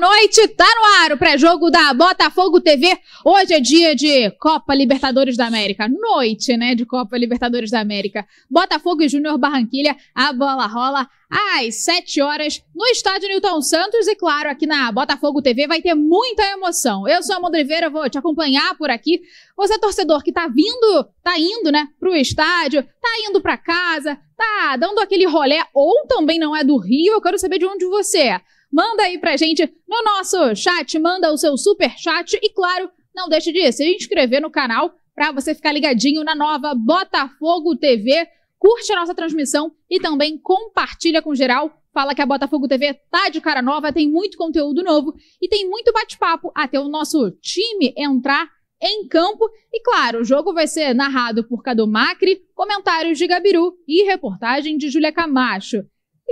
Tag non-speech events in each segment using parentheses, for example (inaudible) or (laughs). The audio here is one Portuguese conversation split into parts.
noite, tá no ar o pré-jogo da Botafogo TV. Hoje é dia de Copa Libertadores da América. Noite, né, de Copa Libertadores da América. Botafogo e Júnior Barranquilha, a bola rola às 7 horas no estádio Newton Santos e claro, aqui na Botafogo TV vai ter muita emoção. Eu sou a Mondriveira, vou te acompanhar por aqui. Você é torcedor que tá vindo, tá indo, né, pro estádio, tá indo pra casa, tá dando aquele rolé ou também não é do Rio, eu quero saber de onde você é. Manda aí pra gente no nosso chat, manda o seu super chat e claro, não deixe de se inscrever no canal para você ficar ligadinho na nova Botafogo TV. Curte a nossa transmissão e também compartilha com geral. Fala que a Botafogo TV tá de cara nova, tem muito conteúdo novo e tem muito bate-papo até o nosso time entrar em campo. E claro, o jogo vai ser narrado por Cadu Macri, comentários de Gabiru e reportagem de Júlia Camacho.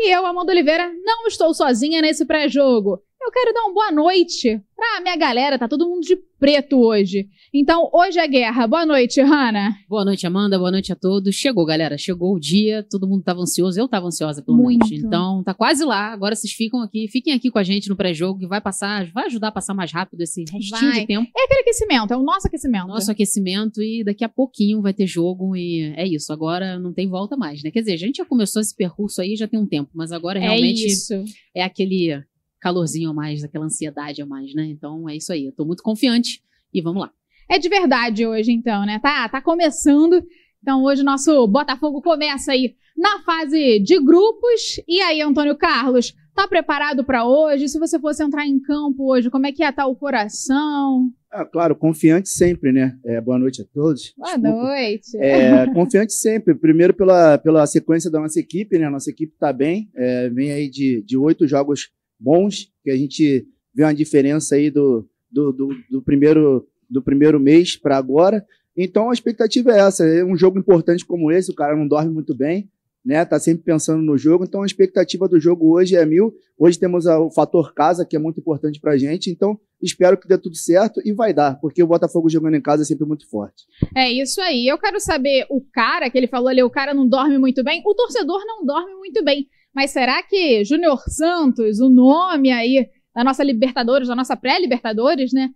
E eu, Amanda Oliveira, não estou sozinha nesse pré-jogo. Eu quero dar uma boa noite pra minha galera, tá todo mundo de preto hoje. Então, hoje é guerra. Boa noite, Hanna. Boa noite, Amanda. Boa noite a todos. Chegou, galera. Chegou o dia. Todo mundo tava ansioso. Eu tava ansiosa, pelo Muito. menos. Então, tá quase lá. Agora vocês ficam aqui. Fiquem aqui com a gente no pré-jogo, que vai passar, vai ajudar a passar mais rápido esse restinho vai. de tempo. É aquele aquecimento, é o nosso aquecimento. Nosso aquecimento e daqui a pouquinho vai ter jogo e é isso. Agora não tem volta mais, né? Quer dizer, a gente já começou esse percurso aí já tem um tempo, mas agora é realmente é, isso. é aquele calorzinho a mais, daquela ansiedade a mais, né? Então é isso aí. Eu tô muito confiante e vamos lá. É de verdade hoje, então, né? Tá, tá começando. Então hoje o nosso Botafogo começa aí na fase de grupos. E aí, Antônio Carlos, tá preparado para hoje? Se você fosse entrar em campo hoje, como é que ia estar tá o coração? Ah, claro, confiante sempre, né? É, boa noite a todos. Boa Desculpa. noite. É, confiante sempre, primeiro pela, pela sequência da nossa equipe, né? Nossa equipe tá bem, é, vem aí de, de oito jogos bons, que a gente vê uma diferença aí do, do, do, do primeiro, do primeiro mês para agora. Então a expectativa é essa. É um jogo importante como esse, o cara não dorme muito bem, né? Tá sempre pensando no jogo. Então a expectativa do jogo hoje é mil. Hoje temos o fator casa, que é muito importante a gente. Então espero que dê tudo certo e vai dar, porque o Botafogo jogando em casa é sempre muito forte. É isso aí. Eu quero saber o cara que ele falou ali, o cara não dorme muito bem. O torcedor não dorme muito bem. Mas será que Júnior Santos, o nome aí da nossa Libertadores, da nossa pré-Libertadores, né?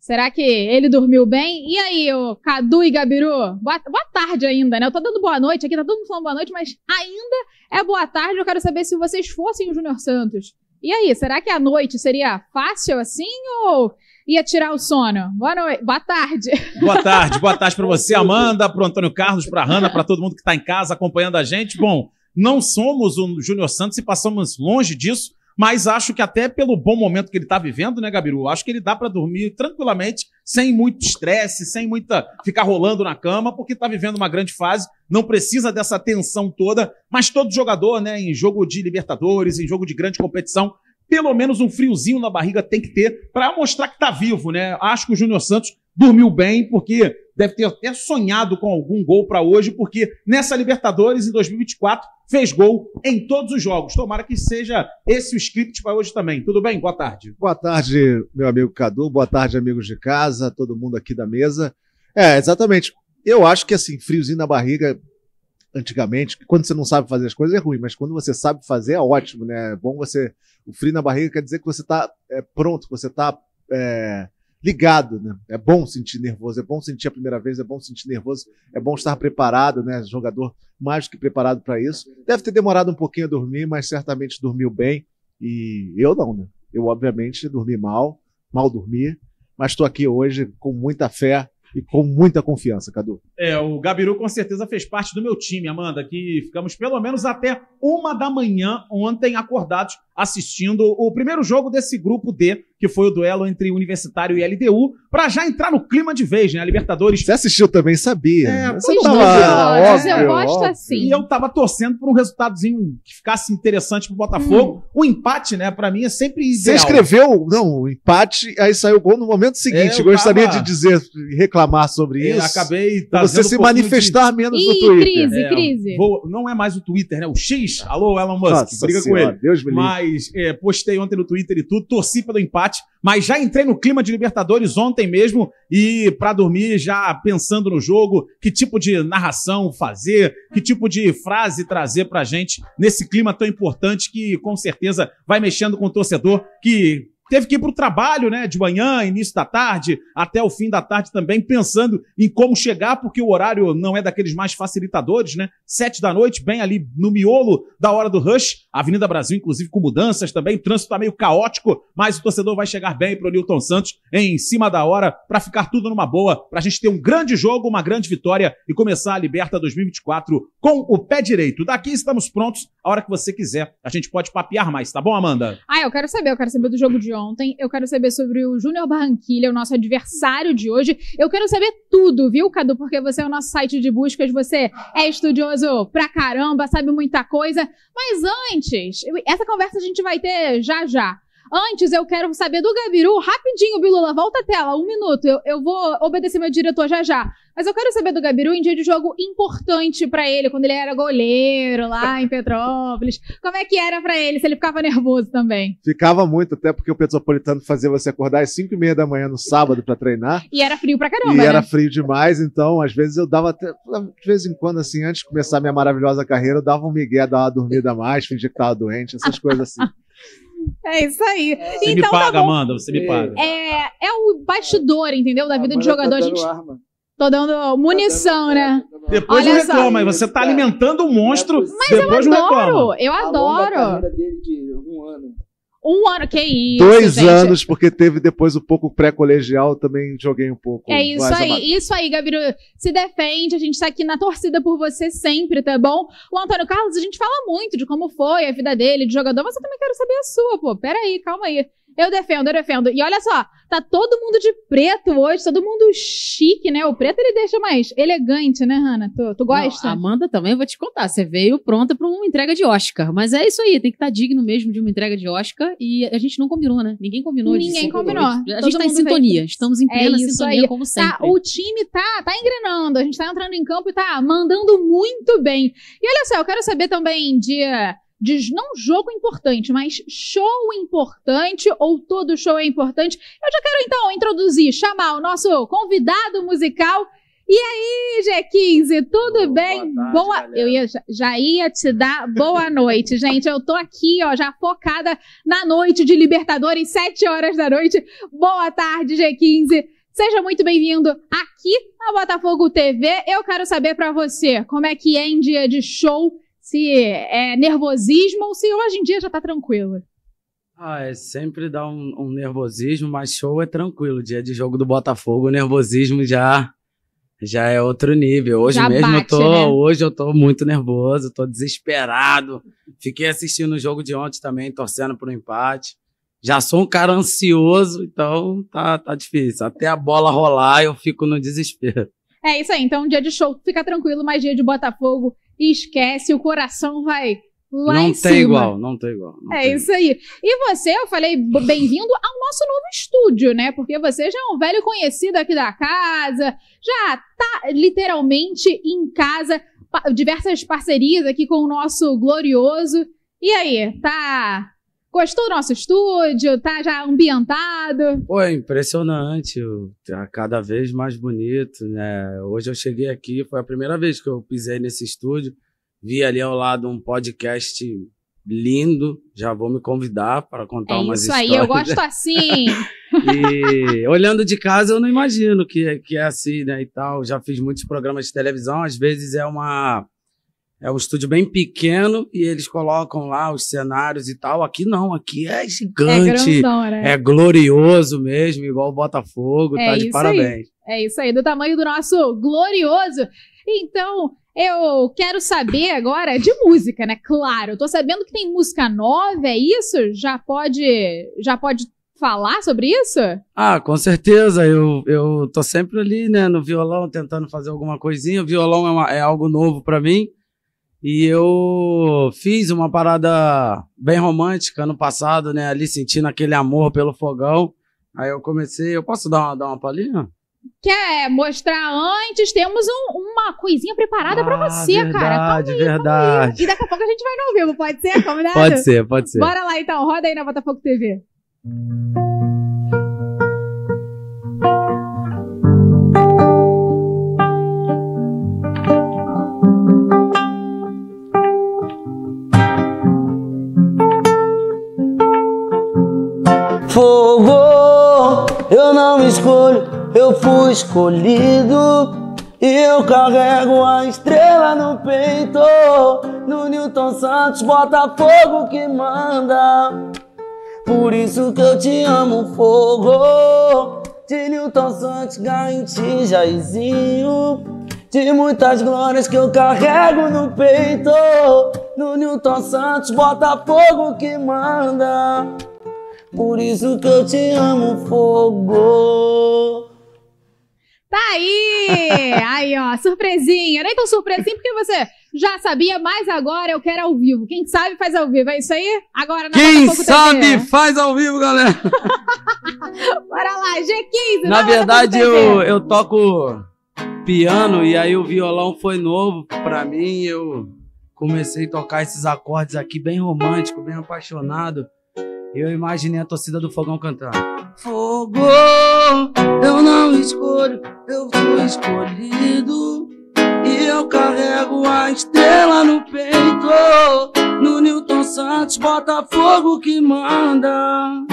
Será que ele dormiu bem? E aí, o Cadu e Gabiru? Boa, boa, tarde ainda, né? Eu tô dando boa noite aqui, tá todo mundo falando boa noite, mas ainda é boa tarde. Eu quero saber se vocês fossem o Júnior Santos. E aí, será que a noite seria fácil assim ou ia tirar o sono? Boa noite, boa tarde. Boa tarde, boa tarde para você, (laughs) Amanda, para o Antônio Carlos, para a Hanna, para todo mundo que está em casa acompanhando a gente. Bom, não somos o Júnior Santos e passamos longe disso, mas acho que até pelo bom momento que ele está vivendo, né, Gabiru? Acho que ele dá para dormir tranquilamente, sem muito estresse, sem muita ficar rolando na cama, porque está vivendo uma grande fase, não precisa dessa tensão toda, mas todo jogador, né, em jogo de Libertadores, em jogo de grande competição, pelo menos um friozinho na barriga tem que ter para mostrar que está vivo, né? Acho que o Júnior Santos dormiu bem, porque deve ter até sonhado com algum gol para hoje, porque nessa Libertadores, em 2024, fez gol em todos os jogos. Tomara que seja esse o script para hoje também. Tudo bem? Boa tarde. Boa tarde, meu amigo Cadu. Boa tarde, amigos de casa, todo mundo aqui da mesa. É, exatamente. Eu acho que, assim, friozinho na barriga, antigamente, quando você não sabe fazer as coisas é ruim, mas quando você sabe fazer é ótimo, né? É bom você. O frio na barriga quer dizer que você está é, pronto, que você está. É ligado, né? É bom sentir nervoso, é bom sentir a primeira vez, é bom sentir nervoso, é bom estar preparado, né? Jogador mais do que preparado para isso. Deve ter demorado um pouquinho a dormir, mas certamente dormiu bem. E eu não, né? Eu, obviamente, dormi mal, mal dormi, mas estou aqui hoje com muita fé e com muita confiança, Cadu. É, o Gabiru com certeza fez parte do meu time, Amanda, que ficamos pelo menos até uma da manhã ontem acordados assistindo o primeiro jogo desse grupo D, que foi o duelo entre Universitário e LDU, para já entrar no clima de vez, né? A Libertadores. Você assistiu também, sabia? É, Você não tava, não, óbvio, eu gosto assim. E eu tava torcendo por um resultadozinho que ficasse interessante pro Botafogo. Hum. O empate, né, para mim é sempre ideal. Você escreveu, não, empate, aí saiu o gol no momento seguinte. É, eu Gostaria tava... de dizer, reclamar sobre isso. Acabei Você se manifestar de... menos Ih, no Twitter. crise, é, crise. Vou... não é mais o Twitter, né? O X. Alô, Elon Musk, Nossa briga senhora, com ele. Deus me livre. Mas mas é, postei ontem no Twitter e tudo, torci pelo empate, mas já entrei no clima de Libertadores ontem mesmo e para dormir já pensando no jogo, que tipo de narração fazer, que tipo de frase trazer pra gente nesse clima tão importante que com certeza vai mexendo com o torcedor que teve que ir para o trabalho, né? De manhã, início da tarde, até o fim da tarde também, pensando em como chegar, porque o horário não é daqueles mais facilitadores, né? Sete da noite, bem ali no miolo da hora do rush. Avenida Brasil, inclusive, com mudanças também. O trânsito tá meio caótico, mas o torcedor vai chegar bem para o Nilton Santos em cima da hora, para ficar tudo numa boa, para a gente ter um grande jogo, uma grande vitória e começar a Liberta 2024 com o pé direito. Daqui estamos prontos, a hora que você quiser. A gente pode papear mais, tá bom, Amanda? Ah, eu quero saber, eu quero saber do jogo de ontem, eu quero saber sobre o Júnior Barranquilha, o nosso adversário de hoje. Eu quero saber tudo, viu, Cadu? Porque você é o nosso site de buscas, você é estudioso pra caramba, sabe muita coisa. Mas antes, essa conversa a gente vai ter já já. Antes, eu quero saber do Gabiru, rapidinho, Bilula, volta a tela, um minuto, eu, eu vou obedecer meu diretor já já. Mas eu quero saber do Gabiru em dia de jogo importante para ele, quando ele era goleiro lá (laughs) em Petrópolis. Como é que era para ele, se ele ficava nervoso também? Ficava muito, até porque o Petropolitano fazia você acordar às 5 e meia da manhã no sábado para treinar. E era frio pra caramba. E né? era frio demais, então às vezes eu dava até, de vez em quando, assim, antes de começar minha maravilhosa carreira, eu dava um migué, dava uma dormida a mais, fingia que tava doente, essas coisas assim. (laughs) É isso aí. É. Você então, me tá paga, tá Amanda, você me é. paga. É, é o bastidor, entendeu? Da ah, vida de jogador. Tá a gente. Arma. Tô dando munição, tá dando né? Tá arma. Depois Olha não reclama, você tá é alimentando um monstro. Mas depois eu adoro, eu adoro. A carreira dele de um ano. Um ano, que isso. Dois gente. anos, porque teve depois um pouco pré-colegial, também joguei um pouco. É isso aí, amado. isso aí, Gabiru. Se defende, a gente tá aqui na torcida por você sempre, tá bom? O Antônio Carlos, a gente fala muito de como foi a vida dele, de jogador, mas eu também quero saber a sua, pô. Peraí, calma aí. Eu defendo, eu defendo. E olha só, tá todo mundo de preto hoje, todo mundo chique, né? O preto ele deixa mais elegante, né, Hanna? Tu, tu gosta? Não, Amanda também, vou te contar. Você veio pronta para uma entrega de Oscar. Mas é isso aí, tem que estar tá digno mesmo de uma entrega de Oscar. E a gente não combinou, né? Ninguém combinou Ninguém combinou. Hoje. A gente todo tá em sintonia, fez... estamos em é plena é sintonia, aí. como tá, sempre. Tá, o time tá, tá engrenando, a gente tá entrando em campo e tá mandando muito bem. E olha só, eu quero saber também de diz não jogo importante, mas show importante ou todo show é importante. Eu já quero então introduzir, chamar o nosso convidado musical. E aí, G15, tudo oh, bem? Boa. Tarde, boa... Eu ia, já ia te dar boa noite, (laughs) gente. Eu tô aqui, ó, já focada na noite de Libertadores, 7 horas da noite. Boa tarde, G15. Seja muito bem-vindo aqui na Botafogo TV. Eu quero saber para você como é que é em dia de show se é nervosismo ou se hoje em dia já está tranquilo. Ah, é, sempre dá um, um, nervosismo, mas show é tranquilo. Dia de jogo do Botafogo, o nervosismo já já é outro nível. Hoje já mesmo bate, eu tô, né? hoje eu tô muito nervoso, tô desesperado. Fiquei assistindo o jogo de ontem também, torcendo pro empate. Já sou um cara ansioso, então tá, tá difícil. Até a bola rolar, eu fico no desespero. É isso aí, então dia de show fica tranquilo, mas dia de Botafogo esquece, o coração vai lá não em cima. Não tem igual, não tem igual. Não é tem. isso aí. E você, eu falei, bem-vindo ao nosso novo estúdio, né? Porque você já é um velho conhecido aqui da casa, já tá literalmente em casa, diversas parcerias aqui com o nosso glorioso. E aí, tá Gostou do nosso estúdio? Tá já ambientado? Pô, é impressionante. Tá cada vez mais bonito, né? Hoje eu cheguei aqui, foi a primeira vez que eu pisei nesse estúdio. Vi ali ao lado um podcast lindo. Já vou me convidar para contar é umas isso histórias. Isso aí, eu gosto assim. (laughs) e olhando de casa, eu não imagino que, é, que é assim, né? E tal. Já fiz muitos programas de televisão, às vezes é uma é um estúdio bem pequeno e eles colocam lá os cenários e tal. Aqui não, aqui é gigante. É, grandão, né? é glorioso mesmo, igual o Botafogo, é tá de parabéns. Aí. É isso aí, do tamanho do nosso glorioso. Então, eu quero saber agora de música, né? Claro, eu tô sabendo que tem música nova, é isso? Já pode, já pode falar sobre isso? Ah, com certeza. Eu, eu tô sempre ali, né, no violão, tentando fazer alguma coisinha. O violão é, uma, é algo novo para mim. E eu fiz uma parada bem romântica ano passado, né? Ali sentindo aquele amor pelo fogão. Aí eu comecei. Eu posso dar uma, dar uma palhinha? Quer mostrar antes? Temos um, uma coisinha preparada ah, para você, verdade, cara. Ah, de verdade. E daqui a pouco a gente vai no vivo, pode ser? Combinado? pode ser, pode ser. Bora lá então, roda aí na Botafogo TV. Música Eu escolho, eu fui escolhido. E eu carrego a estrela no peito. No Newton Santos, Botafogo que manda. Por isso que eu te amo, fogo. De Newton Santos, Gainti, Jairzinho. De muitas glórias que eu carrego no peito. No Newton Santos, Botafogo que manda. Por isso que eu te amo, fogo. Tá aí! Aí, ó, surpresinha. Nem tão surpresinha porque você já sabia, mas agora eu quero ao vivo. Quem sabe faz ao vivo, é isso aí? Agora na Quem sabe TV. faz ao vivo, galera! (laughs) Bora lá, G15! Na verdade, eu, eu toco piano e aí o violão foi novo pra mim. Eu comecei a tocar esses acordes aqui bem romântico, bem apaixonado eu imaginei a torcida do fogão cantando. Fogo, eu não escolho, eu fui escolhido. E eu carrego a estrela no peito. No Newton Santos, Botafogo que manda.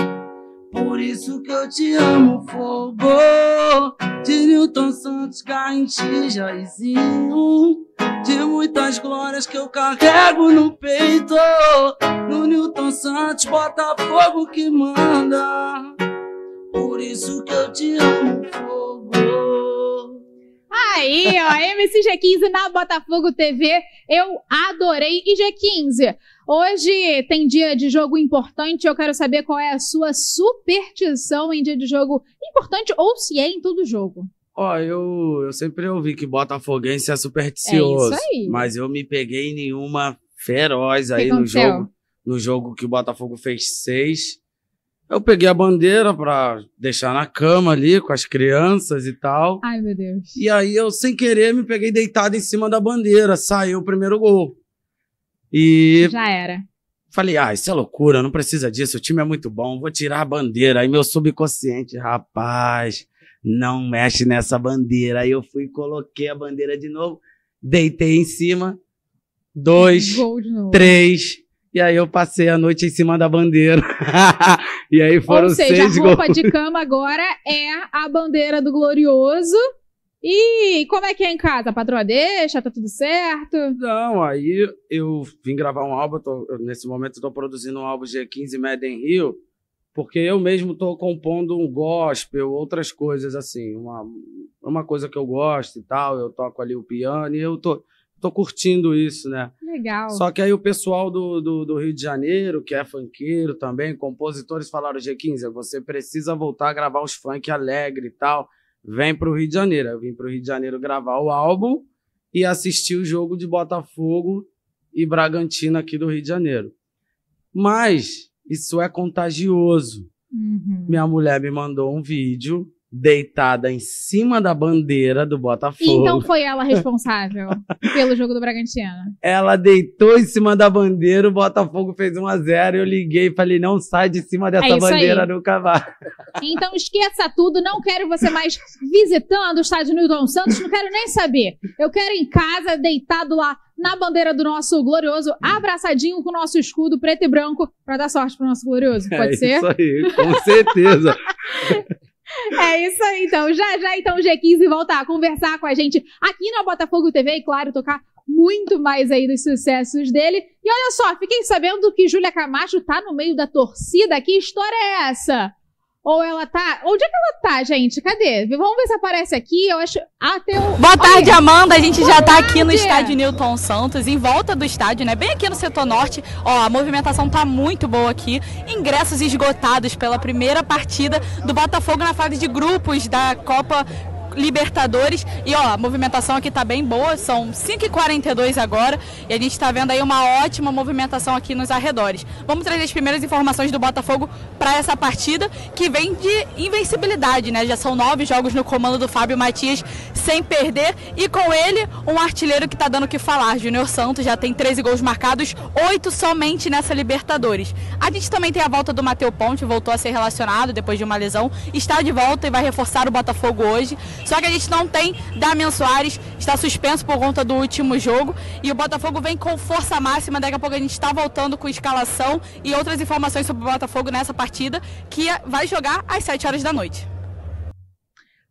Por isso que eu te amo, fogo. De Newton Santos, Cainti, Jairzinho. De muitas glórias que eu carrego no peito. No Newton Santos, Botafogo que manda. Por isso que eu te amo, fogo. Aí, ó, MCG15 na Botafogo TV. Eu adorei. E G15, Hoje tem dia de jogo importante. Eu quero saber qual é a sua superstição em dia de jogo importante ou se é em todo jogo. Ó, oh, eu, eu sempre ouvi que botafoguense é supersticioso. É isso aí. Mas eu me peguei em nenhuma feroz aí no jogo. No jogo que o Botafogo fez seis. Eu peguei a bandeira pra deixar na cama ali com as crianças e tal. Ai, meu Deus. E aí eu, sem querer, me peguei deitado em cima da bandeira. Saiu o primeiro gol. E. Já era. Falei, ah, isso é loucura, não precisa disso, o time é muito bom, vou tirar a bandeira. Aí meu subconsciente, rapaz, não mexe nessa bandeira. Aí eu fui, coloquei a bandeira de novo, deitei em cima, dois, (laughs) três, e aí eu passei a noite em cima da bandeira. (laughs) e aí foram Ou seja, seis a roupa gols. de cama agora é a bandeira do Glorioso e como é que é em casa? A patroa deixa? Tá tudo certo? Não, aí eu vim gravar um álbum. Tô, nesse momento estou produzindo um álbum G15 Made Rio, porque eu mesmo estou compondo um gospel, outras coisas assim, uma, uma coisa que eu gosto e tal. Eu toco ali o piano e eu tô, tô curtindo isso, né? Legal. Só que aí o pessoal do, do, do Rio de Janeiro, que é funkeiro também, compositores, falaram: G15, você precisa voltar a gravar os funk alegre e tal vem para o Rio de Janeiro. Eu vim para o Rio de Janeiro gravar o álbum e assistir o jogo de Botafogo e Bragantino aqui do Rio de Janeiro. Mas isso é contagioso. Uhum. Minha mulher me mandou um vídeo deitada em cima da bandeira do Botafogo. Então foi ela responsável (laughs) pelo jogo do Bragantino. Ela deitou em cima da bandeira, o Botafogo fez 1 a 0 eu liguei e falei: "Não sai de cima dessa é bandeira aí. nunca mais". Então esqueça tudo, não quero você mais visitando o estádio Newton Santos, não quero nem saber. Eu quero em casa deitado lá na bandeira do nosso glorioso, abraçadinho com o nosso escudo preto e branco, para dar sorte pro nosso glorioso. É pode é ser? Isso aí, com certeza. (laughs) É isso aí, então. Já, já, então, G15 volta a conversar com a gente aqui na Botafogo TV e, claro, tocar muito mais aí dos sucessos dele. E olha só, fiquei sabendo que Júlia Camacho tá no meio da torcida. Que história é essa? Ou ela tá. Onde é que ela tá, gente? Cadê? Vamos ver se aparece aqui. Eu acho. Até o... Boa tarde, Olha. Amanda. A gente Boa já tá aqui no estádio Newton Santos, em volta do estádio, né? Bem aqui no setor norte. Ó, a movimentação tá muito boa aqui. Ingressos esgotados pela primeira partida do Botafogo na fase de grupos da Copa Libertadores. E ó, a movimentação aqui tá bem boa, são 5h42 agora e a gente está vendo aí uma ótima movimentação aqui nos arredores. Vamos trazer as primeiras informações do Botafogo para essa partida que vem de invencibilidade, né? Já são nove jogos no comando do Fábio Matias sem perder e com ele um artilheiro que tá dando o que falar. Júnior Santos já tem 13 gols marcados, oito somente nessa Libertadores. A gente também tem a volta do Matheus Ponte, voltou a ser relacionado depois de uma lesão, está de volta e vai reforçar o Botafogo hoje. Só que a gente não tem Damian Soares, está suspenso por conta do último jogo. E o Botafogo vem com força máxima. Daqui a pouco a gente está voltando com escalação e outras informações sobre o Botafogo nessa partida, que vai jogar às 7 horas da noite.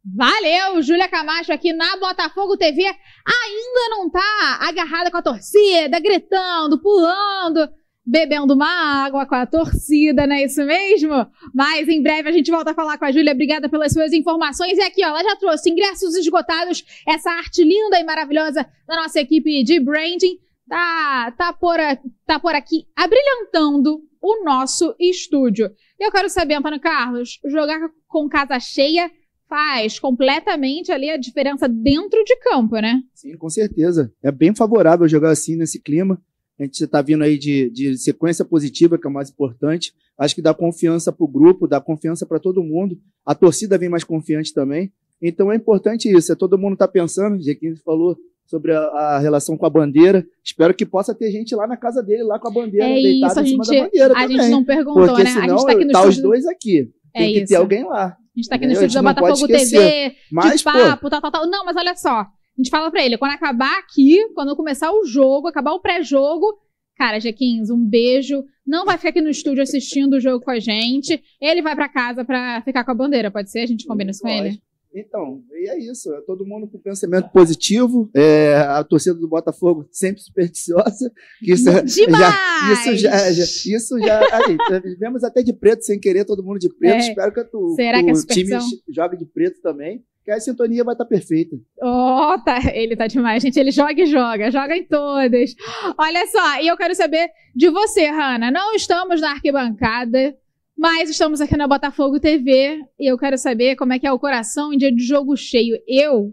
Valeu, Júlia Camacho aqui na Botafogo TV. Ainda não tá agarrada com a torcida, gritando, pulando bebendo uma água com a torcida, não é isso mesmo? Mas em breve a gente volta a falar com a Júlia. Obrigada pelas suas informações. E aqui, ó, ela já trouxe ingressos esgotados, essa arte linda e maravilhosa da nossa equipe de branding. Tá, tá, por, tá por aqui abrilhantando o nosso estúdio. Eu quero saber, Antônio Carlos, jogar com casa cheia faz completamente ali a diferença dentro de campo, né? Sim, com certeza. É bem favorável jogar assim nesse clima. A gente está vindo aí de, de sequência positiva, que é o mais importante. Acho que dá confiança para o grupo, dá confiança para todo mundo. A torcida vem mais confiante também. Então é importante isso. É todo mundo está pensando, o falou, sobre a, a, relação com a bandeira. Espero que possa ter gente lá na casa dele, lá com a bandeira, é deitada em cima gente, da bandeira. A também. gente não perguntou, Porque, né? Senão, a gente está aqui no tá estúdio... os dois aqui. É Tem é que isso. ter alguém lá. A gente está aqui no estúdio da Botafogo TV, mas, de papo, pô... tal, tal, tal. Não, mas olha só. A gente fala para ele, quando acabar aqui, quando começar o jogo, acabar o pré-jogo, cara, G15, um beijo. Não vai ficar aqui no estúdio assistindo o jogo com a gente. Ele vai para casa para ficar com a bandeira, pode ser? A gente combina isso com ele? Então, e é isso. É todo mundo com pensamento positivo. É, a torcida do Botafogo sempre supersticiosa. Isso é, Demais! Já, isso já, já, isso já aí, vivemos até de preto sem querer, todo mundo de preto. É. Espero que, tu, Será que o é time jogue de preto também que a sintonia vai estar tá perfeita. Oh, tá, ele tá demais, gente. Ele joga e joga, joga em todas. Olha só, e eu quero saber de você, Hanna. Não estamos na arquibancada, mas estamos aqui na Botafogo TV e eu quero saber como é que é o coração em dia de jogo cheio. Eu,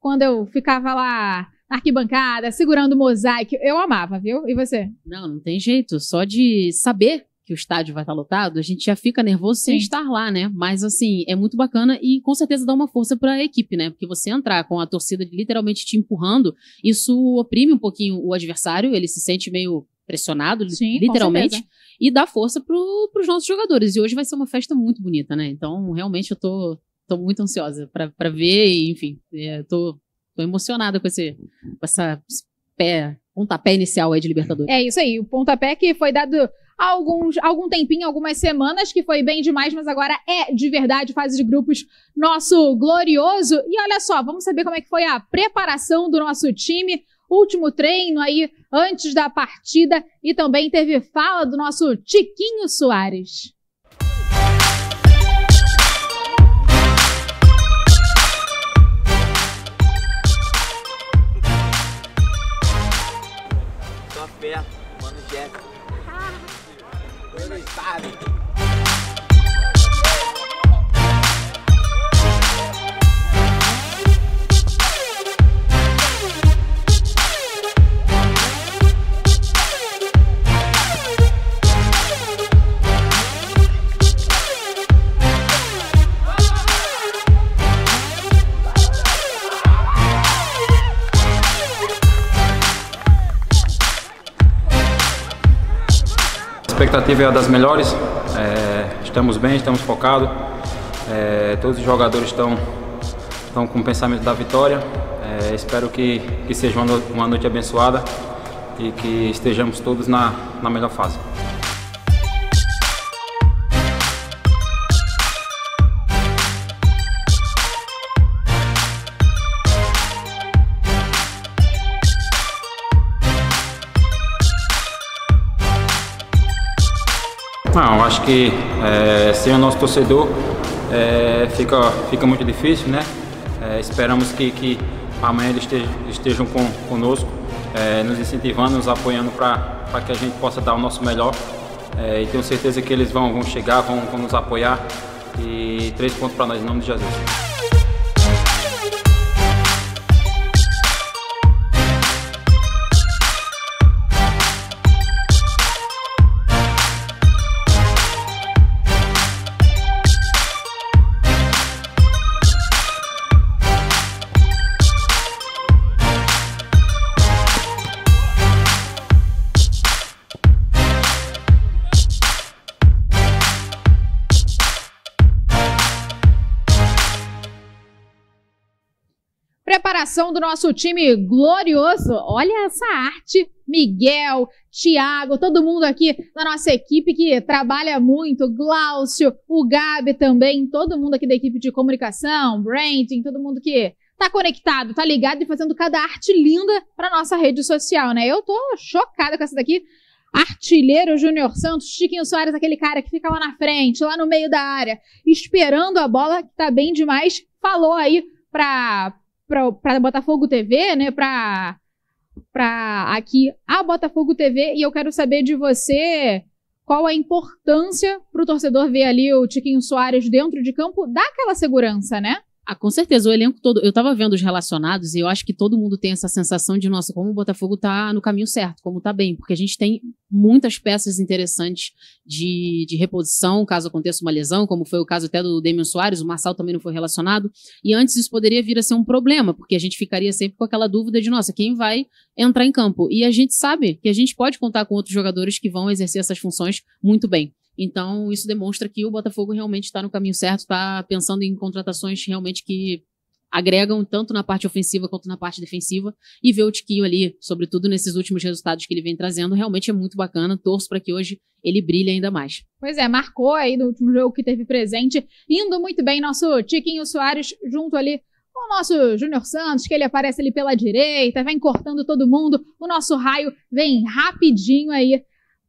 quando eu ficava lá na arquibancada, segurando o mosaico, eu amava, viu? E você? Não, não tem jeito. Só de saber que o estádio vai estar lotado, a gente já fica nervoso sem Sim. estar lá, né? Mas assim, é muito bacana e com certeza dá uma força para a equipe, né? Porque você entrar com a torcida literalmente te empurrando, isso oprime um pouquinho o adversário, ele se sente meio pressionado, Sim, literalmente, e dá força para os nossos jogadores. E hoje vai ser uma festa muito bonita, né? Então, realmente eu tô, tô muito ansiosa para ver e, enfim, é, tô, tô emocionada com esse, com essa pé, pontapé inicial aí de Libertadores. É isso aí, o pontapé que foi dado alguns, algum tempinho, algumas semanas, que foi bem demais, mas agora é de verdade fase de grupos nosso glorioso. E olha só, vamos saber como é que foi a preparação do nosso time. Último treino aí antes da partida e também teve fala do nosso Tiquinho Soares. five. expectativa é a das melhores. É, estamos bem, estamos focados. É, todos os jogadores estão, estão com o pensamento da vitória. É, espero que, que seja uma, noite abençoada e que estejamos todos na, na melhor fase. acho que é, sem o nosso torcedor é, fica, fica muito difícil, né? É, esperamos que, que amanhã eles estejam, com, conosco, é, nos incentivando, nos apoiando para que a gente possa dar o nosso melhor. É, e tenho certeza que eles vão, vão chegar, vão, vão nos apoiar. E três pontos para nós, em nome de Jesus. participação do nosso time glorioso. Olha essa arte, Miguel, Tiago, todo mundo aqui na nossa equipe que trabalha muito, Glaucio, o Gabi também, todo mundo aqui da equipe de comunicação, branding, todo mundo que tá conectado, tá ligado e fazendo cada arte linda para nossa rede social, né? Eu tô chocada com essa daqui. Artilheiro Júnior Santos, Chiquinho Soares, aquele cara que fica lá na frente, lá no meio da área, esperando a bola, que tá bem demais, falou aí para para Botafogo TV, né? Para para aqui a Botafogo TV e eu quero saber de você qual a importância para o torcedor ver ali o Tiquinho Soares dentro de campo, dá aquela segurança, né? Ah, com certeza, o elenco todo. Eu estava vendo os relacionados e eu acho que todo mundo tem essa sensação de, nossa, como o Botafogo está no caminho certo, como está bem, porque a gente tem muitas peças interessantes de, de reposição, caso aconteça uma lesão, como foi o caso até do Damian Soares, o Marçal também não foi relacionado. E antes isso poderia vir a ser um problema, porque a gente ficaria sempre com aquela dúvida de, nossa, quem vai entrar em campo? E a gente sabe que a gente pode contar com outros jogadores que vão exercer essas funções muito bem. Então, isso demonstra que o Botafogo realmente está no caminho certo, está pensando em contratações realmente que agregam tanto na parte ofensiva quanto na parte defensiva. E ver o Tiquinho ali, sobretudo nesses últimos resultados que ele vem trazendo, realmente é muito bacana. Torço para que hoje ele brilhe ainda mais. Pois é, marcou aí no último jogo que teve presente, indo muito bem nosso Tiquinho Soares junto ali o nosso Júnior Santos, que ele aparece ali pela direita, vem cortando todo mundo. O nosso raio vem rapidinho aí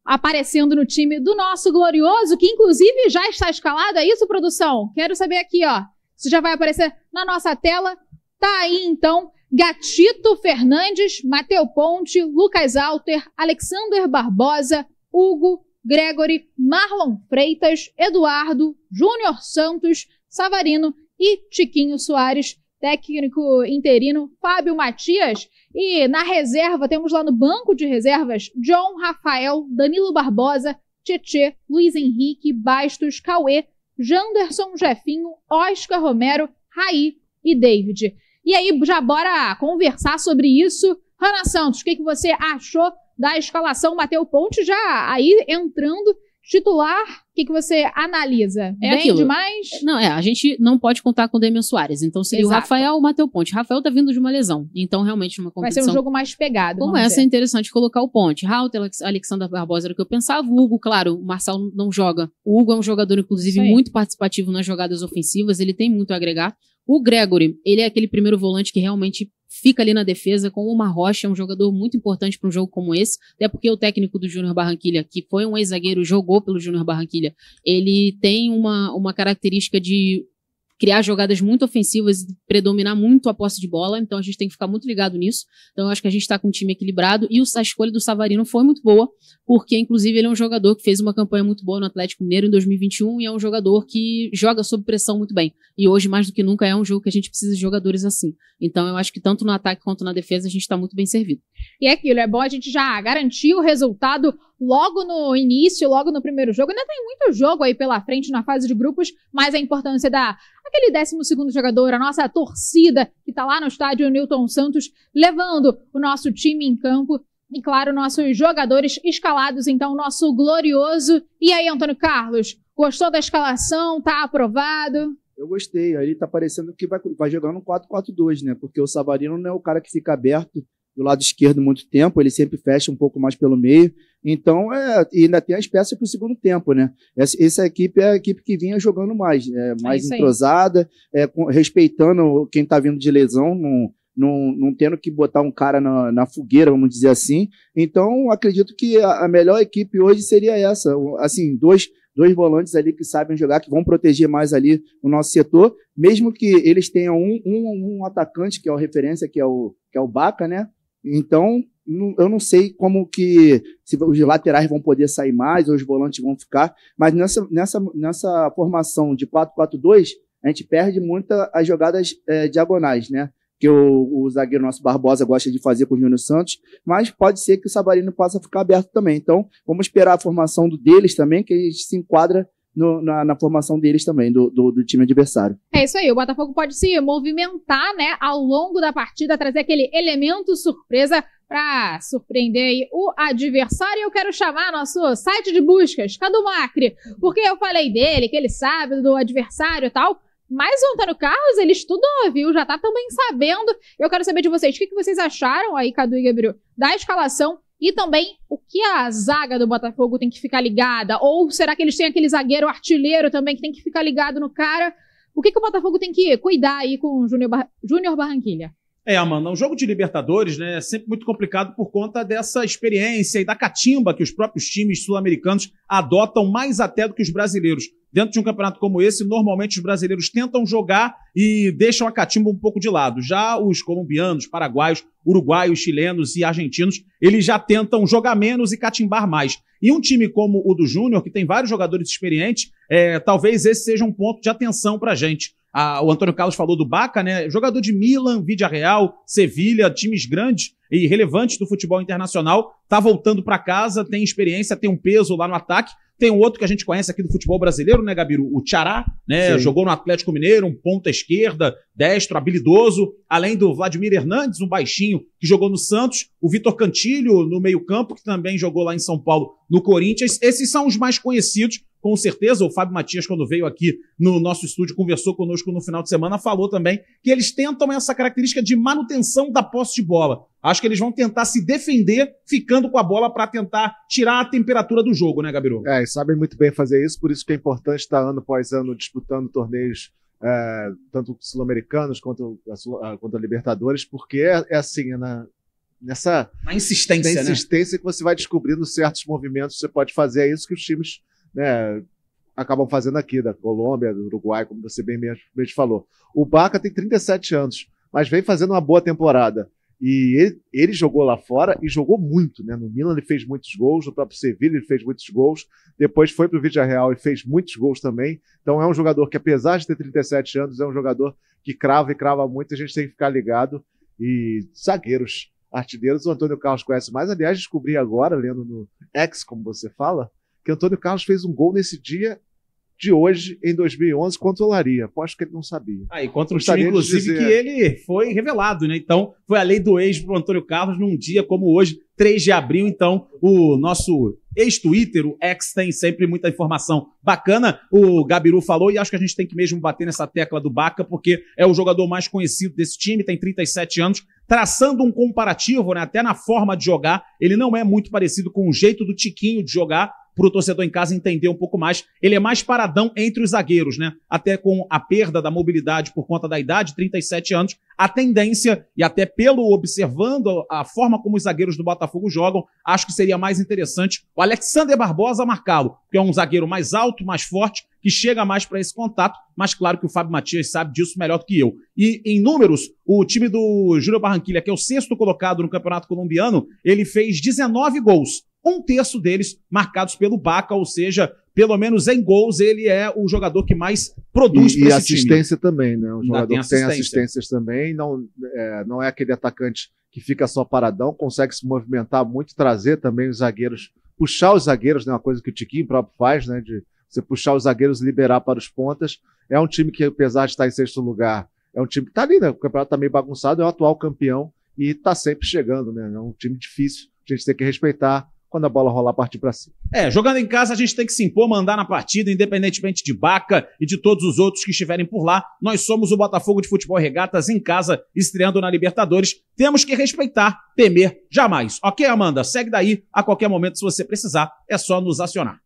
aparecendo no time do nosso glorioso, que inclusive já está escalado. É isso, produção? Quero saber aqui, ó. Você já vai aparecer na nossa tela. Tá aí, então, Gatito Fernandes, Mateu Ponte, Lucas Alter, Alexander Barbosa, Hugo, Gregory, Marlon Freitas, Eduardo, Júnior Santos, Savarino e Tiquinho Soares, técnico interino Fábio Matias. E na reserva, temos lá no banco de reservas John Rafael, Danilo Barbosa, Tietê, Luiz Henrique, Bastos, Cauê, Janderson Jefinho, Oscar Romero, Raí e David. E aí, já bora conversar sobre isso. Rana Santos, o que, que você achou da escalação Mateu Ponte já aí entrando Titular, o que, que você analisa? É Bem aquilo. demais? Não, é, a gente não pode contar com o Demian Soares. Então seria Exato. o Rafael ou o Matheus Ponte. Rafael tá vindo de uma lesão. Então, realmente, uma competição. Vai ser um jogo mais pegado. Como essa é dizer. é interessante colocar o Ponte. Raul, Alexandre Barbosa era o que eu pensava. O Hugo, claro, o Marçal não joga. O Hugo é um jogador, inclusive, muito participativo nas jogadas ofensivas. Ele tem muito a agregar. O Gregory, ele é aquele primeiro volante que realmente fica ali na defesa, com uma rocha, é um jogador muito importante para um jogo como esse, até porque o técnico do Júnior Barranquilha, que foi um ex-zagueiro, jogou pelo Júnior Barranquilha, ele tem uma, uma característica de criar jogadas muito ofensivas e predominar muito a posse de bola. Então a gente tem que ficar muito ligado nisso. Então eu acho que a gente está com um time equilibrado e a escolha do Savarino foi muito boa, porque inclusive ele é um jogador que fez uma campanha muito boa no Atlético Mineiro em 2021 e é um jogador que joga sob pressão muito bem. E hoje, mais do que nunca, é um jogo que a gente precisa de jogadores assim. Então eu acho que tanto no ataque quanto na defesa a gente está muito bem servido. E é aquilo, é bom a gente já garantir o resultado logo no início, logo no primeiro jogo. Ainda tem muito jogo aí pela frente na fase de grupos, mas a importância da aquele 12 jogador, a nossa torcida que está lá no estádio Newton Santos, levando o nosso time em campo. E claro, nossos jogadores escalados, então, nosso glorioso. E aí, Antônio Carlos, gostou da escalação? Tá aprovado? Eu gostei. Aí tá parecendo que vai, vai jogar no 4-4-2, né? Porque o Savarino não é o cara que fica aberto do lado esquerdo muito tempo, ele sempre fecha um pouco mais pelo meio. Então, é, e ainda tem as peças para o segundo tempo, né? Essa, essa, equipe é a equipe que vinha jogando mais, é, é mais é entrosada, com, respeitando quem está vindo de lesão, não, não, não tendo que botar um cara na, na fogueira, vamos dizer assim. Então, acredito que a, a melhor equipe hoje seria essa. Assim, dois, dois volantes ali que sabem jogar, que vão proteger mais ali o nosso setor, mesmo que eles tenham um, um, um atacante, que é o referência, que é o, que é o Baca, né? Então, eu não sei como que se os laterais vão poder sair mais ou os volantes vão ficar, mas nessa, nessa, nessa formação de 4-4-2, a gente perde muito as jogadas é, diagonais, né? Que o, o, zagueiro nosso Barbosa gosta de fazer com o Júnior Santos, mas pode ser que o Sabarino possa ficar aberto também. Então, vamos esperar a formação do deles também, que a gente se enquadra no, na, na, formação deles também, do, do, do, time adversário. É isso aí, o Botafogo pode se movimentar né, ao longo da partida, trazer aquele elemento surpresa para surpreender o adversário. E eu quero chamar nosso site de buscas, Cadu Macri, porque eu falei dele, que ele sabe do adversário e tal. Mas o Antônio Carlos, ele estudou, viu? Já tá também sabendo. Eu quero saber de vocês, o que, que vocês acharam aí, Cadu e Gabriel, da escalação e também o que a zaga do Botafogo tem que ficar ligada? Ou será que eles têm aquele zagueiro artilheiro também que tem que ficar ligado no cara? O que, que o Botafogo tem que cuidar aí com o Júnior Bar Junior Barranquilha? É, Amanda, um jogo de Libertadores né, é sempre muito complicado por conta dessa experiência e da catimba que os próprios times sul-americanos adotam mais até do que os brasileiros. Dentro de um campeonato como esse, normalmente os brasileiros tentam jogar e deixam a catimba um pouco de lado. Já os colombianos, paraguaios, uruguaios, chilenos e argentinos, eles já tentam jogar menos e catimbar mais. E um time como o do Júnior, que tem vários jogadores experientes, é, talvez esse seja um ponto de atenção para a gente o Antônio Carlos falou do Baca, né? Jogador de Milan, Vídia Real, Sevilha, times grandes e relevantes do futebol internacional, tá voltando para casa, tem experiência, tem um peso lá no ataque. Tem um outro que a gente conhece aqui do futebol brasileiro, né, Gabiru? O Tchará, né? Sim. Jogou no Atlético Mineiro, um ponta esquerda, destro, habilidoso. Além do Vladimir Hernandes, um baixinho, que jogou no Santos. O Vitor Cantilho, no meio-campo, que também jogou lá em São Paulo, no Corinthians. Esses são os mais conhecidos com certeza. O Fábio Matias, quando veio aqui no nosso estúdio, conversou conosco no final de semana, falou também que eles tentam essa característica de manutenção da posse de bola. Acho que eles vão tentar se defender ficando com a bola para tentar tirar a temperatura do jogo, né, Gabiru? É, sabem muito bem fazer isso, por isso que é importante estar ano após ano disputando torneios é, tanto sul-americanos quanto, quanto a Libertadores, porque é, é assim, é né, na, nessa na insistência, na né? insistência né? que você vai descobrindo certos movimentos que você pode fazer, é isso que os times né, acabam fazendo aqui, da Colômbia, do Uruguai, como você bem mesmo falou. O Baca tem 37 anos, mas vem fazendo uma boa temporada. E ele, ele, jogou lá fora e jogou muito, né? No Milan ele fez muitos gols, no próprio Sevilla ele fez muitos gols, depois foi para o Real e fez muitos gols também. Então é um jogador que, apesar de ter 37 anos, é um jogador que crava e crava muito, a gente tem que ficar ligado. E zagueiros, artilheiros, o Antônio Carlos conhece mais. Aliás, descobri agora, lendo no X, como você fala, que Antônio Carlos fez um gol nesse dia de hoje, em 2011, contra o Laria. Aposto que ele não sabia. Ah, e contra o time, inclusive, dizer... que ele foi revelado, né? Então, foi a lei do ex pro Antônio Carlos num dia como hoje, 3 de abril. Então, o nosso ex-Twitter, o ex, tem sempre muita informação bacana. O Gabiru falou, e acho que a gente tem que mesmo bater nessa tecla do Baca, porque é o jogador mais conhecido desse time, tem 37 anos. Traçando um comparativo, né? Até na forma de jogar, ele não é muito parecido com o jeito do Tiquinho de jogar, para o torcedor em casa entender um pouco mais. Ele é mais paradão entre os zagueiros, né? Até com a perda da mobilidade por conta da idade, 37 anos, a tendência, e até pelo observando a forma como os zagueiros do Botafogo jogam, acho que seria mais interessante o Alexander Barbosa marcá-lo, que é um zagueiro mais alto, mais forte, que chega mais para esse contato, mas claro que o Fábio Matias sabe disso melhor do que eu. E em números, o time do Júlio Barranquilha que é o sexto colocado no Campeonato Colombiano, ele fez 19 gols um terço deles marcados pelo Baca, ou seja, pelo menos em gols, ele é o jogador que mais produz E, e assistência time. também, né? O jogador tem que tem assistências também, não é, não é aquele atacante que fica só paradão, consegue se movimentar muito, trazer também os zagueiros, puxar os zagueiros, né? Uma coisa que o Tiquinho próprio faz, né? De você puxar os zagueiros e liberar para os pontas. É um time que, apesar de estar em sexto lugar, é um time que está ali, né? O campeonato está meio bagunçado, é o atual campeão e está sempre chegando, né? É um time difícil, a gente tem que respeitar quando a bola rolar, partir para cima. É, jogando em casa, a gente tem que se impor, mandar na partida, independentemente de Baca e de todos os outros que estiverem por lá. Nós somos o Botafogo de Futebol Regatas em casa, estreando na Libertadores. Temos que respeitar, temer jamais. Ok, Amanda? Segue daí. A qualquer momento, se você precisar, é só nos acionar.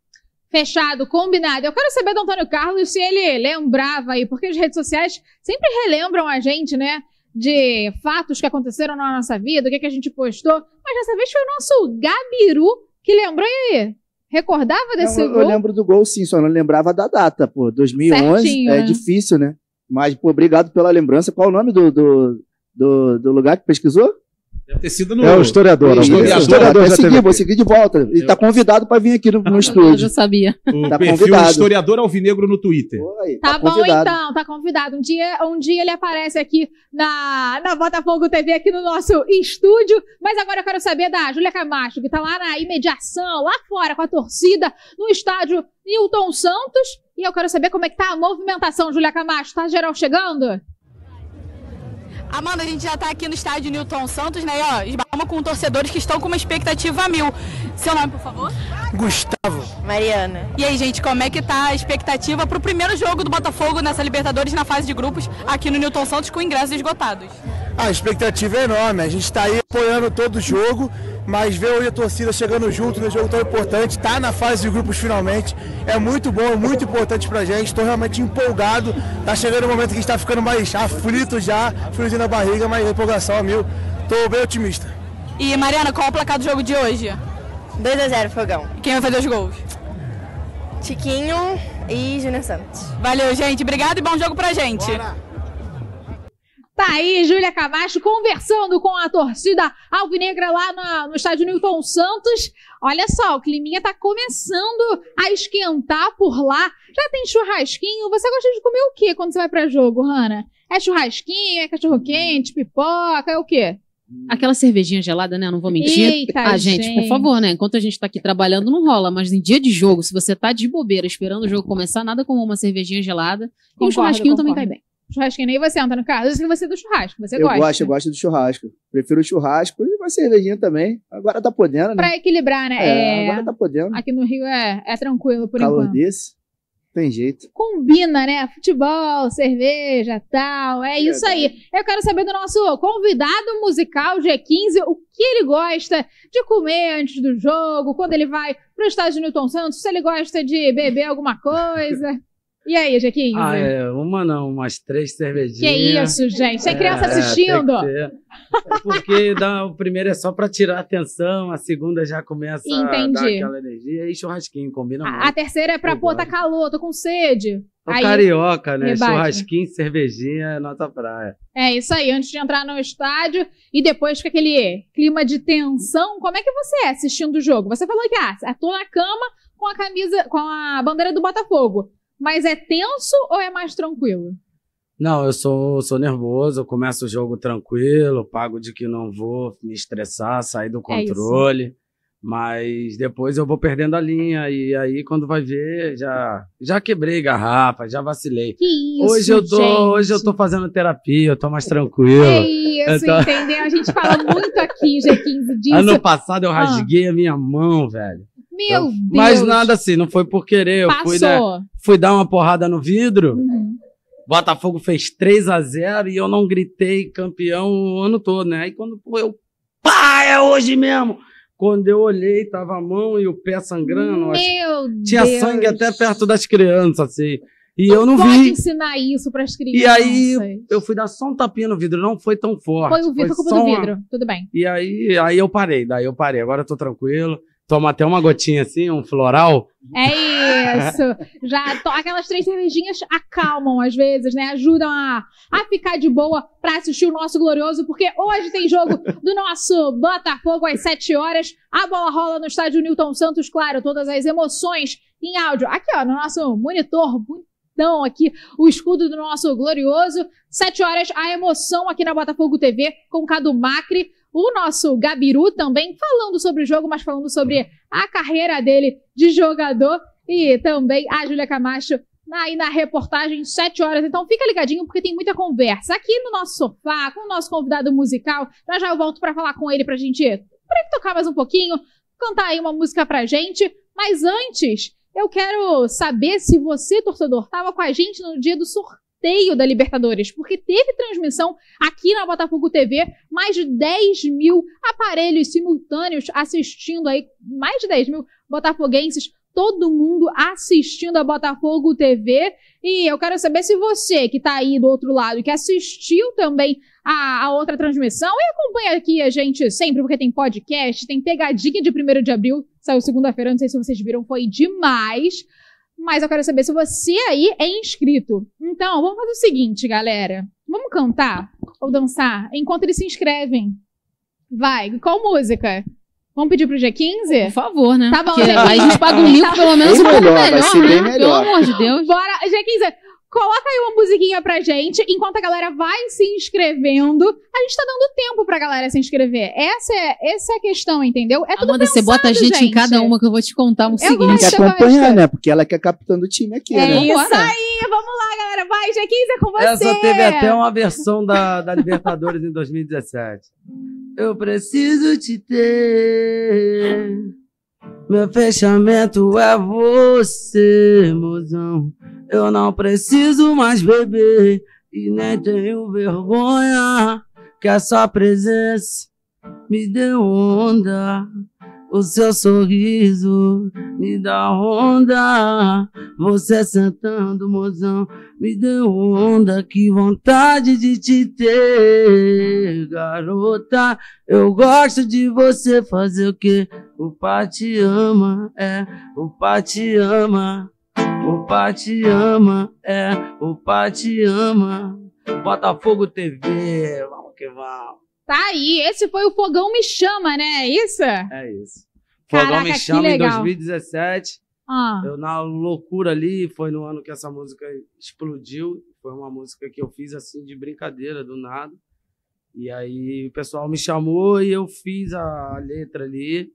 Fechado, combinado. Eu quero saber do Antônio Carlos se ele lembrava aí, porque as redes sociais sempre relembram a gente, né? de fatos que aconteceram na nossa vida, o que, que a gente postou. Mas dessa vez foi o nosso Gabiru que lembrou e recordava desse não, eu, gol. Eu lembro do gol, sim, só não lembrava da data, pô. 2011 Certinho, é né? difícil, né? Mas, pô, obrigado pela lembrança. Qual o nome do, do, do, do lugar que pesquisou? Deve ter sido no. É o historiador. O historiador, vou seguir de volta. E está convidado para vir aqui no, no (laughs) estúdio. Eu já sabia. O tá perfil convidado. historiador Alvinegro no Twitter. Oi, tá, tá bom convidado. então, tá convidado. Um dia, um dia ele aparece aqui na, na Botafogo TV, aqui no nosso estúdio. Mas agora eu quero saber da Júlia Camacho, que está lá na imediação, lá fora, com a torcida, no estádio Nilton Santos. E eu quero saber como é que tá a movimentação, Júlia Camacho. Tá geral chegando? Amanda, a gente já está aqui no estádio Newton Santos, né? E, ó, esbarramos com torcedores que estão com uma expectativa mil. Seu nome, por favor? Gustavo. Mariana. E aí, gente, como é que tá a expectativa para o primeiro jogo do Botafogo nessa Libertadores na fase de grupos aqui no Newton Santos com ingressos esgotados? A expectativa é enorme. A gente está aí apoiando todo o jogo mas ver hoje a torcida chegando junto no jogo tão importante, tá na fase de grupos finalmente, é muito bom, muito importante pra gente, estou realmente empolgado, tá chegando o momento que a gente tá ficando mais aflito já, friozinho na barriga, mas empolgação a mil, tô bem otimista. E Mariana, qual é o placar do jogo de hoje? 2 a 0 Fogão. Quem vai fazer os gols? Tiquinho e Júnior Santos. Valeu, gente. Obrigado e bom jogo pra gente. Bora. Tá aí Júlia Camacho conversando com a torcida alvinegra lá no estádio Newton Santos. Olha só, o climinha tá começando a esquentar por lá. Já tem churrasquinho. Você gosta de comer o que quando você vai para jogo, Hanna? É churrasquinho, é cachorro-quente, pipoca, é o quê? Aquela cervejinha gelada, né? Não vou mentir. Eita, ah, gente, gente, por favor, né? Enquanto a gente tá aqui trabalhando, não rola. Mas em dia de jogo, se você tá de bobeira esperando o jogo começar, nada como uma cervejinha gelada. Concordo, e um churrasquinho tá concordo. também cai bem churrasquinho nem você entra no caso. Eu que você é do churrasco, você eu gosta. Eu gosto, eu gosto do churrasco. Prefiro o churrasco e uma cervejinha também. Agora tá podendo, né? Pra equilibrar, né? É, é... Agora tá podendo. Aqui no Rio é, é tranquilo por Calor enquanto. Calor desse, tem jeito. Combina, né? Futebol, cerveja, tal. É, é isso aí. Eu quero saber do nosso convidado musical, G15, o que ele gosta de comer antes do jogo, quando ele vai pro estádio Newton Santos, se ele gosta de beber alguma coisa. (laughs) E aí, Jequinho? Ah, é, uma não, umas três cervejinhas. Que isso, gente? Tem é é, criança é, assistindo? É, porque dá, o primeiro é só para tirar a atenção, a segunda já começa Entendi. a dar aquela energia e churrasquinho, combina a, muito. A terceira é para pô, tá calor, tô com sede. O aí, carioca, né? Rebate. Churrasquinho, cervejinha é nossa praia. É isso aí, antes de entrar no estádio e depois com aquele clima de tensão, como é que você é assistindo o jogo? Você falou que, ah, tô na cama com a camisa, com a bandeira do Botafogo. Mas é tenso ou é mais tranquilo? Não, eu sou, sou nervoso, eu começo o jogo tranquilo, pago de que não vou me estressar, sair do é controle. É mas depois eu vou perdendo a linha e aí quando vai ver já já quebrei garrafa, já vacilei. Que isso, hoje eu tô, gente. hoje eu tô fazendo terapia, eu tô mais tranquilo. É isso, tô... Então entendeu? A gente fala muito aqui, G15 disso. Ano passado eu ah. rasguei ah. a minha mão, velho. Meu Deus! Mas nada assim, não foi por querer. Passou. Eu fui, né, fui dar uma porrada no vidro. Uhum. Botafogo fez 3 a 0 e eu não gritei campeão o ano todo, né? Aí quando eu. Pá, é hoje mesmo! Quando eu olhei, tava a mão e o pé sangrando. Meu Deus! Tinha sangue até perto das crianças, assim. E não eu não pode vi. ensinar isso para as crianças. E aí eu fui dar só um tapinha no vidro, não foi tão forte. Foi o vidro, foi culpa do vidro. Uma... Tudo bem. E aí, aí eu parei, daí eu parei. Agora eu tô tranquilo toma até uma gotinha assim, um floral. É isso. Já to... aquelas três cervejinhas acalmam às vezes, né? Ajudam a, a ficar de boa para assistir o nosso glorioso, porque hoje tem jogo do nosso Botafogo às 7 horas. A bola rola no estádio Newton Santos, claro, todas as emoções em áudio. Aqui, ó, no nosso monitor bonitão aqui, o escudo do nosso glorioso. 7 horas, a emoção aqui na Botafogo TV com Cadu Macri o nosso Gabiru também falando sobre o jogo, mas falando sobre a carreira dele de jogador e também a Júlia Camacho aí na reportagem 7 horas. Então fica ligadinho porque tem muita conversa aqui no nosso sofá com o nosso convidado musical. Já já eu volto para falar com ele pra gente pra tocar mais um pouquinho, cantar aí uma música pra gente. Mas antes, eu quero saber se você, torcedor, estava com a gente no dia do sorteio sorteio da Libertadores, porque teve transmissão aqui na Botafogo TV, mais de 10 mil aparelhos simultâneos assistindo aí, mais de 10 mil botafoguenses todo mundo assistindo a Botafogo TV. E eu quero saber se você que está aí do outro lado e que assistiu também a, a, outra transmissão e acompanha aqui a gente sempre, porque tem podcast, tem pegadinha de 1 de abril, saiu segunda-feira, não sei se vocês viram, foi demais mas eu quero saber se você aí é inscrito. Então, vamos fazer o seguinte, galera. Vamos cantar ou dançar enquanto eles se inscrevem. Vai, qual música? Vamos pedir pro G15? Por favor, né? Tá bom, Porque G15. Aí a gente paga um mil, pelo menos um pouco melhor, melhor, né? melhor, Pelo amor de Deus. Bora, G15, Coloca aí uma musiquinha pra gente. Enquanto a galera vai se inscrevendo, a gente tá dando tempo pra galera se inscrever. Essa é, essa é a questão, entendeu? É tudo Amanda, pensado, você bota a gente, gente, em cada uma que eu vou te contar um eu seguinte. Tem que acompanhar, né? Porque ela que é capitã do time aqui, é né? É isso aí! Vamos lá, galera! Vai, G15, é com você! Essa teve até uma versão da, da Libertadores em 2017. Eu preciso te ter... Meu fechamento é você, mozão. Eu não preciso mais beber e nem tenho vergonha que a sua presença me deu onda. O seu sorriso me dá onda. Você sentando, mozão, me deu onda. Que vontade de te ter, garota. Eu gosto de você fazer o que o pai te ama, é, o pai te ama. O pai te ama, é, o pai te ama. Botafogo TV, vamos que vamos. Tá aí, esse foi o Fogão Me Chama, né? É isso? É isso. Fogão Caraca, Me Chama em 2017. Ah. Eu, na loucura ali, foi no ano que essa música explodiu. Foi uma música que eu fiz assim de brincadeira, do nada. E aí o pessoal me chamou e eu fiz a letra ali.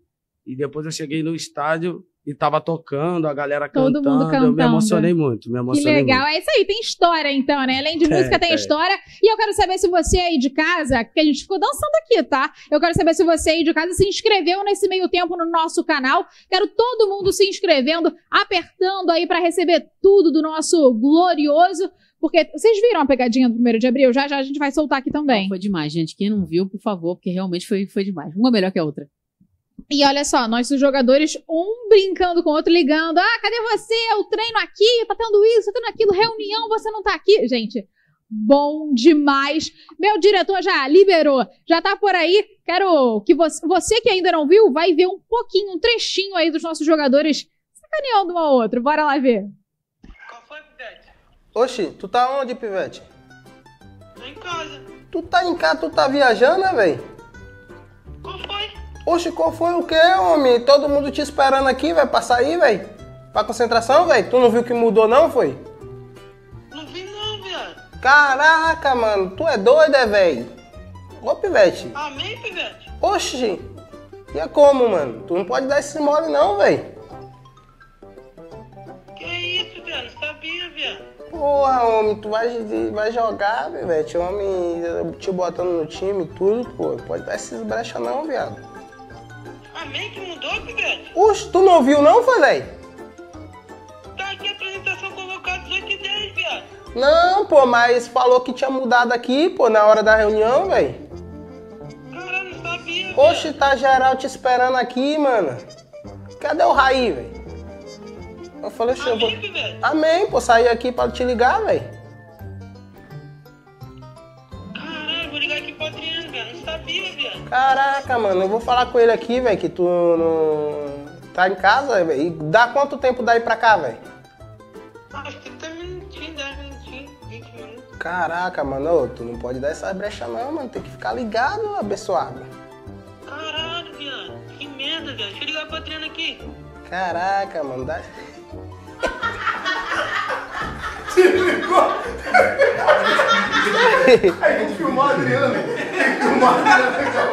E depois eu cheguei no estádio, e tava tocando, a galera Todo cantando. Mundo cantando. Eu me emocionei muito, me emocionei Que legal, muito. é isso aí, tem história então, né? Além de é, música, tem é. história. E eu quero saber se você aí de casa, que a gente ficou dançando aqui, tá? Eu quero saber se você aí de casa se inscreveu nesse meio tempo no nosso canal. Quero todo mundo se inscrevendo, apertando aí para receber tudo do nosso glorioso porque vocês viram a pegadinha do primeiro de abril? Já já a gente vai soltar aqui também. Não, foi demais, gente. Quem não viu, por favor, porque realmente foi, foi demais. Uma melhor que a outra. E olha só, nós os jogadores, um brincando com o outro, ligando: ah, cadê você? Eu treino aqui, tá tendo isso, tá tendo aquilo, reunião, você não tá aqui. Gente, bom demais. Meu diretor já liberou, já tá por aí. Quero que você, você que ainda não viu, vai ver um pouquinho, um trechinho aí dos nossos jogadores sacaneando um ao outro. Bora lá ver. Qual foi, Pivete? Oxi, tu tá onde, Pivete? Tô em casa. Tu tá em casa, tu tá viajando, né, velho? Qual foi? Oxe, qual foi o que, homem? Todo mundo te esperando aqui, velho, pra sair, velho. Pra concentração, velho. Tu não viu que mudou, não, foi? Não vi, não, viado. Caraca, mano. Tu é doido, é, velho? Ô, Pivete. Amém, Pivete? Oxe, E é como, mano? Tu não pode dar esse mole, não, velho. Que isso, viado? Não sabia, viado. Porra, homem. Tu vai, vai jogar, Pivete. Homem te botando no time tudo, pô. Pode dar esses brechas não, viado também que mudou, pivete? Oxe, tu não viu não, Falei? Tá aqui a apresentação convocada 18 e 10, viado. Não, pô, mas falou que tinha mudado aqui, pô, na hora da reunião, velho. Caralho, não sabia, velho. Oxe, tá geral te esperando aqui, mano. Cadê o Raí, velho? Eu falei, assim, eu vou... Amém, pô, saí aqui pra te ligar, velho. Vivian. Caraca, mano, eu vou falar com ele aqui, velho, que tu não. tá em casa, velho. E dá quanto tempo daí pra cá, velho? Acho que tá minutinho, 10 minutinhos, 20 minutos. Caraca, mano, tu não pode dar essa brecha não, mano. Tem que ficar ligado, abençoado. Caralho, viado. Que merda, viado. Deixa eu ligar pra Adriana aqui. Caraca, mano, dá. (laughs) se ligou? a gente filmou a Adriana. Tem que filmar a Adriana.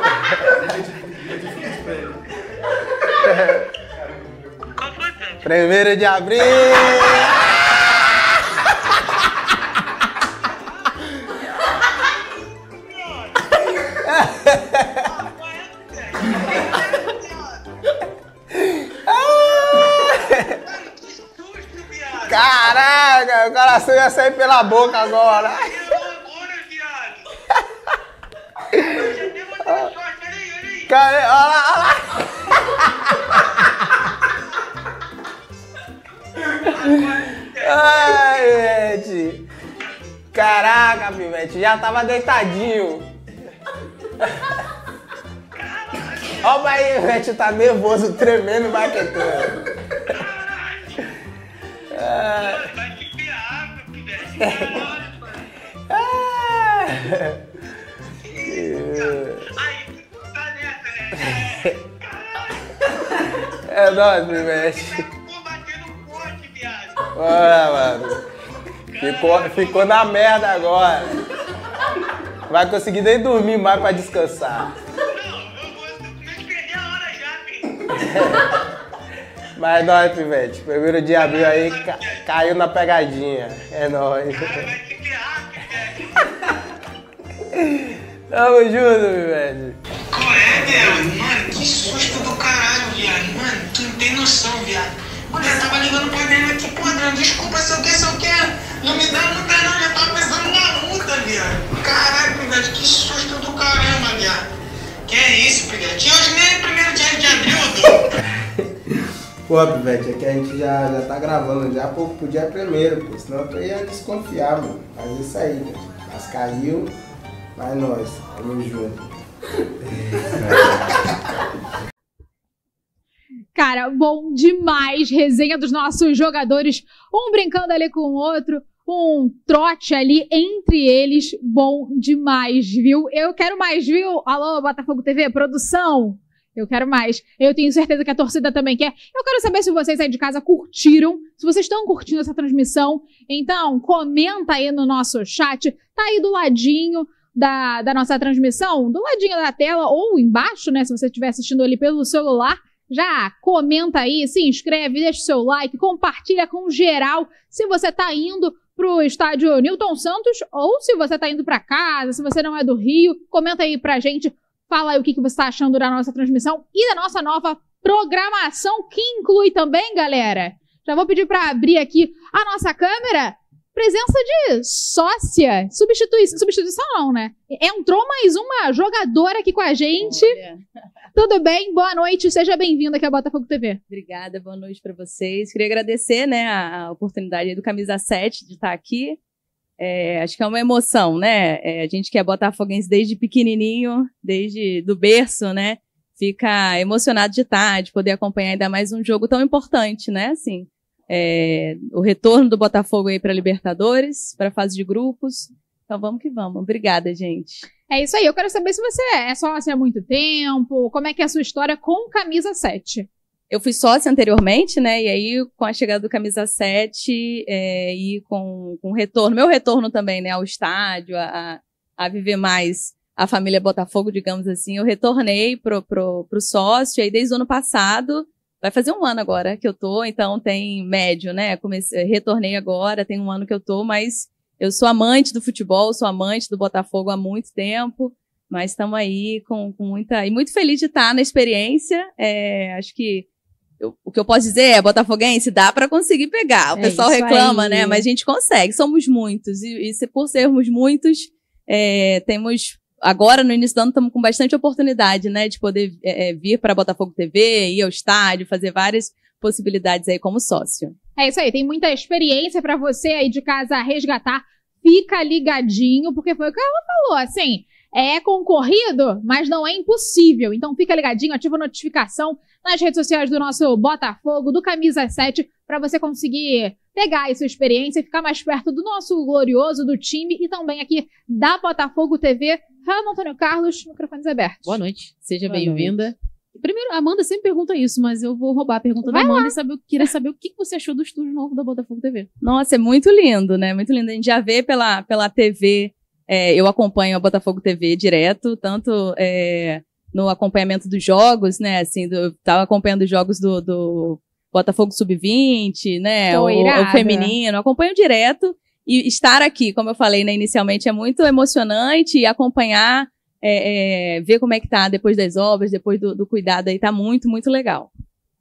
Primeiro de abril! velho. O coração ia sair pela boca agora. Né, cara, olha lá, olha lá. Ai, gente. Caraca, Pivete, já tava deitadinho. Ó, o aí, Pivete tá nervoso, tremendo, baquetando. Caralho. É... Aí, tá nessa, né? Caralho! É nóis, me mexe. Olha, mano. Ficou, ficou na merda agora. Vai conseguir nem dormir mais pra descansar. Não, eu vou. Mas a hora já, filho. (laughs) Mas é nós, Pivete, primeiro de abril aí ca caiu na pegadinha. É nóis. Pivete. (laughs) Tamo junto, Pivete. Qual é, viado? Mano, que susto do caralho, viado. Mano, tu não tem noção, viado. Mano, eu tava ligando pro Adriano aqui, pô, André. desculpa, sei o que, sei o que. Não me dá muita, não, eu tava pensando na luta, viado. Caralho, Pivete, que susto do caramba, viado. Que é isso, Pivete. E hoje nem é primeiro dia de abril, Dudu. (laughs) Pô, Pivete, é que a gente já, já tá gravando já pô, podia primeiro, pô, senão eu ia desconfiar, mano. Mas é isso aí, velho. Mas caiu, mas nós, tamo junto. (laughs) Cara, bom demais. Resenha dos nossos jogadores, um brincando ali com o outro um trote ali entre eles bom demais, viu? Eu quero mais, viu? Alô, Botafogo TV, produção! Eu quero mais. Eu tenho certeza que a torcida também quer. Eu quero saber se vocês aí de casa curtiram, se vocês estão curtindo essa transmissão. Então, comenta aí no nosso chat. Tá aí do ladinho da, da nossa transmissão, do ladinho da tela ou embaixo, né? Se você estiver assistindo ali pelo celular. Já comenta aí, se inscreve, deixa o seu like, compartilha com geral se você está indo para o estádio Newton Santos ou se você está indo para casa, se você não é do Rio, comenta aí para gente Fala aí o que, que você está achando da nossa transmissão e da nossa nova programação, que inclui também, galera. Já vou pedir para abrir aqui a nossa câmera. Presença de sócia, substituição, substituição não, né? Entrou mais uma jogadora aqui com a gente. Olha. Tudo bem? Boa noite, seja bem-vinda aqui à Botafogo TV. Obrigada, boa noite para vocês. Queria agradecer né, a oportunidade do Camisa 7 de estar aqui. É, acho que é uma emoção, né? É, a gente que é botafoguense desde pequenininho, desde do berço, né? Fica emocionado de estar, de poder acompanhar ainda mais um jogo tão importante, né? Assim, é, o retorno do Botafogo aí para Libertadores, para fase de grupos. Então vamos que vamos. Obrigada, gente. É isso aí. Eu quero saber se você é, é só assim há muito tempo, como é que é a sua história com camisa 7? eu fui sócia anteriormente, né? E aí, com a chegada do Camisa 7 é, e com, com o retorno, meu retorno também, né, ao estádio, a, a viver mais a família Botafogo, digamos assim, eu retornei pro, pro, pro sócio, e aí desde o ano passado, vai fazer um ano agora que eu tô, então tem médio, né? Comecei, eh, retornei agora, tem um ano que eu tô, mas eu sou amante do futebol, sou amante do Botafogo há muito tempo, mas estamos aí com, com, muita. e muito feliz de estar tá na experiência. É, acho que eu, o que eu posso dizer é, botafoguense, dá para conseguir pegar. O é pessoal reclama, aí. né? Mas a gente consegue, somos muitos. E, e se, por sermos muitos, é, temos agora no início do ano estamos com bastante oportunidade, né, de poder é, é vir para Botafogo TV, ir ao estádio, fazer várias possibilidades aí como sócio. É isso aí, tem muita experiência para você aí de casa resgatar. Fica ligadinho, porque foi o que ela falou, assim, é concorrido, mas não é impossível. Então fica ligadinho, ativa a notificação nas redes sociais do nosso Botafogo, do Camisa 7, para você conseguir pegar aí sua experiência e ficar mais perto do nosso glorioso, do time e também aqui da Botafogo TV. Ramon Antônio Carlos, microfones abertos. Boa noite, seja bem-vinda. Primeiro, a Amanda sempre pergunta isso, mas eu vou roubar a pergunta Vai da Amanda lá. e saber, queria saber o que você achou do estúdio novo da Botafogo TV. Nossa, é muito lindo, né? Muito lindo. A gente já vê pela, pela TV é, eu acompanho a Botafogo TV direto, tanto é, no acompanhamento dos jogos, né? Assim, do, acompanhando os jogos do, do Botafogo Sub-20, né? O, o, feminino, acompanho direto. E estar aqui, como eu falei né, inicialmente, é muito emocionante e acompanhar, é, é, ver como é que tá depois das obras, depois do, do cuidado aí, tá muito, muito legal.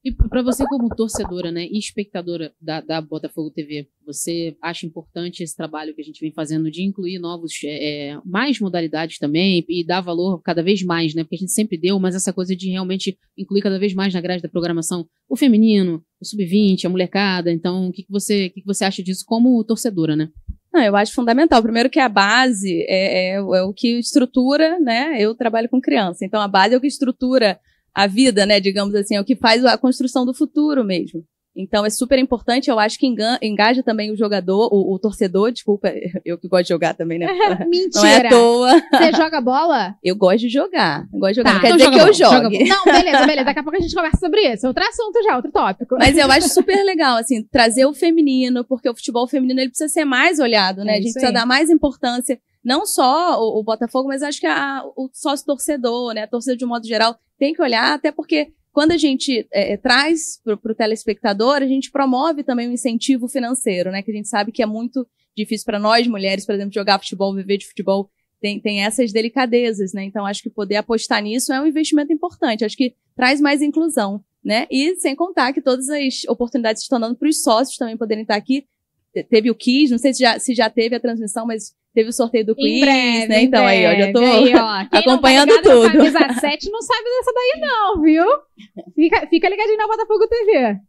E para você como torcedora, né, e espectadora da, da, Botafogo TV, você acha importante esse trabalho que a gente vem fazendo de incluir novos, é, mais modalidades também e dar valor cada vez mais, né? Porque a gente sempre deu, mas essa coisa de realmente incluir cada vez mais na grade da programação o feminino, o sub-20, a molecada. Então, o que, que você, o que, que você acha disso como torcedora, né? Não, eu acho fundamental. Primeiro que a base é, é, é, o que estrutura, né? Eu trabalho com criança, então a base é o que estrutura a vida, né, digamos assim, é o que faz a construção do futuro mesmo. Então é super importante, eu acho que engaja também o jogador, o, o torcedor, desculpa, (laughs) eu que gosto de jogar também, né? Mentira. (laughs) Não é à toa. Você joga bola? Eu gosto de jogar. Eu gosto de jogar. Tá, não quer então dizer que bola, eu jogo. Não, beleza, (laughs) beleza. Daqui a pouco a gente conversa sobre isso. Outro assunto já, outro tópico. Mas eu acho super legal, assim, trazer o feminino, porque o futebol feminino ele precisa ser mais olhado, né? É a gente precisa aí. dar mais importância não só o, o Botafogo, mas acho que a, o sócio torcedor, né, a torcida de um modo geral, tem que olhar, até porque quando a gente é, é traz para o telespectador, a gente promove também o um incentivo financeiro, né? Que a gente sabe que é muito difícil para nós, mulheres, por exemplo, jogar futebol, viver de futebol, tem, tem essas delicadezas, né? Então, acho que poder apostar nisso é um investimento importante. Acho que traz mais inclusão, né? E sem contar que todas as oportunidades estão dando para os sócios também poderem estar tá aqui. Teve o KIS, não sei se já, se já teve a transmissão, mas Teve o sorteio do quiz, breve, né? Então aí, ó, já tô aí, ó, acompanhando tá tudo. Quem camisa 7 não sabe dessa daí não, viu? Fica, fica ligadinho na Botafogo TV. É.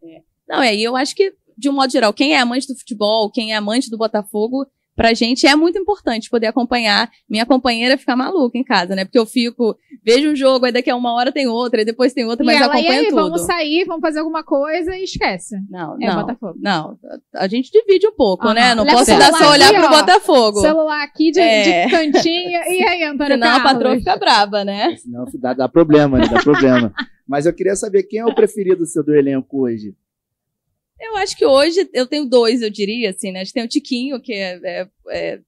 Não, é, e eu acho que, de um modo geral, quem é amante do futebol, quem é amante do Botafogo, pra gente é muito importante poder acompanhar. Minha companheira fica maluca em casa, né? Porque eu fico, vejo um jogo, aí daqui a uma hora tem outra, e depois tem outra, mas ela, acompanha e aí, tudo. Vamos sair, vamos fazer alguma coisa e esquece. Não, é não. Botafogo. Não, a gente divide um pouco, ah, né? Não posso dar só olhar aqui, pro ó, Botafogo. Celular aqui de, é. de cantinho. E aí, (laughs) Antônio Senão Carlos? a patroa fica brava, né? Senão dá, dá problema, né? Dá problema. mas eu queria saber quem é o preferido seu do elenco hoje. Eu acho que hoje eu tenho dois, eu diria, assim, né? A gente tem o Tiquinho, que é, é, é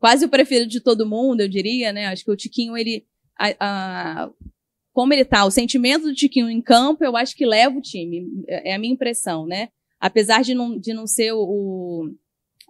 quase o preferido de todo mundo, eu diria, né? Acho que o Tiquinho, ele. A, a, como ele tá, o sentimento do Tiquinho em campo, eu acho que leva o time. É, é a minha impressão, né? Apesar de não, de não ser o,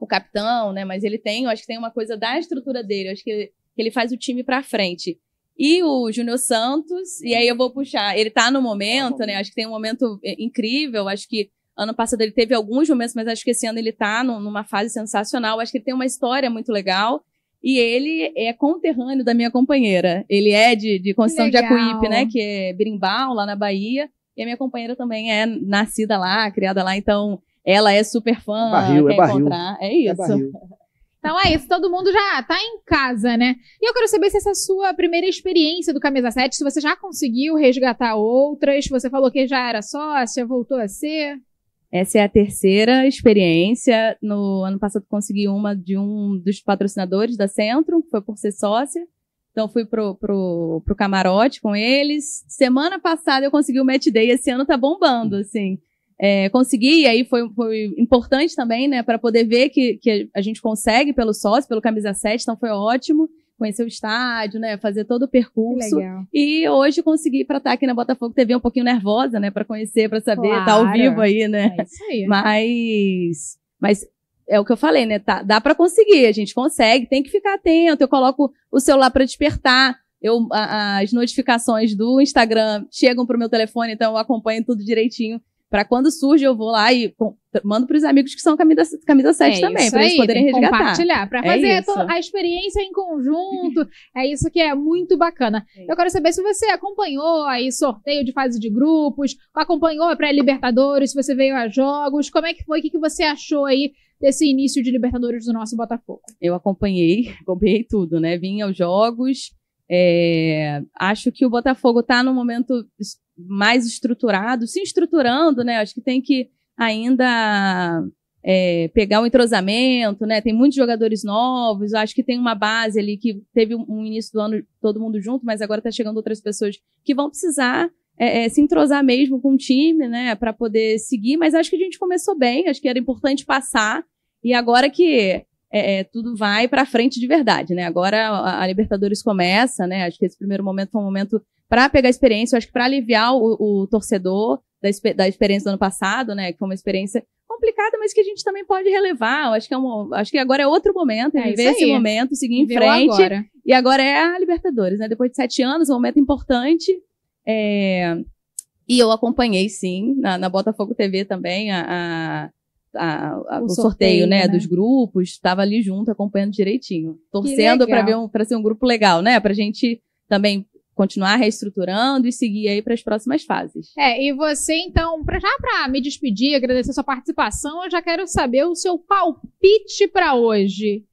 o capitão, né? Mas ele tem, eu acho que tem uma coisa da estrutura dele. Eu acho que ele, que ele faz o time pra frente. E o Júnior Santos, e aí eu vou puxar. Ele tá no momento, tá né? Acho que tem um momento é, incrível, acho que Ano passado ele teve alguns momentos, mas acho que esse ano ele está numa fase sensacional. Acho que ele tem uma história muito legal. E ele é conterrâneo da minha companheira. Ele é de, de de Acuípe, né? Que é Birimbau, lá na Bahia. E a minha companheira também é nascida lá, criada lá. Então, ela é super fã. É barril, quer é encontrar. Barril. É, é isso. É Então é isso, todo mundo já tá em casa, né? E eu quero saber se essa é a sua primeira experiência do Camisa 7, se você já conseguiu resgatar outras, você falou que já era sócia, voltou a ser. Essa é a terceira experiência. No ano passado consegui uma de um dos patrocinadores da Centro, que foi por ser sócia. Então fui pro, pro, pro camarote com eles. Semana passada eu consegui o Match Day, esse ano tá bombando, assim. É, consegui, e aí foi, foi importante também, né, para poder ver que, que a gente consegue pelo sócio, pelo Camisa 7, então foi ótimo conhecer o estádio, né? Fazer todo o percurso. E hoje consegui para estar aqui na Botafogo TV um pouquinho nervosa, né? Para conhecer, para saber, claro. tá ao vivo aí, né? É isso aí. Mas, mas é o que eu falei, né? Tá, dá para conseguir, a gente consegue, tem que ficar atento. Eu coloco o celular para despertar. Eu, as notificações do Instagram chegam para o meu telefone, então eu acompanho tudo direitinho para quando surge, eu vou lá e mando para os amigos que são camisa, camisa 7 é também, para eles poderem resgatar. Compartilhar, para é fazer é a experiência em conjunto. é isso que é muito bacana. É eu quero saber se você acompanhou aí sorteio de fase de grupos, acompanhou a pré-Libertadores, se você veio a jogos, como é que foi, o que, que você achou aí desse início de Libertadores do nosso Botafogo? Eu acompanhei, (laughs) acompanhei tudo, né? Vim aos jogos. É, acho que o Botafogo está num momento mais estruturado, se estruturando, né? Acho que tem que ainda é, pegar o um entrosamento, né? Tem muitos jogadores novos, acho que tem uma base ali que teve um início do ano todo mundo junto, mas agora está chegando outras pessoas que vão precisar é, é, se entrosar mesmo com o time, né? Para poder seguir, mas acho que a gente começou bem, acho que era importante passar, e agora que é, é tudo vai para frente de verdade, né? Agora a, a, Libertadores começa, né? Acho que esse primeiro momento foi um momento para pegar experiência, eu acho que para aliviar o, o torcedor da, da, experiência do ano passado, né? Que foi uma experiência complicada, mas que a gente também pode relevar. Eu acho que, é um, acho que agora é outro momento, é, é viver esse momento, seguir em frente. Agora. E agora é a Libertadores, né? Depois de sete anos, um momento importante. É... E eu acompanhei, sim, na, na Botafogo TV também, a, a, a, o, o, sorteio, sorteio né, né, dos grupos. Estava ali junto, acompanhando direitinho. Torcendo para um, ser um grupo legal, né? a gente também continuar reestruturando e seguir aí para as próximas fases. É, e você então, pra, já para me despedir, agradecer sua participação, eu já quero saber o seu palpite para hoje.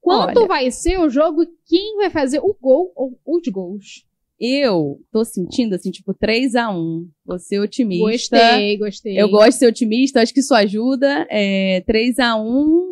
Quanto Olha, vai ser o jogo e quem vai fazer o gol ou os gols? Eu tô sentindo assim, tipo, 3 a 1 Vou ser otimista. Gostei, gostei. Eu gosto de ser otimista, acho que isso ajuda. É, 3 a 1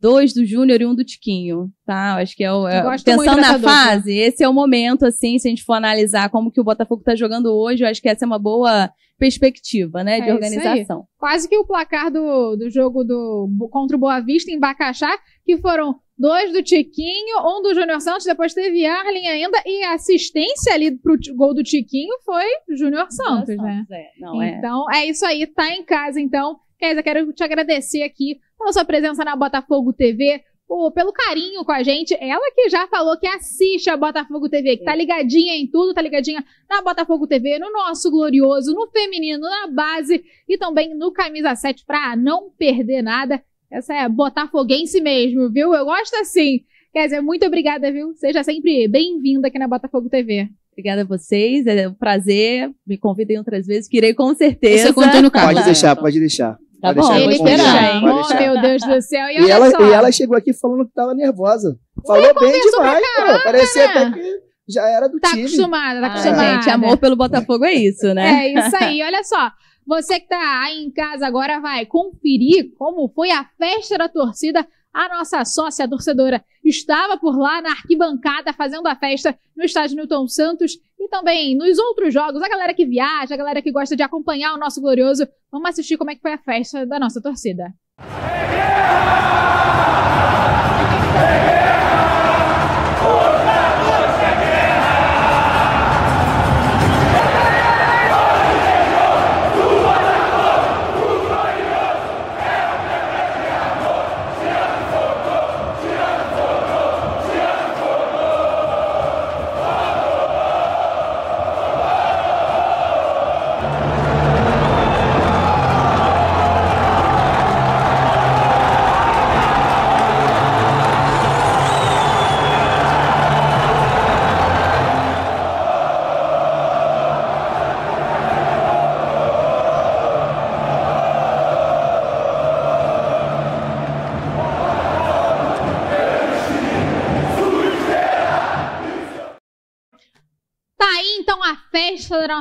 dois do Júnior e um do Tiquinho, tá? Acho que é o. É, pensando na fase, esse é o momento, assim, se a gente for analisar como que o Botafogo tá jogando hoje, eu acho que essa é uma boa perspectiva, né, é de organização. Quase que o placar do, do jogo do contra o Boa Vista em Bacaxá, que foram dois do Tiquinho, um do Júnior Santos, depois teve Arlin ainda, e a assistência ali pro gol do Tiquinho foi Júnior Santos, né? Santos, né? É. Não, é. então, é. é isso aí, tá em casa, então. Kézia, quero te agradecer aqui pela sua presença na Botafogo TV, pô, pelo carinho com a gente. Ela que já falou que assiste a Botafogo TV, que tá é. ligadinha em tudo, tá ligadinha na Botafogo TV, no nosso glorioso, no feminino, na base e também no camisa 7 para não perder nada. Essa é botafoguense mesmo, viu? Eu gosto assim. Kézia, muito obrigada, viu? Seja sempre bem-vinda aqui na Botafogo TV. Obrigada a vocês, é um prazer. Me convidem outras vezes, que irei com certeza. Você carro. Pode deixar, pode deixar. Tá bom, ele esperar. Oh, meu Deus do céu. E, e ela, só. e ela chegou aqui falando que tava nervosa. Falou bem demais, caramba, pô. Parecia né? até que já era do tá time. Tá acostumada, tá ah, acostumada. Gente, amor pelo Botafogo é isso, né? É isso aí. Olha só. Você que tá aí em casa agora vai conferir como foi a festa da torcida. A nossa sócia a torcedora estava por lá na arquibancada fazendo a festa no estádio Newton Santos e também nos outros jogos, a galera que viaja, a galera que gosta de acompanhar o nosso glorioso, vamos assistir como é que foi a festa da nossa torcida.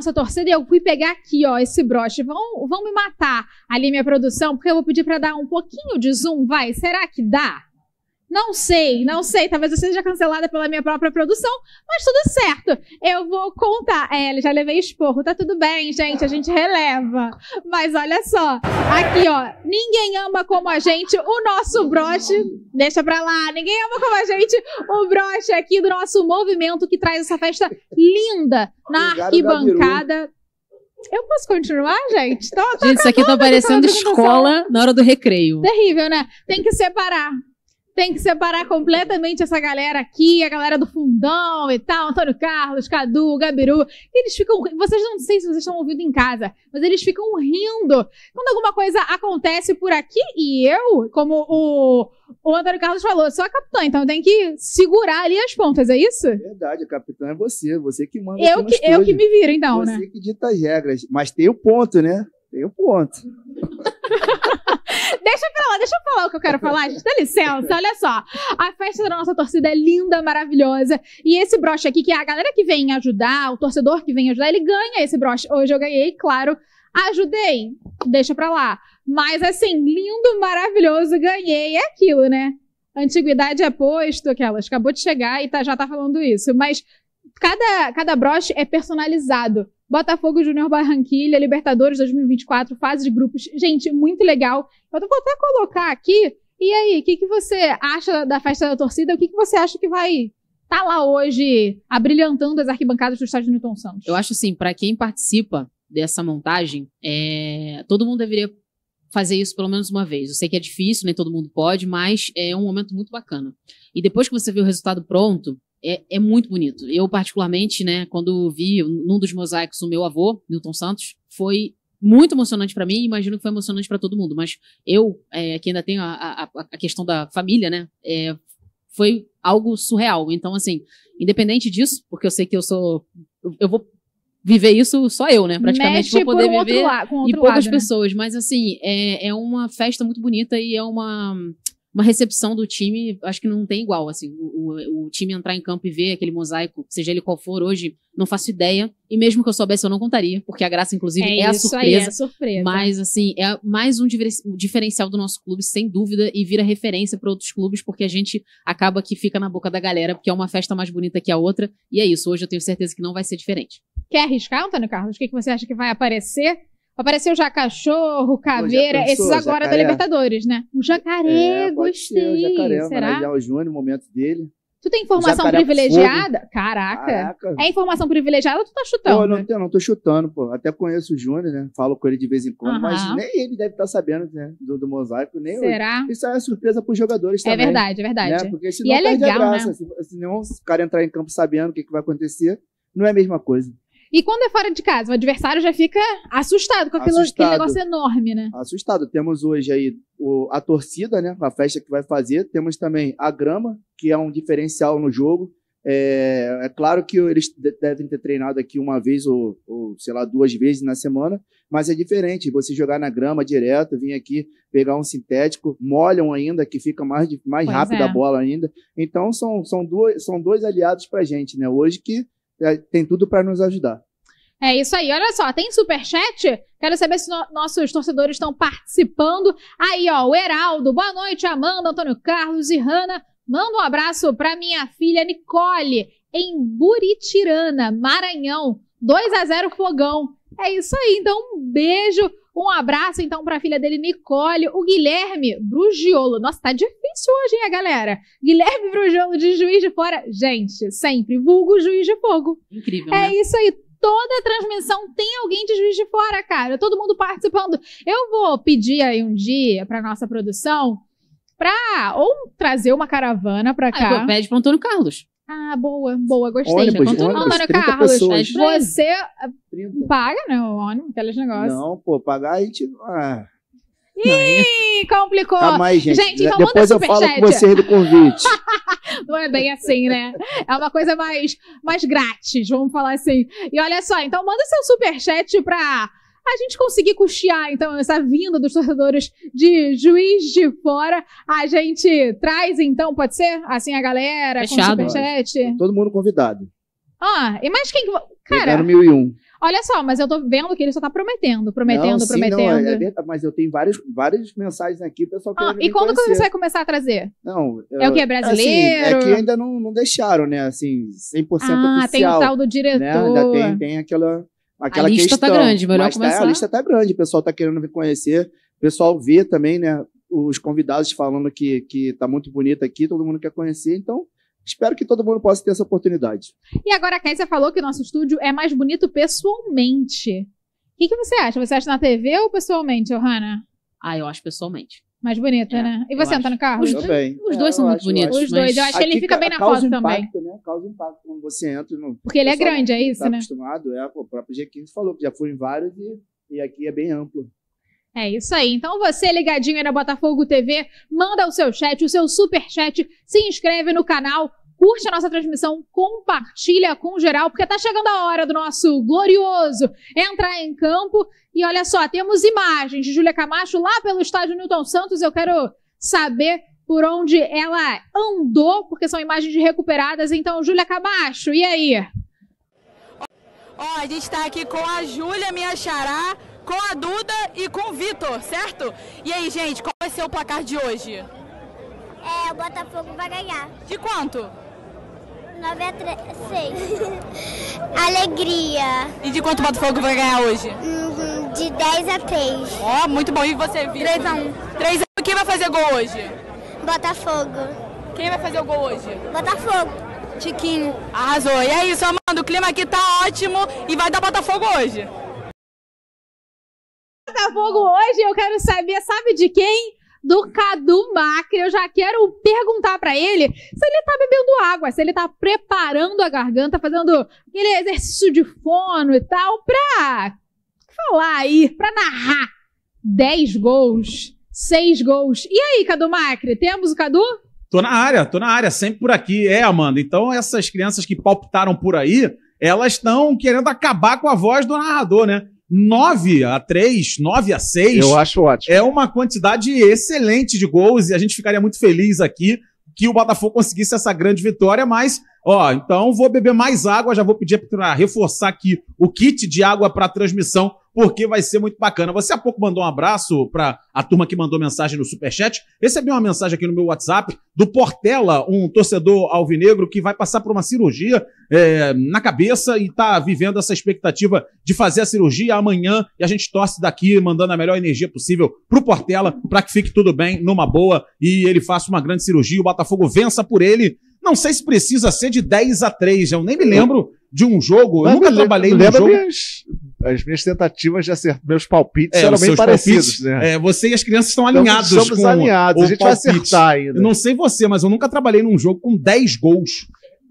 nossa torcida e eu fui pegar aqui, ó, esse broche. Vão, vão me matar ali minha produção, porque eu vou pedir para dar um pouquinho de zoom, vai. Será que dá? Não sei, não sei. Talvez eu seja cancelada pela minha própria produção, mas tudo certo. Eu vou contar. É, já levei esporro. Tá tudo bem, gente. A gente releva. Mas olha só. Aqui, ó. Ninguém ama como a gente o nosso broche. Deixa pra lá. Ninguém ama como a gente o broche aqui do nosso movimento que traz essa festa linda na Obrigado, arquibancada. Eu posso continuar, gente? Tô, tô gente, isso aqui tá parecendo escola na hora do recreio. Terrível, né? Tem que separar. Tem que separar completamente essa galera aqui, a galera do fundão e tal, Antônio Carlos, Cadu, Gabiru. Eles ficam. Vocês não sei se vocês estão ouvindo em casa, mas eles ficam rindo quando alguma coisa acontece por aqui e eu, como o, o Antônio Carlos falou, sou a capitã, então tem que segurar ali as pontas, é isso? Verdade, a capitã é você, você que manda. Eu, que, eu que me viro, então, você né? Você que dita as regras, mas tem o ponto, né? (laughs) Eu ponto. deixa pra lá, deixa eu falar o que eu quero falar, gente. Dá licença, olha só. A festa da nossa torcida é linda, maravilhosa. E esse broche aqui, que é a galera que vem ajudar, o torcedor que vem ajudar, ele ganha esse broche. Hoje eu ganhei, claro. Ajudei, deixa pra lá. Mas assim, lindo, maravilhoso, ganhei. É aquilo, né? Antiguidade é posto, aquelas. Acabou de chegar e tá, já tá falando isso. Mas cada, cada broche é personalizado. Botafogo Júnior Barranquilha, Libertadores 2024, fase de grupos. Gente, muito legal. Eu vou até colocar aqui. E aí, o que, que você acha da festa da torcida? O que, que você acha que vai estar tá lá hoje, abrilhantando as arquibancadas do estádio Newton Santos? Eu acho assim, para quem participa dessa montagem, é... todo mundo deveria fazer isso pelo menos uma vez. Eu sei que é difícil, nem todo mundo pode, mas é um momento muito bacana. E depois que você vê o resultado pronto, é, é, muito bonito. Eu, particularmente, né, quando vi num dos mosaicos o meu avô, Milton Santos, foi muito emocionante para mim, imagino que foi emocionante para todo mundo, mas eu, é, que ainda tenho a, a, a questão da família, né, é, foi algo surreal. Então, assim, independente disso, porque eu sei que eu sou. Eu vou viver isso só eu, né? Praticamente Mexe vou poder um viver lado, e poucas lado, né? pessoas. Mas assim, é, é uma festa muito bonita e é uma uma recepção do time, acho que não tem igual, assim, o, o, time entrar em campo e ver aquele mosaico, seja ele qual for hoje, não faço ideia, e mesmo que eu soubesse eu não contaria, porque a graça, inclusive, é, é a surpresa, aí, é surpresa, mas, assim, é mais um diferencial do nosso clube, sem dúvida, e vira referência para outros clubes, porque a gente acaba que fica na boca da galera, porque é uma festa mais bonita que a outra, e é isso, hoje eu tenho certeza que não vai ser diferente. Quer arriscar, Antônio Carlos? O que, que você acha que vai aparecer Apareceu já cachorro, caveira, pensou, esses agora jacaré. da Libertadores, né? O jacaré, é, gostei. Ser, o jacaré, será? Será? O Júnior, momento dele. Tu tem informação é privilegiada? Caraca. Caraca. É informação privilegiada ou tu tá chutando? Pô, não, né? não tô chutando, pô. Até conheço o Júnior, né? Falo com ele de vez em quando, mas nem ele deve estar tá sabendo né? do, do mosaico, nem Será? Isso é surpresa pros jogadores é também. É verdade, é né? verdade. Né? Porque senão e é legal, graça. Né? Se, se nenhum cara entrar em campo sabendo o que, que vai acontecer, não é a mesma coisa. E quando é fora de casa, o adversário já fica assustado com aquilo, assustado. aquele negócio enorme, né? Assustado. Temos hoje aí o, a torcida, né? A festa que vai fazer. Temos também a grama, que é um diferencial no jogo. É, é claro que eles devem ter treinado aqui uma vez ou, ou, sei lá, duas vezes na semana, mas é diferente você jogar na grama direto, vir aqui pegar um sintético, molham ainda, que fica mais, mais rápido é. a bola ainda. Então, são, são, duas, são dois aliados a gente, né? Hoje que é, tem tudo para nos ajudar. É isso aí. Olha só, tem superchat? Quero saber se no nossos torcedores estão participando. Aí, ó, o Heraldo. Boa noite, Amanda, Antônio Carlos e Hanna. Manda um abraço para minha filha Nicole, em Buritirana, Maranhão. 2 a 0 Fogão. É isso aí. Então, um beijo. Um abraço, então, para a filha dele, Nicole, o Guilherme Brugiolo. Nossa, tá difícil hoje, hein, galera? Guilherme Brugiolo de Juiz de Fora. Gente, sempre vulgo Juiz de Fogo. Incrível, É né? isso aí. Toda transmissão tem alguém de Juiz de Fora, cara. Todo mundo participando. Eu vou pedir aí um dia para nossa produção para ou trazer uma caravana para ah, é cá. Ah, pede para Antônio Carlos. Ah, boa, boa, gostei. Ônibus, já ônibus, Antônio Carlos, pessoas. É você 30. Ah, paga, né, o ônibus, aqueles negócios. Não, pô, pagar a gente... Ah. Ih, é complicou. Tá mais, gente. gente então Depois eu falo com vocês do convite. (laughs) Não é bem assim, né? É uma coisa mais, mais grátis, vamos falar assim. E olha só, então manda seu superchat para a gente conseguir custear, então, essa vinda dos torcedores de Juiz de Fora, a gente traz, então, pode ser? Assim, a galera Fechado. com superchat? Todo mundo convidado. Ah, e mais quem... Cara... 1001. Olha só, mas eu tô vendo que ele só tá prometendo, prometendo, não, sim, prometendo. Não, é, é mas eu tenho várias, várias mensagens aqui, pessoal ah, E quando você vai começar a trazer? Não, eu, é o que é brasileiro? Assim, é que ainda não, não deixaram, né? Assim, 100% ah, oficial. Ah, tem o tal do diretor. Né? Ainda tem, tem aquela Aquela a lista tá questão, tá grande, melhor começar. Tá, a lista tá grande, o pessoal tá querendo me conhecer, o pessoal vê também, né, os convidados falando que, que tá muito bonito aqui, todo mundo quer conhecer, então espero que todo mundo possa ter essa oportunidade. E agora a Késia falou que o nosso estúdio é mais bonito pessoalmente. O que, que você acha? Você acha na TV ou pessoalmente, Johanna? Ah, eu acho pessoalmente mais bonita, é, né? E você entra tá no carro? Os, eu bem. os dois é, são muito acho, bonitos. Os dois, eu acho que ele fica bem na foto impacto, também. Né? Causa impacto quando você entra no. Porque ele é grande, é tá isso, tá né? acostumado, é. o próprio G15 falou, já foi em vários e, e aqui é bem amplo. É isso aí. Então você ligadinho aí na Botafogo TV, manda o seu chat, o seu super chat, se inscreve no canal curte a nossa transmissão, compartilha com geral, porque está chegando a hora do nosso glorioso entrar em campo. E olha só, temos imagens de Júlia Camacho lá pelo estádio Newton Santos. Eu quero saber por onde ela andou, porque são imagens recuperadas. Então, Júlia Camacho, e aí? Ó, a gente está aqui com a Júlia, minha chará, com a Duda e com o Vitor, certo? E aí, gente, qual vai ser o placar de hoje? É, o Botafogo vai ganhar. De quanto? 9 a 3, 6. Alegria. E de quanto Botafogo vai ganhar hoje? Hum, de 10 a 3. Ó, oh, muito bom. E você, Vitor? 3 a 1. 3 a 1. Quem vai fazer gol hoje? Botafogo. Quem vai fazer o gol hoje? Botafogo. Tiquinho. Arrasou. E é isso, Amanda. O clima aqui tá ótimo e vai dar Botafogo hoje. Botafogo hoje, eu quero saber, sabe de quem? do Cadu Macri. Eu já quero perguntar para ele se ele tá bebendo água, se ele tá preparando a garganta, fazendo aquele exercício de fono e tal, pra falar aí, pra narrar 10 gols, 6 gols. E aí, Cadu Macri, temos o Cadu? Tô na área, tô na área, sempre por aqui. É, Amanda, então essas crianças que palpitaram por aí, elas estão querendo acabar com a voz do narrador, né? 9 a 3, 9 a 6. Eu acho ótimo. É uma quantidade excelente de gols e a gente ficaria muito feliz aqui que o Botafogo conseguisse essa grande vitória, mas Ó, então vou beber mais água, já vou pedir para reforçar aqui o kit de água para transmissão, porque vai ser muito bacana. Você há pouco mandou um abraço para a turma que mandou mensagem no Superchat. Recebi uma mensagem aqui no meu WhatsApp do Portela, um torcedor alvinegro que vai passar por uma cirurgia é, na cabeça e está vivendo essa expectativa de fazer a cirurgia amanhã. E a gente torce daqui, mandando a melhor energia possível para o Portela, para que fique tudo bem, numa boa, e ele faça uma grande cirurgia, o Botafogo vença por ele não sei se precisa ser de 10 a 3. Eu nem me lembro de um jogo. Mas eu nunca trabalhei num jogo. Minhas, as minhas tentativas de acertar, meus palpites é, eram bem parecidos. né? é, você e as crianças estão alinhados. Então, estamos alinhados, a gente palpite. vai acertar ainda. Eu não sei você, mas eu nunca trabalhei num jogo com 10 gols.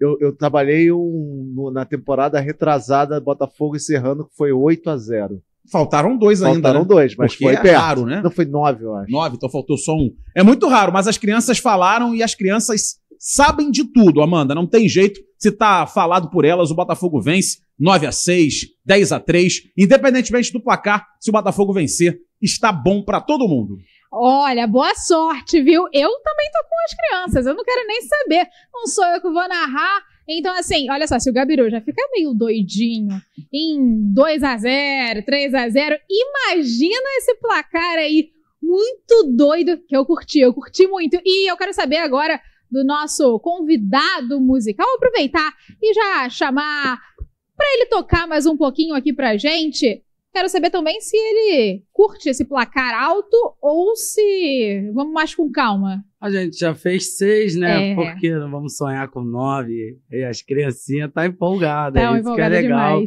Eu, eu trabalhei um, na temporada retrasada Botafogo e Serrano, que foi 8 a 0 Faltaram dois Faltaram ainda. Faltaram né? dois, né? mas Porque foi é perto. raro, né? Não foi nove, eu acho. Nove, então faltou só um. É muito raro, mas as crianças falaram e as crianças sabem de tudo, Amanda, não tem jeito. Se tá falado por elas, o Botafogo vence 9 a 6, 10 a 3, independentemente do placar, se o Botafogo vencer, está bom para todo mundo. Olha, boa sorte, viu? Eu também tô com as crianças, eu não quero nem saber. Não sou eu que vou narrar. Então, assim, olha só, se o Gabiru já fica meio doidinho em 2 a 0 3 a 0 imagina esse placar aí muito doido que eu curti, eu curti muito. E eu quero saber agora do nosso convidado musical. Vou aproveitar e já chamar para ele tocar mais um pouquinho aqui a gente. Quero saber também se ele curte esse placar alto ou se vamos mais com calma. A gente já fez seis, né? É. Porque não vamos sonhar com nove. E as criancinhas tá empolgadas. Tá, isso empolgada que é legal.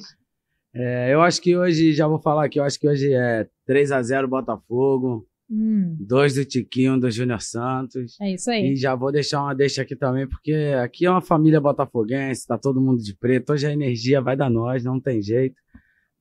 É, eu acho que hoje, já vou falar aqui, eu acho que hoje é 3 a 0 Botafogo. Hum. Dois do Tiquinho, do Júnior Santos. É isso aí. E já vou deixar uma deixa aqui também, porque aqui é uma família botafoguense, tá todo mundo de preto. Hoje a energia vai dar nós, não tem jeito.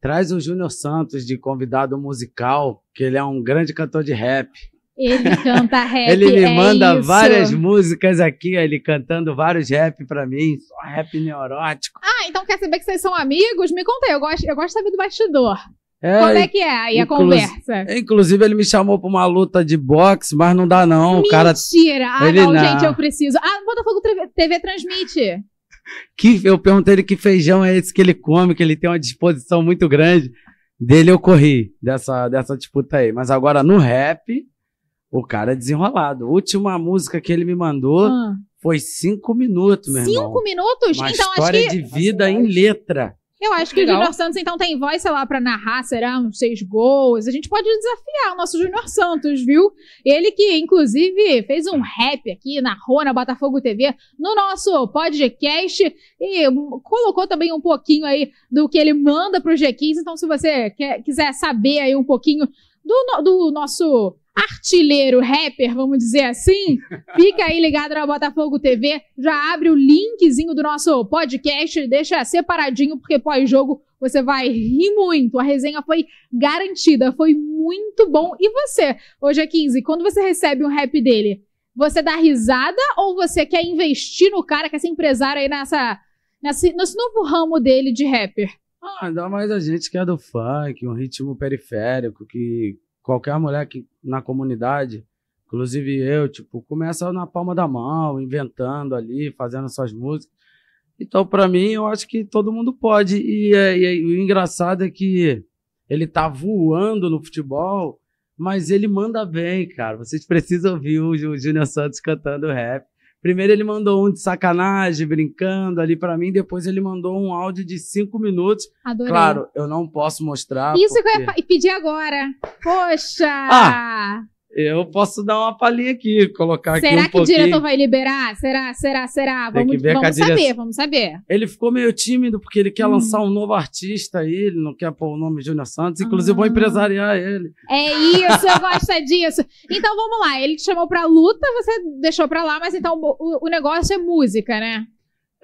Traz o Júnior Santos de convidado musical, que ele é um grande cantor de rap. Ele (laughs) canta rap. ele me é manda isso. várias músicas aqui, ele cantando vários rap pra mim, só rap neurótico. Ah, então quer saber que vocês são amigos? Me conta aí, eu gosto, eu gosto de saber do bastidor. É, Como é que é aí a conversa? Inclusive, ele me chamou pra uma luta de boxe, mas não dá, não. Mentira! O cara, ah, ele não, não, gente, eu preciso. Ah, Botafogo TV, TV transmite. Que, eu perguntei ele que feijão é esse que ele come, que ele tem uma disposição muito grande. Dele eu corri, dessa, dessa disputa aí. Mas agora, no rap, o cara é desenrolado. Última música que ele me mandou ah. foi cinco minutos, meu cinco irmão. Cinco minutos? Uma então, história acho que... de vida em letra. Eu acho que Legal. o Júnior Santos, então, tem voz, sei lá, para narrar, será uns seis gols. A gente pode desafiar o nosso Júnior Santos, viu? Ele que, inclusive, fez um rap aqui na na Botafogo TV, no nosso podcast, e colocou também um pouquinho aí do que ele manda pro G15. Então, se você quer, quiser saber aí um pouquinho do, do nosso artilheiro, rapper, vamos dizer assim, fica aí ligado na Botafogo TV, já abre o linkzinho do nosso podcast, deixa separadinho, porque pós-jogo você vai rir muito. A resenha foi garantida, foi muito bom. E você, hoje é 15, quando você recebe um rap dele, você dá risada ou você quer investir no cara, quer é ser empresário aí nessa, nesse novo ramo dele de rapper? Ah, ainda mais a gente que é do funk, um ritmo periférico que qualquer mulher que na comunidade, inclusive eu, tipo, começa na palma da mão, inventando ali, fazendo suas músicas. Então, para mim, eu acho que todo mundo pode. E, é, e, e, é, o engraçado é que ele tá voando no futebol, mas ele manda bem, cara. Vocês precisam ouvir o Júnior Santos cantando rap. Primeiro ele mandou um de sacanagem, brincando ali para mim, depois ele mandou um áudio de cinco minutos. Adorei. Claro, eu não posso mostrar. Isso porque... que eu ia pedir agora. Poxa! Ah, eu posso dar uma palhinha aqui, colocar Será aqui um que o diretor vai liberar? Será, será, será? Tem vamos, vamos saber, vamos saber. Ele ficou meio tímido porque ele quer hum. lançar um novo artista aí, ele não quer pôr o nome Júnior Santos, inclusive ah. vou empresariar ele. É isso, eu gosto (laughs) disso. Então vamos lá, ele te chamou pra luta, você deixou pra lá, mas então o, o negócio é música, né?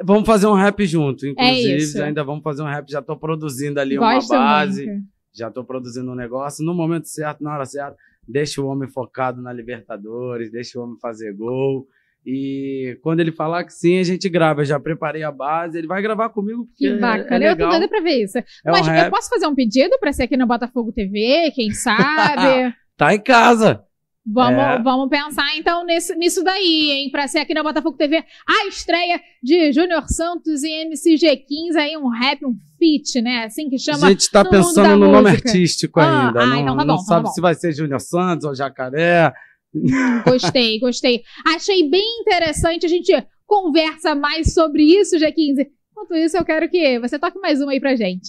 Vamos fazer um rap junto, é inclusive, é ainda vamos fazer um rap, já tô produzindo ali Gosto uma base, muito. já tô produzindo um negócio, no momento certo, na hora certa deixa o homem focado na Libertadores, deixa o homem fazer gol. E quando ele falar que sim, a gente grava. Eu já preparei a base, ele vai gravar comigo. Porque que é bacana, é eu tô doida pra ver isso. É Mas um eu posso fazer um pedido pra ser aqui no Botafogo TV, quem (laughs) sabe? tá em casa. Vamos, é. vamos pensar então nesse, nisso daí, hein? Pra ser aqui na Botafogo TV, a estreia de Júnior Santos e MCG15, aí um rap, um fit, né? Assim que chama. A gente está no pensando no nome artístico ah, ainda. Ah, não, então tá não tá sabe se vai ser Júnior Santos ou Jacaré. (laughs) Gostei, gostei. Achei bem interessante. A gente conversa mais sobre isso, G15. Enquanto isso, eu quero que você toque mais uma aí pra gente.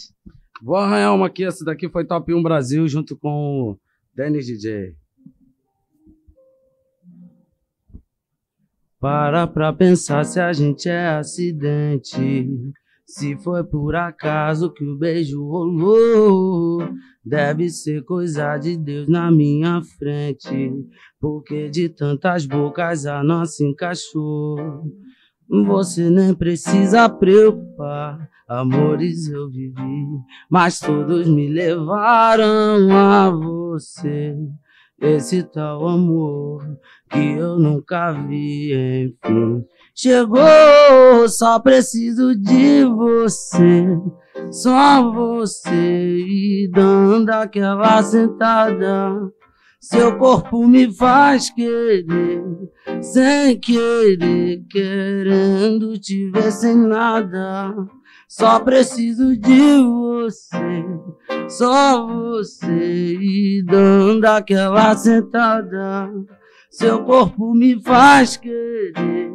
Vou arranhar uma aqui. Essa daqui foi Top 1 Brasil junto com o Dennis DJ. Para pra pensar se a gente é acidente. Se foi por acaso que o beijo rolou, deve ser coisa de Deus na minha frente, porque de tantas bocas a nossa encaixou. Você nem precisa preocupar, amores eu vivi, mas todos me levaram a você. Esse tal amor que eu nunca vi, enfim chegou. Só preciso de você, só você. E dando aquela sentada, seu corpo me faz querer, sem querer, querendo te ver sem nada. Só preciso de você, só você. E dando aquela sentada, seu corpo me faz querer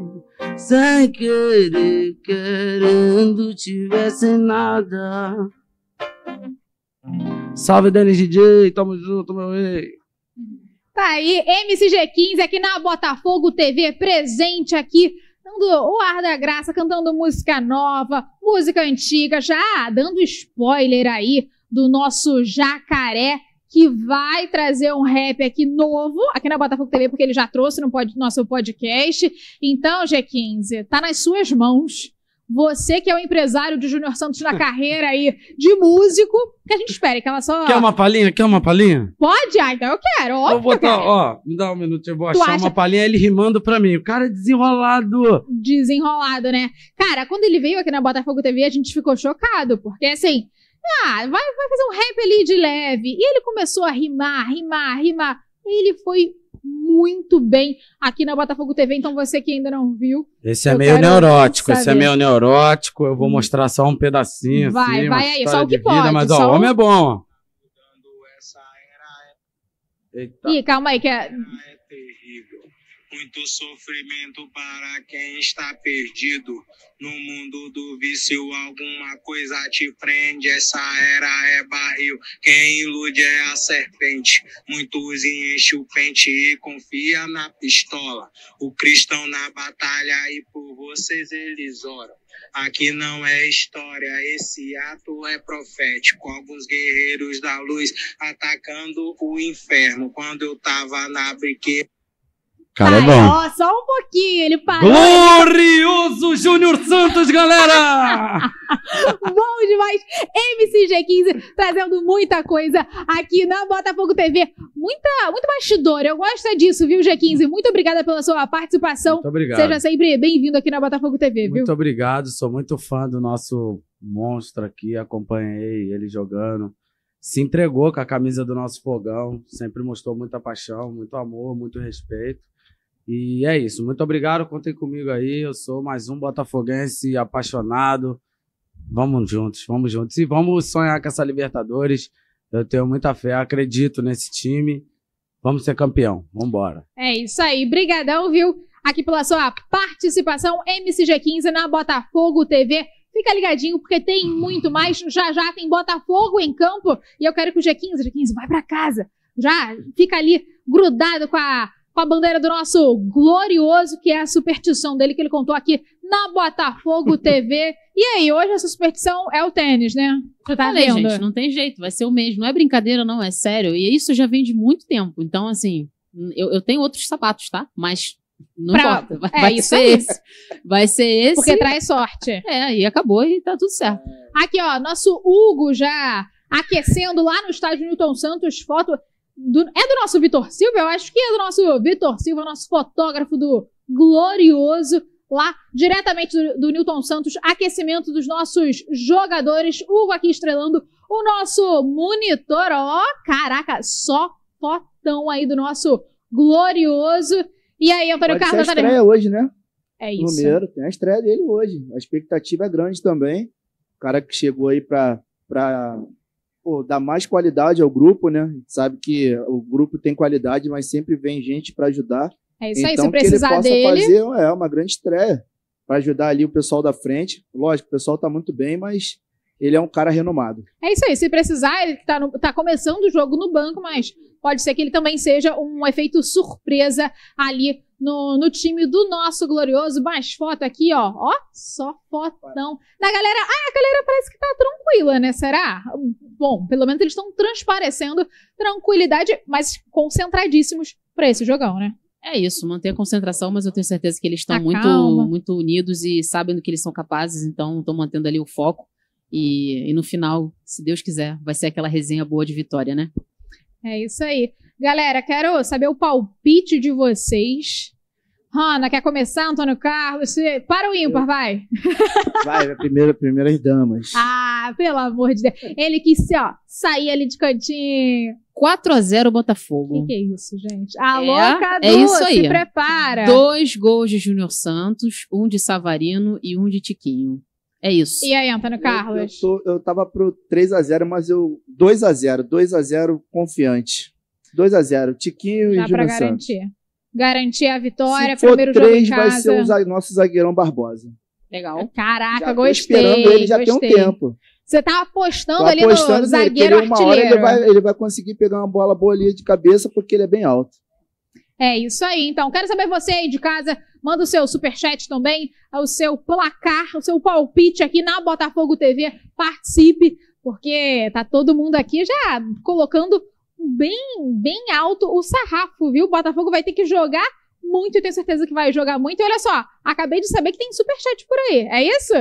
sem querer, querendo tivesse nada. Salve Dani DJ, tamo junto, meu rei. Tá aí, MCG15 aqui na Botafogo TV, presente aqui dando o ar da graça, cantando música nova, música antiga, já dando spoiler aí do nosso Jacaré que vai trazer um rap aqui novo, aqui na Botafogo TV, porque ele já trouxe no pod, nosso podcast. Então, G15, tá nas suas mãos. Você que é o empresário de Júnior Santos na (laughs) carreira aí de músico, que a gente espera que ela só. Quer uma palhinha? Quer uma palhinha? Pode? Ah, então eu quero. Óbvio eu vou botar, quero. ó, me dá um minuto, eu vou tu achar acha... uma palhinha, ele rimando pra mim. O cara é desenrolado. Desenrolado, né? Cara, quando ele veio aqui na Botafogo TV, a gente ficou chocado, porque assim, ah, vai, vai fazer um rap ali de leve. E ele começou a rimar, rimar, rimar. Ele foi muito bem aqui na Botafogo TV. Então, você que ainda não viu. Esse é meio neurótico, saber. esse é meio neurótico. Eu vou hum. mostrar só um pedacinho. Vai, assim, vai aí, só o que vida, pode. Mas ó, o homem é bom. Ih, calma aí, que é muito sofrimento para quem está perdido. No mundo do vício, alguma coisa te prende. Essa era é barril, quem ilude é a serpente. Muitos enche o pente e confia na pistola. O cristão na batalha e por vocês eles oram. Aqui não é história, esse ato é profético. Alguns guerreiros da luz atacando o inferno. Quando eu tava na briqueira. Cara, Ai, é bom. Ó, só um pouquinho, ele parou. Glorioso Júnior Santos, galera! (laughs) bom demais. MCG15 trazendo muita coisa aqui na Botafogo TV. Muita, muito bastidor. Eu gosto disso, viu, G15? Muito obrigada pela sua participação. Muito obrigado. Seja sempre bem-vindo aqui na Botafogo TV, viu? Muito obrigado. Sou muito fã do nosso monstro aqui. Acompanhei ele jogando se entregou com a camisa do nosso fogão, sempre mostrou muita paixão, muito amor, muito respeito. E é isso. Muito obrigado. Contem comigo aí. Eu sou mais um botafoguense apaixonado. Vamos juntos, vamos juntos. E vamos sonhar com essa Libertadores. Eu tenho muita fé, acredito nesse time. Vamos ser campeão. Vamos embora. É isso aí. Brigadão, viu? Aqui pela sua participação, MCG15 na Botafogo TV. Fica ligadinho porque tem muito mais. Já já tem Botafogo em campo e eu quero que o G15, G15, vai para casa. Já fica ali grudado com a com a bandeira do nosso glorioso, que é a superstição dele, que ele contou aqui na Botafogo (laughs) TV. E aí, hoje a superstição é o tênis, né? Você tá Falei, vendo? gente, não tem jeito, vai ser o mesmo. Não é brincadeira, não, é sério. E isso já vem de muito tempo. Então, assim, eu, eu tenho outros sapatos, tá? Mas não pra... importa. Vai, é, vai ser esse. Vai ser esse. Porque traz sorte. É, e acabou e tá tudo certo. Aqui, ó, nosso Hugo já aquecendo lá no estádio Newton Santos, foto do, é do nosso Vitor Silva? Eu acho que é do nosso Vitor Silva, nosso fotógrafo do glorioso lá, diretamente do, do Newton Santos, aquecimento dos nossos jogadores. Hugo aqui estrelando o nosso monitor. Ó, oh, caraca, só fotão aí do nosso glorioso. E aí, Antônio Carlos? Ser a estreia hoje, né? É isso. Romero, tem a estreia dele hoje. A expectativa é grande também. O cara que chegou aí para pô, mais qualidade ao grupo, né? Sabe que o grupo tem qualidade, mas sempre vem gente para ajudar. É isso então, aí, se então, precisar ele possa dele. fazer é uma grande estreia para ajudar ali o pessoal da frente. Lógico, o pessoal está muito bem, mas ele é um cara renomado. É isso aí, se precisar, ele está tá começando o jogo no banco, mas pode ser que ele também seja um efeito surpresa ali no, no time do nosso glorioso. Mais foto aqui, ó. Ó, só fotão. Da galera. Ah, a galera parece que tá tranquila, né? Será? Bom, pelo menos eles estão transparecendo tranquilidade, mas concentradíssimos para esse jogão, né? É isso, manter a concentração, mas eu tenho certeza que eles estão tá muito, muito unidos e sabem do que eles são capazes, então estão mantendo ali o foco. E, e no final, se Deus quiser, vai ser aquela resenha boa de vitória, né? É isso aí. Galera, quero saber o palpite de vocês. Rana, quer começar, Antônio Carlos? Para o ímpar, (laughs) vai. Vai, primeiro, primeiras damas. Ah, pelo amor de Deus. Ele quis, ó, sair ali de cantinho. 4x0 Botafogo. O que, que, é isso, gente? É, Alô, é, louca é isso aí. se prepara. Dois gols de Júnior Santos, um de Savarino e um de Tiquinho. É isso. E aí, Antônio Carlos? Eu, eu, tô, eu tava pro 3x0, mas eu... 2x0, 2x0 confiante. 2 a 0 Tiquinho Já e Júnior Santos. garantir. Garantir a vitória, Se for primeiro três, jogo em vai ser o nosso zagueirão Barbosa. Legal. Caraca, já gostei. esperando ele já gostei. tem um tempo. Você tá apostando ali no nele, zagueiro porque ele, hora ele vai, ele vai conseguir pegar uma bola boa ali de cabeça porque ele é bem alto. É isso aí. Então, quero saber você aí de casa. Manda o seu superchat também, o seu placar, o seu palpite aqui na Botafogo TV. Participe, porque tá todo mundo aqui já colocando bem, bem alto o sarrafo, viu? O Botafogo vai ter que jogar muito, eu tenho certeza que vai jogar muito. E olha só, acabei de saber que tem superchat por aí, é isso?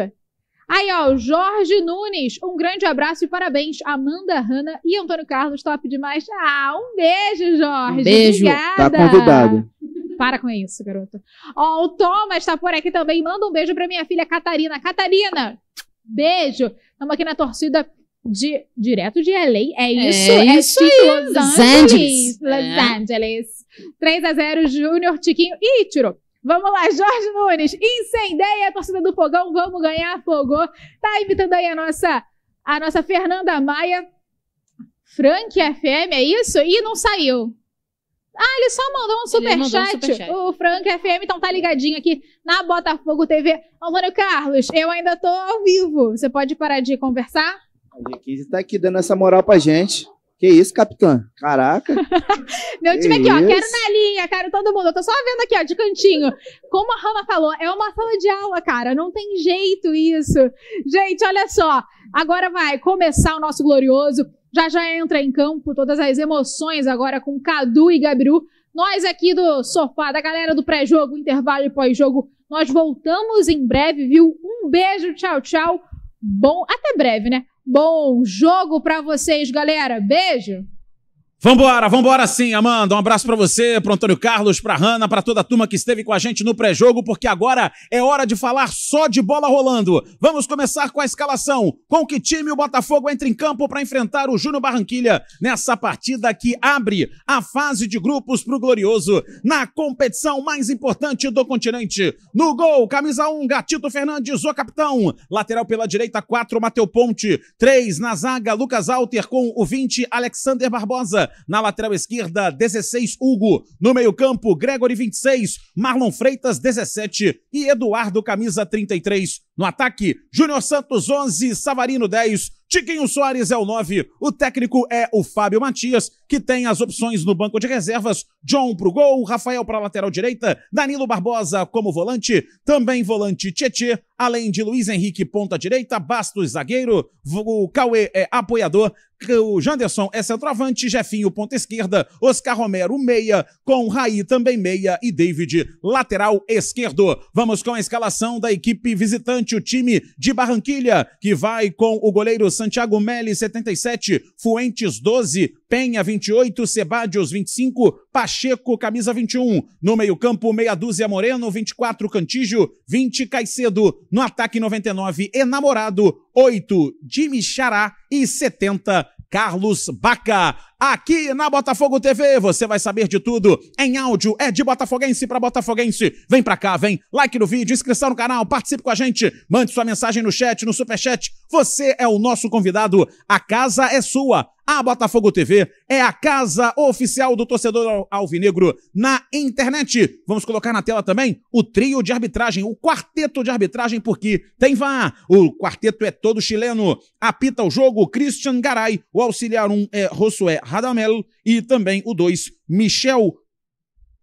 Aí, ó, Jorge Nunes, um grande abraço e parabéns. Amanda, Hanna e Antônio Carlos, top demais. Ah, um beijo, Jorge. Um beijo. Tá Obrigada. Tá convidado. Para com isso, garoto Ó, o Thomas tá por aqui também. Manda um beijo pra minha filha Catarina. Catarina, beijo. Estamos aqui na torcida de, direto de LA. É, é isso, é, é isso aí. Los Angeles. Los é. Angeles. 3 a 0 Júnior, Tiquinho e tirou. Vamos lá, Jorge Nunes, incendeia a torcida do Fogão, vamos ganhar Fogô. Tá imitando aí a nossa, a nossa Fernanda Maia. Frank FM, é isso? E não saiu. Ah, ele só mandou um superchat. Um super o Frank FM, então tá ligadinho aqui na Botafogo TV. Antônio Carlos, eu ainda tô ao vivo. Você pode parar de conversar? A G15 tá aqui dando essa moral pra gente. Que isso, capitã? Caraca. (laughs) Meu time aqui, ó. Quero na linha, quero todo mundo. Eu tô só vendo aqui, ó, de cantinho. Como a Hanna falou, é uma sala de aula, cara. Não tem jeito isso. Gente, olha só. Agora vai começar o nosso glorioso. Já já entra em campo todas as emoções agora com Cadu e Gabriel. Nós aqui do sofá, da galera do pré-jogo, intervalo e pós-jogo, nós voltamos em breve, viu? Um beijo, tchau, tchau. Bom, até breve, né? bom jogo para vocês, galera. Beijo! Vambora, vambora sim, Amanda. Um abraço para você, pro Antônio Carlos, pra Hanna, para toda a turma que esteve com a gente no pré-jogo, porque agora é hora de falar só de bola rolando. Vamos começar com a escalação. Com que time o Botafogo entra em campo para enfrentar o Júnior Barranquilha nessa partida que abre a fase de grupos pro Glorioso na competição mais importante do continente. No gol, camisa 1, Gatito Fernandes, o capitão. Lateral pela direita, 4, Mateu Ponte. 3, na zaga, Lucas Alter com o 20, Alexander Barbosa. Na lateral esquerda, 16, Hugo. No meio-campo, Gregory 26, Marlon Freitas 17 e Eduardo Camisa 33. No ataque, Júnior Santos 11, Savarino 10, Tiquinho Soares é o 9, o técnico é o Fábio Matias, que tem as opções no banco de reservas: John pro gol, Rafael para lateral direita, Danilo Barbosa como volante, também volante Tietê, além de Luiz Henrique ponta direita, Bastos zagueiro, o Cauê é apoiador, o Janderson é centroavante, Jefinho ponta esquerda, Oscar Romero meia, com Raí também meia e David lateral esquerdo. Vamos com a escalação da equipe visitante, o time de Barranquilha, que vai com o goleiro Santiago Meli 77, Fuentes 12, Penha 28, Sebadios 25, Pacheco, camisa 21. No meio-campo, meia dúzia Moreno, 24, Cantígio, 20, Caicedo. No ataque, 99, Enamorado, 8, Jimmy Xará e 70, Carlos Baca. Aqui na Botafogo TV você vai saber de tudo em áudio, é de botafoguense para botafoguense. Vem pra cá, vem, like no vídeo, inscrição no canal, participe com a gente, mande sua mensagem no chat, no super chat. Você é o nosso convidado, a casa é sua. A Botafogo TV é a casa oficial do torcedor alvinegro na internet. Vamos colocar na tela também o trio de arbitragem, o quarteto de arbitragem, porque tem vá. O quarteto é todo chileno. Apita o jogo Christian Garay. O auxiliar um é Josué Radamel e também o 2, Michel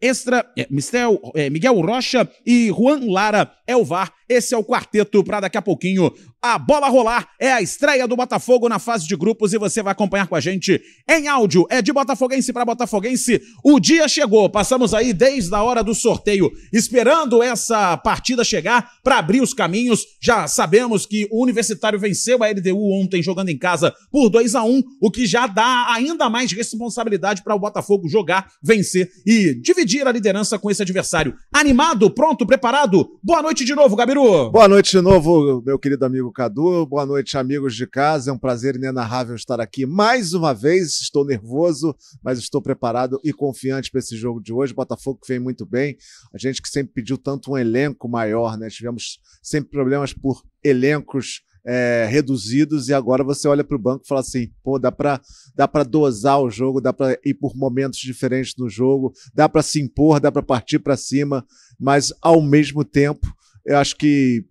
Extra, é, Mistel, é, Miguel Rocha e Juan Lara Elvar. Esse é o quarteto para daqui a pouquinho a bola rolar. É a estreia do Botafogo na fase de grupos e você vai acompanhar com a gente em áudio. É de Botafoguense para Botafoguense. O dia chegou. Passamos aí desde a hora do sorteio, esperando essa partida chegar para abrir os caminhos. Já sabemos que o Universitário venceu a LDU ontem jogando em casa por 2 a 1, o que já dá ainda mais responsabilidade para o Botafogo jogar, vencer e dividir a liderança com esse adversário. Animado, pronto, preparado? Boa noite de novo, Gabiru. Boa noite de novo, meu querido amigo Cadu. Boa noite, amigos de casa. É um prazer inenarrável estar aqui mais uma vez. Estou nervoso, mas estou preparado e confiante para esse jogo de hoje. Botafogo que vem muito bem. A gente que sempre pediu tanto um elenco maior, né? Tivemos sempre problemas por elencos é, reduzidos e agora você olha para o banco e fala assim, pô, dá para dá para dosar o jogo, dá para ir por momentos diferentes no jogo, dá para se impor, dá para partir para cima, mas ao mesmo tempo eu acho que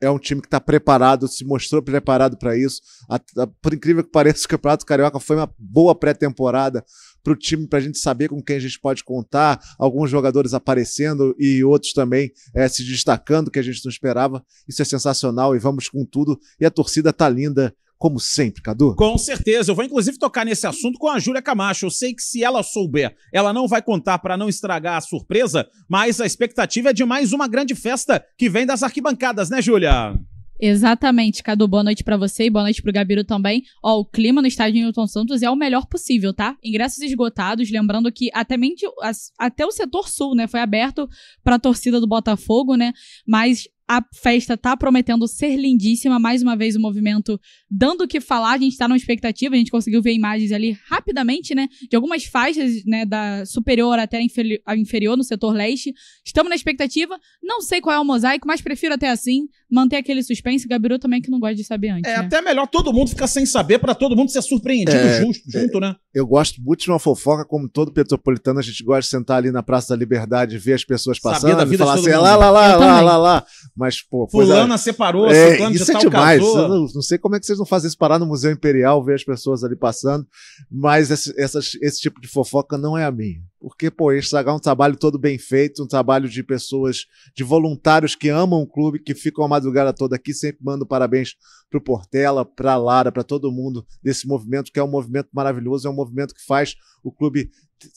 é um time que está preparado, se mostrou preparado para isso. A, a, por incrível que pareça, (laughs) o Campeonato Carioca foi uma boa pré-temporada para o time, para a gente saber com quem a gente pode contar, alguns jogadores aparecendo e outros também é, se destacando, que a gente não esperava. Isso é sensacional e vamos com tudo. E a torcida tá linda como sempre, Cadu? Com certeza. Eu vou inclusive tocar nesse assunto com a Júlia Camacho. Eu sei que se ela souber, ela não vai contar para não estragar a surpresa, mas a expectativa é de mais uma grande festa que vem das arquibancadas, né, Júlia? Exatamente, Cadu. Boa noite para você e boa noite pro Gabiro também. Ó, o clima no estádio Newton Santos é o melhor possível, tá? Ingressos esgotados, lembrando que até, mente, até o setor sul, né, foi aberto pra torcida do Botafogo, né? Mas a festa tá prometendo ser lindíssima. Mais uma vez, o movimento dando o que falar. A gente tá numa expectativa. A gente conseguiu ver imagens ali rapidamente, né? De algumas faixas, né? Da superior até a, inferi a inferior, no setor leste. Estamos na expectativa. Não sei qual é o mosaico, mas prefiro até assim manter aquele suspense. Gabiru também que não gosta de saber antes. É né? até melhor todo mundo ficar sem saber para todo mundo ser surpreendido é, justo, é, junto, né? Eu gosto muito de uma fofoca, como todo petropolitano, a gente gosta de sentar ali na Praça da Liberdade, ver as pessoas passando, da vida e falar assim: lá, lá, lá, lá, lá, lá, lá. Mas, pô. Fulana é. separou, é, isso de é tal demais. Casou. Não, não, sei como é que vocês não fazem isso parar no Museu Imperial, ver as pessoas ali passando. Mas esse, essas, esse tipo de fofoca não é a minha. Porque, pô, estragar um trabalho todo bem feito, um trabalho de pessoas, de voluntários que amam o clube, que ficam a madrugada toda aqui, sempre mando parabéns pro Portela, pra Lara, para todo mundo desse movimento, que é um movimento maravilhoso, é um movimento que faz o clube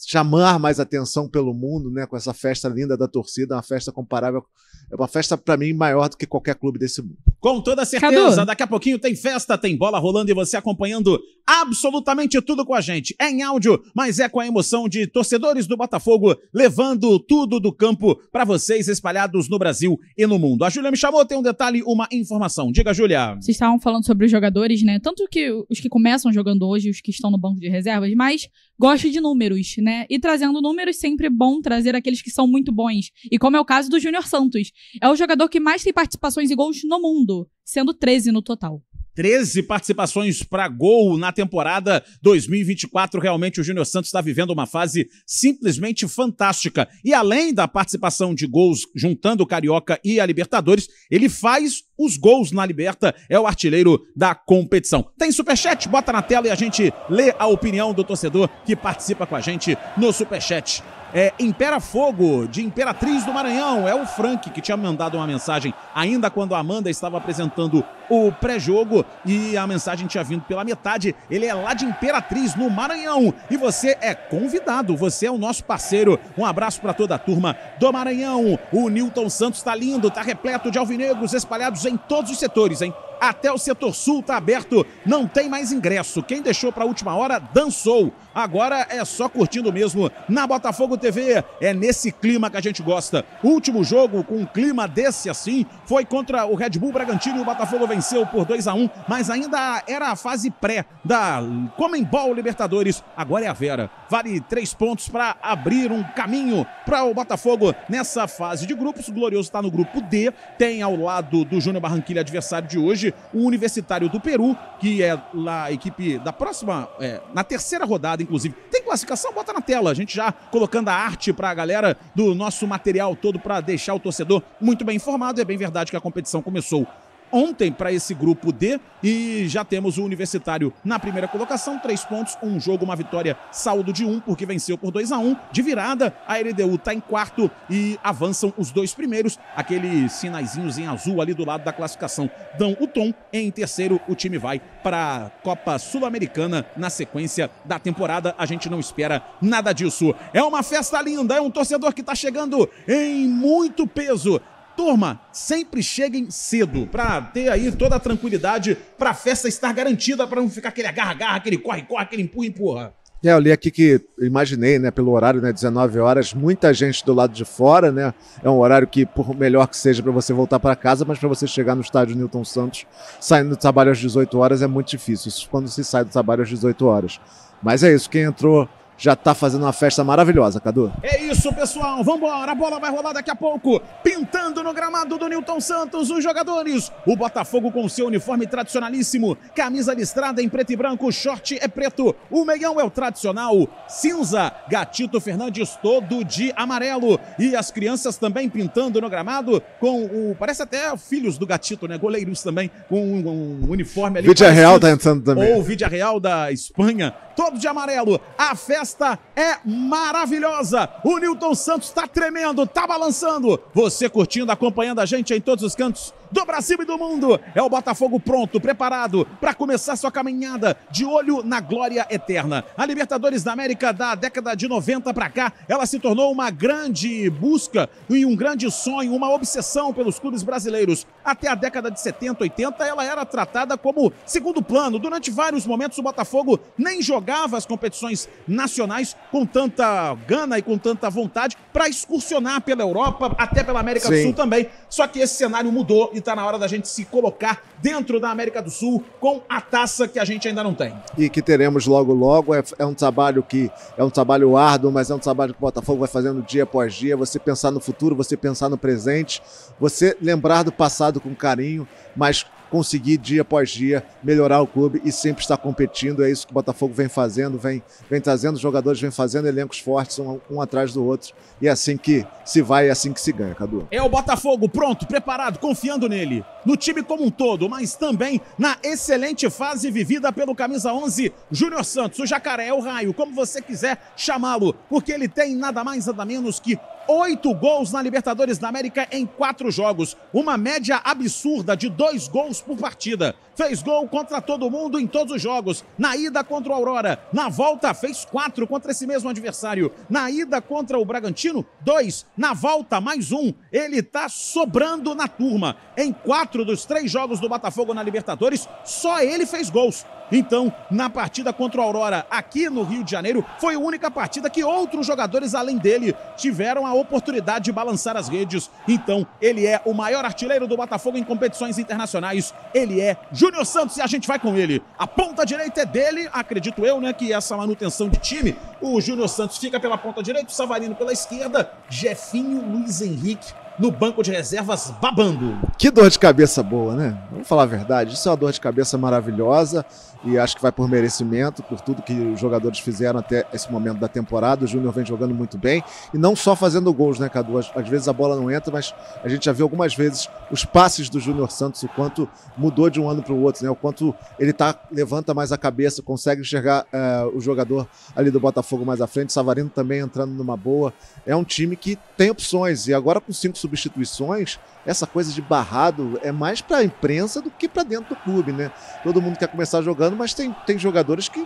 chamar mais atenção pelo mundo, né, com essa festa linda da torcida, uma festa comparável, é uma festa para mim maior do que qualquer clube desse mundo. Com toda certeza, Cadu. daqui a pouquinho tem festa, tem bola rolando e você acompanhando absolutamente tudo com a gente. É em áudio, mas é com a emoção de torcedores do Botafogo levando tudo do campo para vocês espalhados no Brasil e no mundo. A Júlia me chamou, tem um detalhe, uma informação. Diga, Júlia. Vocês estavam falando sobre os jogadores, né? Tanto que os que começam jogando hoje, os que estão no banco de reservas, mas gosto de números, né? E trazendo números sempre é bom trazer aqueles que são muito bons. E como é o caso do Júnior Santos, é o jogador que mais tem participações e gols no mundo, sendo 13 no total. 13 participações para gol na temporada 2024. Realmente o Júnior Santos está vivendo uma fase simplesmente fantástica. E além da participação de gols juntando o Carioca e a Libertadores, ele faz os gols na Liberta, é o artilheiro da competição. Tem superchat? Bota na tela e a gente lê a opinião do torcedor que participa com a gente no superchat. É, Impera Fogo, de Imperatriz do Maranhão, é o Frank que tinha mandado uma mensagem ainda quando a Amanda estava apresentando o pré-jogo e a mensagem tinha vindo pela metade. Ele é lá de Imperatriz, no Maranhão. E você é convidado, você é o nosso parceiro. Um abraço para toda a turma do Maranhão. O Newton Santos está lindo, Tá repleto de alvinegros espalhados em todos os setores, hein? Até o setor sul tá aberto, não tem mais ingresso. Quem deixou para a última hora dançou. Agora é só curtindo mesmo na Botafogo TV. É nesse clima que a gente gosta. O último jogo com um clima desse assim foi contra o Red Bull Bragantino e o Botafogo venceu venceu por 2 a 1 mas ainda era a fase pré da Comembol Libertadores. Agora é a Vera. Vale três pontos para abrir um caminho para o Botafogo nessa fase de grupos. O Glorioso está no grupo D, tem ao lado do Júnior Barranquilla, adversário de hoje, o Universitário do Peru, que é a equipe da próxima, é, na terceira rodada, inclusive. Tem classificação? Bota na tela. A gente já colocando a arte para a galera do nosso material todo para deixar o torcedor muito bem informado. É bem verdade que a competição começou ontem para esse grupo D e já temos o Universitário na primeira colocação, três pontos, um jogo, uma vitória, saldo de um, porque venceu por 2 a 1 um. De virada, a LDU está em quarto e avançam os dois primeiros. Aqueles sinaizinhos em azul ali do lado da classificação dão o tom. Em terceiro, o time vai para a Copa Sul-Americana na sequência da temporada. A gente não espera nada disso. É uma festa linda, é um torcedor que está chegando em muito peso Turma, sempre cheguem cedo para ter aí toda a tranquilidade para a festa estar garantida, para não ficar aquele agarra-garra, aquele corre-corre, aquele empurra-empurra. É, eu li aqui que imaginei, né, pelo horário, né, 19 horas, muita gente do lado de fora, né? É um horário que, por melhor que seja para você voltar para casa, mas para você chegar no estádio Newton Santos, saindo do trabalho às 18 horas é muito difícil. Isso quando se sai do trabalho às 18 horas. Mas é isso, quem entrou já está fazendo uma festa maravilhosa, Cadu. É isso, pessoal. Vambora, a bola vai rolar daqui a pouco. Pintando no gramado do Newton Santos os jogadores. O Botafogo com seu uniforme tradicionalíssimo. Camisa listrada em preto e branco, short é preto. O meião é o tradicional cinza. Gatito Fernandes todo de amarelo. E as crianças também pintando no gramado com o... Parece até filhos do Gatito, né? Goleiros também com um, um uniforme ali. Vidia Real tá entrando também. Ou o Vidia Real da Espanha. Todo de amarelo. A festa festa é maravilhosa. O Nilton Santos está tremendo, está balançando. Você curtindo, acompanhando a gente em todos os cantos do Brasil e do mundo. É o Botafogo pronto, preparado para começar sua caminhada de olho na glória eterna. A Libertadores da América da década de 90 para cá, ela se tornou uma grande busca e um grande sonho, uma obsessão pelos clubes brasileiros. Até a década de 70, 80, ela era tratada como segundo plano. Durante vários momentos, o Botafogo nem jogava as competições nacionais com tanta gana e com tanta vontade para excursionar pela Europa, até pela América Sim. do Sul também. Só que esse cenário mudou e está na hora da gente se colocar dentro da América do Sul com a taça que a gente ainda não tem. E que teremos logo logo. É, é um trabalho que é um trabalho árduo, mas é um trabalho que o Botafogo vai fazendo dia após dia. Você pensar no futuro, você pensar no presente, você lembrar do passado com carinho, mas conseguir dia após dia melhorar o clube e sempre estar competindo. É isso que o Botafogo vem fazendo, vem, vem trazendo jogadores, vem fazendo elencos fortes um, um atrás do outro. E é assim que se vai, é assim que se ganha, Cadu. É o Botafogo pronto, preparado, confiando nele, no time como um todo, mas também na excelente fase vivida pelo camisa 11 Júnior Santos, o Jacaré, é o Raio, como você quiser chamá-lo, porque ele tem nada mais nada menos que oito gols na Libertadores da América em quatro jogos, uma média absurda de dois gols por partida. Fez gol contra todo mundo em todos os jogos. Na ida contra o Aurora, na volta fez quatro contra esse mesmo adversário. Na ida contra o Bragantino, dois. Na volta, mais um. Ele tá sobrando na turma. Em quatro dos três jogos do Botafogo na Libertadores, só ele fez gols. Então, na partida contra o Aurora, aqui no Rio de Janeiro, foi a única partida que outros jogadores além dele tiveram a oportunidade de balançar as redes. Então, ele é o maior artilheiro do Botafogo em competições internacionais. Ele é Júnior Santos e a gente vai com ele. A ponta direita é dele, acredito eu, né, que essa manutenção de time, o Júnior Santos fica pela ponta direita, o Savarino pela esquerda, Jefinho Luiz Henrique no banco de reservas babando. Que dor de cabeça boa, né? Vamos falar a verdade, isso é uma dor de cabeça maravilhosa e acho que vai por merecimento, por tudo que os jogadores fizeram até esse momento da temporada. O Júnior vem jogando muito bem e não só fazendo gols, né, Cadu? Às, às vezes a bola não entra, mas a gente já viu algumas vezes os passes do Júnior Santos, o quanto mudou de um ano para o outro, né? O quanto ele tá, levanta mais a cabeça, consegue enxergar eh, o jogador ali do Botafogo mais à frente. Savarino também entrando numa boa. É um time que tem opções e agora com cinco substituições, essa coisa de barrado é mais para a imprensa do que para dentro do clube, né? Todo mundo quer começar jogando, mas tem, tem jogadores que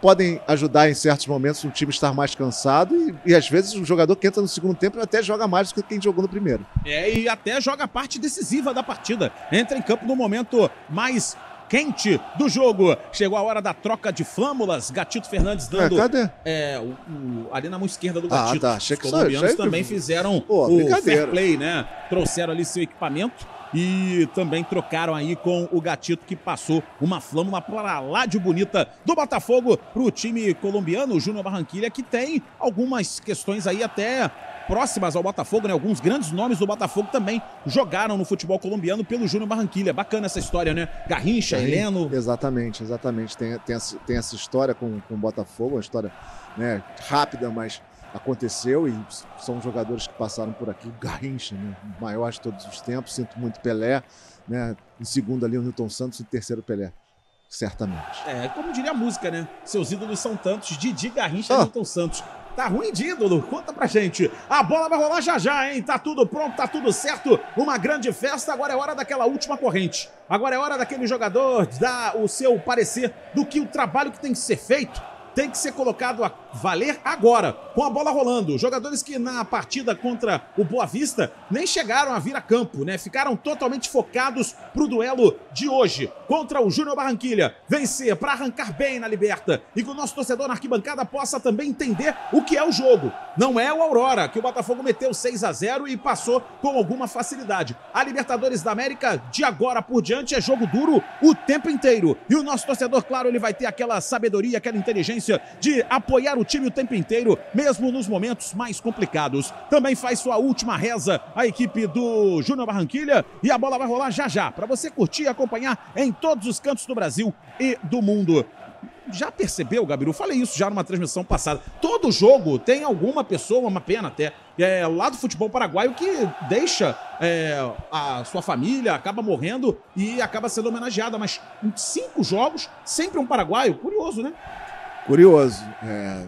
podem ajudar em certos momentos o time estar mais cansado e, e, às vezes o jogador que entra no segundo tempo até joga mais do que quem jogou no primeiro. É, e até joga a parte decisiva da partida. Entra em campo no momento mais quente do jogo. Chegou a hora da troca de flâmulas. Gatito Fernandes é, dando. É, cadê? É, o, o, ali na mão esquerda do ah, Gatito. Ah, tá. Os colombianos também fizeram Pô, o fair play, né? Trouxeram ali seu equipamento e também trocaram aí com o Gatito que passou uma flâmula para lá de bonita do Botafogo para o time colombiano, o Júnior Barranquilha, que tem algumas questões aí até próximas ao Botafogo, né? Alguns grandes nomes do Botafogo também jogaram no futebol colombiano pelo Júnior Barranquilla. É bacana essa história, né? Garrincha, Heleno. Exatamente, exatamente. Tem, tem, tem, essa história com, com o Botafogo, uma história né, rápida, mas aconteceu e são jogadores que passaram por aqui. Garrincha, né? maior de todos os tempos. Sinto muito Pelé, né? Em segundo ali o Newton Santos, em terceiro Pelé certamente. É, como diria a música, né? Seus ídolos são tantos, Didi Garrincha oh. Ah. e Newton Santos. Tá ruim de ídolo, conta pra gente. A bola vai rolar já já, hein? Tá tudo pronto, tá tudo certo. Uma grande festa, agora é hora daquela última corrente. Agora é hora daquele jogador dar o seu parecer do que o trabalho que tem que ser feito tem que ser colocado a valer agora, com a bola rolando. Jogadores que na partida contra o Boa Vista nem chegaram a vir a campo, né? Ficaram totalmente focados pro duelo de hoje contra o Júnior Barranquilha. Vencer para arrancar bem na Liberta e que o nosso torcedor na arquibancada possa também entender o que é o jogo. Não é o Aurora que o Botafogo meteu 6 a 0 e passou com alguma facilidade. A Libertadores da América de agora por diante é jogo duro o tempo inteiro. E o nosso torcedor, claro, ele vai ter aquela sabedoria, aquela inteligência importância de apoiar o time o tempo inteiro, mesmo nos momentos mais complicados. Também faz sua última reza a equipe do Júnior Barranquilha e a bola vai rolar já já para você curtir e acompanhar em todos os cantos do Brasil e do mundo. Já percebeu, Gabiru? Falei isso já numa transmissão passada. Todo jogo tem alguma pessoa, uma pena até, é, lá do futebol paraguaio que deixa é, a sua família, acaba morrendo e acaba sendo homenageada. Mas em cinco jogos, sempre um paraguaio. Curioso, né? Curioso. É,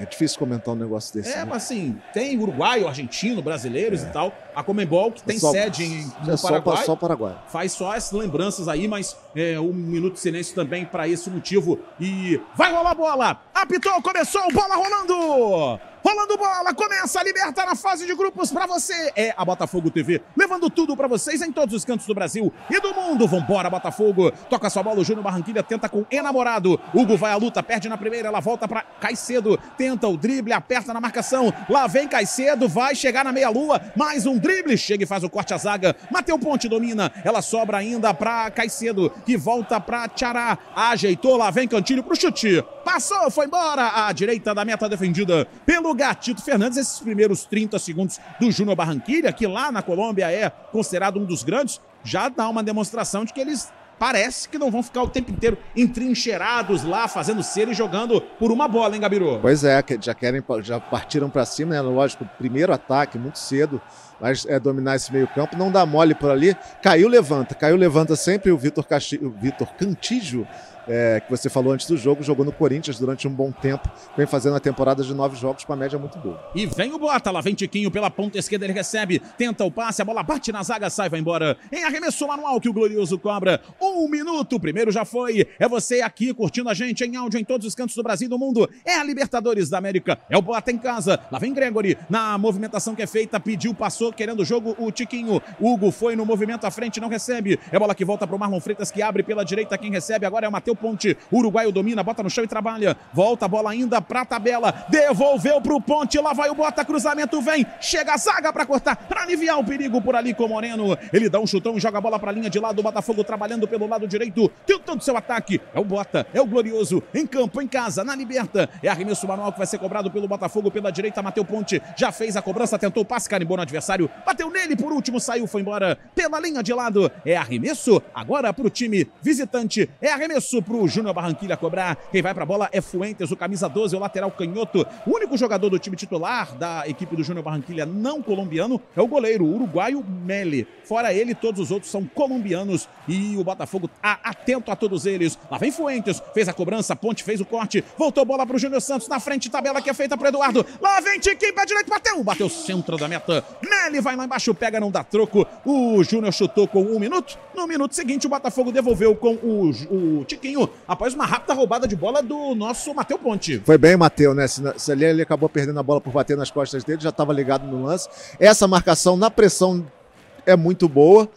é difícil comentar um negócio desse. É, né? mas assim, tem uruguaio, argentino, brasileiros é. e tal. A Comembol, que é tem só, sede em, no é Paraguai, só, Paraguai, faz só essas lembranças aí, mas é, um minuto de silêncio também para esse motivo. E vai rolar a bola! Apitou, começou, bola rolando! Rolando bola, começa a libertar na fase de grupos para você. É a Botafogo TV, levando tudo para vocês em todos os cantos do Brasil e do mundo. Vambora, Botafogo. Toca sua bola, o Júnior Barranquilha tenta com enamorado. Hugo vai à luta, perde na primeira, ela volta para Caicedo. Tenta o drible, aperta na marcação. Lá vem Caicedo, vai chegar na meia-lua. Mais um drible, chega e faz o corte à zaga. Mateu Ponte domina, ela sobra ainda para Caicedo, que volta para Tchará. Ajeitou, lá vem Cantilho pro chute. Passou, foi embora. À direita da meta defendida pelo Gatito Fernandes, esses primeiros 30 segundos do Júnior Barranquilha, que lá na Colômbia é considerado um dos grandes, já dá uma demonstração de que eles parece que não vão ficar o tempo inteiro entrincheirados lá, fazendo cera e jogando por uma bola, hein, Gabiru? Pois é, já querem, já partiram para cima, né? Lógico, primeiro ataque, muito cedo, mas é dominar esse meio-campo, não dá mole por ali. Caiu, levanta, caiu, levanta sempre o Vitor Casti... Cantijo é, que você falou antes do jogo, jogou no Corinthians durante um bom tempo, vem fazendo a temporada de nove jogos com a média muito boa. E vem o Bota, lá vem Tiquinho pela ponta esquerda, ele recebe, tenta o passe, a bola bate na zaga, sai, vai embora. Em arremesso manual que o Glorioso cobra. Um minuto, primeiro já foi. É você aqui curtindo a gente em áudio em todos os cantos do Brasil e do mundo. É a Libertadores da América, é o Bota em casa. Lá vem Gregory, na movimentação que é feita, pediu, passou, querendo o jogo, o Tiquinho. Hugo foi no movimento à frente, não recebe. É bola que volta pro Marlon Freitas, que abre pela direita, quem recebe agora é o Matheus Ponte. Uruguaio domina, bota no chão e trabalha. Volta a bola ainda pra tabela. Devolveu pro Ponte. Lá vai o bota, cruzamento vem. Chega a zaga pra cortar, pra aliviar o perigo por ali com o Moreno. Ele dá um chutão e joga a bola pra linha de lado. O Botafogo trabalhando pelo lado direito, tentando seu ataque. É o Bota, é o Glorioso. Em campo, em casa, na liberta. É arremesso manual que vai ser cobrado pelo Botafogo pela direita. Mateu Ponte já fez a cobrança, tentou passe, carimbou no adversário. Bateu nele por último, saiu, foi embora pela linha de lado. É arremesso agora pro time visitante. É arremesso para o Júnior Barranquilha cobrar. Quem vai para a bola é Fuentes, o camisa 12, o lateral canhoto. O único jogador do time titular da equipe do Júnior Barranquilha não colombiano é o goleiro o uruguaio Meli. Fora ele, todos os outros são colombianos e o Botafogo tá atento a todos eles. Lá vem Fuentes, fez a cobrança, Ponte fez o corte, voltou bola para o Júnior Santos na frente, tabela que é feita para Eduardo. Lá vem Tiquinho, pé direito, bateu, bateu centro da meta. Meli vai lá embaixo, pega, não dá troco. O Júnior chutou com um minuto. No minuto seguinte, o Botafogo devolveu com o, o Tiquinho pouquinho após uma rápida roubada de bola do nosso Matheus Ponte. Foi bem, Matheus, né? Se, se ali ele acabou perdendo a bola por bater nas costas dele, já estava ligado no lance. Essa marcação na pressão é muito boa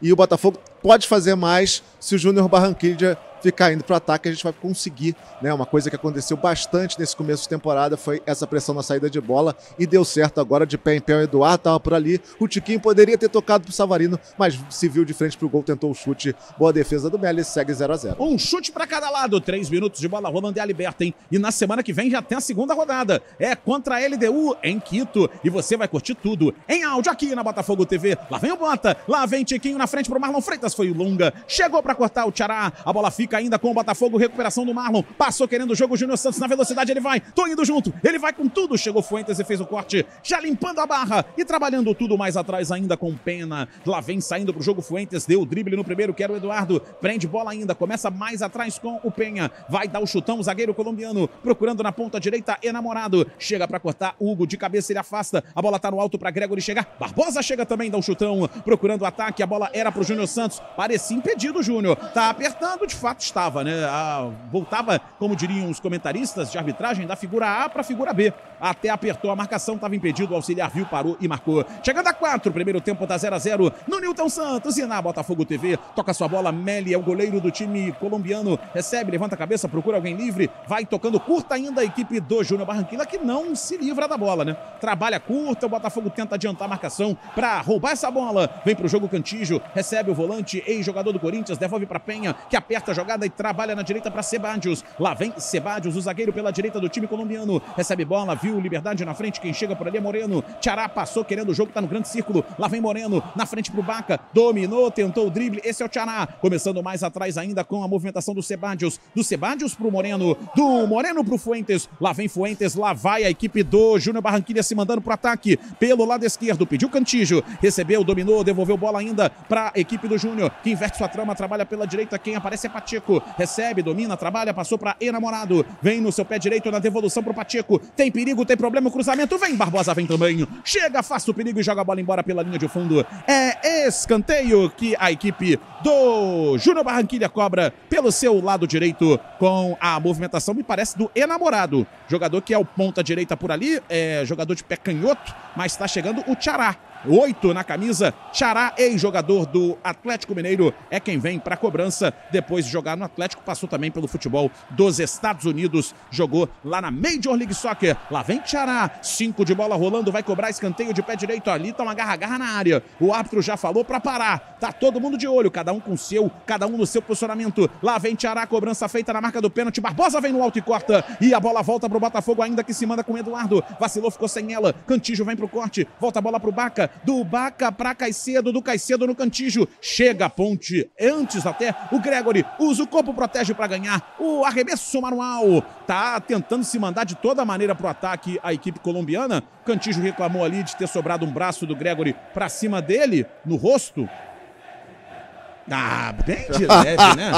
e o Botafogo pode fazer mais se o Júnior Barranquilla ficar indo para o ataque, a gente vai conseguir. Né? Uma coisa que aconteceu bastante nesse começo de temporada foi essa pressão na saída de bola e deu certo agora de pé em pé. O Eduardo estava por ali. O Tiquinho poderia ter tocado para o Savarino, mas se viu de frente para o gol, tentou o chute. Boa defesa do Melis, e segue 0 a 0 Um chute para cada lado. Três minutos de bola rolando e a liberta, hein? E na semana que vem já tem a segunda rodada. É contra a LDU em Quito. E você vai curtir tudo em áudio aqui na Botafogo TV. Lá vem o Bota, lá vem Tiquinho na frente para o Marlon Freitas. Foi longa, chegou para cortar o Tchará. A bola fica fica ainda com o Botafogo, recuperação do Marlon, passou querendo o jogo, o Júnior Santos na velocidade, ele vai, tô indo junto, ele vai com tudo, chegou Fuentes e fez o corte, já limpando a barra e trabalhando tudo mais atrás ainda com pena, lá vem saindo pro jogo Fuentes, deu o drible no primeiro, que era o Eduardo, prende bola ainda, começa mais atrás com o Penha, vai dar o chutão, o zagueiro colombiano, procurando na ponta direita, enamorado, chega para cortar, Hugo de cabeça ele afasta, a bola tá no alto para Gregory chegar, Barbosa chega também, dá o um chutão, procurando o ataque, a bola era pro Júnior Santos, parecia impedido o Júnior, tá apertando de fato estava, né? A, voltava, como diriam os comentaristas de arbitragem, da figura A para a figura B. Até apertou a marcação, estava impedido, o auxiliar viu, parou e marcou. Chegando a quatro primeiro tempo da tá 0 a 0 no Nilton Santos e na Botafogo TV. Toca sua bola, Meli é o goleiro do time colombiano, recebe, levanta a cabeça, procura alguém livre, vai tocando curta ainda a equipe do Júnior Barranquilla que não se livra da bola, né? Trabalha curta, o Botafogo tenta adiantar a marcação para roubar essa bola. Vem pro jogo Cantijo, recebe o volante, ex-jogador do Corinthians, devolve para Penha, que aperta a jogada jogada e trabalha na direita para Sebadios. Lá vem Sebadios, o zagueiro pela direita do time colombiano. Recebe bola, viu Liberdade na frente. Quem chega por ali é Moreno. Tiará passou querendo o jogo, tá no grande círculo. Lá vem Moreno, na frente pro Baca. Dominou, tentou o drible. Esse é o Tiará. Começando mais atrás ainda com a movimentação do Sebadios. Do Sebadios pro Moreno. Do Moreno pro Fuentes. Lá vem Fuentes, lá vai a equipe do Júnior Barranquilha se mandando pro ataque. Pelo lado esquerdo, pediu Cantijo. Recebeu, dominou, devolveu bola ainda pra equipe do Júnior, que inverte sua trama, trabalha pela direita. Quem aparece é Pacheco. Pacheco. Recebe, domina, trabalha, passou para Enamorado. Vem no seu pé direito na devolução para o Pacheco. Tem perigo, tem problema, o cruzamento. Vem, Barbosa, vem também. Chega, faça o perigo e joga a bola embora pela linha de fundo. É escanteio que a equipe do Júnior Barranquilha cobra pelo seu lado direito com a movimentação, me parece, do Enamorado. Jogador que é o ponta direita por ali, é jogador de pé canhoto, mas está chegando o Tchará. 8 na camisa. Xará, ex-jogador do Atlético Mineiro, é quem vem para a cobrança depois de jogar no Atlético. Passou também pelo futebol dos Estados Unidos. Jogou lá na Major League Soccer. Lá vem Xará. 5 de bola rolando. Vai cobrar escanteio de pé direito. Ali tá uma garra-garra na área. O árbitro já falou para parar. Tá todo mundo de olho. Cada um com o seu, cada um no seu posicionamento. Lá vem Xará. Cobrança feita na marca do pênalti. Barbosa vem no alto e corta. E a bola volta pro Botafogo, ainda que se manda com Eduardo. Vacilou, ficou sem ela. Cantijo vem pro corte. Volta a bola pro Baca do Baca para Caicedo, do Caicedo no Cantijo. Chega a ponte, antes até o Gregory usa o corpo, protege para ganhar o arremesso manual. Tá tentando se mandar de toda maneira pro ataque a equipe colombiana. Cantijo reclamou ali de ter sobrado um braço do Gregory para cima dele, no rosto. Ah, bem de (laughs) leve, né?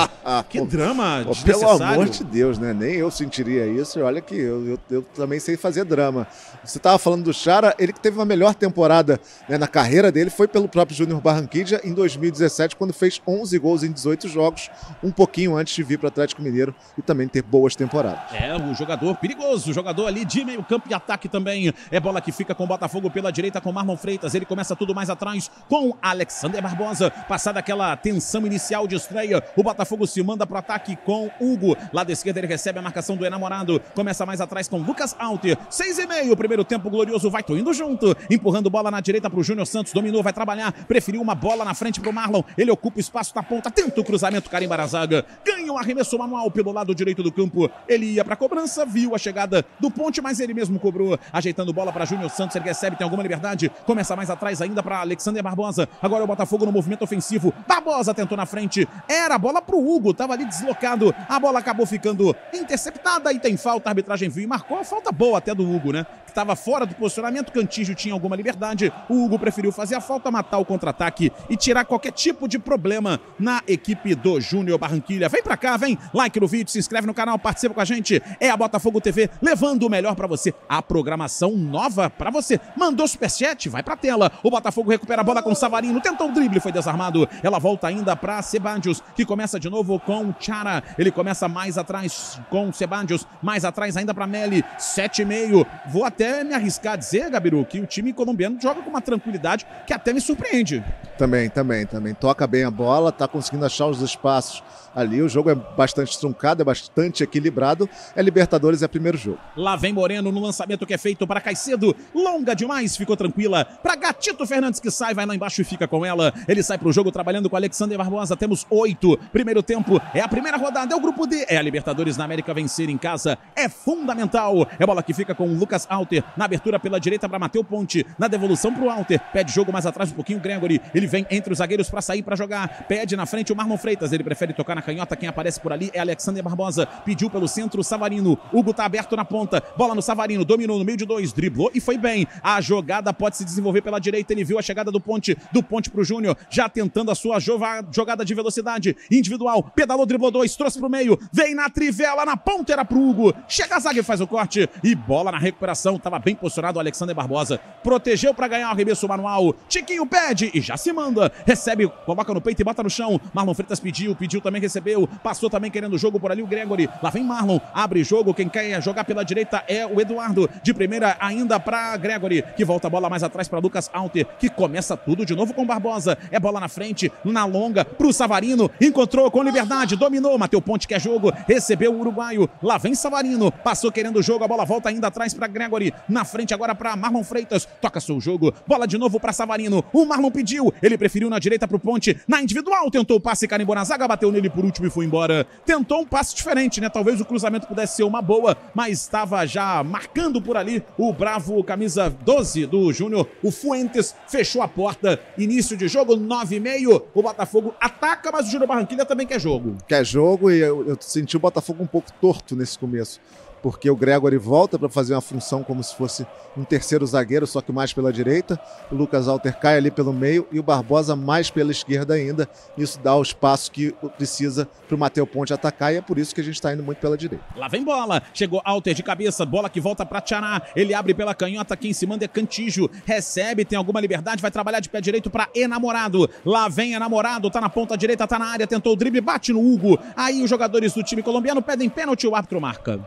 que drama Pelo amor de Deus, né? Nem eu sentiria isso. Olha que eu, eu, eu também sei fazer drama. Você estava falando do Chara, ele que teve uma melhor temporada né, na carreira dele foi pelo próprio Júnior Barranquilla em 2017, quando fez 11 gols em 18 jogos, um pouquinho antes de vir para o Atlético Mineiro e também ter boas temporadas. É, um jogador perigoso, jogador ali de meio campo e ataque também. É bola que fica com o Botafogo pela direita com Marlon Freitas, ele começa tudo mais atrás com Alexander Barbosa. Passada aquela tensão inicial de estreia, o Botafogo se manda para o ataque com Hugo. Lado esquerdo ele recebe a marcação do Enamorado, começa mais atrás com Lucas Alter. 6,5, primeiro primeiro tempo glorioso vai indo junto, empurrando bola na direita para o Júnior Santos, dominou, vai trabalhar, preferiu uma bola na frente para o Marlon, ele ocupa o espaço na ponta, tenta o cruzamento, carimba na zaga, ganha o arremesso manual pelo lado direito do campo, ele ia para a cobrança, viu a chegada do Ponte, mas ele mesmo cobrou, ajeitando bola para Júnior Santos, ele recebe, tem alguma liberdade, começa mais atrás ainda para Alexander Barbosa, agora o Botafogo no movimento ofensivo, Barbosa tentou na frente, era a bola para o Hugo, estava ali deslocado, a bola acabou ficando interceptada e tem falta, a arbitragem viu e marcou, falta boa até do Hugo, né? estava fora do posicionamento, Cantígio tinha alguma liberdade, o Hugo preferiu fazer a falta, matar o contra-ataque e tirar qualquer tipo de problema na equipe do Júnior Barranquilha. Vem pra cá, vem, like no vídeo, se inscreve no canal, participa com a gente. É a Botafogo TV levando o melhor para você. A programação nova para você. Mandou superchat, vai pra tela. O Botafogo recupera a bola com Savarino, tentou o drible, foi desarmado. Ela volta ainda para Sebandios, que começa de novo com Chara. Ele começa mais atrás com Sebandios, mais atrás ainda para Meli, 7,5. Vou até até me arriscar a dizer, Gabiru, que o time colombiano joga com uma tranquilidade que até me surpreende. Também, também, também. Toca bem a bola, está conseguindo achar os espaços ali o jogo é bastante truncado, é bastante equilibrado. É Libertadores, é primeiro jogo. Lá vem Moreno no lançamento que é feito para Caicedo. Longa demais, ficou tranquila. Para Gatito Fernandes que sai, vai lá embaixo e fica com ela. Ele sai para o jogo trabalhando com Alexander Barbosa. Temos oito. Primeiro tempo, é a primeira rodada, é o grupo D. É a Libertadores na América vencer em casa. É fundamental. É bola que fica com o Lucas Alter. Na abertura pela direita para Mateu Ponte. Na devolução para o Alter. Pede jogo mais atrás um pouquinho, Gregory. Ele vem entre os zagueiros para sair para jogar. Pede na frente o Marlon Freitas. Ele prefere tocar na canhota, quem aparece por ali é Alexander Barbosa. Pediu pelo centro, Savarino. Hugo tá aberto na ponta. Bola no Savarino, dominou no meio de dois, driblou e foi bem. A jogada pode se desenvolver pela direita. Ele viu a chegada do Ponte, do Ponte pro Júnior, já tentando a sua jogada de velocidade individual. Pedalou, driblou dois, trouxe pro meio. Vem na trivela, na ponta era pro Hugo. Chega a zaga e faz o corte. E bola na recuperação. Tava bem posicionado o Alexander Barbosa. Protegeu para ganhar o arremesso manual. Tiquinho pede e já se manda. Recebe, coloca no peito e bota no chão. Marlon Freitas pediu, pediu também recebeu recebeu, passou também querendo jogo por ali o Gregory. Lá vem Marlon, abre jogo. Quem quer jogar pela direita é o Eduardo. De primeira ainda para Gregory, que volta a bola mais atrás para Lucas Alter, que começa tudo de novo com Barbosa. É bola na frente, na longa, para o Savarino. Encontrou com liberdade, dominou. Mateu Ponte quer jogo, recebeu o uruguaio. Lá vem Savarino, passou querendo jogo. A bola volta ainda atrás para Gregory. Na frente agora para Marlon Freitas. Toca seu jogo, bola de novo para Savarino. O Marlon pediu, ele preferiu na direita para o Ponte. Na individual, tentou o passe, carimbou na zaga, bateu nele por por último e foi embora. Tentou um passe diferente, né? Talvez o cruzamento pudesse ser uma boa, mas estava já marcando por ali o bravo camisa 12 do Júnior. O Fuentes fechou a porta. Início de jogo, 9 e meio. O Botafogo ataca, mas o Júnior Barranquilla também quer jogo. Quer jogo e eu, eu senti o Botafogo um pouco torto nesse começo porque o Gregory volta para fazer uma função como se fosse um terceiro zagueiro, só que mais pela direita. O Lucas Alter cai ali pelo meio e o Barbosa mais pela esquerda ainda. Isso dá o espaço que precisa para o Matheus Ponte atacar e é por isso que a gente está indo muito pela direita. Lá vem bola, chegou Alter de cabeça, bola que volta para Tchará. Ele abre pela canhota, quem se manda é Cantijo. Recebe, tem alguma liberdade, vai trabalhar de pé direito para Enamorado. Lá vem Enamorado, tá na ponta direita, tá na área, tentou o drible, bate no Hugo. Aí os jogadores do time colombiano pedem pênalti, o árbitro marca.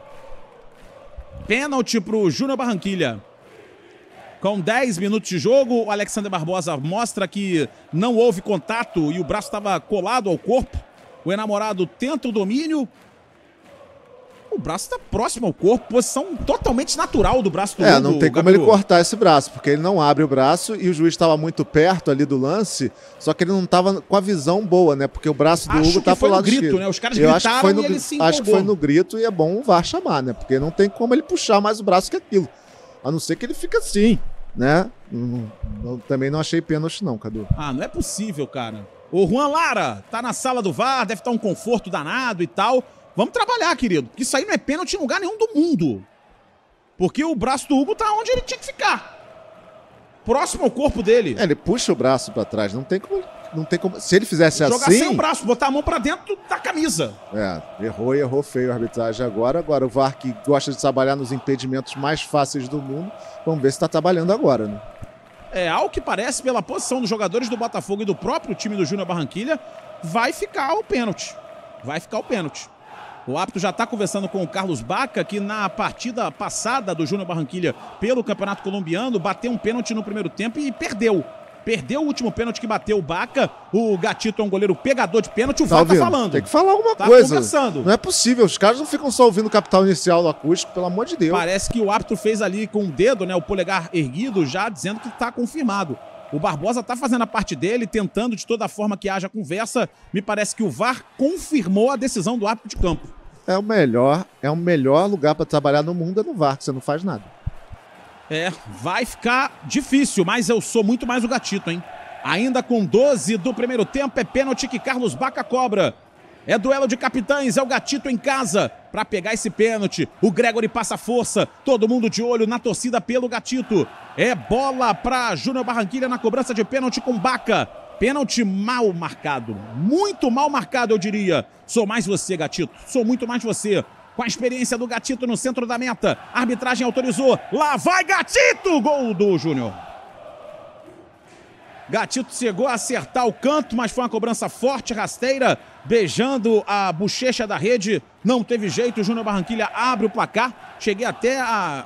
Pênalti para o Júnior Barranquilha. Com 10 minutos de jogo, o Alexander Barbosa mostra que não houve contato e o braço estava colado ao corpo. O enamorado tenta o domínio, o braço tá próximo ao corpo, posição totalmente natural do braço do É, não tem como Gabriel. ele cortar esse braço, porque ele não abre o braço e o juiz estava muito perto ali do lance, só que ele não estava com a visão boa, né? Porque o braço do acho Hugo tá pro lado grito, esquerdo. Né? Os caras Eu gritaram acho que foi no, e ele se Acho que foi no grito e é bom o VAR chamar, né? Porque não tem como ele puxar mais o braço que aquilo. A não ser que ele fica assim, né? Eu também não achei pênalti não, Cadu. Ah, não é possível, cara. O Juan Lara tá na sala do VAR, deve estar um conforto danado e tal. Vamos trabalhar, querido. Que isso aí não é pênalti em lugar nenhum do mundo. Porque o braço do Hugo tá onde ele tinha que ficar. Próximo ao corpo dele. É, ele puxa o braço para trás. Não tem como. Não tem como. Se ele fizesse Jogar assim. Jogar sem o braço, botar a mão para dentro da camisa. É, errou e errou feio a arbitragem agora. Agora o VAR que gosta de trabalhar nos impedimentos mais fáceis do mundo. Vamos ver se tá trabalhando agora, né? É, ao que parece, pela posição dos jogadores do Botafogo e do próprio time do Júnior Barranquilha, vai ficar o pênalti. Vai ficar o pênalti. O árbitro já está conversando com o Carlos Baca, que na partida passada do Júnior Barranquilha pelo Campeonato Colombiano bateu um pênalti no primeiro tempo e perdeu. Perdeu o último pênalti que bateu o Baca. O Gatito é um goleiro pegador de pênalti. O tá VAR tá falando. Tem que falar alguma tá coisa. Conversando. Não é possível. Os caras não ficam só ouvindo o capital inicial do acústico, pelo amor de Deus. Parece que o árbitro fez ali com o dedo, né? O polegar erguido, já dizendo que tá confirmado. O Barbosa está fazendo a parte dele, tentando de toda forma que haja conversa. Me parece que o VAR confirmou a decisão do árbitro de campo. É o melhor, é o melhor lugar para trabalhar no mundo é no VAR, que você não faz nada. É, vai ficar difícil, mas eu sou muito mais o gatito, hein? Ainda com 12 do primeiro tempo, é pênalti que Carlos Baca cobra. É duelo de capitães, é o gatito em casa para pegar esse pênalti. O Gregory passa força, todo mundo de olho na torcida pelo gatito. É bola para Júnior Barranquilha na cobrança de pênalti com Baca. Pênalti mal marcado, muito mal marcado, eu diria. Sou mais você, gatito, sou muito mais você. Com a experiência do gatito no centro da meta, arbitragem autorizou. Lá vai gatito! Gol do Júnior. Gatito chegou a acertar o canto, mas foi uma cobrança forte, rasteira, beijando a bochecha da rede. Não teve jeito, o Júnior Barranquilha abre o placar. Cheguei até a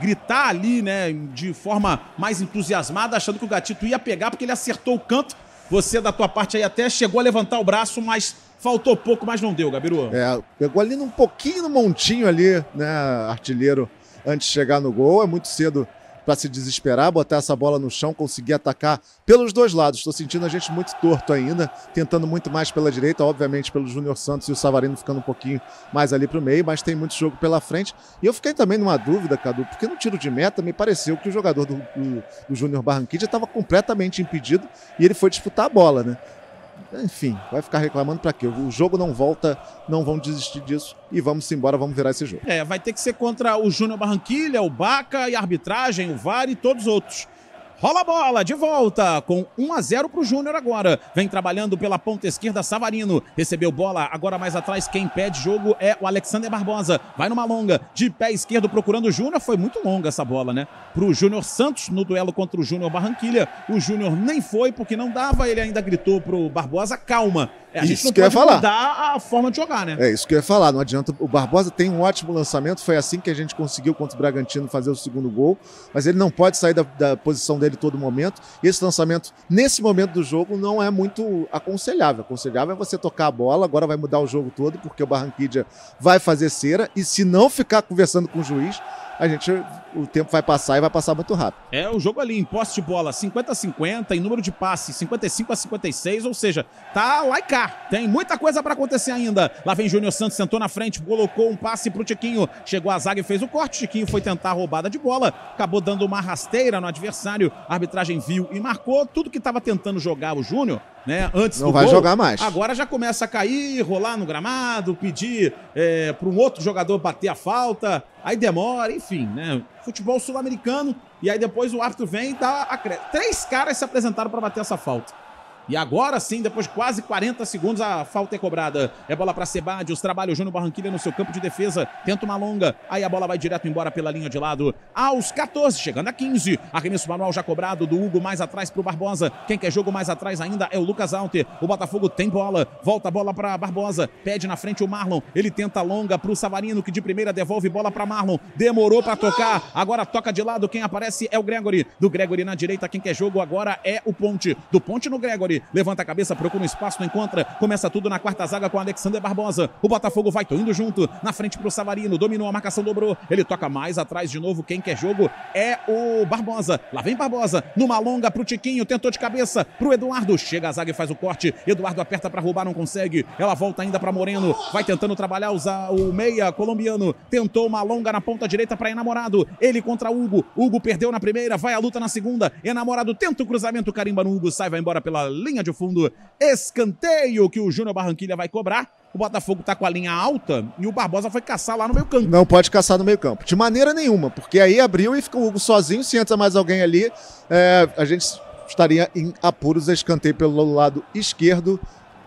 gritar ali, né, de forma mais entusiasmada, achando que o Gatito ia pegar, porque ele acertou o canto. Você, da tua parte aí, até chegou a levantar o braço, mas faltou pouco, mas não deu, Gabiru. É, pegou ali um pouquinho no montinho ali, né, artilheiro, antes de chegar no gol. É muito cedo para se desesperar, botar essa bola no chão, conseguir atacar pelos dois lados. Estou sentindo a gente muito torto ainda, tentando muito mais pela direita, obviamente pelo Júnior Santos e o Savarino ficando um pouquinho mais ali para o meio, mas tem muito jogo pela frente. E eu fiquei também numa dúvida, Cadu, porque no tiro de meta me pareceu que o jogador do, do, do Júnior Barranquilla estava completamente impedido e ele foi disputar a bola, né? Enfim, vai ficar reclamando para quê? O jogo não volta, não vamos desistir disso e vamos embora, vamos virar esse jogo. É, vai ter que ser contra o Júnior Barranquilha, o Baca e a arbitragem, o VAR e todos os outros. Rola a bola, de volta, com 1 a 0 para o Júnior agora. Vem trabalhando pela ponta esquerda, Savarino. Recebeu bola, agora mais atrás, quem pede jogo é o Alexander Barbosa. Vai numa longa, de pé esquerdo procurando o Júnior. Foi muito longa essa bola, né? Para o Júnior Santos, no duelo contra o Júnior Barranquilha. O Júnior nem foi, porque não dava. Ele ainda gritou para o Barbosa, calma. É, a gente isso não que pode falar. mudar a forma de jogar, né? É isso que eu ia falar, não adianta. O Barbosa tem um ótimo lançamento, foi assim que a gente conseguiu contra o Bragantino fazer o segundo gol, mas ele não pode sair da, da posição dele ele todo momento. E esse lançamento, nesse momento do jogo, não é muito aconselhável. Aconselhável é você tocar a bola, agora vai mudar o jogo todo, porque o Barranquilla vai fazer cera. E se não ficar conversando com o juiz, a gente o tempo vai passar e vai passar muito rápido. É o jogo ali em posse de bola 50 a 50, em número de passes 55 a 56, ou seja, tá lá e cá. Tem muita coisa para acontecer ainda. Lá vem Júnior Santos, sentou na frente, colocou um passe pro Tiquinho, chegou a zaga e fez o corte. Tiquinho foi tentar a roubada de bola, acabou dando uma rasteira no adversário. A arbitragem viu e marcou tudo que estava tentando jogar o Júnior. Né, antes não vai gol, jogar mais. Agora já começa a cair, rolar no gramado, pedir é, para um outro jogador bater a falta, aí demora, enfim, né? futebol sul-americano. E aí depois o árbitro vem e dá a crédito. Três caras se apresentaram para bater essa falta. E agora sim, depois de quase 40 segundos, a falta é cobrada. É bola para Sebadios, trabalha o Júnior Barranquilla no seu campo de defesa, tenta uma longa, aí a bola vai direto embora pela linha de lado. Aos 14, chegando a 15, arremesso manual já cobrado do Hugo mais atrás para o Barbosa. Quem quer jogo mais atrás ainda é o Lucas Alter. O Botafogo tem bola, volta a bola para Barbosa, pede na frente o Marlon, ele tenta longa para o Savarino, que de primeira devolve bola para Marlon, demorou para tocar, agora toca de lado, quem aparece é o Gregory. Do Gregory na direita, quem quer jogo agora é o Ponte. Do Ponte no Gregory, levanta a cabeça, procura um espaço, não encontra. Começa tudo na quarta zaga com Alexander Barbosa. O Botafogo vai indo junto, na frente pro Savarino, dominou a marcação, dobrou. Ele toca mais atrás de novo. Quem quer jogo é o Barbosa. Lá vem Barbosa, numa longa pro Tiquinho, tentou de cabeça pro Eduardo. Chega a zaga e faz o corte. Eduardo aperta para roubar, não consegue. Ela volta ainda para Moreno, vai tentando trabalhar ah, o meia colombiano. Tentou uma longa na ponta direita para Enamorado. Ele contra Hugo. Hugo perdeu na primeira, vai a luta na segunda. Enamorado tenta o cruzamento, carimba no Hugo, sai, vai embora pela linha de fundo. Escanteio que o Júnior Barranquilha vai cobrar. O Botafogo tá com a linha alta e o Barbosa foi caçar lá no meio campo. Não pode caçar no meio campo, de maneira nenhuma, porque aí abriu e ficou o Hugo sozinho. Se entra mais alguém ali, é, a gente estaria em apuros escanteio pelo lado esquerdo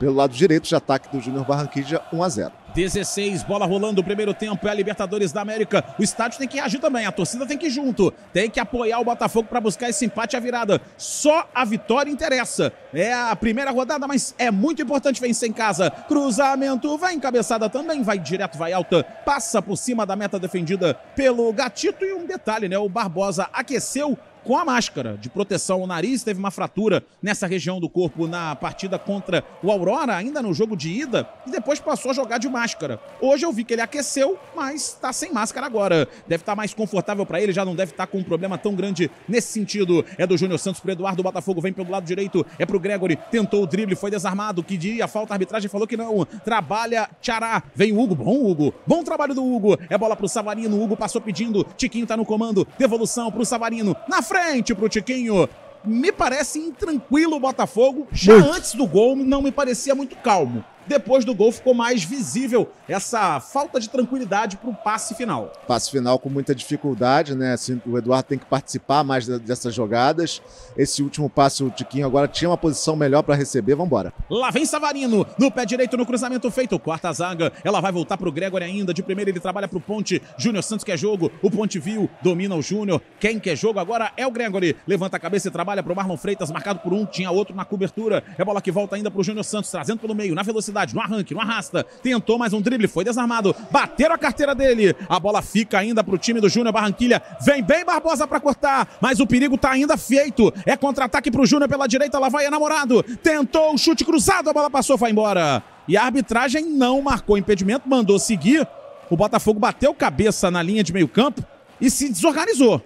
pelo lado direito de ataque do Júnior Barranquilla, 1 a 0. 16, bola rolando o primeiro tempo, é a Libertadores da América. O estádio tem que agir também, a torcida tem que ir junto, tem que apoiar o Botafogo para buscar esse empate e a virada. Só a vitória interessa. É a primeira rodada, mas é muito importante vencer em casa. Cruzamento, vai encabeçada também, vai direto, vai alta, passa por cima da meta defendida pelo Gatito. E um detalhe, né? O Barbosa aqueceu com a máscara de proteção ao nariz, teve uma fratura nessa região do corpo na partida contra o Aurora, ainda no jogo de ida, e depois passou a jogar de máscara. Hoje eu vi que ele aqueceu, mas tá sem máscara agora. Deve estar tá mais confortável para ele, já não deve estar tá com um problema tão grande nesse sentido. É do Júnior Santos pro Eduardo, o Botafogo vem pelo lado direito, é pro Gregory, tentou o drible, foi desarmado, que dia, falta a arbitragem, falou que não. Trabalha Tchará, vem o Hugo, bom Hugo, bom trabalho do Hugo, é bola pro Savarino, o Hugo passou pedindo, Tiquinho tá no comando, devolução pro Savarino, na frente frente pro Tiquinho. Me parece intranquilo o Botafogo. Já muito. antes do gol, não me parecia muito calmo. Depois do gol ficou mais visível essa falta de tranquilidade para o passe final. Passe final com muita dificuldade, né? Assim, o Eduardo tem que participar mais dessas jogadas. Esse último passe, o Tiquinho agora tinha uma posição melhor para receber. Vamos embora. Lá vem Savarino, no pé direito, no cruzamento feito. Quarta zaga, ela vai voltar para o Gregory ainda. De primeira ele trabalha para o Ponte. Júnior Santos quer jogo, o Ponte viu, domina o Júnior. Quem quer jogo agora é o Gregory. Levanta a cabeça e trabalha para o Marlon Freitas, marcado por um, tinha outro na cobertura. É bola que volta ainda para o Júnior Santos, trazendo pelo meio, na velocidade velocidade, no arranque, no arrasta. Tentou mais um drible, foi desarmado. Bateram a carteira dele. A bola fica ainda pro time do Júnior Barranquilha. Vem bem Barbosa para cortar, mas o perigo tá ainda feito. É contra-ataque pro Júnior pela direita, lá vai é namorado. Tentou o chute cruzado, a bola passou, vai embora. E a arbitragem não marcou impedimento, mandou seguir. O Botafogo bateu cabeça na linha de meio-campo e se desorganizou.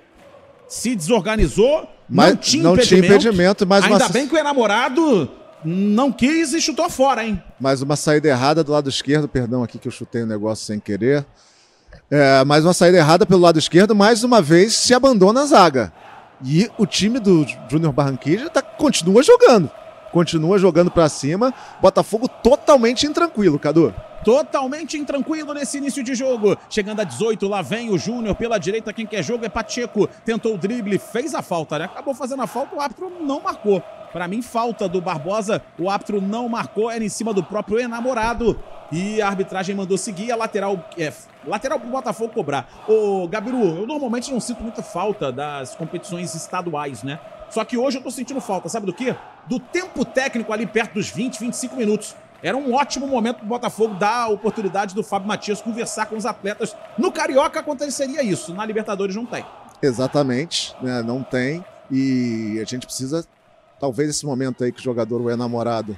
Se desorganizou, mas, não tinha não impedimento. Tinha impedimento mas Ainda uma... bem que o enamorado não quis e chutou fora, hein? Mais uma saída errada do lado esquerdo, perdão aqui que eu chutei o um negócio sem querer. É, mais uma saída errada pelo lado esquerdo, mais uma vez se abandona a zaga. E o time do Júnior Barranquilla tá, continua jogando. Continua jogando para cima. Botafogo totalmente intranquilo, Cadu. Totalmente intranquilo nesse início de jogo. Chegando a 18, lá vem o Júnior pela direita. Quem quer jogo é Pacheco. Tentou o drible, fez a falta, né? Acabou fazendo a falta, o árbitro não marcou. Para mim, falta do Barbosa. O árbitro não marcou, era em cima do próprio enamorado. E a arbitragem mandou seguir a lateral. É, lateral pro Botafogo cobrar. Ô, Gabiru, eu normalmente não sinto muita falta das competições estaduais, né? Só que hoje eu tô sentindo falta, sabe do quê? Do tempo técnico ali perto dos 20, 25 minutos. Era um ótimo momento pro Botafogo dar a oportunidade do Fábio Matias conversar com os atletas. No Carioca aconteceria isso, na Libertadores não tem. Exatamente, né? não tem. E a gente precisa talvez esse momento aí que o jogador ou enamorado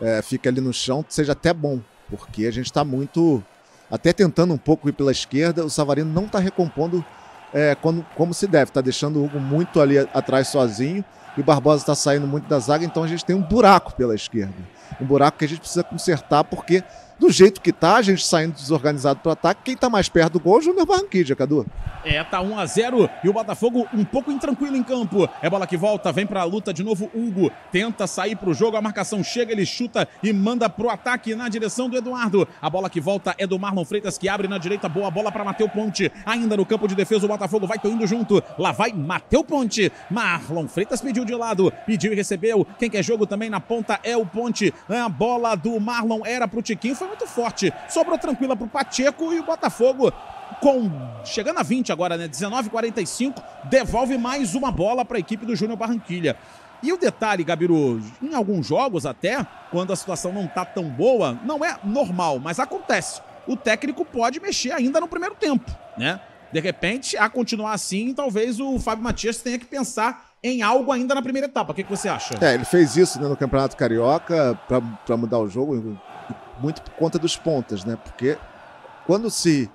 é, é, fica ali no chão seja até bom, porque a gente está muito. Até tentando um pouco ir pela esquerda, o Savarino não está recompondo é, quando, como se deve. Está deixando o Hugo muito ali atrás sozinho e o Barbosa está saindo muito da zaga, então a gente tem um buraco pela esquerda. Um buraco que a gente precisa consertar porque do jeito que tá, a gente saindo desorganizado para ataque, quem tá mais perto do gol é o Júnior Barranquilla, Cadu. É, tá 1 a 0 e o Botafogo um pouco intranquilo em campo. É bola que volta, vem para a luta de novo Hugo, tenta sair para o jogo, a marcação chega, ele chuta e manda pro ataque na direção do Eduardo. A bola que volta é do Marlon Freitas que abre na direita, boa bola para Mateu Ponte. Ainda no campo de defesa o Botafogo vai indo junto. Lá vai Mateu Ponte. Marlon Freitas pediu de lado, pediu e recebeu. Quem quer jogo também na ponta é o Ponte. A bola do Marlon era pro Tiquinho, foi muito forte. Sobrou tranquila para o Pacheco e o Botafogo com chegando a 20 agora, né? 19:45 devolve mais uma bola para a equipe do Júnior Barranquilha. E o detalhe, Gabiru, em alguns jogos até, quando a situação não tá tão boa, não é normal, mas acontece. O técnico pode mexer ainda no primeiro tempo, né? De repente, a continuar assim, talvez o Fábio Matias tenha que pensar em algo ainda na primeira etapa. O que, que você acha? É, ele fez isso né, no Campeonato Carioca para mudar o jogo, muito por conta dos pontas, né? Porque quando se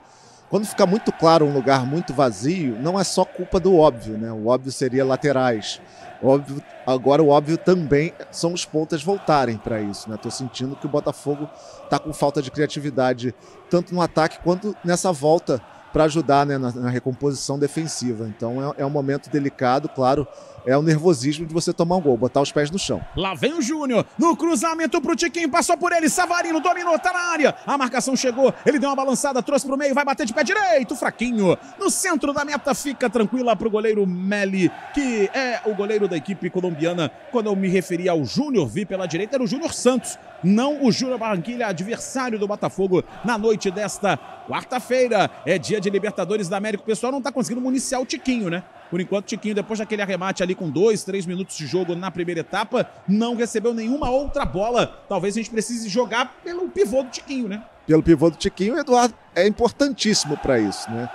quando fica muito claro um lugar muito vazio, não é só culpa do óbvio, né? O óbvio seria laterais. Óbvio, agora o óbvio também são os pontas voltarem para isso, né? Tô sentindo que o Botafogo tá com falta de criatividade tanto no ataque quanto nessa volta para ajudar né, na, na, recomposição defensiva. Então é, é, um momento delicado, claro. É o nervosismo de você tomar um gol, botar os pés no chão. Lá vem o Júnior, no cruzamento pro Tiquinho, passou por ele, Savarino dominou, tá na área. A marcação chegou, ele deu uma balançada, trouxe pro meio, vai bater de pé direito, fraquinho. No centro da meta fica tranquila pro goleiro Meli, que é o goleiro da equipe colombiana. Quando eu me referi ao Júnior, vi pela direita, era o Júnior Santos, não o Júnior Barranquilha, adversário do Botafogo na noite desta quarta-feira. É dia de Libertadores da América. O pessoal não está conseguindo municiar o Tiquinho, né? Por enquanto, Tiquinho, depois daquele arremate ali com dois, três minutos de jogo na primeira etapa, não recebeu nenhuma outra bola. Talvez a gente precise jogar pelo pivô do Tiquinho, né? Pelo pivô do Tiquinho, o Eduardo é importantíssimo para isso, né?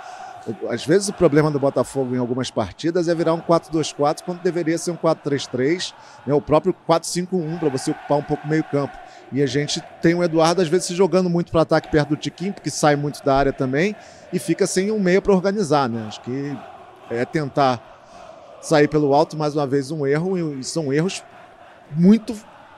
Às vezes o problema do Botafogo em algumas partidas é virar um 4-2-4 quando deveria ser um 4-3-3, né? o próprio 4-5-1 para você ocupar um pouco meio-campo. E a gente tem o Eduardo, às vezes, se jogando muito para ataque perto do Tiquinho, porque sai muito da área também, e fica sem um meia para organizar, né? Acho que é tentar sair pelo alto, mais uma vez, um erro, e são erros muito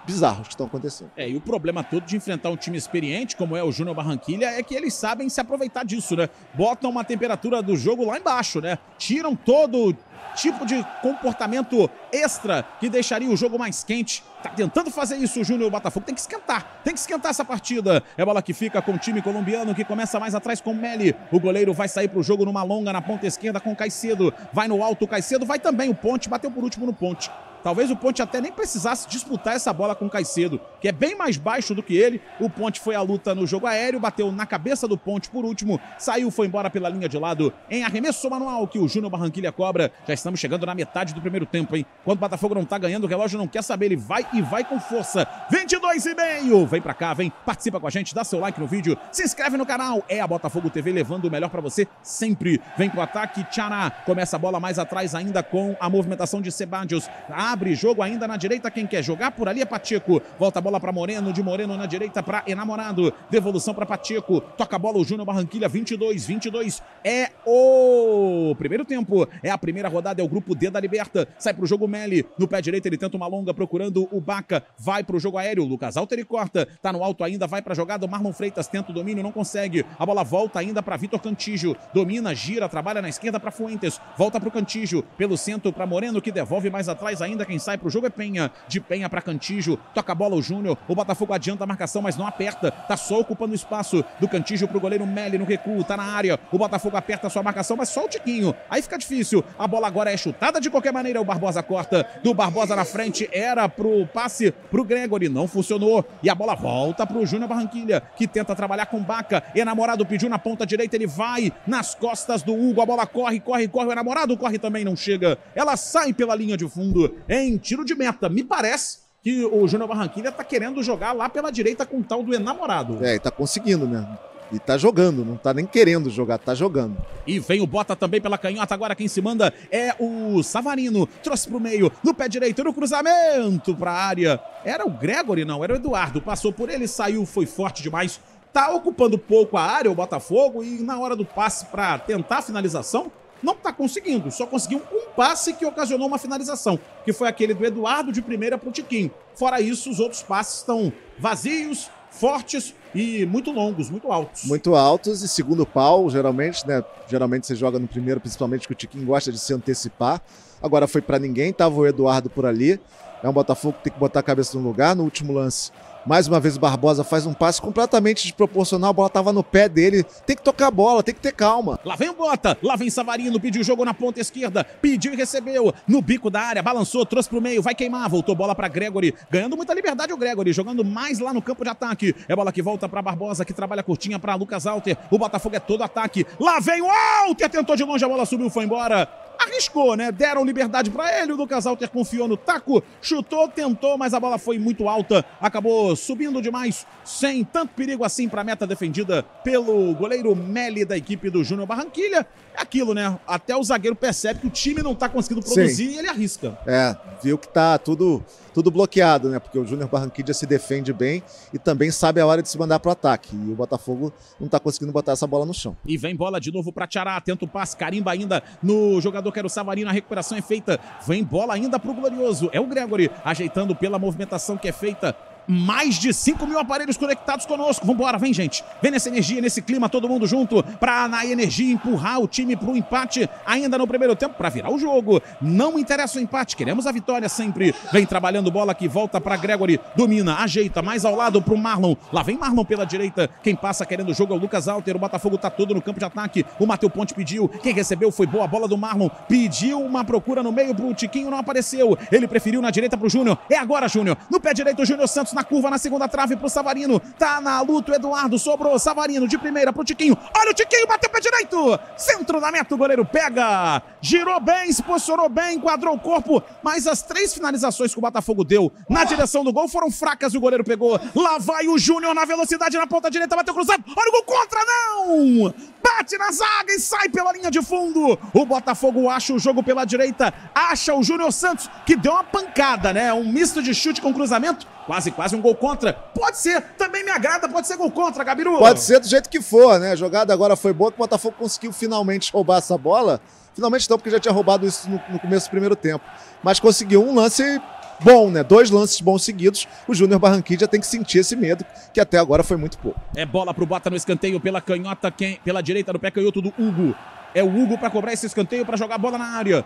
bizarros que estão acontecendo. É, e o problema todo de enfrentar um time experiente, como é o Júnior Barranquilha, é que eles sabem se aproveitar disso, né? Botam uma temperatura do jogo lá embaixo, né? Tiram todo tipo de comportamento extra que deixaria o jogo mais quente. Tá tentando fazer isso o Júnior Botafogo. Tem que esquentar, tem que esquentar essa partida. É bola que fica com o time colombiano que começa mais atrás com o Meli. O goleiro vai sair pro jogo numa longa na ponta esquerda com o Caicedo. Vai no alto o Caicedo, vai também o Ponte, bateu por último no Ponte. Talvez o Ponte até nem precisasse disputar essa bola com o Caicedo, que é bem mais baixo do que ele. O Ponte foi à luta no jogo aéreo, bateu na cabeça do Ponte por último, saiu, foi embora pela linha de lado em arremesso manual que o Júnior Barranquilha cobra. Já estamos chegando na metade do primeiro tempo, hein? Quando o Botafogo não tá ganhando, o relógio não quer saber, ele vai e vai com força. 22 e meio! Vem pra cá, vem, participa com a gente, dá seu like no vídeo, se inscreve no canal. É a Botafogo TV levando o melhor para você sempre. Vem pro ataque, Tchana. Começa a bola mais atrás ainda com a movimentação de Sebadios. Ah, abre jogo ainda na direita. Quem quer jogar por ali é Pacheco. Volta a bola para Moreno, de Moreno na direita para Enamorado. Devolução para Pacheco. Toca a bola o Júnior Barranquilha, 22, 22. É o primeiro tempo. É a primeira rodada, é o grupo D da Liberta. Sai pro jogo Meli. No pé direito ele tenta uma longa procurando o Baca. Vai pro jogo aéreo. Lucas Alter e corta. Tá no alto ainda, vai pra jogada. O Marlon Freitas tenta o domínio, não consegue. A bola volta ainda para Vitor Cantígio. Domina, gira, trabalha na esquerda para Fuentes. Volta pro Cantígio. Pelo centro para Moreno que devolve mais atrás ainda ainda quem sai pro jogo é Penha. De Penha para Cantijo. Toca a bola o Júnior. O Botafogo adianta a marcação, mas não aperta. Tá só ocupando o espaço do Cantijo pro goleiro Melli no recuo. Tá na área. O Botafogo aperta a sua marcação, mas só o Tiquinho. Aí fica difícil. A bola agora é chutada de qualquer maneira. O Barbosa corta. Do Barbosa na frente era pro passe pro Gregory. Não funcionou. E a bola volta pro Júnior Barranquilha, que tenta trabalhar com Baca. Enamorado pediu na ponta direita. Ele vai nas costas do Hugo. A bola corre, corre, corre. O Enamorado corre também, não chega. Ela sai pela linha de fundo em tiro de meta. Me parece que o Júnior Barranquilla tá querendo jogar lá pela direita com o tal do enamorado. É, e tá conseguindo, né? E tá jogando, não tá nem querendo jogar, tá jogando. E vem o Bota também pela canhota. Agora quem se manda é o Savarino. Trouxe pro meio, no pé direito, no cruzamento pra área. Era o Gregory, não, era o Eduardo. Passou por ele, saiu, foi forte demais. Tá ocupando pouco a área, o Botafogo, e na hora do passe para tentar a finalização, não está conseguindo. Só conseguiu um passe que ocasionou uma finalização, que foi aquele do Eduardo de primeira para o Tiquinho. Fora isso, os outros passes estão vazios, fortes e muito longos, muito altos. Muito altos e segundo pau, geralmente, né? Geralmente você joga no primeiro, principalmente que o Tiquinho gosta de se antecipar. Agora foi para ninguém, estava o Eduardo por ali. É um Botafogo que tem que botar a cabeça no lugar. No último lance, mais uma vez o Barbosa faz um passe completamente desproporcional, a bola estava no pé dele. Tem que tocar a bola, tem que ter calma. Lá vem o Bota, lá vem Savarino, pediu o jogo na ponta esquerda, pediu e recebeu. No bico da área, balançou, trouxe pro meio, vai queimar, voltou bola para Gregory, ganhando muita liberdade o Gregory, jogando mais lá no campo de ataque. É bola que volta para Barbosa, que trabalha curtinha para Lucas Alter. O Botafogo é todo ataque. Lá vem o Alter, tentou de longe, a bola subiu, foi embora arriscou, né? Deram liberdade para ele, o Lucas Alter confiou no taco, chutou, tentou, mas a bola foi muito alta, acabou subindo demais, sem tanto perigo assim para a meta defendida pelo goleiro Meli da equipe do Júnior Barranquilha. É aquilo, né? Até o zagueiro percebe que o time não tá conseguindo produzir Sim. e ele arrisca. É, viu que tá tudo tudo bloqueado, né? Porque o Júnior Barranquilla se defende bem e também sabe a hora de se mandar para o ataque. E o Botafogo não está conseguindo botar essa bola no chão. E vem bola de novo para Tiará, tenta o passe, carimba ainda no jogador que era o Savarino, a recuperação é feita. Vem bola ainda para o Glorioso, é o Gregory ajeitando pela movimentação que é feita mais de 5 mil aparelhos conectados conosco. Vambora, vem gente. Vem nessa energia, nesse clima, todo mundo junto para na energia empurrar o time para empate ainda no primeiro tempo para virar o jogo. Não interessa o empate, queremos a vitória sempre. Vem trabalhando bola que volta para Gregory, domina, ajeita mais ao lado para o Marlon. Lá vem Marlon pela direita. Quem passa querendo o jogo é o Lucas Alter. O Botafogo tá todo no campo de ataque. O Matheus Ponte pediu. Quem recebeu foi boa a bola do Marlon. Pediu uma procura no meio pro Tiquinho, não apareceu. Ele preferiu na direita pro Júnior. É agora, Júnior. No pé direito, o Júnior Santos na curva, na segunda trave pro Savarino. Tá na luta o Eduardo, sobrou Savarino de primeira pro Tiquinho. Olha o Tiquinho, bateu pé direito. Centro da meta, o goleiro pega. Girou bem, se posicionou bem, enquadrou o corpo. Mas as três finalizações que o Botafogo deu na direção do gol foram fracas e o goleiro pegou. Lá vai o Júnior na velocidade na ponta direita, bateu cruzado. Olha o gol contra, não! Bate na zaga e sai pela linha de fundo. O Botafogo acha o jogo pela direita, acha o Júnior Santos, que deu uma pancada, né? Um misto de chute com cruzamento Quase, quase um gol contra. Pode ser, também me agrada, pode ser gol contra, Gabiru. Pode ser do jeito que for, né? A jogada agora foi boa que o Botafogo conseguiu finalmente roubar essa bola. Finalmente não, porque já tinha roubado isso no, no começo do primeiro tempo. Mas conseguiu um lance bom, né? Dois lances bons seguidos. O Júnior Barranquilla tem que sentir esse medo, que até agora foi muito pouco. É bola pro Bota no escanteio pela canhota, quem, pela direita no pé canhoto do Hugo. É o Hugo para cobrar esse escanteio para jogar a bola na área.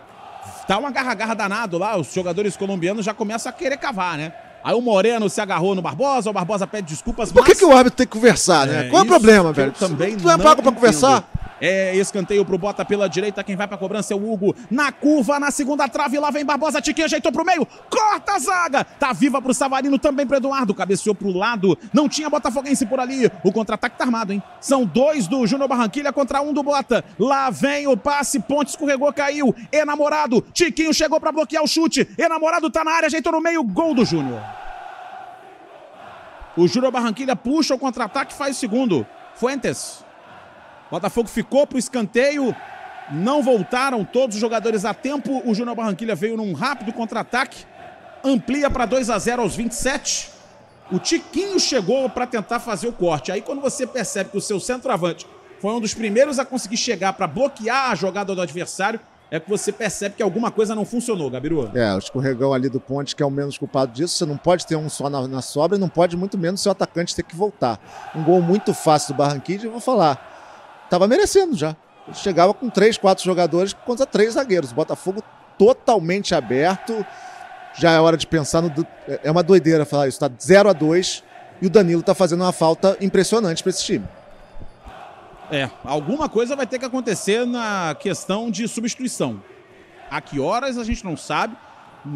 Tá uma garra-garra danado lá, os jogadores colombianos já começam a querer cavar, né? Aí o Moreno se agarrou no Barbosa, o Barbosa pede desculpas. Por que, que o árbitro tem que conversar, né? É, Qual é o problema, velho? Também tu não é pago pra entendo. conversar? É escanteio pro Bota pela direita. Quem vai pra cobrança é o Hugo. Na curva, na segunda trave. Lá vem Barbosa. Tiquinho ajeitou pro meio. Corta a zaga. Tá viva pro Savarino. Também pro Eduardo. Cabeceou pro lado. Não tinha Botafoguense por ali. O contra-ataque tá armado, hein? São dois do Júnior Barranquilha contra um do Bota. Lá vem o passe. Ponte escorregou, caiu. Enamorado. Tiquinho chegou pra bloquear o chute. Enamorado tá na área. Ajeitou no meio. Gol do Júnior. O Júnior Barranquilha puxa o contra-ataque e faz o segundo. Fuentes. Botafogo ficou para o escanteio. Não voltaram todos os jogadores a tempo. O Júnior Barranquilha veio num rápido contra-ataque. Amplia para 2 a 0 aos 27. O Tiquinho chegou para tentar fazer o corte. Aí quando você percebe que o seu centroavante foi um dos primeiros a conseguir chegar para bloquear a jogada do adversário, é que você percebe que alguma coisa não funcionou, Gabiru. É, o escorregão ali do Ponte que é o menos culpado disso. Você não pode ter um só na, na sobra e não pode muito menos seu atacante ter que voltar. Um gol muito fácil do Barranquilla, eu vou falar estava merecendo já. Chegava com três, quatro jogadores contra três zagueiros. Botafogo totalmente aberto. Já é hora de pensar no. É, é uma doideira falar isso. Tá 0 a 2 e o Danilo está fazendo uma falta impressionante para esse time. É, alguma coisa vai ter que acontecer na questão de substituição. A que horas a gente não sabe.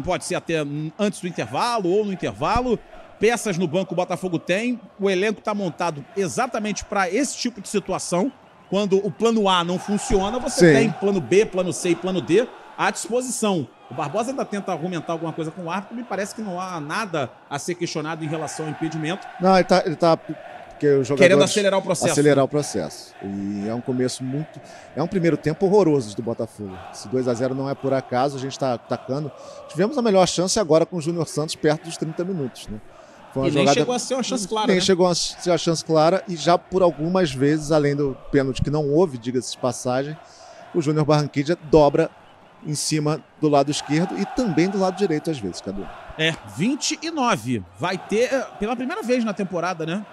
Pode ser até antes do intervalo ou no intervalo. Peças no banco o Botafogo tem. O elenco está montado exatamente para esse tipo de situação quando o plano A não funciona, você Sim. tem plano B, plano C e plano D à disposição. O Barbosa ainda tenta argumentar alguma coisa com o árbitro, me parece que não há nada a ser questionado em relação ao impedimento. Não, ele está ele tá querendo acelerar o processo. Acelerar o processo. E é um começo muito. É um primeiro tempo horroroso do Botafogo. Esse 2 a 0 não é por acaso, a gente está atacando. Tivemos a melhor chance agora com o Júnior Santos perto dos 30 minutos. Né? Foi uma e jogada... nem chegou a ser uma chance clara. Nem né? chegou a ser uma chance clara e já por algumas vezes, além do pênalti que não houve, diga-se de passagem, o Júnior Barranquilla dobra em cima do lado esquerdo e também do lado direito às vezes, Cadu. É, 29. Vai ter, é, pela primeira vez na temporada, né?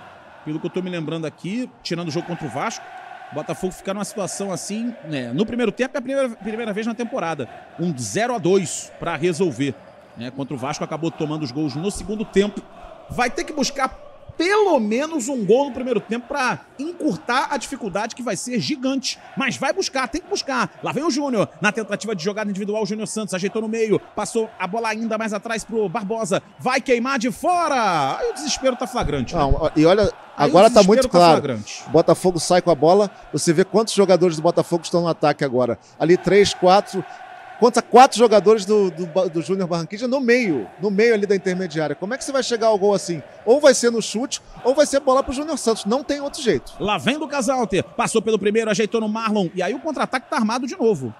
Pelo que eu tô me lembrando aqui, tirando o jogo contra o Vasco, o Botafogo ficar numa situação assim, né? No primeiro tempo é a primeira, primeira vez na temporada. Um 0 a 2 para resolver. Né? Contra o Vasco acabou tomando os gols no segundo tempo vai ter que buscar pelo menos um gol no primeiro tempo para encurtar a dificuldade que vai ser gigante. Mas vai buscar, tem que buscar. Lá vem o Júnior na tentativa de jogada individual. O Júnior Santos ajeitou no meio, passou a bola ainda mais atrás pro Barbosa. Vai queimar de fora. Aí o desespero tá flagrante. Né? Não, e olha, Aí agora tá muito tá claro. Botafogo sai com a bola, você vê quantos jogadores do Botafogo estão no ataque agora. Ali três, quatro, contra quatro jogadores do, do, do Júnior Barranquilla no meio, no meio ali da intermediária. Como é que você vai chegar ao gol assim? Ou vai ser no chute, ou vai ser bola pro Júnior Santos. Não tem outro jeito. Lá vem Lucas Alter, passou pelo primeiro, ajeitou no Marlon, e aí o contra-ataque tá armado de novo.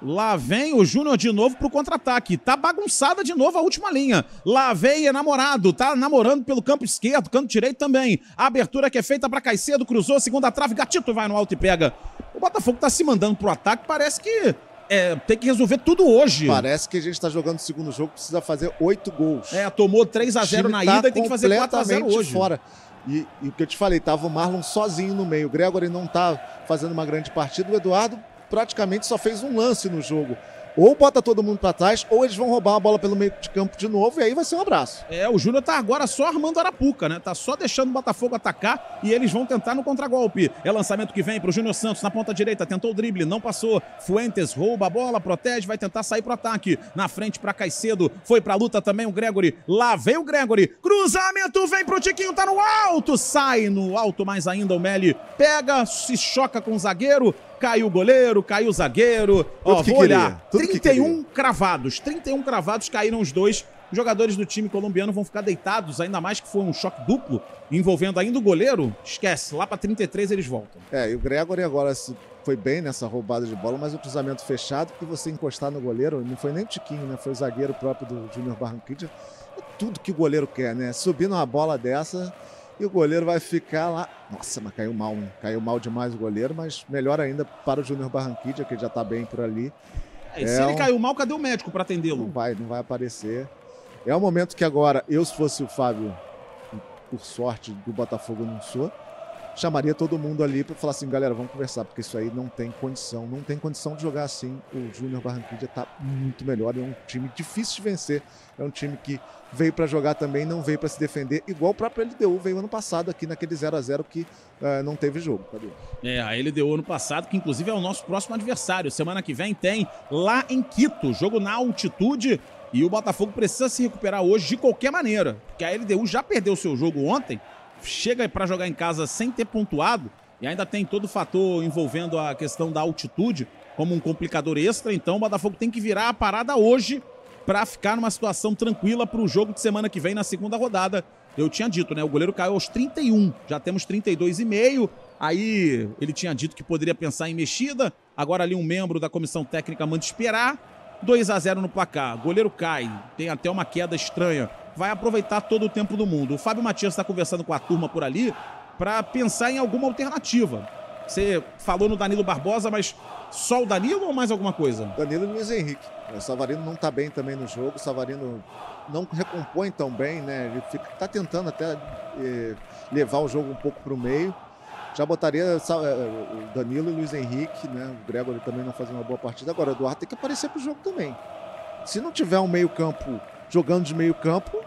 Lá vem o Júnior de novo pro contra-ataque. Tá bagunçada de novo a última linha. Lá vem é namorado, tá namorando pelo campo esquerdo, canto direito também. A abertura que é feita para Caicedo, cruzou, segunda trave, Gatito vai no alto e pega. O Botafogo tá se mandando pro ataque, parece que é, tem que resolver tudo hoje. Parece que a gente está jogando o segundo jogo, precisa fazer oito gols. É, tomou 3 a 0 na tá ida e tem que fazer 4 a 0 hoje. fora. E, e o que eu te falei, tava o Marlon sozinho no meio. O Gregory não tá fazendo uma grande partida. O Eduardo praticamente só fez um lance no jogo. Ou bota todo mundo para trás, ou eles vão roubar a bola pelo meio de campo de novo, e aí vai ser um abraço. É, o Júnior tá agora só armando a Arapuca, né? Tá só deixando o Botafogo atacar e eles vão tentar no contragolpe. É lançamento que vem pro Júnior Santos na ponta direita, tentou o drible, não passou. Fuentes rouba a bola, protege, vai tentar sair pro ataque. Na frente para Caicedo, foi pra luta também o Gregory. Lá vem o Gregory. Cruzamento vem pro Tiquinho, tá no alto, sai no alto mais ainda o Meli. Pega, se choca com o zagueiro, Caiu o goleiro, caiu o zagueiro. Tudo ó, que vou queria, olhar. 31 que cravados. 31 cravados caíram os dois. Os jogadores do time colombiano vão ficar deitados, ainda mais que foi um choque duplo envolvendo ainda o goleiro. Esquece, lá para 33 eles voltam. É, e o Gregory agora foi bem nessa roubada de bola, mas o cruzamento fechado, e você encostar no goleiro, não foi nem o Tiquinho, né? Foi o zagueiro próprio do Júnior Barranquilla. É tudo que o goleiro quer, né? Subindo uma bola dessa, e o goleiro vai ficar lá. Nossa, mas caiu mal, hein? Caiu mal demais o goleiro, mas melhor ainda para o Júnior Barranquilla, que já está bem por ali. É, é se um... ele caiu mal, cadê o médico para atendê-lo? Não vai, não vai aparecer. É o um momento que agora, eu se fosse o Fábio, por sorte do Botafogo não sou, chamaria todo mundo ali para falar assim, galera, vamos conversar, porque isso aí não tem condição, não tem condição de jogar assim. O Júnior Barranquilla está muito melhor, é um time difícil de vencer, é um time que veio para jogar também, não veio para se defender, igual o próprio LDU veio ano passado aqui naquele 0 a 0 que uh, não teve jogo. Cadê? É, a LDU ano passado, que inclusive é o nosso próximo adversário. Semana que vem tem lá em Quito, jogo na altitude. E o Botafogo precisa se recuperar hoje de qualquer maneira, porque a LDU já perdeu seu jogo ontem chega para jogar em casa sem ter pontuado e ainda tem todo o fator envolvendo a questão da altitude como um complicador extra. Então o Botafogo tem que virar a parada hoje para ficar numa situação tranquila para o jogo de semana que vem na segunda rodada. Eu tinha dito, né? O goleiro caiu aos 31, já temos 32,5. Aí ele tinha dito que poderia pensar em mexida. Agora ali um membro da comissão técnica manda esperar. 2 a 0 no placar. goleiro cai, tem até uma queda estranha vai aproveitar todo o tempo do mundo. O Fábio Matias está conversando com a turma por ali para pensar em alguma alternativa. Você falou no Danilo Barbosa, mas só o Danilo ou mais alguma coisa? Danilo e Luiz Henrique. O Savarino não está bem também no jogo. O Savarino não recompõe tão bem, né? Ele fica, tá tentando até eh, levar o jogo um pouco para o meio. Já botaria eh, o Danilo e Luiz Henrique, né? O Gregory também não fazendo uma boa partida. Agora, o Eduardo tem que aparecer para o jogo também. Se não tiver um meio-campo jogando de meio campo,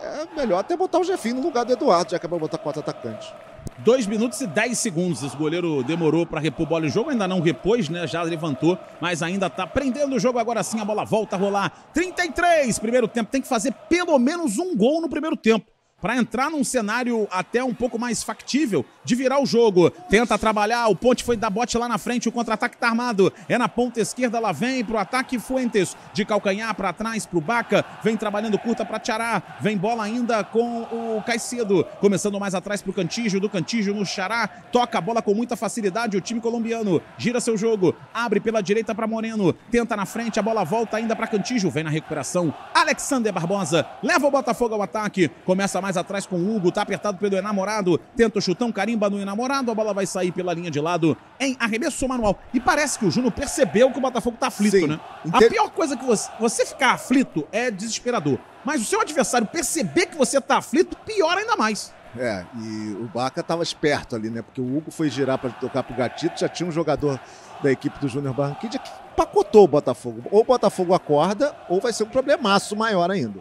é melhor até botar o Jefinho no lugar do Eduardo, já que é pra botar quatro atacantes. 2 minutos e 10 segundos. O goleiro demorou para repor bola em jogo, ainda não repôs, né? Já levantou, mas ainda tá prendendo o jogo. Agora sim a bola volta a rolar. 33, primeiro tempo. Tem que fazer pelo menos um gol no primeiro tempo para entrar num cenário até um pouco mais factível de virar o jogo. Tenta trabalhar, o Ponte foi da bote lá na frente, o contra-ataque tá armado. É na ponta esquerda, lá vem pro ataque Fuentes. De calcanhar para trás pro Baca, vem trabalhando curta para Tiará, vem bola ainda com o Caicedo, começando mais atrás pro Cantijo, do Cantijo no Xará, toca a bola com muita facilidade o time colombiano, gira seu jogo, abre pela direita para Moreno, tenta na frente, a bola volta ainda para Cantijo, vem na recuperação. Alexander Barbosa leva o Botafogo ao ataque, começa mais mais atrás com o Hugo, tá apertado pelo Enamorado, tenta o chutão, carimba no Enamorado, a bola vai sair pela linha de lado em arremesso manual. E parece que o Júnior percebeu que o Botafogo tá aflito, Sim. né? Inter... A pior coisa que você, você ficar aflito é desesperador. Mas o seu adversário perceber que você tá aflito, pior ainda mais. É, e o Baca tava esperto ali, né? Porque o Hugo foi girar para tocar pro Gatito, já tinha um jogador da equipe do Júnior Barranquilla que pacotou o Botafogo. Ou o Botafogo acorda, ou vai ser um problemaço maior ainda.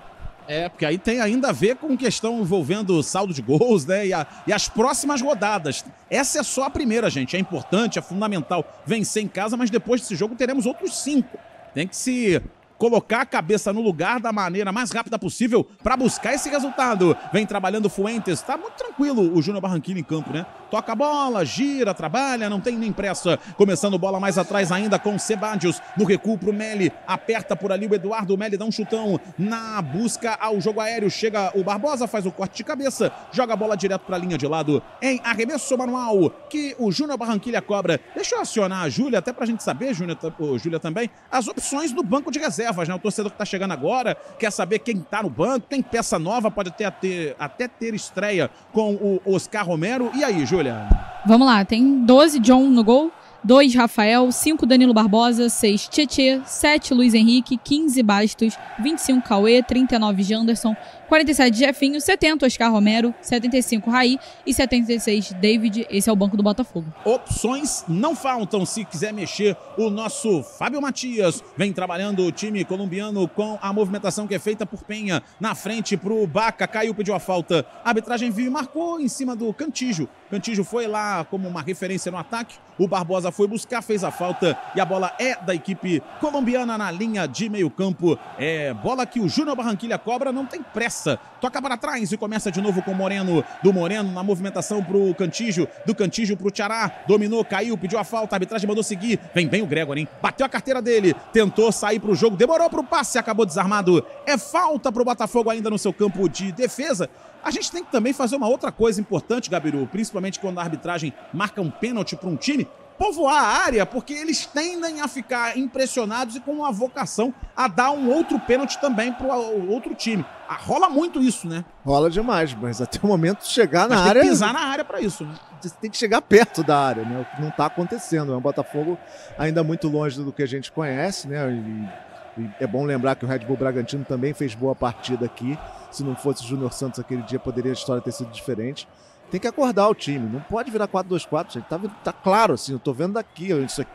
É, porque aí tem ainda a ver com questão envolvendo saldo de gols, né? E, a, e, as próximas rodadas. Essa é só a primeira, gente. É importante, é fundamental vencer em casa, mas depois desse jogo teremos outros cinco. Tem que se colocar a cabeça no lugar da maneira mais rápida possível para buscar esse resultado. Vem trabalhando Fuentes, tá muito tranquilo o Júnior Barranquilla em campo, né? Toca a bola, gira, trabalha, não tem nem pressa. Começando bola mais atrás ainda com Sebadios no recuo pro Meli, aperta por ali o Eduardo, o Meli dá um chutão na busca ao jogo aéreo, chega o Barbosa, faz o corte de cabeça, joga a bola direto para a linha de lado em arremesso manual que o Júnior Barranquilla cobra. Deixa eu acionar a Júlia até pra gente saber, Júlia, Júlia também, as opções do banco de reserva reservas, né? O torcedor que está chegando agora quer saber quem está no banco, tem peça nova, pode até ter, até ter estreia com o Oscar Romero. E aí, Júlia? Vamos lá, tem 12 John no gol. 2 Rafael, 5 Danilo Barbosa, 6 Tietê, 7 Luiz Henrique, 15 Bastos, 25 Cauê, 39 Janderson, 47 Jefinho, 70 Oscar Romero, 75 Raí e 76 David. Esse é o banco do Botafogo. Opções não faltam se quiser mexer. O nosso Fábio Matias vem trabalhando o time colombiano com a movimentação que é feita por Penha na frente para o Baca. Caiu, pediu a falta. A arbitragem viu e marcou em cima do Cantijo. Cantijo foi lá como uma referência no ataque. O Barbosa foi buscar, fez a falta e a bola é da equipe colombiana na linha de meio-campo. É bola que o Júnior Barranquilha cobra, não tem pressa. Toca para trás e começa de novo com o Moreno. Do Moreno na movimentação pro Cantijo, do Cantijo pro Tiará. Dominou, caiu, pediu a falta, a arbitragem mandou seguir. Vem bem o Gregor, hein? Bateu a carteira dele, tentou sair pro jogo, demorou pro passe, acabou desarmado. É falta pro Botafogo ainda no seu campo de defesa. A gente tem que também fazer uma outra coisa importante, Gabiru, principalmente quando a arbitragem marca um pênalti para um time, povoar a área, porque eles tendem a ficar impressionados e com uma vocação a dar um outro pênalti também para o outro time. Ah, rola muito isso, né? Rola demais, mas até o momento chegar mas na área. pisar na área para isso, né? Tem que chegar perto da área, né? O que não está acontecendo. É né? um Botafogo ainda muito longe do que a gente conhece, né? E, e é bom lembrar que o Red Bull Bragantino também fez boa partida aqui se não fosse o Júnior Santos aquele dia, poderia a história ter sido diferente. Tem que acordar o time, não pode virar 4-2-4, gente. Tá, tá, claro, assim, eu tô vendo daqui,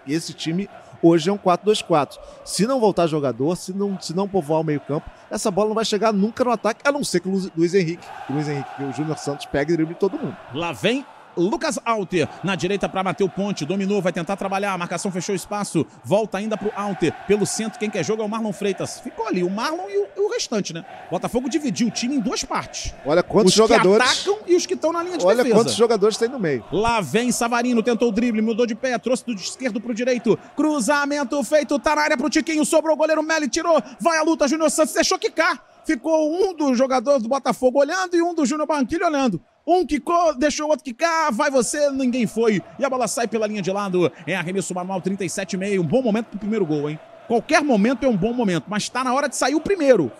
esse time hoje é um 4-2-4. Se não voltar jogador, se não, se não povoar o meio-campo, essa bola não vai chegar nunca no ataque, a não ser que o Luiz Henrique, o Luiz Henrique, o Júnior Santos pegue e drible todo mundo. Lá vem Lucas Alter na direita para o Ponte, dominou, vai tentar trabalhar, a marcação fechou espaço, volta ainda pro Alter, pelo centro quem quer jogo é o Marlon Freitas. Ficou ali o Marlon e o, e o restante, né? Botafogo dividiu o time em duas partes. Olha quantos os jogadores. Os que atacam e os que estão na linha de Olha defesa. Olha quantos jogadores tem no meio. Lá vem Savarino, tentou o drible, mudou de pé, trouxe do esquerdo pro direito. Cruzamento feito, tá na área pro Tiquinho, sobrou o goleiro Melli, tirou, vai a luta, Júnior Santos deixou quicar. Ficou um dos jogadores do Botafogo olhando e um do Júnior Banquilho olhando. Um quicou, deixou o outro quicar, vai você, ninguém foi. E a bola sai pela linha de lado. É arremesso manual 37,5. Um bom momento pro primeiro gol, hein? Qualquer momento é um bom momento, mas tá na hora de sair o primeiro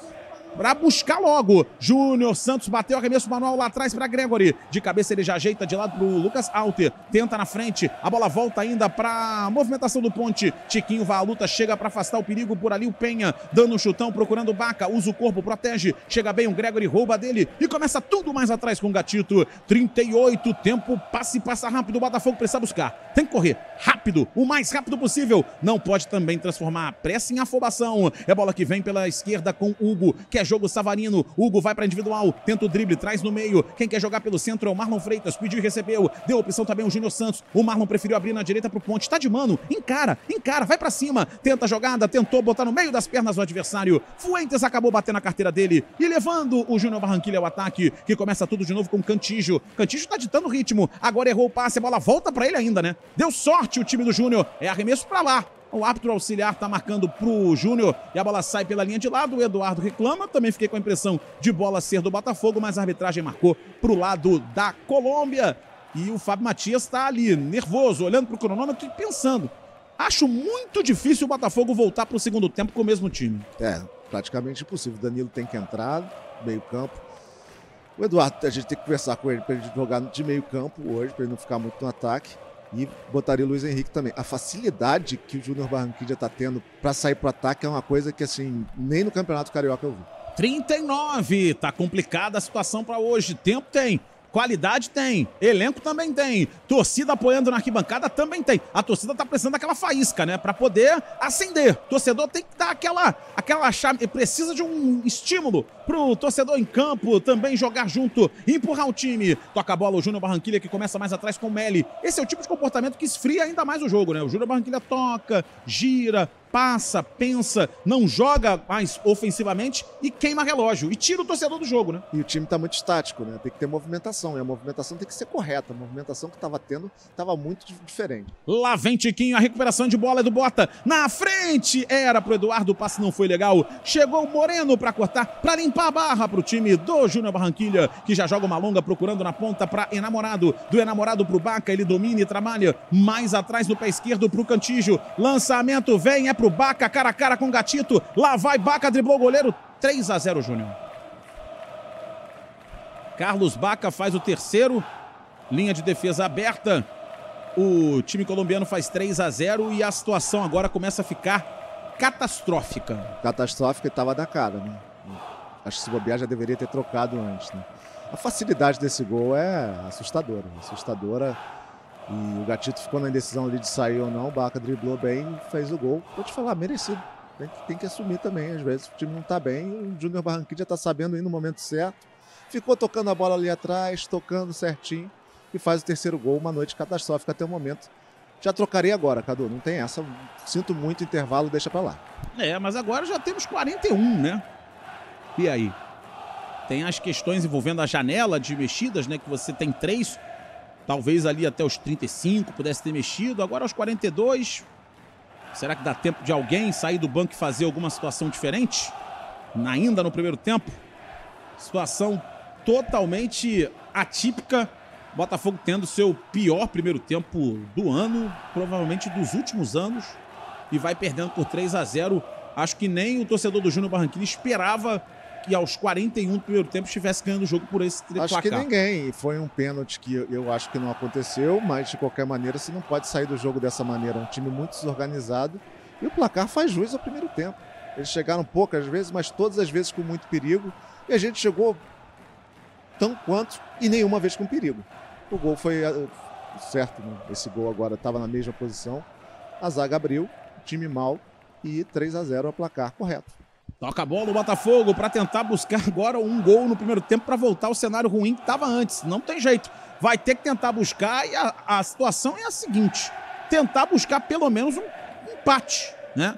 para buscar logo. Júnior Santos bateu arremesso manual lá atrás para Gregory. De cabeça ele já ajeita de lado pro Lucas Alter. Tenta na frente. A bola volta ainda para movimentação do Ponte. Tiquinho vai à luta, chega para afastar o perigo por ali o Penha, dando um chutão, procurando o Baca, usa o corpo, protege. Chega bem o Gregory, rouba dele e começa tudo mais atrás com o Gatito. 38, tempo, passe, passa rápido. O Botafogo precisa buscar. Tem que correr rápido, o mais rápido possível. Não pode também transformar a pressa em afobação. É bola que vem pela esquerda com Hugo, que é jogo, Savarino. Hugo vai para individual, tenta o drible, traz no meio. Quem quer jogar pelo centro é o Marlon Freitas. Pediu e recebeu. Deu opção também o Júnior Santos. O Marlon preferiu abrir na direita pro Ponte. Tá de mano, encara, encara, vai para cima. Tenta a jogada, tentou botar no meio das pernas do adversário. Fuentes acabou batendo a carteira dele e levando o Júnior Barranquilla ao ataque, que começa tudo de novo com Cantijo. Cantijo tá ditando o ritmo. Agora errou o passe, a bola volta para ele ainda, né? Deu sorte o time do Júnior. É arremesso para lá. O árbitro auxiliar está marcando para o Júnior e a bola sai pela linha de lado. O Eduardo reclama. Também fiquei com a impressão de bola ser do Botafogo, mas a arbitragem marcou para o lado da Colômbia. E o Fábio Matias está ali, nervoso, olhando para o cronômetro e pensando. Acho muito difícil o Botafogo voltar para o segundo tempo com o mesmo time. É, praticamente impossível. Danilo tem que entrar, meio-campo. O Eduardo, a gente tem que conversar com ele para ele jogar de meio-campo hoje, para ele não ficar muito no ataque e botaria o Luiz Henrique também. A facilidade que o Júnior Barranquilla está tendo para sair para o ataque é uma coisa que, assim, nem no Campeonato Carioca eu vi. 39, tá complicada a situação para hoje. Tempo tem. Qualidade tem, elenco também tem, torcida apoiando na arquibancada também tem. A torcida tá precisando daquela faísca, né, para poder acender. torcedor tem que dar aquela aquela chave, precisa de um estímulo pro torcedor em campo também jogar junto, empurrar o time. Toca a bola o Júnior Barranquilha que começa mais atrás com o Meli. Esse é o tipo de comportamento que esfria ainda mais o jogo, né? O Júnior Barranquilha toca, gira, passa, pensa, não joga mais ofensivamente e queima relógio e tira o torcedor do jogo, né? E o time tá muito estático, né? Tem que ter movimentação e a movimentação tem que ser correta. A movimentação que tava tendo tava muito diferente. Lá vem Tiquinho, a recuperação de bola é do Bota. Na frente era pro Eduardo, o passe não foi legal. Chegou o Moreno para cortar, para limpar a barra pro time do Júnior Barranquilha, que já joga uma longa procurando na ponta para Enamorado. Do Enamorado pro Baca, ele domina e trabalha mais atrás do pé esquerdo pro Cantijo. Lançamento vem, é para o Baca, cara a cara com o Gatito. Lá vai Baca, driblou o goleiro. 3 a 0 Júnior. Carlos Baca faz o terceiro. Linha de defesa aberta. O time colombiano faz 3 a 0 e a situação agora começa a ficar catastrófica. Catastrófica e estava da cara, né? Acho que se bobear já deveria ter trocado antes, né? A facilidade desse gol é assustadora. Assustadora e o Gatito ficou na indecisão ali de sair ou não. O Baca driblou bem e fez o gol. Vou te falar, merecido. Tem que, tem que assumir também. Às vezes o time não está bem. O Júnior Barranquilla está sabendo ir no momento certo. Ficou tocando a bola ali atrás, tocando certinho. E faz o terceiro gol. Uma noite catastrófica até o momento. Já trocarei agora, Cadu. Não tem essa. Sinto muito intervalo, deixa para lá. É, mas agora já temos 41, né? E aí? Tem as questões envolvendo a janela de mexidas, né? Que você tem três Talvez ali até os 35 pudesse ter mexido. Agora aos 42. Será que dá tempo de alguém sair do banco e fazer alguma situação diferente? Ainda no primeiro tempo. Situação totalmente atípica. Botafogo tendo seu pior primeiro tempo do ano, provavelmente dos últimos anos, e vai perdendo por 3 a 0. Acho que nem o torcedor do Júnior Barranquilla esperava e aos 41 do primeiro tempo estivesse ganhando o jogo por esse placar. Acho que ninguém. Foi um pênalti que eu acho que não aconteceu, mas de qualquer maneira você não pode sair do jogo dessa maneira. É um time muito desorganizado e o placar faz juiz ao primeiro tempo. Eles chegaram poucas vezes, mas todas as vezes com muito perigo. E a gente chegou tão quanto e nenhuma vez com perigo. O gol foi eh, certo, né? esse gol agora estava na mesma posição. A zaga abriu, time mal e 3 a 0 a é placar correto. Toca a bola o Botafogo para tentar buscar agora um gol no primeiro tempo para voltar ao cenário ruim que estava antes. Não tem jeito. Vai ter que tentar buscar e a, a situação é a seguinte: tentar buscar pelo menos um empate, né?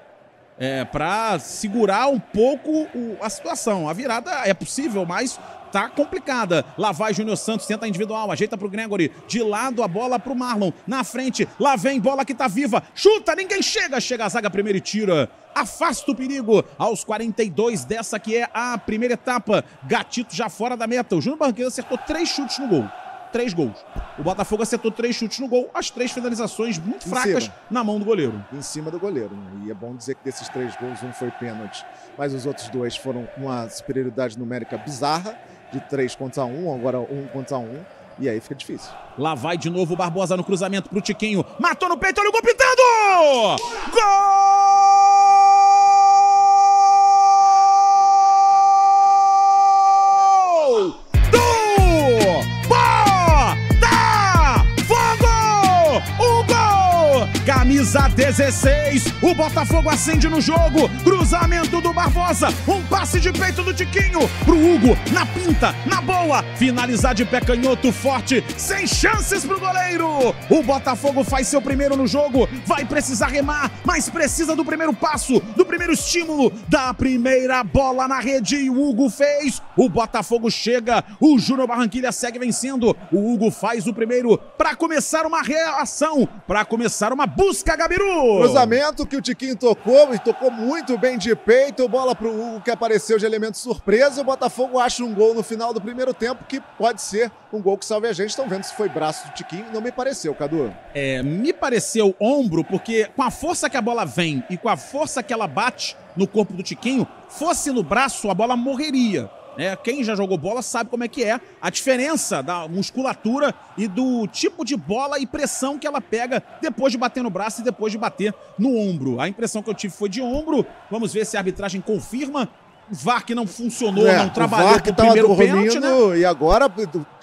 É, para segurar um pouco o, a situação. A virada é possível, mas tá complicada. Lá vai Júnior Santos, tenta individual, ajeita pro Gregory. De lado a bola pro Marlon. Na frente, lá vem bola que tá viva. Chuta, ninguém chega. Chega a zaga primeiro e tira. Afasta o perigo aos 42 dessa que é a primeira etapa. Gatito já fora da meta. O Júnior Barranquilla acertou três chutes no gol três gols. O Botafogo acertou três chutes no gol, as três finalizações muito em fracas cima. na mão do goleiro. Em cima do goleiro. Né? E é bom dizer que desses três gols, um foi pênalti, mas os outros dois foram uma superioridade numérica bizarra de 3 contra 1, agora 1 contra 1. E aí fica difícil. Lá vai de novo o Barbosa no cruzamento pro Tiquinho. Matou no peito, olha o gol pintado! Gol! a 16. O Botafogo acende no jogo. Cruzamento do Barbosa. Um passe de peito do Tiquinho. Pro Hugo. Na pinta. Na boa. Finalizar de pé canhoto forte. Sem chances pro goleiro. O Botafogo faz seu primeiro no jogo. Vai precisar remar. Mas precisa do primeiro passo. Do primeiro estímulo. Da primeira bola na rede. E o Hugo fez. O Botafogo chega. O Júnior Barranquilha segue vencendo. O Hugo faz o primeiro. para começar uma reação. para começar uma busca Gabiru! Cruzamento que o Tiquinho tocou, e tocou muito bem de peito. Bola para o Hugo, que apareceu de elemento surpresa. O Botafogo acha um gol no final do primeiro tempo, que pode ser um gol que salve a gente. Estão vendo se foi braço do Tiquinho. Não me pareceu, Cadu. É, me pareceu ombro, porque com a força que a bola vem e com a força que ela bate no corpo do Tiquinho, fosse no braço, a bola morreria. Né? Quem já jogou bola sabe como é que é a diferença da musculatura e do tipo de bola e pressão que ela pega depois de bater no braço e depois de bater no ombro. A impressão que eu tive foi de ombro. Vamos ver se a arbitragem confirma. O VAR que não funcionou, é, não trabalhou o pro primeiro dormindo, pênalti, né? E agora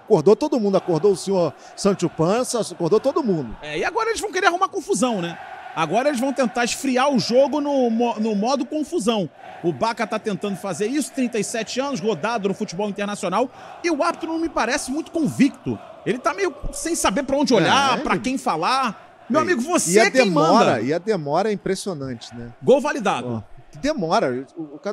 acordou todo mundo, acordou o senhor Sancho Pança, acordou todo mundo. É, e agora eles vão querer arrumar confusão, né? Agora eles vão tentar esfriar o jogo no, no modo confusão. O Baca está tentando fazer isso, 37 anos, rodado no futebol internacional, e o árbitro não me parece muito convicto. Ele está meio sem saber para onde é, olhar, é, para quem falar. Meu é, amigo, você e a demora, é quem manda. E a demora é impressionante, né? Gol validado. Oh demora.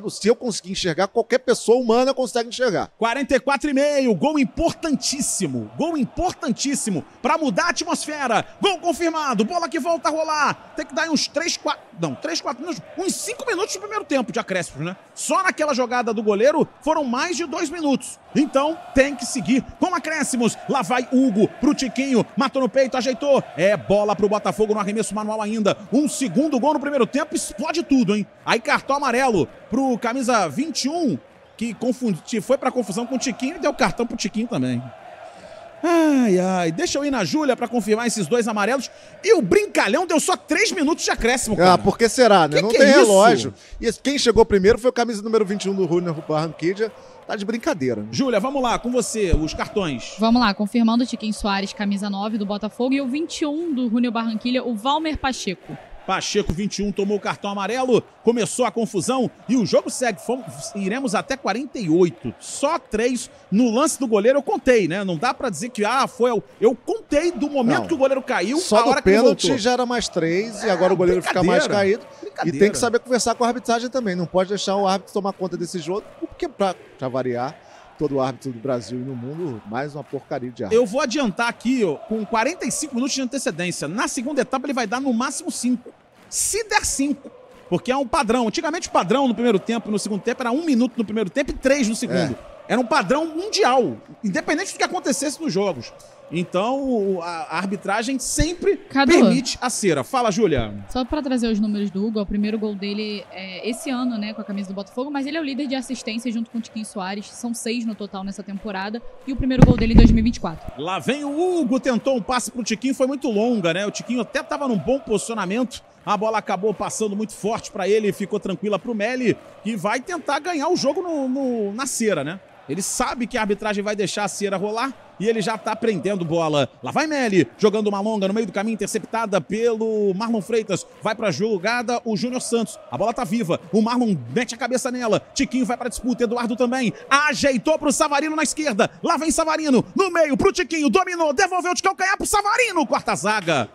O, se eu conseguir enxergar, qualquer pessoa humana consegue enxergar. 44,5, gol importantíssimo. Gol importantíssimo para mudar a atmosfera. Gol confirmado, bola que volta a rolar. Tem que dar uns 3, 4, não, 3, 4 minutos, uns 5 minutos do primeiro tempo de acréscimos, né? Só naquela jogada do goleiro foram mais de 2 minutos. Então tem que seguir com acréscimos. Lá vai Hugo pro Tiquinho. Matou no peito, ajeitou. É bola pro Botafogo no arremesso manual ainda. Um segundo gol no primeiro tempo. Explode tudo, hein? Aí cartão amarelo pro camisa 21, que confundi, foi pra confusão com o Tiquinho e deu cartão pro Tiquinho também. Ai, ai, deixa eu ir na Júlia para confirmar esses dois amarelos. E o brincalhão deu só três minutos de acréscimo, ah, cara. Ah, porque será, né? Que Não que tem é relógio. E quem chegou primeiro foi o camisa número 21 do Rune Barranquilla, Tá de brincadeira. Júlia, vamos lá, com você, os cartões. Vamos lá, confirmando o Tiquinho Soares, camisa 9 do Botafogo, e o 21 do Júnior Barranquilha, o Valmer Pacheco. Pacheco, 21, tomou o cartão amarelo, começou a confusão e o jogo segue. Fomos, iremos até 48, só três no lance do goleiro. Eu contei, né? Não dá para dizer que, ah, foi. Eu, eu contei do momento Não, que o goleiro caiu, só a hora pênalti que já era mais três é, e agora o goleiro fica mais caído. E tem que saber conversar com a arbitragem também. Não pode deixar o árbitro tomar conta desse jogo, porque, para variar, todo árbitro do Brasil e no mundo, mais uma porcaria de árbitro. Eu vou adiantar aqui, ó, com 45 minutos de antecedência. Na segunda etapa, ele vai dar no máximo 5. Se der 5. Porque é um padrão. Antigamente, o padrão no primeiro tempo e no segundo tempo era um minuto no primeiro tempo e três no segundo. É. Era um padrão mundial, independente do que acontecesse nos jogos. Então, a arbitragem sempre Cadu, permite a cera. Fala, Júlia. Só para trazer os números do Hugo, o primeiro gol dele é esse ano, né, com a camisa do Botafogo, mas ele é o líder de assistência junto com o Tiquinho Soares, são seis no total nessa temporada, e o primeiro gol dele em 2024. Lá vem o Hugo, tentou um passe pro Tiquinho, foi muito longa, né? O Tiquinho até tava num bom posicionamento, a bola acabou passando muito forte para ele, ficou tranquila pro Meli, que vai tentar ganhar o jogo no, no na cera, né? Ele sabe que a arbitragem vai deixar a Cera rolar e ele já tá prendendo bola. Lá vai Melly, jogando uma longa no meio do caminho, interceptada pelo Marlon Freitas. Vai pra jogada o Júnior Santos. A bola tá viva. O Marlon mete a cabeça nela. Tiquinho vai pra disputa, Eduardo também. Ajeitou pro Savarino na esquerda. Lá vem Savarino, no meio pro Tiquinho, dominou, devolveu de calcanhar pro Savarino. Quarta zaga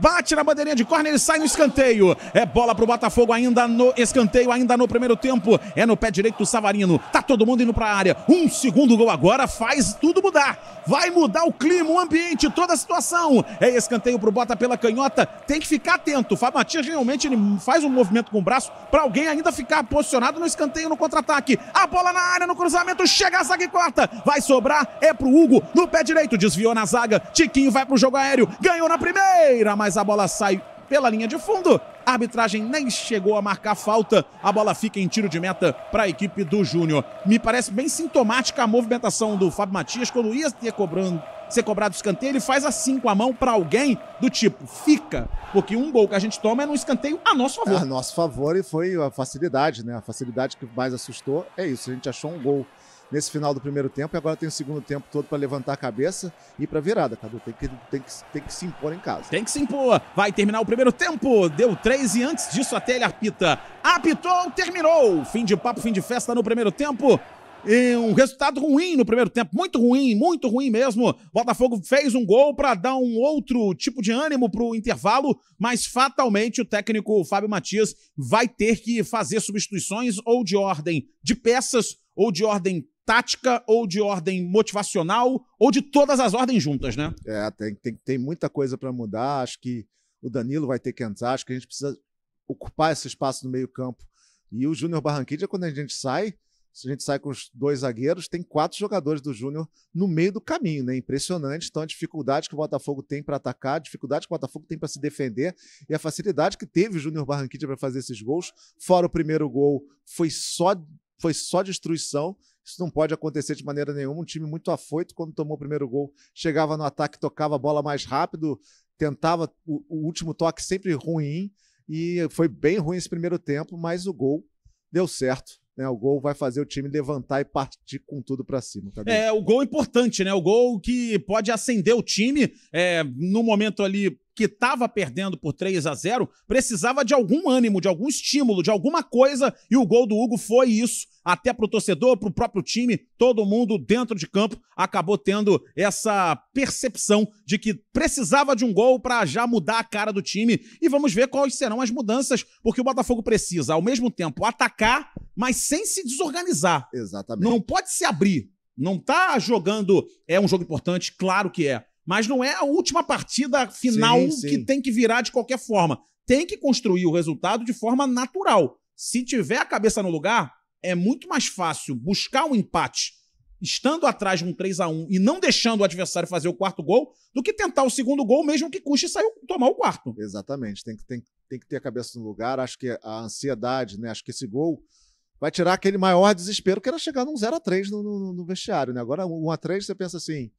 bate na bandeirinha de córner ele sai no escanteio. É bola pro Botafogo ainda no escanteio, ainda no primeiro tempo. É no pé direito do Savarino. Tá todo mundo indo pra área. Um segundo gol agora faz tudo mudar. Vai mudar o clima, o ambiente, toda a situação. É escanteio pro Bota pela canhota. Tem que ficar atento. O Fábio Matias realmente ele faz um movimento com o braço para alguém ainda ficar posicionado no escanteio no contra-ataque. A bola na área, no cruzamento, chega a zaga e corta. Vai sobrar, é pro Hugo, no pé direito, desviou na zaga. Tiquinho vai pro jogo aéreo, ganhou na primeira, mas a bola sai pela linha de fundo. A arbitragem nem chegou a marcar falta. A bola fica em tiro de meta para a equipe do Júnior. Me parece bem sintomática a movimentação do Fábio Matias quando ia ter cobrando, ser cobrado escanteio. Ele faz assim com a mão para alguém do tipo, fica. Porque um gol que a gente toma é num escanteio a nosso favor. É a nosso favor e foi a facilidade, né? A facilidade que mais assustou é isso. A gente achou um gol nesse final do primeiro tempo e agora tem o segundo tempo todo para levantar a cabeça e para virada, Cadu. Tem que, tem, que, tem que se impor em casa. Tem que se impor. Vai terminar o primeiro tempo. Deu três e antes disso até ele apita. Apitou, terminou. Fim de papo, fim de festa no primeiro tempo. E um resultado ruim no primeiro tempo, muito ruim, muito ruim mesmo. Botafogo fez um gol para dar um outro tipo de ânimo para o intervalo, mas fatalmente o técnico Fábio Matias vai ter que fazer substituições ou de ordem de peças ou de ordem tática ou de ordem motivacional ou de todas as ordens juntas, né? É, tem, tem, tem muita coisa para mudar. Acho que o Danilo vai ter que entrar. Acho que a gente precisa ocupar esse espaço no meio-campo. E o Júnior Barranquilla, quando a gente sai, se a gente sai com os dois zagueiros, tem quatro jogadores do Júnior no meio do caminho, né? Impressionante. Então, a dificuldade que o Botafogo tem para atacar, a dificuldade que o Botafogo tem para se defender e a facilidade que teve o Júnior Barranquilla para fazer esses gols, fora o primeiro gol, foi só, foi só destruição. Isso não pode acontecer de maneira nenhuma. Um time muito afoito quando tomou o primeiro gol, chegava no ataque, tocava a bola mais rápido, tentava o, o último toque sempre ruim e foi bem ruim esse primeiro tempo, mas o gol deu certo. Né, o gol vai fazer o time levantar e partir com tudo para cima. é, o gol é importante, né? O gol que pode acender o time. É, no momento ali, que estava perdendo por 3 a 0 precisava de algum ânimo, de algum estímulo, de alguma coisa, e o gol do Hugo foi isso. Até para o torcedor, para o próprio time, todo mundo dentro de campo acabou tendo essa percepção de que precisava de um gol para já mudar a cara do time. E vamos ver quais serão as mudanças, porque o Botafogo precisa, ao mesmo tempo, atacar, mas sem se desorganizar. Exatamente. Não pode se abrir. Não tá jogando. É um jogo importante, claro que é mas não é a última partida final sim, sim. que tem que virar de qualquer forma. Tem que construir o resultado de forma natural. Se tiver a cabeça no lugar, é muito mais fácil buscar um empate estando atrás de um 3 a 1 e não deixando o adversário fazer o quarto gol, do que tentar o segundo gol, mesmo que custe sair, tomar o quarto. Exatamente, tem que, tem, tem que ter a cabeça no lugar, acho que a ansiedade, né? Acho que esse gol vai tirar aquele maior desespero que era chegar num 0 a 3 no, no, no vestiário, né? Agora, 1 um a 3 você pensa assim,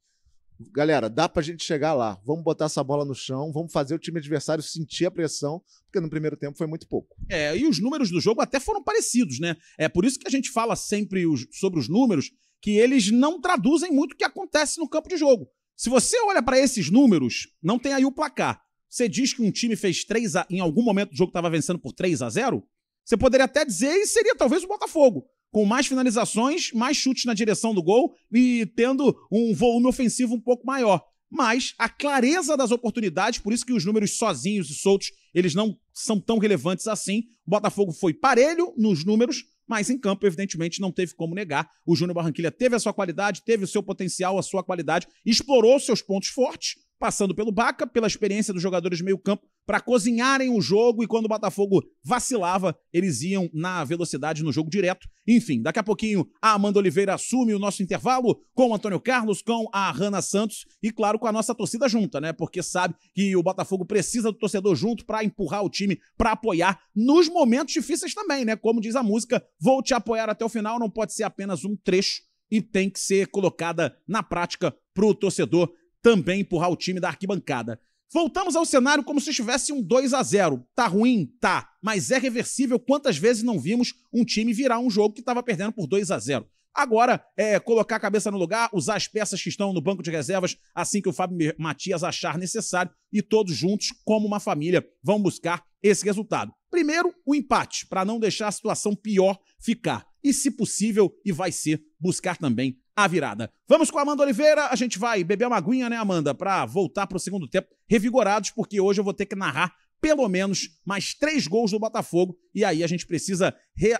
galera, dá pra gente chegar lá. Vamos botar essa bola no chão, vamos fazer o time adversário sentir a pressão, porque no primeiro tempo foi muito pouco. É, e os números do jogo até foram parecidos, né? É por isso que a gente fala sempre os, sobre os números, que eles não traduzem muito o que acontece no campo de jogo. Se você olha para esses números, não tem aí o placar. Você diz que um time fez 3 a em algum momento o jogo estava vencendo por 3 a 0, você poderia até dizer e seria talvez o Botafogo com mais finalizações, mais chutes na direção do gol e tendo um volume ofensivo um pouco maior. Mas a clareza das oportunidades, por isso que os números sozinhos e soltos, eles não são tão relevantes assim. O Botafogo foi parelho nos números, mas em campo, evidentemente, não teve como negar. O Júnior Barranquilla teve a sua qualidade, teve o seu potencial, a sua qualidade, explorou seus pontos fortes, passando pelo Baca, pela experiência dos jogadores de meio campo, para cozinharem o jogo e quando o Botafogo vacilava, eles iam na velocidade no jogo direto. Enfim, daqui a pouquinho a Amanda Oliveira assume o nosso intervalo com o Antônio Carlos, com a Hanna Santos e, claro, com a nossa torcida junta, né? Porque sabe que o Botafogo precisa do torcedor junto para empurrar o time, para apoiar nos momentos difíceis também, né? Como diz a música, vou te apoiar até o final, não pode ser apenas um trecho e tem que ser colocada na prática para o torcedor também empurrar o time da arquibancada. Voltamos ao cenário como se estivesse um 2 a 0. Tá ruim? Tá. Mas é reversível. Quantas vezes não vimos um time virar um jogo que estava perdendo por 2 a 0? Agora é colocar a cabeça no lugar, usar as peças que estão no banco de reservas assim que o Fábio Matias achar necessário e todos juntos, como uma família, vão buscar esse resultado. Primeiro, o empate, para não deixar a situação pior ficar. E, se possível, e vai ser, buscar também a virada. Vamos com a Amanda Oliveira, a gente vai beber uma aguinha, né, Amanda, para voltar para o segundo tempo revigorados, porque hoje eu vou ter que narrar pelo menos mais três gols do Botafogo e aí a gente precisa re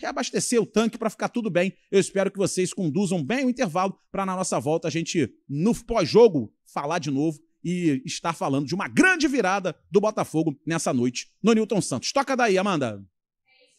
reabastecer o tanque para ficar tudo bem. Eu espero que vocês conduzam bem o intervalo para na nossa volta a gente, no pós-jogo, falar de novo e estar falando de uma grande virada do Botafogo nessa noite no Newton Santos. Toca daí, Amanda!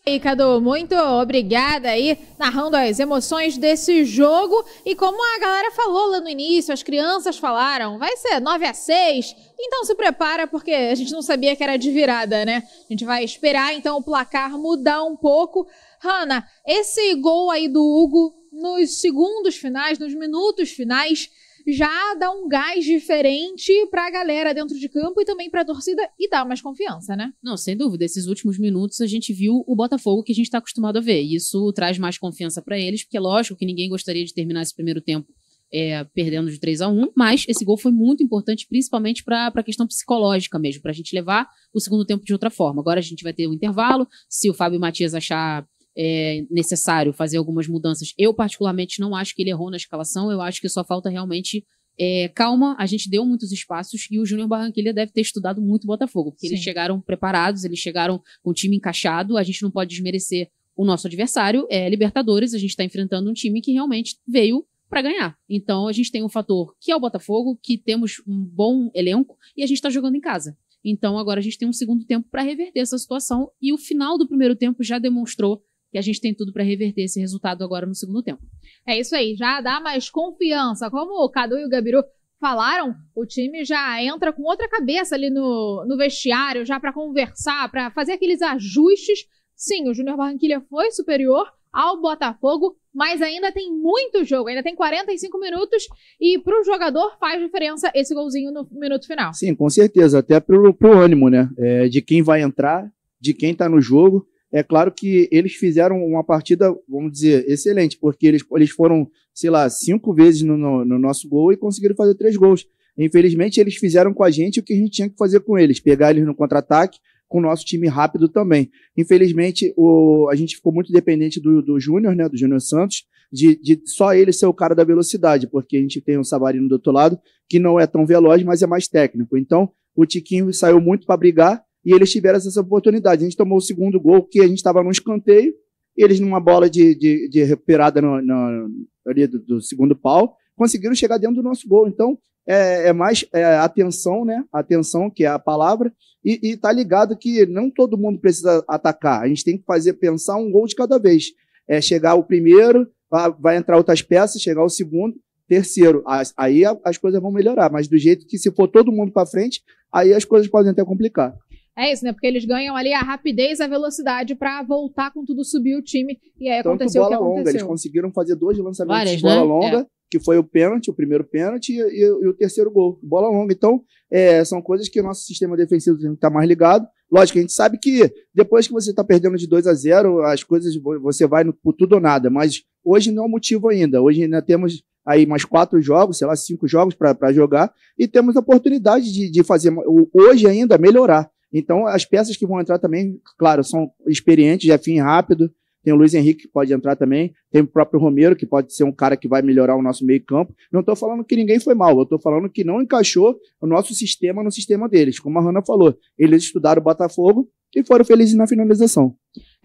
aí, Cadu, muito obrigada aí, narrando as emoções desse jogo. E como a galera falou lá no início, as crianças falaram, vai ser 9 a 6 então se prepara, porque a gente não sabia que era de virada, né? A gente vai esperar então o placar mudar um pouco. Hanna, esse gol aí do Hugo nos segundos finais, nos minutos finais, já dá um gás diferente pra galera dentro de campo e também pra torcida e dá mais confiança, né? Não, sem dúvida. Esses últimos minutos a gente viu o Botafogo que a gente tá acostumado a ver. isso traz mais confiança para eles, porque é lógico que ninguém gostaria de terminar esse primeiro tempo é, perdendo de 3 a 1 mas esse gol foi muito importante, principalmente para a questão psicológica mesmo, para a gente levar o segundo tempo de outra forma. Agora a gente vai ter um intervalo, se o Fábio Matias achar é, necessário fazer algumas mudanças. Eu, particularmente, não acho que ele errou na escalação, eu acho que só falta realmente é, calma, a gente deu muitos espaços e o Júnior Barranquilha deve ter estudado muito o Botafogo, porque Sim. eles chegaram preparados, eles chegaram com o time encaixado, a gente não pode desmerecer o nosso adversário, é Libertadores, a gente está enfrentando um time que realmente veio para ganhar. Então a gente tem um fator que é o Botafogo, que temos um bom elenco e a gente está jogando em casa. Então agora a gente tem um segundo tempo para reverter essa situação e o final do primeiro tempo já demonstrou que a gente tem tudo para reverter esse resultado agora no segundo tempo. É isso aí, já dá mais confiança. Como o Cadu e o Gabiru falaram, o time já entra com outra cabeça ali no, no vestiário, já para conversar, para fazer aqueles ajustes. Sim, o Júnior Barranquilha foi superior ao Botafogo, mas ainda tem muito jogo, ainda tem 45 minutos e para o jogador faz diferença esse golzinho no minuto final. Sim, com certeza, até para o ânimo, né? É, de quem vai entrar, de quem está no jogo. É claro que eles fizeram uma partida, vamos dizer, excelente, porque eles, eles foram, sei lá, cinco vezes no, no, no nosso gol e conseguiram fazer três gols. Infelizmente, eles fizeram com a gente o que a gente tinha que fazer com eles: pegar eles no contra-ataque, com o nosso time rápido também. Infelizmente, o, a gente ficou muito dependente do, do Júnior, né, do Júnior Santos, de, de só ele ser o cara da velocidade, porque a gente tem um Savarino do outro lado, que não é tão veloz, mas é mais técnico. Então, o Tiquinho saiu muito para brigar e eles tiveram essa oportunidade. A gente tomou o segundo gol, que a gente estava num escanteio, eles numa bola de, de, de recuperada no, no, ali do, do, segundo pau, conseguiram chegar dentro do nosso gol. Então, é, é mais é, atenção, né? Atenção, que é a palavra, e, e tá ligado que não todo mundo precisa atacar. A gente tem que fazer pensar um gol de cada vez. É chegar o primeiro, vai, vai entrar outras peças, chegar o segundo, terceiro. aí as coisas vão melhorar, mas do jeito que se for todo mundo para frente, aí as coisas podem até complicar. É isso, né? Porque eles ganham ali a rapidez, a velocidade para voltar com tudo, subir o time. E aí Tanto aconteceu bola o que aconteceu. longa, eles conseguiram fazer dois lançamentos Várias, de bola né? longa, é. que foi o pênalti, o primeiro pênalti e, e, e o terceiro gol, bola longa. Então, é, são coisas que o nosso sistema defensivo tem que estar tá mais ligado. Lógico, a gente sabe que depois que você está perdendo de 2 a 0 as coisas, você vai no tudo ou nada, mas hoje não é o motivo ainda. Hoje ainda temos aí mais quatro jogos, sei lá, cinco jogos para jogar, e temos a oportunidade de, de fazer, hoje ainda, melhorar. Então, as peças que vão entrar também, claro, são experientes, fim rápido, tem o Luiz Henrique que pode entrar também, tem o próprio Romero, que pode ser um cara que vai melhorar o nosso meio-campo. Não estou falando que ninguém foi mal, eu estou falando que não encaixou o nosso sistema no sistema deles. Como a Hanna falou, eles estudaram o Botafogo e foram felizes na finalização.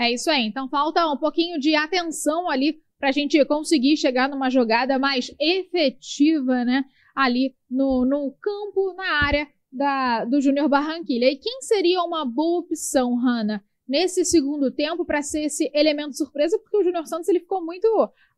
É isso aí. Então falta um pouquinho de atenção ali para a gente conseguir chegar numa jogada mais efetiva, né? Ali no, no campo, na área da, do Júnior Barranquilha. E quem seria uma boa opção, Hanna, nesse segundo tempo para ser esse elemento surpresa? Porque o Júnior Santos ele ficou muito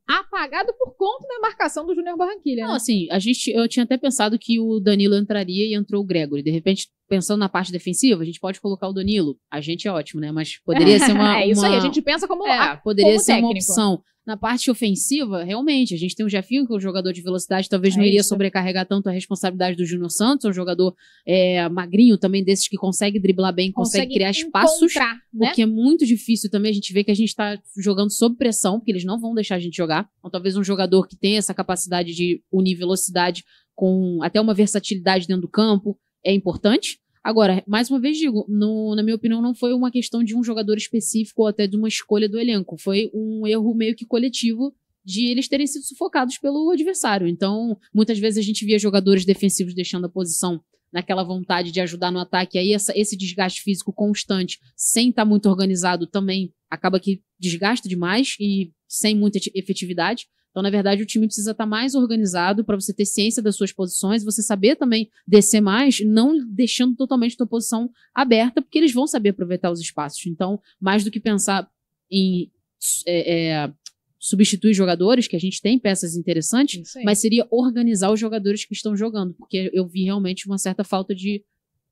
apagado por conta da marcação do Júnior Barranquilha. Né? Não, assim, a gente, eu tinha até pensado que o Danilo entraria e entrou o Gregory. De repente, pensando na parte defensiva, a gente pode colocar o Danilo. A gente é ótimo, né? Mas poderia (laughs) ser uma. é isso uma... aí, a gente pensa como. É, a, poderia como ser técnico. uma opção. Na parte ofensiva, realmente, a gente tem o Jefinho, que é um jogador de velocidade, talvez é não iria isso. sobrecarregar tanto a responsabilidade do Júnior Santos, é um jogador é, magrinho também, desses que consegue driblar bem, consegue, consegue criar espaços, né? o que é muito difícil também. A gente vê que a gente está jogando sob pressão, porque eles não vão deixar a gente jogar. Então, talvez um jogador que tenha essa capacidade de unir velocidade com até uma versatilidade dentro do campo é importante. Agora, mais uma vez digo, no, na minha opinião, não foi uma questão de um jogador específico ou até de uma escolha do elenco. Foi um erro meio que coletivo de eles terem sido sufocados pelo adversário. Então, muitas vezes a gente via jogadores defensivos deixando a posição naquela vontade de ajudar no ataque, aí essa, esse desgaste físico constante, sem estar tá muito organizado, também acaba que desgasta demais e sem muita efetividade. Então, na verdade, o time precisa estar tá mais organizado para você ter ciência das suas posições, você saber também descer mais, não deixando totalmente a sua posição aberta, porque eles vão saber aproveitar os espaços. Então, mais do que pensar em é, é, substituir jogadores, que a gente tem peças interessantes, mas seria organizar os jogadores que estão jogando, porque eu vi realmente uma certa falta de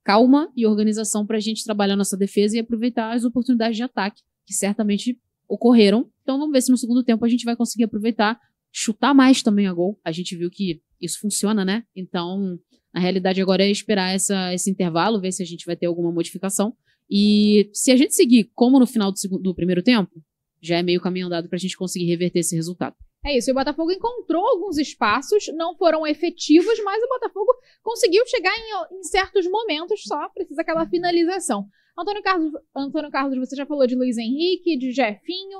calma e organização para a gente trabalhar nossa defesa e aproveitar as oportunidades de ataque, que certamente ocorreram. Então vamos ver se no segundo tempo a gente vai conseguir aproveitar chutar mais também a gol. A gente viu que isso funciona, né? Então, na realidade, agora é esperar essa, esse intervalo, ver se a gente vai ter alguma modificação. E se a gente seguir como no final do, segundo, do primeiro tempo, já é meio caminho andado para a gente conseguir reverter esse resultado. É isso, e o Botafogo encontrou alguns espaços, não foram efetivos, mas o Botafogo conseguiu chegar em, em certos momentos, só precisa aquela finalização. Antônio Carlos, Antônio Carlos, você já falou de Luiz Henrique, de Jefinho,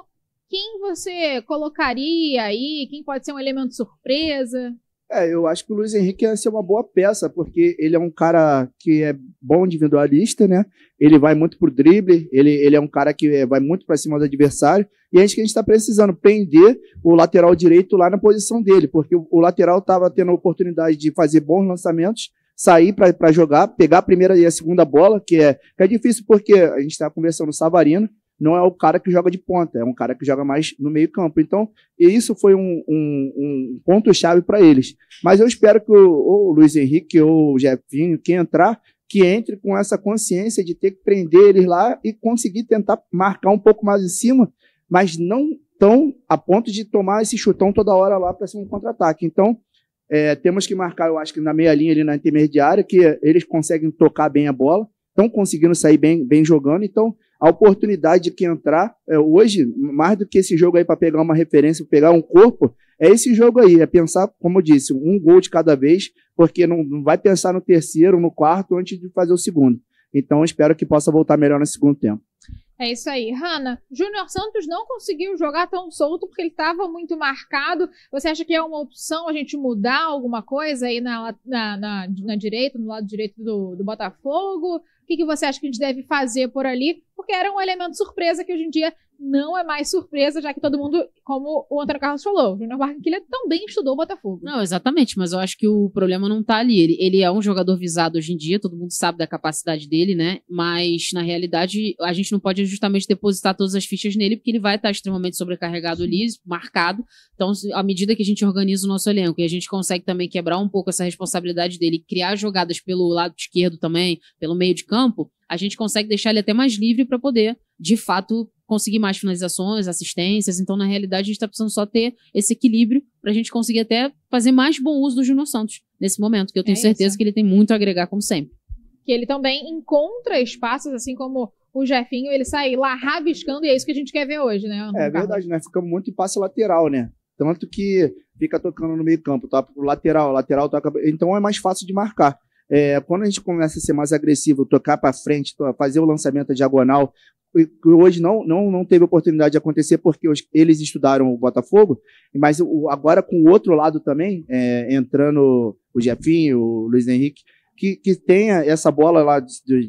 quem você colocaria aí? Quem pode ser um elemento surpresa? É, eu acho que o Luiz Henrique ia ser uma boa peça, porque ele é um cara que é bom individualista, né? Ele vai muito pro drible, ele, ele é um cara que é, vai muito para cima do adversário. E acho é que a gente está precisando prender o lateral direito lá na posição dele, porque o, lateral estava tendo a oportunidade de fazer bons lançamentos, sair para jogar, pegar a primeira e a segunda bola, que é, que é difícil porque a gente está conversando com o Savarino, não é o cara que joga de ponta, é um cara que joga mais no meio campo. Então, isso foi um, um, um ponto-chave para eles. Mas eu espero que o, o Luiz Henrique ou o Jefinho, quem entrar, que entre com essa consciência de ter que prender eles lá e conseguir tentar marcar um pouco mais em cima, mas não tão a ponto de tomar esse chutão toda hora lá para cima um contra-ataque. Então, é, temos que marcar, eu acho que na meia linha ali na intermediária, que eles conseguem tocar bem a bola, estão conseguindo sair bem, bem jogando. Então, a oportunidade de que entrar é, hoje, mais do que esse jogo aí para pegar uma referência, pegar um corpo, é esse jogo aí, é pensar, como eu disse, um gol de cada vez, porque não, não vai pensar no terceiro, no quarto, antes de fazer o segundo. Então, espero que possa voltar melhor no segundo tempo. É isso aí, Hanna. Júnior Santos não conseguiu jogar tão solto porque ele estava muito marcado. Você acha que é uma opção a gente mudar alguma coisa aí na, na, na, na direita, no lado direito do, do Botafogo? O que, que, você acha que a gente deve fazer por ali? Porque era um elemento surpresa que hoje em dia não é mais surpresa, já que todo mundo, como o Antônio Carlos falou, o Júnior Barranquilla também estudou o Botafogo. Não, exatamente, mas eu acho que o problema não tá ali. Ele, ele é um jogador visado hoje em dia, todo mundo sabe da capacidade dele, né? Mas, na realidade, a gente não pode justamente depositar todas as fichas nele, porque ele vai estar extremamente sobrecarregado ali, marcado. Então, à medida que a gente organiza o nosso elenco e a gente consegue também quebrar um pouco essa responsabilidade dele, criar jogadas pelo lado esquerdo também, pelo meio de campo, a gente consegue deixar ele até mais livre para poder, de fato, conseguir mais finalizações, assistências. Então, na realidade, a gente está precisando só ter esse equilíbrio para a gente conseguir até fazer mais bom uso do Júnior Santos nesse momento, que eu tenho é certeza isso. que ele tem muito a agregar, como sempre. Que ele também encontra espaços, assim como o Jefinho, ele sai lá rabiscando, e é isso que a gente quer ver hoje, né? é verdade, né? Ficamos muito em passe lateral, né? Tanto que fica tocando no meio-campo, tá? Pro lateral, lateral toca. Então é mais fácil de marcar. É, quando a gente começa a ser mais agressivo, tocar para frente, fazer o lançamento diagonal, hoje não, não, não teve oportunidade de acontecer porque eles estudaram o Botafogo, mas o, agora com o outro lado também, é, entrando o Jefinho, o Luiz Henrique, que, que tenha essa bola lá de, de,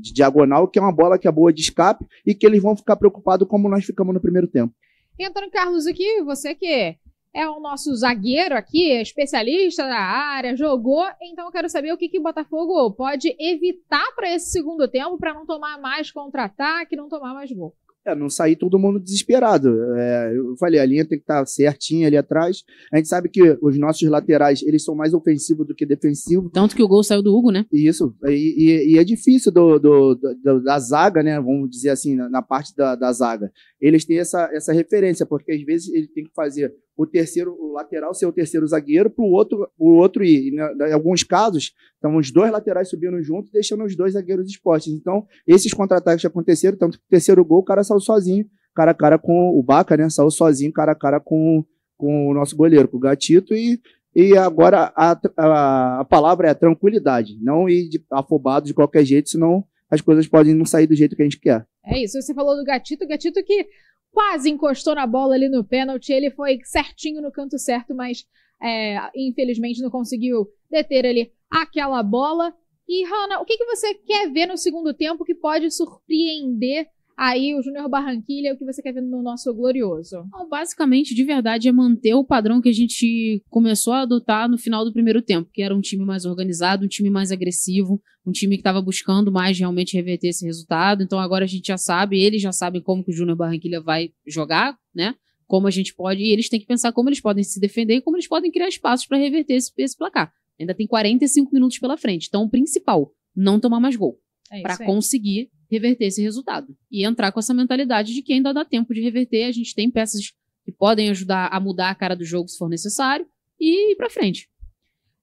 de, diagonal, que é uma bola que é boa de escape e que eles vão ficar preocupados como nós ficamos no primeiro tempo. Entrando, Carlos, aqui, você que é é o nosso zagueiro aqui, especialista na área, jogou. Então eu quero saber o que, que o Botafogo pode evitar para esse segundo tempo, para não tomar mais contra-ataque, não tomar mais gol. É, não sair todo mundo desesperado. É, eu falei, a linha tem que estar tá certinha ali atrás. A gente sabe que os nossos laterais, eles são mais ofensivos do que defensivos. Tanto que o gol saiu do Hugo, né? Isso. E, e, e é difícil do, do, do, da zaga, né? Vamos dizer assim, na, na parte da, da zaga. Eles têm essa, essa referência, porque às vezes ele tem que fazer o terceiro o lateral ser o terceiro zagueiro para o outro o outro ir. Né, em alguns casos, então os dois laterais subindo junto, deixando os dois zagueiros expostos. Então, esses contra-ataques aconteceram, tanto que o terceiro gol o cara saiu sozinho, cara a cara com o Baca, né? Saiu sozinho cara a cara com, com o nosso goleiro, com o Gatito e e agora a, a, a palavra é tranquilidade, não ir de, afobado de qualquer jeito, senão as coisas podem não sair do jeito que a gente quer. É isso, você falou do gatito, gatito que quase encostou na bola ali no pênalti. Ele foi certinho no canto certo, mas é, infelizmente não conseguiu deter ali aquela bola. E, Hanna, o que, que você quer ver no segundo tempo que pode surpreender aí o Júnior Barranquilha, é o que você quer ver no nosso glorioso? Bom, então, basicamente, de verdade, é manter o padrão que a gente começou a adotar no final do primeiro tempo, que era um time mais organizado, um time mais agressivo, um time que estava buscando mais realmente reverter esse resultado. Então agora a gente já sabe, eles já sabem como que o Júnior Barranquilha vai jogar, né? Como a gente pode, e eles têm que pensar como eles podem se defender e como eles podem criar espaços para reverter esse, esse placar. Ainda tem 45 minutos pela frente. Então, o principal, não tomar mais gol. É para conseguir reverter esse resultado. E entrar com essa mentalidade de que ainda dá tempo de reverter, a gente tem peças que podem ajudar a mudar a cara do jogo se for necessário e ir para frente.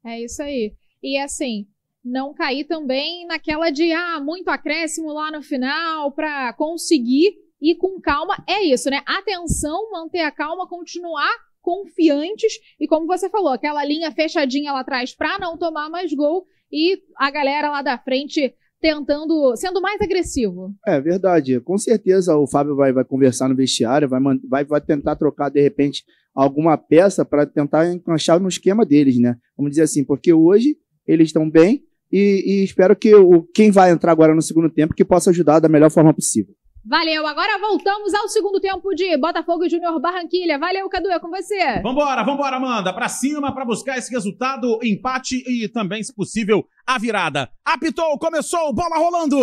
É isso aí. E assim, não cair também naquela de ah, muito acréscimo lá no final para conseguir ir com calma. É isso, né? Atenção, manter a calma, continuar confiantes e como você falou, aquela linha fechadinha lá atrás para não tomar mais gol e a galera lá da frente tentando, sendo mais agressivo. É verdade. Com certeza o Fábio vai, vai conversar no vestiário, vai, vai, vai tentar trocar, de repente, alguma peça para tentar encaixar no esquema deles, né? Vamos dizer assim, porque hoje eles estão bem e, e espero que o, quem vai entrar agora no segundo tempo que possa ajudar da melhor forma possível. Valeu, agora voltamos ao segundo tempo de Botafogo e Júnior Barranquilha. Valeu, Cadu, é com você. Vambora, vambora, Amanda. Pra cima, pra buscar esse resultado, empate e também, se possível, a virada. Apitou, começou, bola rolando.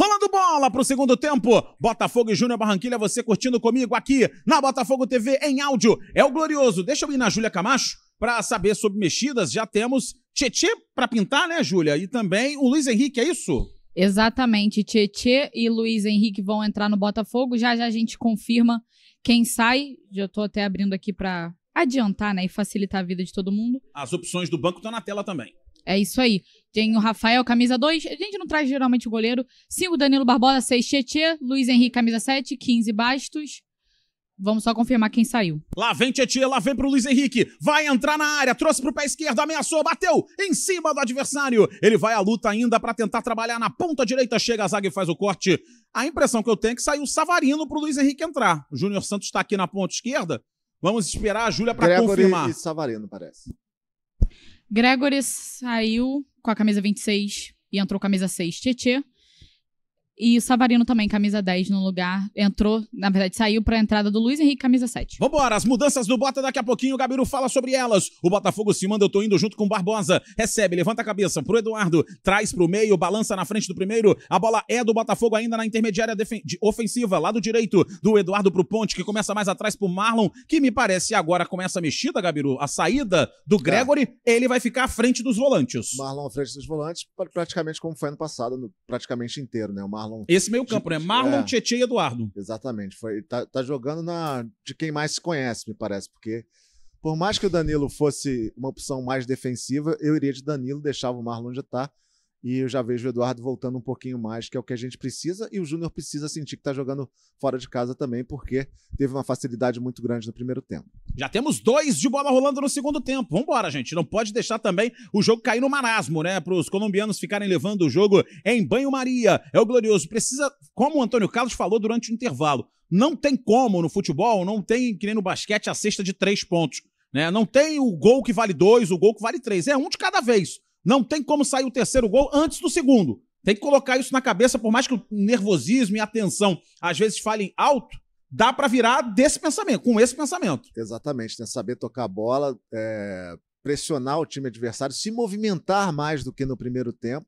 Rolando bola pro segundo tempo. Botafogo e Júnior Barranquilha, você curtindo comigo aqui na Botafogo TV em áudio. É o glorioso. Deixa eu ir na Júlia Camacho para saber sobre mexidas. Já temos Tietê para pintar, né, Júlia? E também o Luiz Henrique, é isso? Exatamente. Tietê e Luiz Henrique vão entrar no Botafogo. Já já a gente confirma quem sai. Já estou até abrindo aqui para adiantar né, e facilitar a vida de todo mundo. As opções do banco estão na tela também. É isso aí. Tem o Rafael, camisa 2. A gente não traz geralmente o goleiro. 5, Danilo Barbosa. 6, Tietê. Luiz Henrique, camisa 7. 15, Bastos. Vamos só confirmar quem saiu. Lá vem Tietchan, lá vem pro Luiz Henrique. Vai entrar na área, trouxe pro pé esquerdo, ameaçou, bateu em cima do adversário. Ele vai à luta ainda para tentar trabalhar na ponta direita. Chega a zaga e faz o corte. A impressão que eu tenho é que saiu o Savarino pro Luiz Henrique entrar. O Júnior Santos está aqui na ponta esquerda. Vamos esperar a Júlia para confirmar. E Savarino, parece. Gregory saiu com a camisa 26 e entrou com a camisa 6. Tietchan e o Savarino também, camisa 10 no lugar. Entrou, na verdade, saiu para a entrada do Luiz Henrique, camisa 7. Vambora, as mudanças do Bota daqui a pouquinho. O Gabiru fala sobre elas. O Botafogo se manda, eu tô indo junto com o Barbosa. Recebe, levanta a cabeça pro Eduardo. Traz pro meio, balança na frente do primeiro. A bola é do Botafogo ainda na intermediária ofensiva, lado direito do Eduardo pro Ponte, que começa mais atrás pro Marlon, que me parece agora começa essa mexida, Gabiru. A saída do tá. Gregory, é. ele vai ficar à frente dos volantes. Marlon à frente dos volantes, praticamente como foi ano passado, praticamente inteiro, né? O Marlon Marlon. Esse meio campo, né? É. Marlon, é. Tietchan e Eduardo. Exatamente. Foi, tá, tá jogando na de quem mais se conhece, me parece, porque por mais que o Danilo fosse uma opção mais defensiva, eu iria de Danilo, deixava o Marlon onde tá. E eu já vejo o Eduardo voltando um pouquinho mais, que é o que a gente precisa. E o Júnior precisa sentir que está jogando fora de casa também, porque teve uma facilidade muito grande no primeiro tempo. Já temos dois de bola rolando no segundo tempo. Vamos embora, gente. Não pode deixar também o jogo cair no marasmo, né? Para os colombianos ficarem levando o jogo em banho-maria. É o glorioso. Precisa, como o Antônio Carlos falou durante o intervalo, não tem como no futebol, não tem, que nem no basquete, a cesta de três pontos. Né? Não tem o gol que vale dois, o gol que vale três. É um de cada vez. Não tem como sair o terceiro gol antes do segundo. Tem que colocar isso na cabeça, por mais que o nervosismo e a tensão às vezes falem alto, dá para virar desse pensamento, com esse pensamento. Exatamente, né? Saber tocar a bola, é... pressionar o time adversário, se movimentar mais do que no primeiro tempo.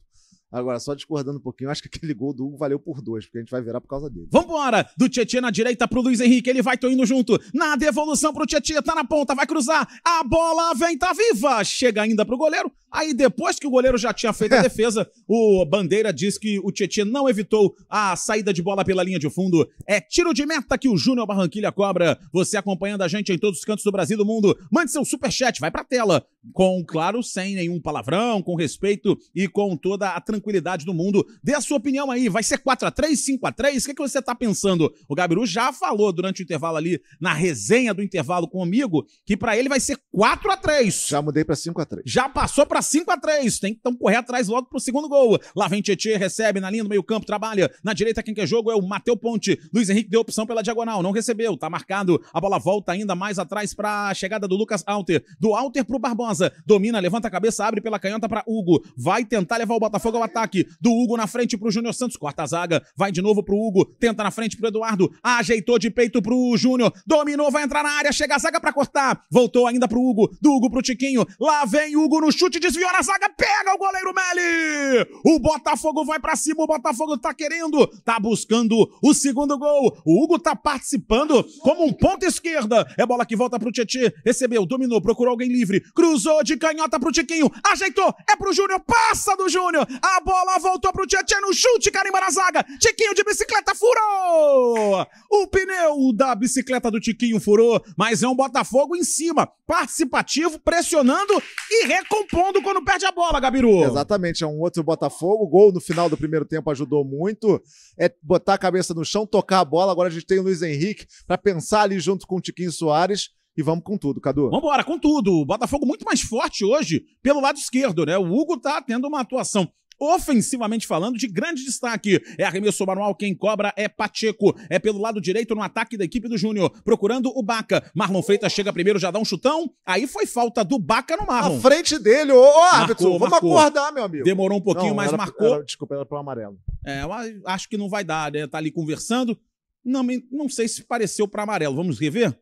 Agora, só discordando um pouquinho, acho que aquele gol do Hugo valeu por dois, porque a gente vai virar por causa dele. Vambora! Do Tietchan na direita pro Luiz Henrique, ele vai, tô indo junto. Na devolução pro Tietchan, tá na ponta, vai cruzar. A bola vem, tá viva! Chega ainda pro goleiro. Aí, depois que o goleiro já tinha feito a (laughs) defesa, o Bandeira diz que o Tietchan não evitou a saída de bola pela linha de fundo. É tiro de meta que o Júnior Barranquilha cobra. Você acompanhando a gente em todos os cantos do Brasil e do mundo. Mande seu superchat, vai pra tela. Com, claro, sem nenhum palavrão, com respeito e com toda a tranquilidade tranquilidade do mundo. Dê a sua opinião aí. Vai ser 4 a 3 5 a 3 O que, é que você está pensando? O Gabiru já falou durante o intervalo ali, na resenha do intervalo comigo, que para ele vai ser 4 a 3 Já mudei para 5 a 3 Já passou para 5 a 3 Tem que então correr atrás logo para o segundo gol. Lá vem Tietê, recebe na linha do meio-campo, trabalha. Na direita, quem quer jogo é o Mateu Ponte. Luiz Henrique deu opção pela diagonal, não recebeu. Tá marcado. A bola volta ainda mais atrás para a chegada do Lucas Alter. Do Alter para o Barbosa. Domina, levanta a cabeça, abre pela canhota para Hugo. Vai tentar levar o Botafogo ao ataque ataque do Hugo na frente pro Júnior Santos. Corta a zaga, vai de novo pro Hugo, tenta na frente pro Eduardo, ajeitou de peito pro Júnior, dominou, vai entrar na área, chega a zaga para cortar, voltou ainda pro Hugo, do Hugo pro Tiquinho, lá vem Hugo no chute, desviou na zaga, pega o goleiro Meli! O Botafogo vai para cima, o Botafogo tá querendo, tá buscando o segundo gol, o Hugo tá participando como um ponto esquerda, é bola que volta pro Tietê, recebeu, dominou, procurou alguém livre, cruzou de canhota pro Tiquinho, ajeitou, é pro Júnior, passa do Júnior, a bola voltou pro Tietchan no chute, carimba na zaga. Tiquinho de bicicleta furou! O pneu da bicicleta do Tiquinho furou, mas é um Botafogo em cima, participativo, pressionando e recompondo quando perde a bola, Gabiru. Exatamente, é um outro Botafogo. O gol no final do primeiro tempo ajudou muito. É botar a cabeça no chão, tocar a bola. Agora a gente tem o Luiz Henrique para pensar ali junto com o Tiquinho Soares e vamos com tudo, Cadu. Vambora, com tudo. O Botafogo muito mais forte hoje pelo lado esquerdo, né? O Hugo tá tendo uma atuação ofensivamente falando, de grande destaque. É arremesso manual, quem cobra é Pacheco. É pelo lado direito no ataque da equipe do Júnior, procurando o Baca. Marlon Freitas chega primeiro, já dá um chutão. Aí foi falta do Baca no Marlon. Na frente dele, ô, ô árbitro, marcou, vamos marcou. acordar, meu amigo. Demorou um pouquinho, não, mas era, marcou. Era, desculpa, era pro amarelo. É, acho que não vai dar, né? Tá ali conversando. Não, não sei se pareceu para amarelo. Vamos rever?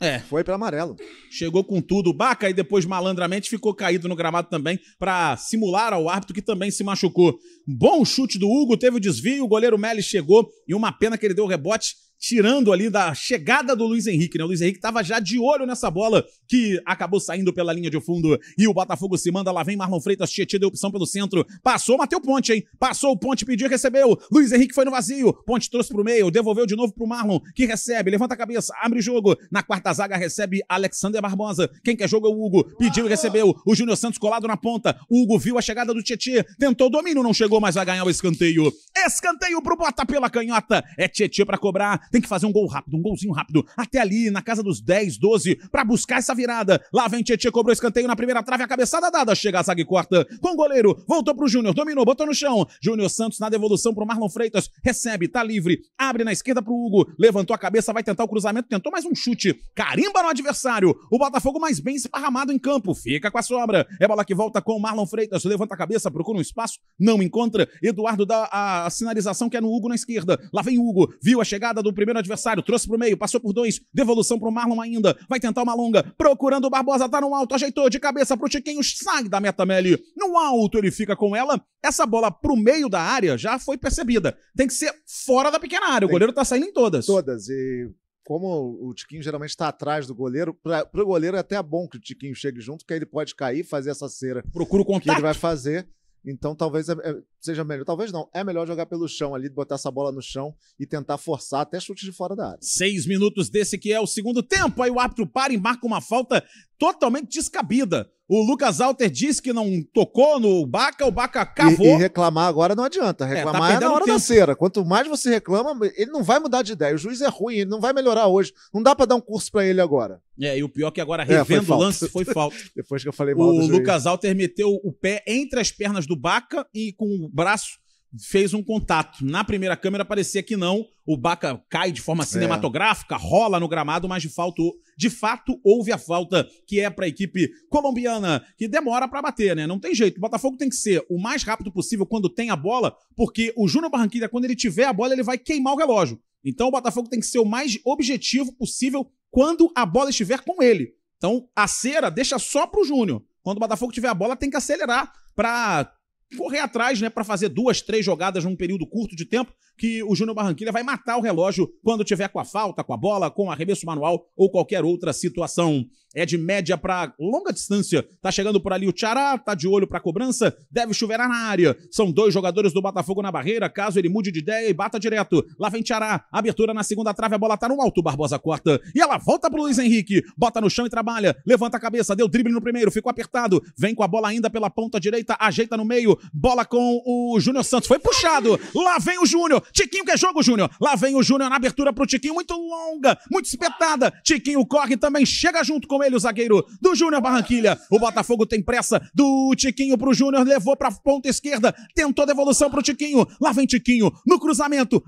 É. Foi pelo amarelo. Chegou com tudo, Baca, e depois malandramente ficou caído no gramado também para simular ao árbitro que também se machucou. Bom chute do Hugo, teve o desvio, o goleiro Melli chegou e uma pena que ele deu o rebote tirando ali da chegada do Luiz Henrique, né? O Luiz Henrique estava já de olho nessa bola que acabou saindo pela linha de fundo e o Botafogo se manda. Lá vem Marlon Freitas, Tietchan deu opção pelo centro, passou, Mateu Ponte, hein? Passou o Ponte, pediu, recebeu. Luiz Henrique foi no vazio, Ponte trouxe pro meio, devolveu de novo pro Marlon, que recebe, levanta a cabeça, abre o jogo. Na quarta zaga recebe Alexander Barbosa. Quem quer jogo é o Hugo, pediu e recebeu. O Júnior Santos colado na ponta. O Hugo viu a chegada do Tietchan, tentou domínio, não chegou, mas vai ganhar o escanteio. Escanteio pro Bota pela canhota. É Tietchan para cobrar tem que fazer um gol rápido, um golzinho rápido, até ali, na casa dos 10, 12, para buscar essa virada. Lá vem Tietchan, cobrou escanteio na primeira trave, a cabeçada dada, chega a zaga e corta, com o goleiro, voltou pro Júnior, dominou, botou no chão, Júnior Santos na devolução pro Marlon Freitas, recebe, tá livre, abre na esquerda pro Hugo, levantou a cabeça, vai tentar o cruzamento, tentou mais um chute, carimba no adversário, o Botafogo mais bem esparramado em campo, fica com a sobra, é bola que volta com o Marlon Freitas, levanta a cabeça, procura um espaço, não encontra, Eduardo dá a sinalização que é no Hugo na esquerda, lá vem Hugo, viu a chegada do primeiro adversário, trouxe pro meio, passou por dois, devolução pro Marlon ainda, vai tentar uma longa, procurando o Barbosa, tá no alto, ajeitou de cabeça pro Tiquinho, sai da meta Meli, no alto ele fica com ela, essa bola pro meio da área já foi percebida, tem que ser fora da pequena área, o goleiro tá saindo em todas. Todas, e como o Tiquinho geralmente está atrás do goleiro, para o goleiro é até bom que o Tiquinho chegue junto, que aí ele pode cair, fazer essa cera. Procura o contato. Que ele vai fazer. Então talvez é, é, seja melhor. Talvez não. É melhor jogar pelo chão ali, botar essa bola no chão e tentar forçar até chute de fora da área. Seis minutos desse que é o segundo tempo. Aí o árbitro para e marca uma falta totalmente descabida o Lucas Alter disse que não tocou no Baca, o Baca cavou. E, e reclamar agora não adianta. É, tá reclamar é, tá é na hora tempo. da cera. Quanto mais você reclama, ele não vai mudar de ideia. O juiz é ruim, ele não vai melhorar hoje. Não dá para dar um curso para ele agora. É, e o pior é que agora é, revendo é, o lance foi falta. (laughs) Depois que eu falei mal O Lucas Alter meteu o pé entre as pernas do Baca e com o braço fez um contato. Na primeira câmera parecia que não, o Baca cai de forma é. cinematográfica, é. rola no gramado, mas de, fato de fato houve a falta que é para a equipe colombiana, que demora para bater, né? Não tem jeito. O Botafogo tem que ser o mais rápido possível quando tem a bola, porque o Júnior Barranquilla, quando ele tiver a bola, ele vai queimar o relógio. Então o Botafogo tem que ser o mais objetivo possível quando a bola estiver com ele. Então a cera deixa só para o Júnior. Quando o Botafogo tiver a bola, tem que acelerar para correr atrás, né, para fazer duas, três jogadas num período curto de tempo, que o Júnior Barranquilla vai matar o relógio quando tiver com a falta, com a bola, com arremesso manual ou qualquer outra situação. É de média para longa distância. Tá chegando por ali o Tchará, tá de olho para cobrança, deve chover na área. São dois jogadores do Botafogo na barreira, caso ele mude de ideia e bata direto. Lá vem Tchará, abertura na segunda trave, a bola tá no alto, Barbosa corta. E ela volta pro Luiz Henrique, bota no chão e trabalha. Levanta a cabeça, deu drible no primeiro, ficou apertado. Vem com a bola ainda pela ponta direita, ajeita no meio, Bola com o Júnior Santos. Foi puxado. Lá vem o Júnior. Tiquinho quer jogo, Júnior. Lá vem o Júnior na abertura pro Tiquinho. Muito longa, muito espetada. Tiquinho corre também. Chega junto com ele o zagueiro do Júnior Barranquilha. O Botafogo tem pressa do Tiquinho pro Júnior. Levou pra ponta esquerda. Tentou devolução pro Tiquinho. Lá vem Tiquinho no cruzamento.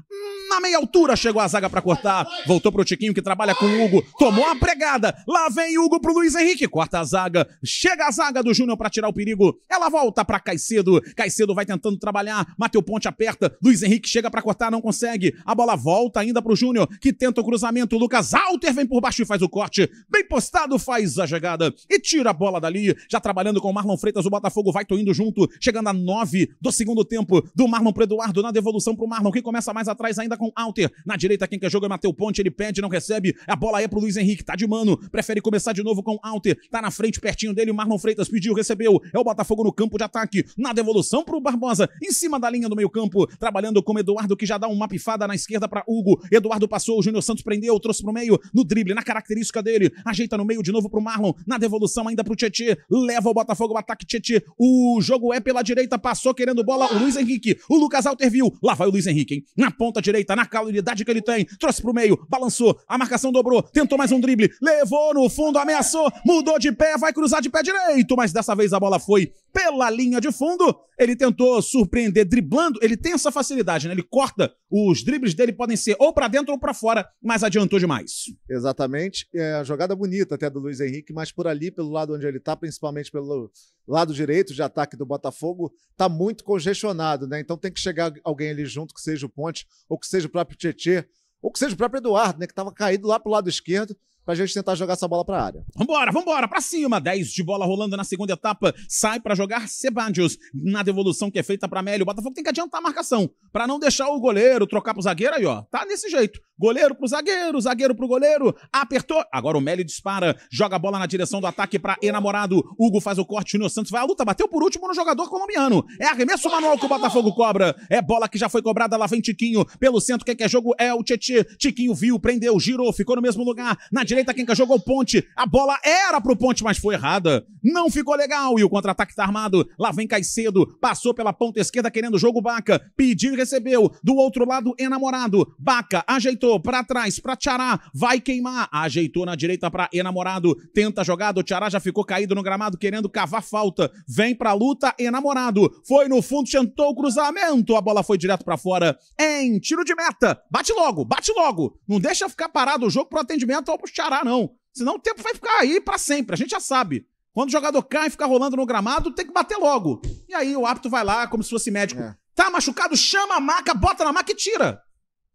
Na meia altura chegou a zaga pra cortar. Voltou pro Tiquinho que trabalha com o Hugo. Tomou a pregada. Lá vem Hugo pro Luiz Henrique. Corta a zaga. Chega a zaga do Júnior para tirar o perigo. Ela volta para Caicedo. Caicedo. vai tentando trabalhar. Mateu Ponte aperta. Luiz Henrique chega para cortar, não consegue. A bola volta ainda pro Júnior, que tenta o cruzamento. Lucas Alter vem por baixo e faz o corte. Bem postado, faz a jogada e tira a bola dali. Já trabalhando com o Marlon Freitas, o Botafogo vai indo junto, chegando a 9 do segundo tempo do Marlon pro Eduardo, na devolução pro Marlon, que começa mais atrás ainda com Alter. Na direita, quem quer jogar é Mateu Ponte, ele pede, não recebe. A bola é pro Luiz Henrique, tá de mano, prefere começar de novo com Alter. Tá na frente, pertinho dele, o Marlon Freitas pediu, recebeu. É o Botafogo no campo de ataque. Na devolução devolução para o Barbosa, em cima da linha do meio campo, trabalhando com Eduardo, que já dá uma pifada na esquerda para Hugo. Eduardo passou, o Júnior Santos prendeu, trouxe para o meio, no drible, na característica dele, ajeita no meio de novo para o Marlon, na devolução ainda para o Tietê, leva o Botafogo, o ataque Tietê, o jogo é pela direita, passou querendo bola o Luiz Henrique, o Lucas Alter viu, lá vai o Luiz Henrique, hein? na ponta direita, na qualidade que ele tem, trouxe para o meio, balançou, a marcação dobrou, tentou mais um drible, levou no fundo, ameaçou, mudou de pé, vai cruzar de pé direito, mas dessa vez a bola foi pela linha de fundo ele tentou surpreender driblando. Ele tem essa facilidade, né? Ele corta, os dribles dele podem ser ou para dentro ou para fora, mas adiantou demais. Exatamente. É a jogada bonita até do Luiz Henrique, mas por ali, pelo lado onde ele está, principalmente pelo lado direito de ataque do Botafogo, tá muito congestionado, né? Então tem que chegar alguém ali junto, que seja o Ponte, ou que seja o próprio Tietê, ou que seja o próprio Eduardo, né? Que tava caído lá pro lado esquerdo pra gente tentar jogar essa bola pra área. Vambora, vambora, pra cima. 10 de bola rolando na segunda etapa. Sai para jogar Sebadios na devolução que é feita pra Mélio. O Botafogo tem que adiantar a marcação para não deixar o goleiro trocar pro zagueiro aí, ó. Tá desse jeito. Goleiro pro zagueiro, zagueiro pro goleiro. Apertou. Agora o Mélio dispara, joga a bola na direção do ataque pra Enamorado. Hugo faz o corte, Júnior Santos vai à luta, bateu por último no jogador colombiano. É arremesso manual que o Botafogo cobra. É bola que já foi cobrada, lá vem Tiquinho pelo centro. Quem quer jogo é o Tietê. Tiquinho viu, prendeu, girou, ficou no mesmo lugar. Na direita, quem que jogou o Ponte. A bola era pro Ponte, mas foi errada. Não ficou legal e o contra-ataque tá armado. Lá vem Caicedo, passou pela ponta esquerda querendo o jogo Baca, pediu e recebeu. Do outro lado, Enamorado. Baca ajeitou para trás, para Tchará, vai queimar. Ajeitou na direita para Enamorado, tenta jogada, o Tchará já ficou caído no gramado querendo cavar falta. Vem pra luta, Enamorado. Foi no fundo, tentou o cruzamento, a bola foi direto para fora. Em tiro de meta. Bate logo, bate logo. Não deixa ficar parado o jogo pro atendimento ao xará, não. Senão o tempo vai ficar aí para sempre, a gente já sabe. Quando o jogador cai e fica rolando no gramado, tem que bater logo. E aí o árbitro vai lá, como se fosse médico. É. Tá machucado, chama a maca, bota na maca e tira.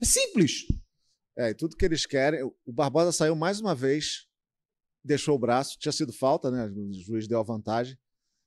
É simples. É, e tudo que eles querem. O Barbosa saiu mais uma vez, deixou o braço, tinha sido falta, né? O juiz deu a vantagem.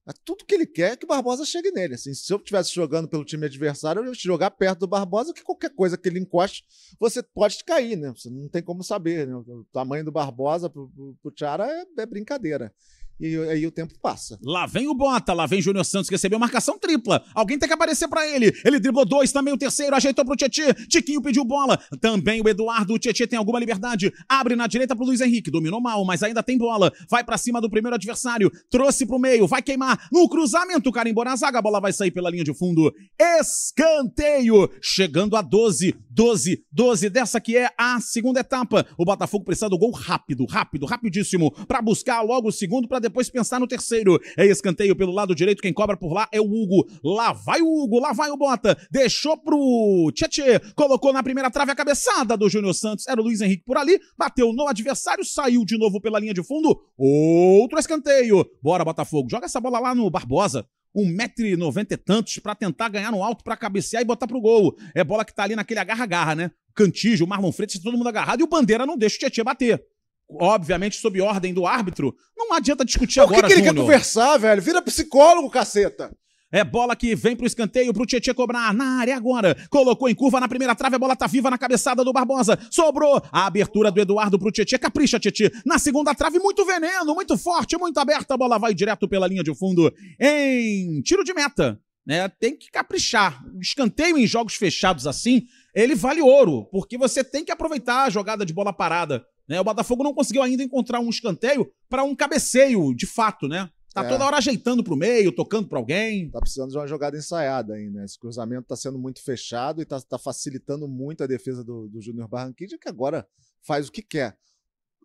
É tudo que ele quer é que o Barbosa chegue nele. Assim, se eu estivesse jogando pelo time adversário, eu ia jogar perto do Barbosa, que qualquer coisa que ele encoste, você pode cair, né? Você não tem como saber. Né? O tamanho do Barbosa para o Tiara é, é brincadeira. E aí o tempo passa. Lá vem o Bota, lá vem Júnior Santos, que recebeu marcação tripla. Alguém tem que aparecer para ele. Ele driblou dois, também o terceiro, ajeitou pro Tietchan. Tiquinho pediu bola. Também o Eduardo, o Tietchan tem alguma liberdade. Abre na direita pro Luiz Henrique, dominou mal, mas ainda tem bola. Vai para cima do primeiro adversário, trouxe pro meio, vai queimar. No cruzamento, carimbou na zaga, a bola vai sair pela linha de fundo. Escanteio, chegando a 12, 12, 12, dessa que é a segunda etapa. O Botafogo precisa do gol rápido, rápido, rapidíssimo, para buscar logo o segundo para depois pensar no terceiro. É escanteio pelo lado direito, quem cobra por lá é o Hugo. Lá vai o Hugo, lá vai o Bota. Deixou pro Tietê, colocou na primeira trave a cabeçada do Júnior Santos. Era o Luiz Henrique por ali, bateu no adversário, saiu de novo pela linha de fundo. Outro escanteio. Bora, Botafogo. Joga essa bola lá no Barbosa um metro e noventa e tantos para tentar ganhar no alto para cabecear e botar pro gol. É bola que tá ali naquele agarra-garra, né? Cantijo, Marlon Freitas, todo mundo agarrado e o Bandeira não deixa o Tietchan bater obviamente sob ordem do árbitro. Não adianta discutir Por que agora, que ele Júnior? quer conversar, velho? Vira psicólogo, caceta. É bola que vem pro escanteio, pro Tietchan cobrar na área agora. Colocou em curva na primeira trave, a bola tá viva na cabeçada do Barbosa. Sobrou a abertura do Eduardo pro Tietchan. Capricha, Tietchan. Na segunda trave, muito veneno, muito forte, muito aberta. A bola vai direto pela linha de fundo em tiro de meta. É, tem que caprichar. O escanteio em jogos fechados assim, ele vale ouro, porque você tem que aproveitar a jogada de bola parada né? O Botafogo não conseguiu ainda encontrar um escanteio para um cabeceio, de fato, né? Tá é. toda hora ajeitando pro meio, tocando para alguém. Tá precisando de uma jogada ensaiada aí, né? Esse cruzamento tá sendo muito fechado e tá, tá facilitando muito a defesa do, do Júnior Barranquilla, que agora faz o que quer.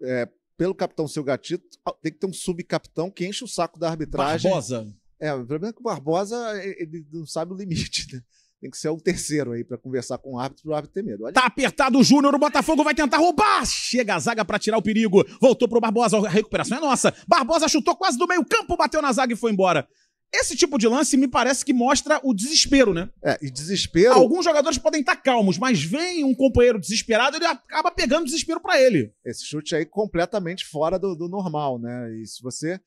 É, pelo capitão seu gatito, ah, tem que ter um subcapitão que enche o saco da arbitragem. Barbosa. É, o problema é que o Barbosa ele não sabe o limite, né? Tem que ser o terceiro aí para conversar com o árbitro, o árbitro ter medo. Olha. Tá apertado o Júnior, o Botafogo vai tentar roubar. Chega a zaga para tirar o perigo. Voltou pro Barbosa, a recuperação é nossa. Barbosa chutou quase do meio campo, bateu na zaga e foi embora. Esse tipo de lance me parece que mostra o desespero, né? É, e desespero. Alguns jogadores podem estar calmos, mas vem um companheiro desesperado, ele acaba pegando desespero para ele. Esse chute aí completamente fora do, do normal, né? E se você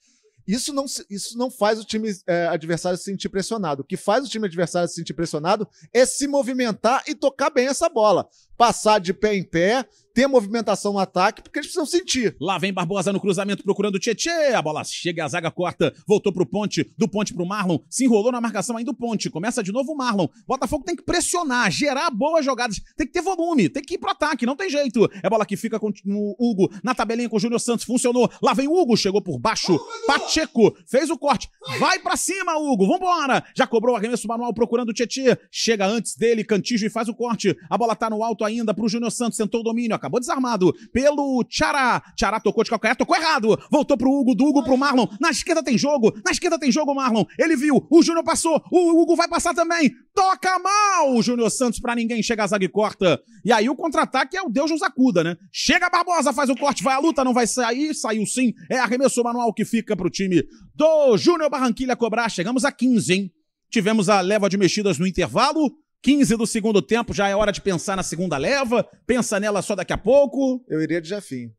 isso não, isso não faz o time é, adversário se sentir pressionado. O que faz o time adversário se sentir pressionado é se movimentar e tocar bem essa bola. Passar de pé em pé, ter movimentação no ataque, porque eles precisam sentir. Lá vem Barbosa no cruzamento procurando o Tietê. A bola chega, a zaga corta, voltou pro Ponte, do Ponte pro Marlon, se enrolou na marcação ainda o Ponte. Começa de novo o Marlon. Botafogo tem que pressionar, gerar boas jogadas, tem que ter volume, tem que ir pro ataque, não tem jeito. É bola que fica com o Hugo na tabelinha com o Júnior Santos, funcionou. Lá vem o Hugo, chegou por baixo. Pacheco fez o corte. Vai para cima, Hugo. Vambora! Já cobrou o arremesso manual procurando o Tietê. Chega antes dele, Cantijo e faz o corte. A bola tá no alto ainda pro Júnior Santos, sentou o domínio, acabou desarmado pelo Tchará. Tchará tocou de calcanhar, tocou errado. Voltou pro Hugo, do Hugo pro Marlon. Na esquerda tem jogo, na esquerda tem jogo, Marlon. Ele viu, o Júnior passou, o Hugo vai passar também. Toca mal Júnior Santos pra ninguém. Chega a zaga e corta. E aí o contra-ataque é o Deus nos acuda, né? Chega Barbosa, faz o corte, vai a luta, não vai sair, saiu sim. É arremesso manual que fica pro time do Júnior Barranquilha cobrar. Chegamos a 15, hein? Tivemos a leva de mexidas no intervalo. 15 do segundo tempo, já é hora de pensar na segunda leva? Pensa nela só daqui a pouco? Eu iria de Jefinho.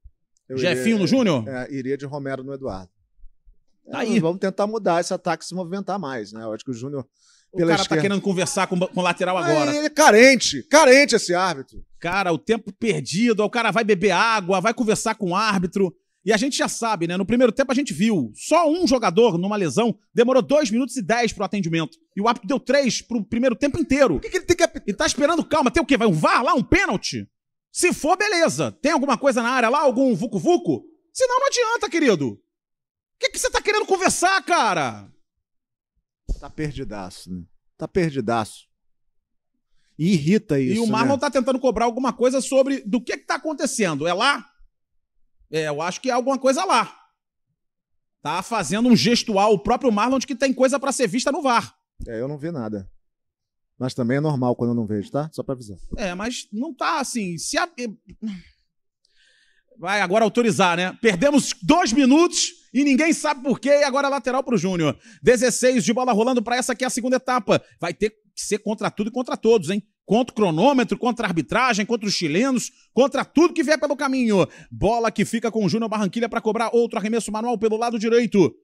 Eu Jefinho iria, no Júnior? É, iria de Romero no Eduardo. É, Aí. vamos tentar mudar esse ataque se movimentar mais, né? Eu acho que o Júnior. O cara tá esquerda... tá querendo conversar com, com o lateral agora. ele é carente, carente esse árbitro. Cara, o tempo perdido, o cara vai beber água, vai conversar com o árbitro. E a gente já sabe, né? No primeiro tempo a gente viu só um jogador numa lesão demorou 2 minutos e 10 pro atendimento. E o árbitro deu 3 pro primeiro tempo inteiro. O que, que ele tem que apitar? E tá esperando calma. Tem o quê? Vai um VAR lá, um pênalti? Se for, beleza. Tem alguma coisa na área lá, algum vucu-vucu? Senão não adianta, querido. O que, que você tá querendo conversar, cara? Tá perdidaço, né? Tá perdidaço. E irrita isso. E o Marlon né? tá tentando cobrar alguma coisa sobre do que que tá acontecendo. É lá? É, eu acho que há alguma coisa lá. Tá fazendo um gestual o próprio Marlon de que tem coisa para ser vista no VAR. É, eu não vi nada. Mas também é normal quando eu não vejo, tá? Só para avisar. É, mas não tá assim. Se a... Eh, Vai agora autorizar, né? Perdemos dois minutos e ninguém sabe por quê. E agora lateral pro Júnior. 16 de bola rolando para essa que é a segunda etapa. Vai ter que ser contra tudo e contra todos, hein? contra o cronômetro, contra a arbitragem, contra os chilenos, contra tudo que vier pelo caminho. Bola que fica com o Júnior Barranquilha para cobrar outro arremesso manual pelo lado direito.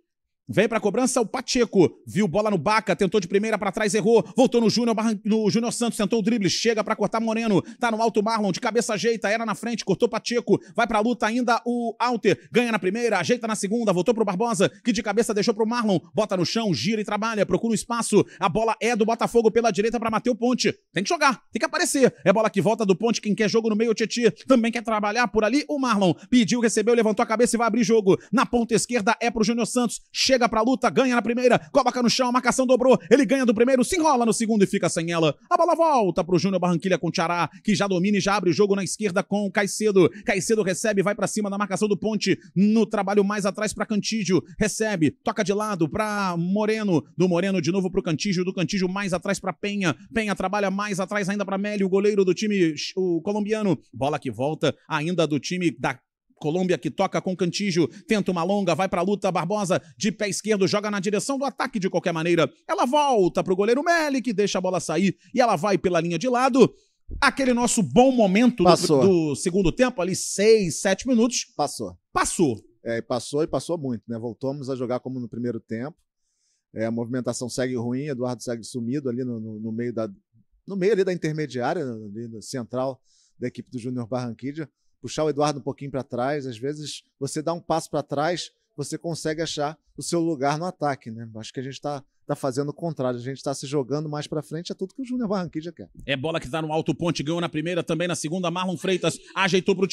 Vem pra cobrança o Pacheco. Viu bola no Baca, tentou de primeira para trás, errou. Voltou no Júnior, no Júnior Santos, tentou o drible, chega para cortar Moreno. Tá no alto Marlon, de cabeça ajeita, era na frente, cortou Pacheco. Vai pra luta ainda o Alter. Ganha na primeira, ajeita na segunda, voltou pro Barbosa, que de cabeça deixou pro Marlon. Bota no chão, gira e trabalha, procura o espaço. A bola é do Botafogo pela direita para Mateu Ponte. Tem que jogar, tem que aparecer. É bola que volta do Ponte, quem quer jogo no meio, o Tietchan. Também quer trabalhar por ali o Marlon. Pediu, recebeu, levantou a cabeça e vai abrir jogo. Na ponta esquerda é pro Júnior Santos. Chega chega pra luta, ganha na primeira, coloca no chão, a marcação dobrou, ele ganha do primeiro, se enrola no segundo e fica sem ela. A bola volta pro Júnior Barranquilha com Tiará, que já domina e já abre o jogo na esquerda com Caicedo. Caicedo recebe, vai para cima na marcação do Ponte, no trabalho mais atrás para Cantígio, recebe, toca de lado pra Moreno, do Moreno de novo pro Cantígio, do Cantígio mais atrás pra Penha, Penha trabalha mais atrás ainda pra Melio, o goleiro do time o colombiano. Bola que volta ainda do time da Colômbia que toca com Cantígio, tenta uma longa, vai para a luta, Barbosa de pé esquerdo joga na direção do ataque de qualquer maneira. Ela volta para o goleiro Meli, que deixa a bola sair e ela vai pela linha de lado. Aquele nosso bom momento do, do, segundo tempo, ali seis, sete minutos. Passou. Passou. É, passou e passou muito, né? Voltamos a jogar como no primeiro tempo. É, a movimentação segue ruim, Eduardo segue sumido ali no, no, no meio da no meio ali da intermediária, ali central da equipe do Júnior Barranquilla puxar o Eduardo um pouquinho para trás. Às vezes você dá um passo para trás, você consegue achar o seu lugar no ataque, né? Acho que a gente está tá fazendo o contrário. A gente está se jogando mais para frente, é tudo que o Júnior Barranquilla quer. É bola que está no alto ponte, ganhou na primeira, também na segunda. Marlon Freitas ajeitou para o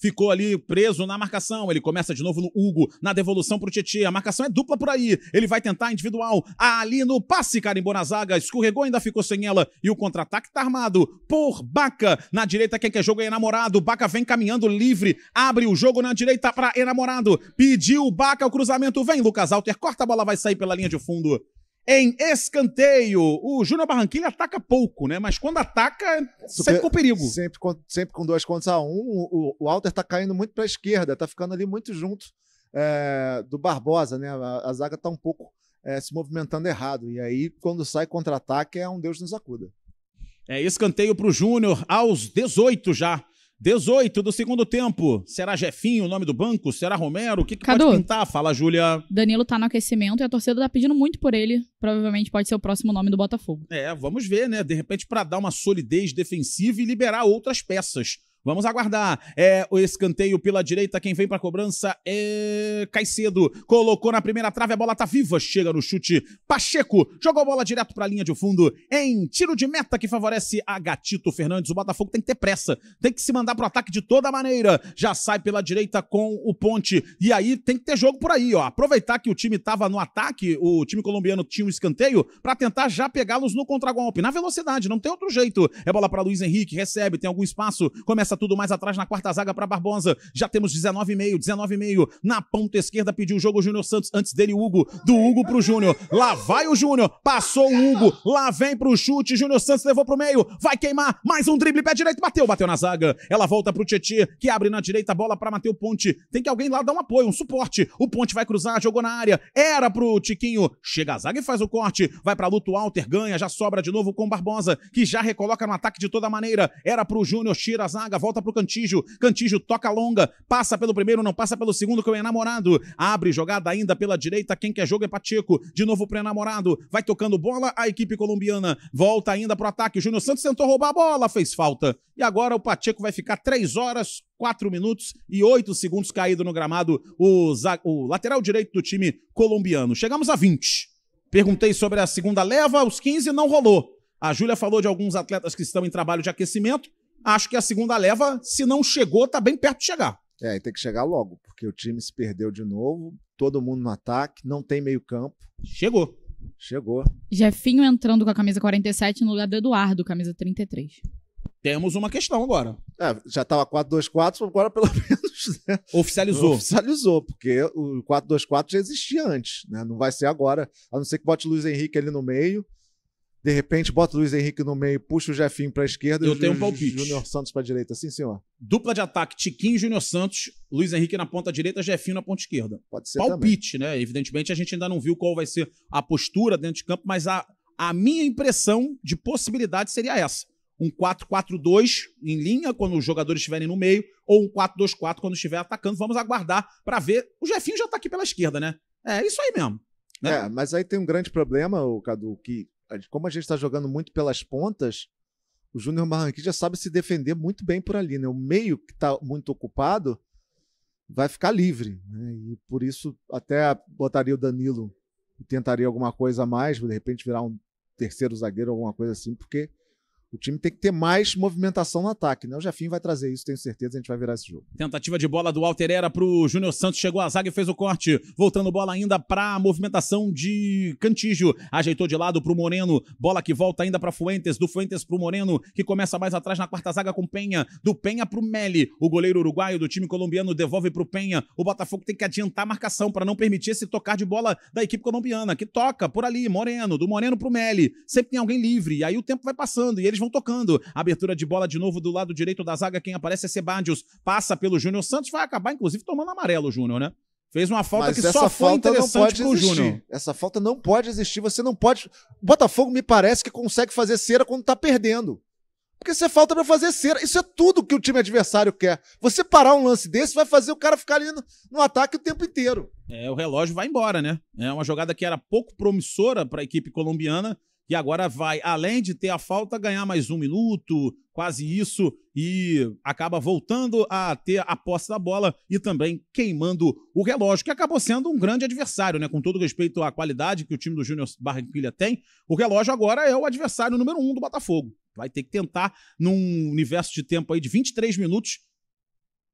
ficou ali preso na marcação. Ele começa de novo no Hugo, na devolução para o A marcação é dupla por aí. Ele vai tentar individual. Ali no passe, carimbou na zaga, escorregou, ainda ficou sem ela. E o contra-ataque tá armado por Baca. Na direita, quem quer jogo é enamorado. Baca vem caminhando livre, abre o jogo na direita para enamorado. Pediu Baca o cruzamento, vem Lucas Alter, corta a bola, vai sair pela linha de fundo em escanteio. O Júnior Barranquilla ataca pouco, né? Mas quando ataca, sempre com perigo. Sempre com, sempre com dois contra a um. O, o Alter tá caindo muito para a esquerda, tá ficando ali muito junto é, do Barbosa, né? A, a zaga tá um pouco é, se movimentando errado. E aí, quando sai contra-ataque, é um Deus nos acuda. É, escanteio para o Júnior aos 18 já 18 do segundo tempo. Será Jefinho o nome do banco? Será Romero? O que, que pode pintar? Fala, Júlia. Danilo tá no aquecimento e a torcida tá pedindo muito por ele. Provavelmente pode ser o próximo nome do Botafogo. É, vamos ver, né? De repente, para dar uma solidez defensiva e liberar outras peças. Vamos aguardar. É o escanteio pela direita. Quem vem para cobrança é Caicedo. Colocou na primeira trave, a bola tá viva. Chega no chute. Pacheco jogou a bola direto para a linha de fundo. Em tiro de meta que favorece a Gatito Fernandes. O Botafogo tem que ter pressa. Tem que se mandar pro ataque de toda maneira. Já sai pela direita com o Ponte. E aí tem que ter jogo por aí, ó. Aproveitar que o time tava no ataque, o time colombiano tinha um escanteio para tentar já pegá-los no contragolpe. Na velocidade, não tem outro jeito. É bola para Luiz Henrique, recebe, tem algum espaço, começa Passa tudo mais atrás na quarta zaga para Barbosa. Já temos 19,5, 19,5. Na ponta esquerda pediu o jogo o Júnior Santos. Antes dele, Hugo. Do Hugo pro Júnior. Lá vai o Júnior. Passou o Hugo. Lá vem pro chute. Júnior Santos levou pro meio. Vai queimar. Mais um drible. Pé direito. Bateu. Bateu na zaga. Ela volta pro Tietê, que abre na direita a bola para Mateu Ponte. Tem que alguém lá dar um apoio, um suporte. O Ponte vai cruzar. Jogou na área. Era pro Tiquinho. Chega a zaga e faz o corte. Vai para Luto Alter. Ganha. Já sobra de novo com Barbosa, que já recoloca no ataque de toda maneira. Era pro Júnior. Tira a zaga volta pro Cantijo. Cantijo toca longa, passa pelo primeiro, não passa pelo segundo, que é o enamorado. Abre jogada ainda pela direita. Quem quer jogo é Pacheco. De novo pro enamorado. Vai tocando bola a equipe colombiana. Volta ainda pro ataque. Júnior Santos tentou roubar a bola, fez falta. E agora o Pacheco vai ficar 3 horas, 4 minutos e 8 segundos caído no gramado, o, o lateral direito do time colombiano. Chegamos a 20. Perguntei sobre a segunda leva, os 15 não rolou. A Júlia falou de alguns atletas que estão em trabalho de aquecimento acho que a segunda leva, se não chegou, tá bem perto de chegar. É, e tem que chegar logo, porque o time se perdeu de novo, todo mundo no ataque, não tem meio campo. Chegou. Chegou. Jefinho entrando com a camisa 47 no lugar do Eduardo, camisa 33. Temos uma questão agora. É, já estava 4-2-4, agora pelo (laughs) menos. Né? Oficializou. Oficializou, porque o 4-2-4 já existia antes, né? Não vai ser agora. A não ser que bote Luiz Henrique ali no meio de repente, bota o Luiz Henrique no meio, puxa o Jefinho para a esquerda Eu e tenho o um palpite. Júnior Santos para a direita. Sim, senhor. Dupla de ataque, Tiquinho, Júnior Santos, Luiz Henrique na ponta direita, Jefinho na ponta esquerda. Pode ser Palpite, também. né? Evidentemente, a gente ainda não viu qual vai ser a postura dentro de campo, mas a, a minha impressão de possibilidade seria essa. Um 4-4-2 em linha, quando os jogadores estiverem no meio, ou um 4-2-4 quando estiver atacando. Vamos aguardar para ver. O Jefinho já está aqui pela esquerda, né? É isso aí mesmo. Né? É, mas aí tem um grande problema, o Cadu, que como a gente está jogando muito pelas pontas, o Júnior Barranquilla sabe se defender muito bem por ali, né? O meio que está muito ocupado vai ficar livre, né? E por isso até botaria o Danilo e tentaria alguma coisa a mais, de repente virar um terceiro zagueiro, alguma coisa assim, porque o time tem que ter mais movimentação no ataque, né? O Jefinho vai trazer isso, tenho certeza, a gente vai virar esse jogo. Tentativa de bola do Alterera para o Júnior Santos, chegou a zaga e fez o corte. Voltando bola ainda para movimentação de Cantígio, ajeitou de lado para o Moreno, bola que volta ainda para Fuentes, do Fuentes para o Moreno, que começa mais atrás na quarta zaga com Penha, do Penha para o Meli, o goleiro uruguaio do time colombiano devolve para o Penha. O Botafogo tem que adiantar a marcação para não permitir esse tocar de bola da equipe colombiana, que toca por ali, Moreno, do Moreno para o Meli. Sempre tem alguém livre, e aí o tempo vai passando e eles vão tocando. Abertura de bola de novo do lado direito da zaga. Quem aparece é Sebadios. Passa pelo Júnior Santos. Vai acabar, inclusive, tomando amarelo, Júnior, né? Fez uma falta Mas que só foi interessante pro o Júnior. Essa falta não pode existir. Você não pode. O Botafogo me parece que consegue fazer cera quando tá perdendo. Porque você é falta para fazer cera. Isso é tudo que o time adversário quer. Você parar um lance desse vai fazer o cara ficar ali no, no ataque o tempo inteiro. É, o relógio vai embora, né? É uma jogada que era pouco promissora para a equipe colombiana e agora vai, além de ter a falta, ganhar mais um minuto, quase isso, e acaba voltando a ter a posse da bola e também queimando o relógio, que acabou sendo um grande adversário, né? Com todo respeito à qualidade que o time do Júnior Barranquilha tem, o relógio agora é o adversário número um do Botafogo. Vai ter que tentar, num universo de tempo aí de 23 minutos,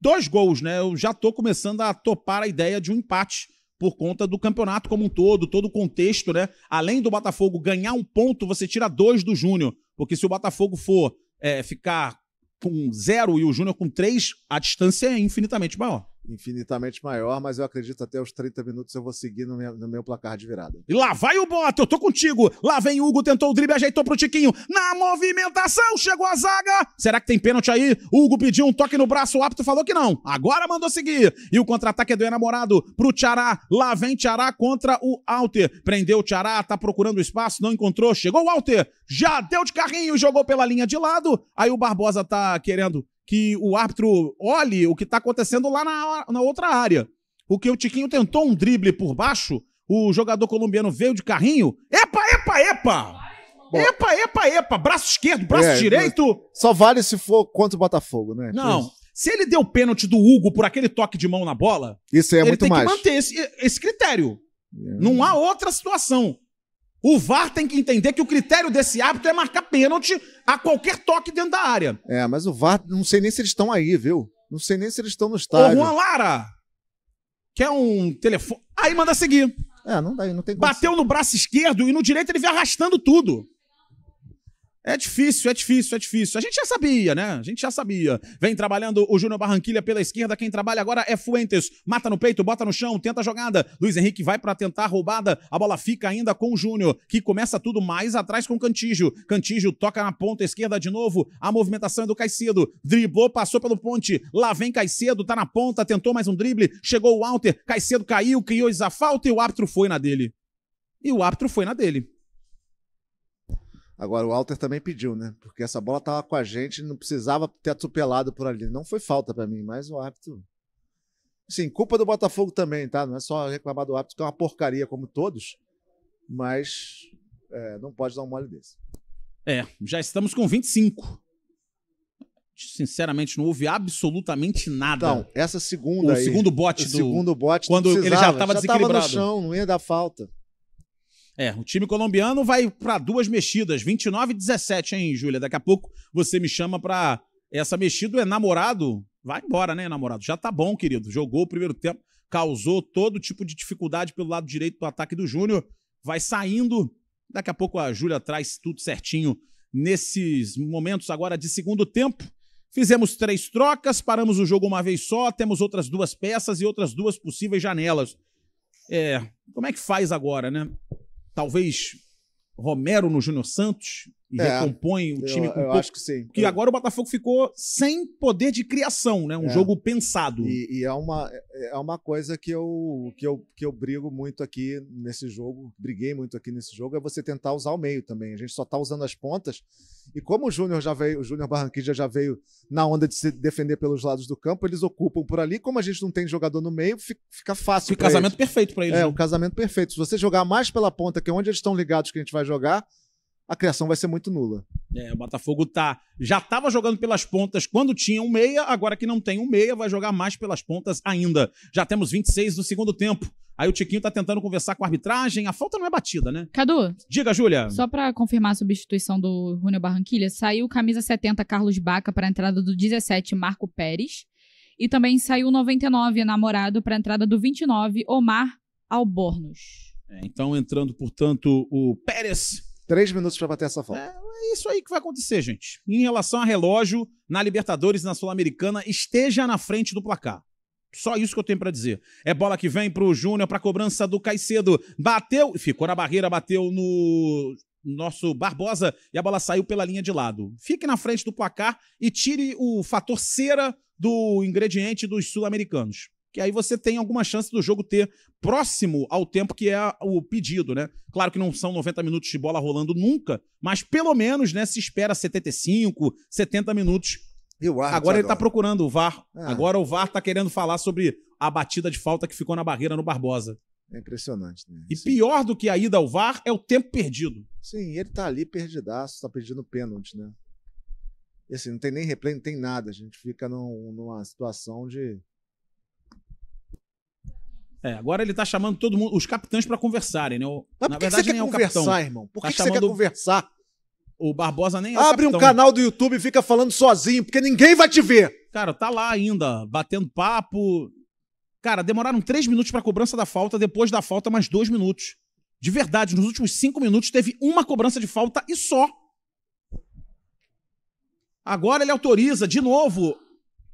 dois gols, né? Eu já tô começando a topar a ideia de um empate por conta do campeonato como um todo, todo o contexto, né? Além do Botafogo ganhar um ponto, você tira dois do Júnior. Porque se o Botafogo for é, ficar com zero e o Júnior com três, a distância é infinitamente maior infinitamente maior, mas eu acredito até os 30 minutos eu vou seguir no meu, no meu placar de virada. E lá vai o bota, eu tô contigo. Lá vem Hugo, tentou o drible, ajeitou pro Tiquinho. Na movimentação, chegou a zaga. Será que tem pênalti aí? Hugo pediu um toque no braço, o apto falou que não. Agora mandou seguir. E o contra-ataque é do enamorado pro Tiará. Lá vem Tiará contra o Alter. Prendeu o Tiará, tá procurando espaço, não encontrou. Chegou o Alter, já deu de carrinho, jogou pela linha de lado. Aí o Barbosa tá querendo que o árbitro olhe o que está acontecendo lá na, na outra área. Porque o Tiquinho tentou um drible por baixo, o jogador colombiano veio de carrinho. Epa, epa, epa! Bom, epa, epa, epa! Braço esquerdo, braço é, direito. Só vale se for contra o Botafogo, né? Não. Se ele deu o pênalti do Hugo por aquele toque de mão na bola, isso é ele muito tem mais. que manter esse, esse critério. É. Não há outra situação. O VAR tem que entender que o critério desse árbitro é marcar pênalti a qualquer toque dentro da área. É, mas o VAR, não sei nem se eles estão aí, viu? Não sei nem se eles estão no estádio. Ô, Juan Lara, quer um telefone? Aí manda seguir. É, não, dá, não tem Bateu no braço esquerdo e no direito ele vem arrastando tudo. É difícil, é difícil, é difícil. A gente já sabia, né? A gente já sabia. Vem trabalhando o Júnior Barranquilha pela esquerda. Quem trabalha agora é Fuentes. Mata no peito, bota no chão, tenta a jogada. Luiz Henrique vai para tentar a roubada. A bola fica ainda com o Júnior, que começa tudo mais atrás com o Cantígio. Cantígio toca na ponta esquerda de novo. A movimentação é do Caicedo. Driblou, passou pelo ponte. Lá vem Caicedo, tá na ponta, tentou mais um drible. Chegou o Walter. Caicedo caiu, criou essa falta e o árbitro foi na dele. E o árbitro foi na dele. Agora, o Walter também pediu, né? Porque essa bola tava com a gente, não precisava ter atropelado por ali. Não foi falta para mim, mas o árbitro. Sim, culpa do Botafogo também, tá? Não é só reclamar do árbitro, que é uma porcaria como todos, mas é, não pode dar um mole desse. É, já estamos com 25. Sinceramente, não houve absolutamente nada. Então, essa segunda o aí. segundo bote o do. segundo bote. Quando ele já estava desequilibrado. Já tava no chão, não ia dar falta. É, o time colombiano vai para duas mexidas, 29 e 17, hein, Júlia? Daqui a pouco você me chama para essa mexida. O enamorado vai embora, né, namorado? Já tá bom, querido. Jogou o primeiro tempo, causou todo tipo de dificuldade pelo lado direito do ataque do Júnior. Vai saindo. Daqui a pouco a Júlia traz tudo certinho nesses momentos agora de segundo tempo. Fizemos três trocas, paramos o jogo uma vez só, temos outras duas peças e outras duas possíveis janelas. É, como é que faz agora, né? talvez Romero no Júnior Santos, e é, recompõe o time eu, com eu pouco, acho que sim. Porque eu... É. agora o Botafogo ficou sem poder de criação, né? Um é. jogo pensado. E, e, é, uma, é, é uma coisa que eu, que, eu, que eu brigo muito aqui nesse jogo, briguei muito aqui nesse jogo, é você tentar usar o meio também. A gente só tá usando as pontas. E como o Júnior já veio, o Júnior Barranquilla já veio na onda de se defender pelos lados do campo, eles ocupam por ali. Como a gente não tem jogador no meio, fica fácil. Fica casamento eles. perfeito para eles. É, o né? um casamento perfeito. Se você jogar mais pela ponta, que é onde eles estão ligados que a gente vai jogar, a criação vai ser muito nula. É, o Botafogo tá, já estava jogando pelas pontas quando tinha um meia, agora que não tem um meia, vai jogar mais pelas pontas ainda. Já temos 26 do segundo tempo. Aí o Tiquinho tá tentando conversar com a arbitragem. A falta não é batida, né? Cadu. Diga, Júlia. Só para confirmar a substituição do Rúnio Barranquilha, saiu camisa 70 Carlos Baca para a entrada do 17 Marco Pérez. E também saiu 99 namorado para a entrada do 29 Omar Albornos. É, então entrando, portanto, o Pérez Três minutos para bater essa falta. É, é isso aí que vai acontecer, gente. Em relação a relógio, na Libertadores e na Sul-Americana, esteja na frente do placar. Só isso que eu tenho para dizer. É bola que vem pro Júnior pra cobrança do Caicedo. Bateu, ficou na barreira, bateu no nosso Barbosa e a bola saiu pela linha de lado. Fique na frente do placar e tire o fator cera do ingrediente dos sul-americanos que aí você tem alguma chance do jogo ter próximo ao tempo que é o pedido, né? Claro que não são 90 minutos de bola rolando nunca, mas pelo menos, né, se espera 75, 70 minutos. E o Agora ele tá procurando o VAR. Ah. Agora o VAR tá querendo falar sobre a batida de falta que ficou na barreira no Barbosa. É impressionante, né? E Sim. pior do que a ida ao VAR é o tempo perdido. Sim, ele tá ali perdidaço, tá pedindo pênalti, né? E assim, não tem nem replay, não tem nada. A gente fica num, numa situação de é, agora ele tá chamando todo mundo, os capitães para conversarem, né? O, Mas na por que verdade, você é quer conversar, capitão. irmão? Por tá que, tá que você quer conversar? O Barbosa nem é Abre um canal do YouTube e fica falando sozinho, porque ninguém vai te ver. Cara, tá lá ainda, batendo papo. Cara, demoraram três minutos pra cobrança da falta, depois da falta, mais dois minutos. De verdade, nos últimos cinco minutos teve uma cobrança de falta e só. Agora ele autoriza de novo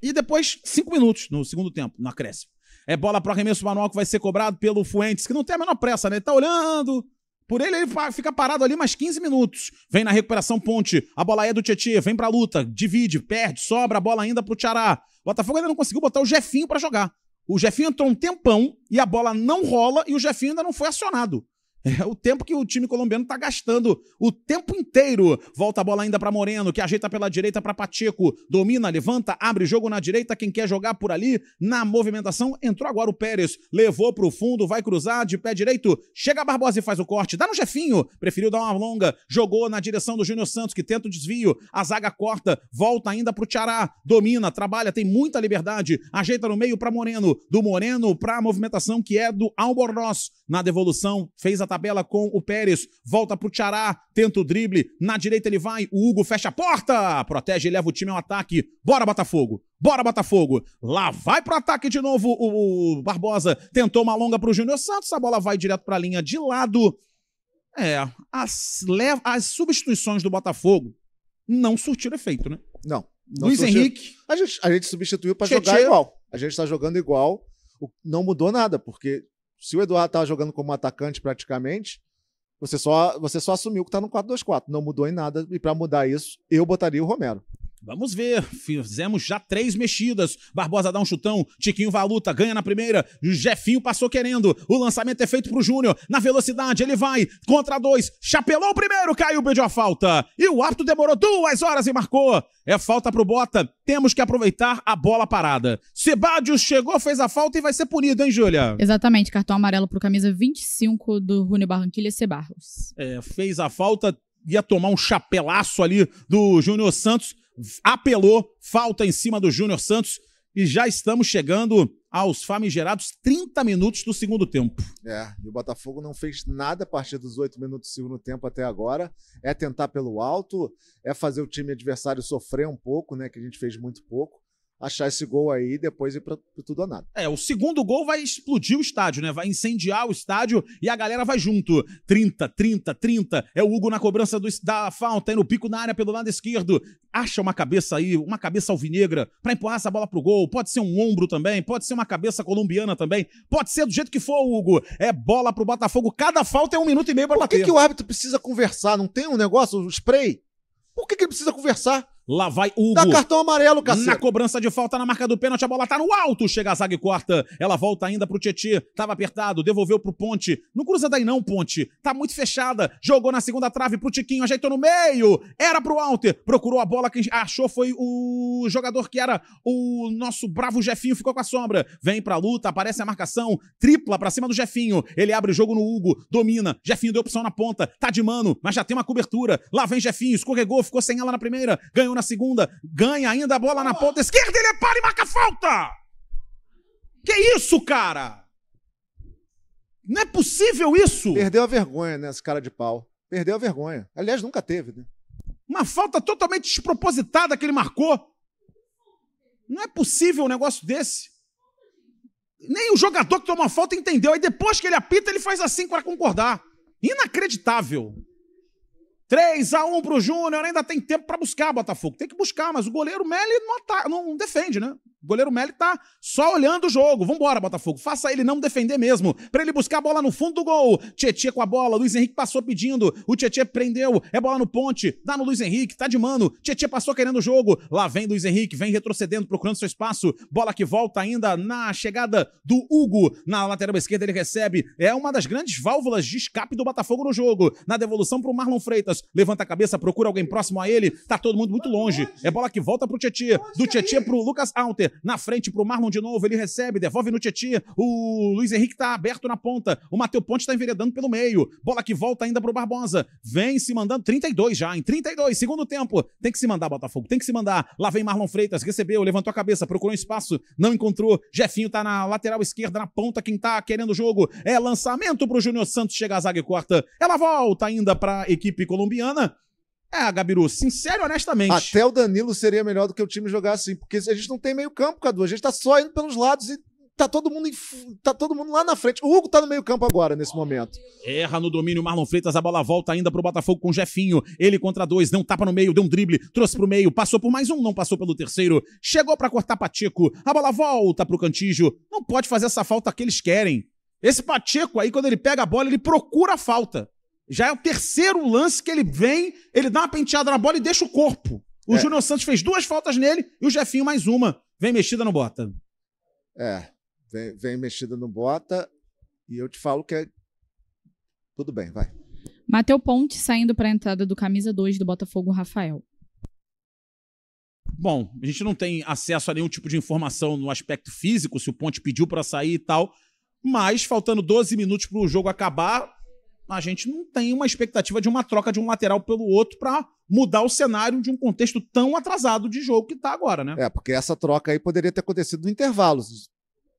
e depois cinco minutos no segundo tempo, no acréscimo. É bola para arremesso manual que vai ser cobrado pelo Fuentes, que não tem a menor pressa, né? Ele tá olhando. Por ele, ele fica parado ali mais 15 minutos. Vem na recuperação Ponte. A bola é do Tietchan. Vem pra luta. Divide, perde, sobra a bola ainda pro Tiará. O Botafogo ainda não conseguiu botar o Jefinho para jogar. O Jefinho entrou um tempão e a bola não rola e o Jefinho ainda não foi acionado. É o tempo que o time colombiano está gastando o tempo inteiro. Volta a bola ainda para Moreno, que ajeita pela direita para Pacheco. Domina, levanta, abre jogo na direita. Quem quer jogar por ali na movimentação, entrou agora o Pérez. Levou para o fundo, vai cruzar de pé direito. Chega a Barbosa e faz o corte. Dá no Jefinho. Preferiu dar uma longa. Jogou na direção do Júnior Santos, que tenta o desvio. A zaga corta, volta ainda para o Tiará. Domina, trabalha, tem muita liberdade. Ajeita no meio para Moreno. Do Moreno para a movimentação que é do Albornoz. Na devolução, fez a tabela com o Pérez, volta pro Tchará, tenta o drible, na direita ele vai, o Hugo fecha a porta, protege e leva o time ao ataque. Bora, Botafogo! Bora, Botafogo! Lá vai pro ataque de novo o, Barbosa, tentou uma longa pro Júnior Santos, a bola vai direto pra linha de lado. É, as, as substituições do Botafogo não surtiram efeito, né? Não. não Luiz Henrique. A gente, a gente substituiu para jogar igual. A gente está jogando igual. O, não mudou nada, porque se o Eduardo estava jogando como atacante praticamente, você só, você só assumiu que está no 4-2-4. Não mudou em nada. E para mudar isso, eu botaria o Romero. Vamos ver. Fizemos já três mexidas. Barbosa dá um chutão. Tiquinho Valuta ganha na primeira. Jefinho passou querendo. O lançamento é feito pro Júnior. Na velocidade, ele vai. Contra dois. Chapelou o primeiro. Caiu, pediu a falta. E o apto demorou duas horas e marcou. É falta pro Bota. Temos que aproveitar a bola parada. Sebadios chegou, fez a falta e vai ser punido, hein, Júlia? Exatamente. Cartão amarelo pro camisa 25 do Rune Barranquilha Sebarros. É, fez a falta. Ia tomar um chapelaço ali do Júnior Santos apelou, falta em cima do Júnior Santos e já estamos chegando aos famigerados 30 minutos do segundo tempo. É, e o Botafogo não fez nada a partir dos 8 minutos do segundo tempo até agora. É tentar pelo alto, é fazer o time adversário sofrer um pouco, né? Que a gente fez muito pouco achar esse gol aí e depois ir para tudo ou nada. É, o segundo gol vai explodir o estádio, né? Vai incendiar o estádio e a galera vai junto. 30, 30, 30. É o Hugo na cobrança do, da falta, aí é no pico na área pelo lado esquerdo. Acha uma cabeça aí, uma cabeça alvinegra para empurrar essa bola pro gol. Pode ser um ombro também, pode ser uma cabeça colombiana também. Pode ser do jeito que for, Hugo. É bola pro Botafogo. Cada falta é um minuto e meio pra bater. Por que, que o árbitro precisa conversar? Não tem um negócio, um spray? Por que, que ele precisa conversar? Lá vai Hugo. Dá cartão amarelo, cacete. Na cobrança de falta, na marca do pênalti, a bola tá no alto. Chega a zaga e corta. Ela volta ainda pro Tietê. Tava apertado, devolveu pro Ponte. Não cruza daí não, Ponte. Tá muito fechada. Jogou na segunda trave pro Tiquinho, ajeitou no meio. Era pro Alter. Procurou a bola. Quem achou foi o jogador que era o nosso bravo Jefinho. Ficou com a sombra. Vem pra luta, aparece a marcação. Tripla pra cima do Jefinho. Ele abre o jogo no Hugo. Domina. Jefinho deu opção na ponta. Tá de mano, mas já tem uma cobertura. Lá vem Jefinho. Escorregou, ficou sem ela na primeira. Ganhou na segunda, ganha ainda a bola na ponta esquerda, ele é para e marca falta! Que isso, cara? Não é possível isso! Perdeu a vergonha, né, esse cara de pau. Perdeu a vergonha. Aliás, nunca teve, né? Uma falta totalmente despropositada que ele marcou. Não é possível um negócio desse. Nem o jogador que tomou a falta entendeu. Aí depois que ele apita, ele faz assim para concordar. Inacreditável. 3 a 1 pro Júnior, ainda tem tempo para buscar Botafogo. Tem que buscar, mas o goleiro Melli não, ataca, não defende, né? O goleiro Melli tá só olhando o jogo. Vambora, Botafogo. Faça ele não defender mesmo. Para ele buscar a bola no fundo do gol. Tietchan com a bola. Luiz Henrique passou pedindo. O Tietchan prendeu. É bola no ponte. Dá no Luiz Henrique. Tá de mano. Tietchan passou querendo o jogo. Lá vem Luiz Henrique. Vem retrocedendo, procurando seu espaço. Bola que volta ainda na chegada do Hugo. Na lateral esquerda ele recebe. É uma das grandes válvulas de escape do Botafogo no jogo. Na devolução pro Marlon Freitas levanta a cabeça, procura alguém próximo a ele, tá todo mundo muito longe. É bola que volta pro Tietchan, do Tietchan pro Lucas Alter, na frente pro Marlon de novo, ele recebe, devolve no Tietchan, o Luiz Henrique tá aberto na ponta, o Matheus Ponte tá enveredando pelo meio, bola que volta ainda pro Barbosa, vem se mandando, 32 já, em 32, segundo tempo, tem que se mandar Botafogo, tem que se mandar, lá vem Marlon Freitas, recebeu, levantou a cabeça, procurou um espaço, não encontrou, Jefinho tá na lateral esquerda, na ponta, quem tá querendo o jogo, é lançamento pro Júnior Santos, chega a zaga e corta, ela volta ainda pra equipe Colômbia, colombiana. É, Gabiru, sincero honestamente. Até o Danilo seria melhor do que o time jogar assim, porque a gente não tem meio campo, Cadu. A gente tá só indo pelos lados e tá todo mundo, tá todo mundo lá na frente. O Hugo tá no meio campo agora, nesse momento. Erra no domínio, Marlon Freitas, a bola volta ainda pro Botafogo com o Jefinho. Ele contra dois, deu um tapa no meio, deu um drible, trouxe pro meio, passou por mais um, não passou pelo terceiro. Chegou para cortar Pacheco, a bola volta pro Cantígio. Não pode fazer essa falta que eles querem. Esse Pacheco aí, quando ele pega a bola, ele procura a falta. Já é o terceiro lance que ele vem, ele dá uma penteada na bola e deixa o corpo. O é. Júnior Santos fez duas faltas nele e o Jefinho mais uma. Vem mexida no bota. É, vem, vem mexida no bota e eu te falo que é. Tudo bem, vai. Matheus Ponte saindo para a entrada do camisa 2 do Botafogo, Rafael. Bom, a gente não tem acesso a nenhum tipo de informação no aspecto físico, se o Ponte pediu para sair e tal, mas faltando 12 minutos para o jogo acabar, a gente não tem uma expectativa de uma troca de um lateral pelo outro para mudar o cenário de um contexto tão atrasado de jogo que está agora, né? É, porque essa troca aí poderia ter acontecido no intervalo.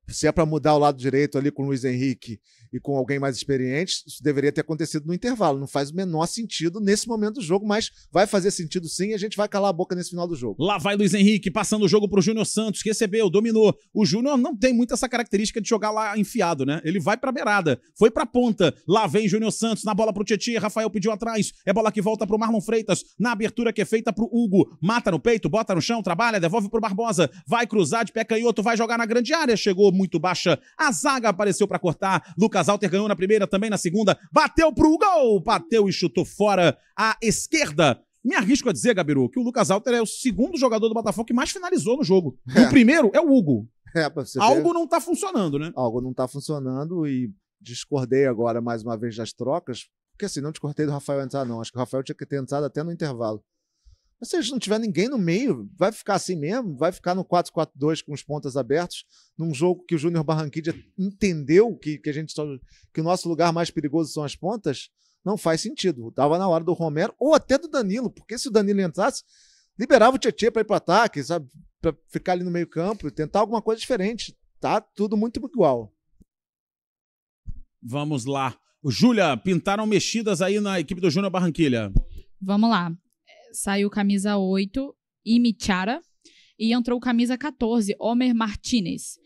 Se é para mudar o lado direito ali com o Luiz Henrique e com alguém mais experiente, isso deveria ter acontecido no intervalo. Não faz o menor sentido nesse momento do jogo, mas vai fazer sentido sim e a gente vai calar a boca nesse final do jogo. Lá vai Luiz Henrique, passando o jogo pro Júnior Santos, que recebeu, dominou. O Júnior não tem muito essa característica de jogar lá enfiado, né? Ele vai pra beirada, foi pra ponta. Lá vem Júnior Santos, na bola pro Tietchan, Rafael pediu atrás. É bola que volta pro Marlon Freitas, na abertura que é feita pro Hugo. Mata no peito, bota no chão, trabalha, devolve pro Barbosa. Vai cruzar de pé canhoto, vai jogar na grande área. Chegou muito baixa, a zaga apareceu para cortar. Lucas Alter ganhou na primeira, também na segunda. Bateu pro gol! Bateu e chutou fora à esquerda. Me arrisco a dizer, Gabiru, que o Lucas Alter é o segundo jogador do Botafogo que mais finalizou no jogo. É. O primeiro é o Hugo. É, você Algo ver. não tá funcionando, né? Algo não tá funcionando e discordei agora mais uma vez das trocas, porque assim, não discordei do Rafael entrar, não. Acho que o Rafael tinha que ter entrado até no intervalo. Mas se não tiver ninguém no meio, vai ficar assim mesmo? Vai ficar no 4-4-2 com os pontas abertos, num jogo que o Júnior Barranquilla entendeu que, que, a gente que o nosso lugar mais perigoso são as pontas? Não faz sentido. Estava na hora do Romero ou até do Danilo, porque se o Danilo entrasse, liberava o Tietchan para ir para o ataque, sabe? Para ficar ali no meio-campo, tentar alguma coisa diferente. Tá tudo muito igual. Vamos lá. Júlia, pintaram mexidas aí na equipe do Júnior Barranquilha. Vamos lá saiu camisa 8, Imichara, e entrou camisa 14, Homer Martinez.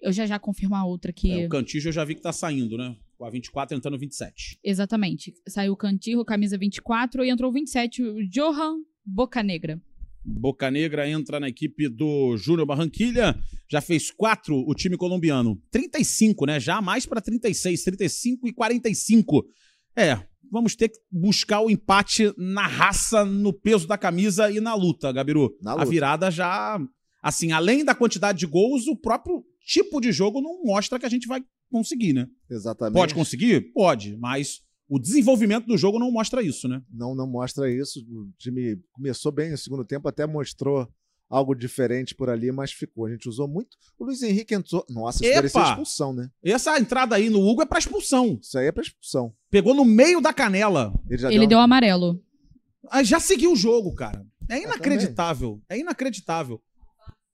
Eu já já confirmo a outra aqui. É, o Cantijo eu já vi que tá saindo, né? Com a 24 entrando 27. Exatamente. Saiu o Cantijo, camisa 24, e entrou 27, o Johan Bocanegra. Boca Negra entra na equipe do Júnior Barranquilha. Já fez 4 o time colombiano. 35, né? Já mais para 36. 35 e 45. É, vamos ter que buscar o empate na raça, no peso da camisa e na luta, Gabiru. Na luta. A virada já. Assim, além da quantidade de gols, o próprio tipo de jogo não mostra que a gente vai conseguir, né? Exatamente. Pode conseguir? Pode, mas o desenvolvimento do jogo não mostra isso, né? Não, não mostra isso. O time começou bem no segundo tempo, até mostrou algo diferente por ali, mas ficou. A gente usou muito. O Luiz Henrique entrou. Nossa, isso parecia expulsão, né? Essa entrada aí no Hugo é pra expulsão. Isso aí é pra expulsão. Pegou no meio da canela. Ele, já Ele deu, deu amarelo. Ah, já seguiu o jogo, cara. É, é inacreditável. É inacreditável.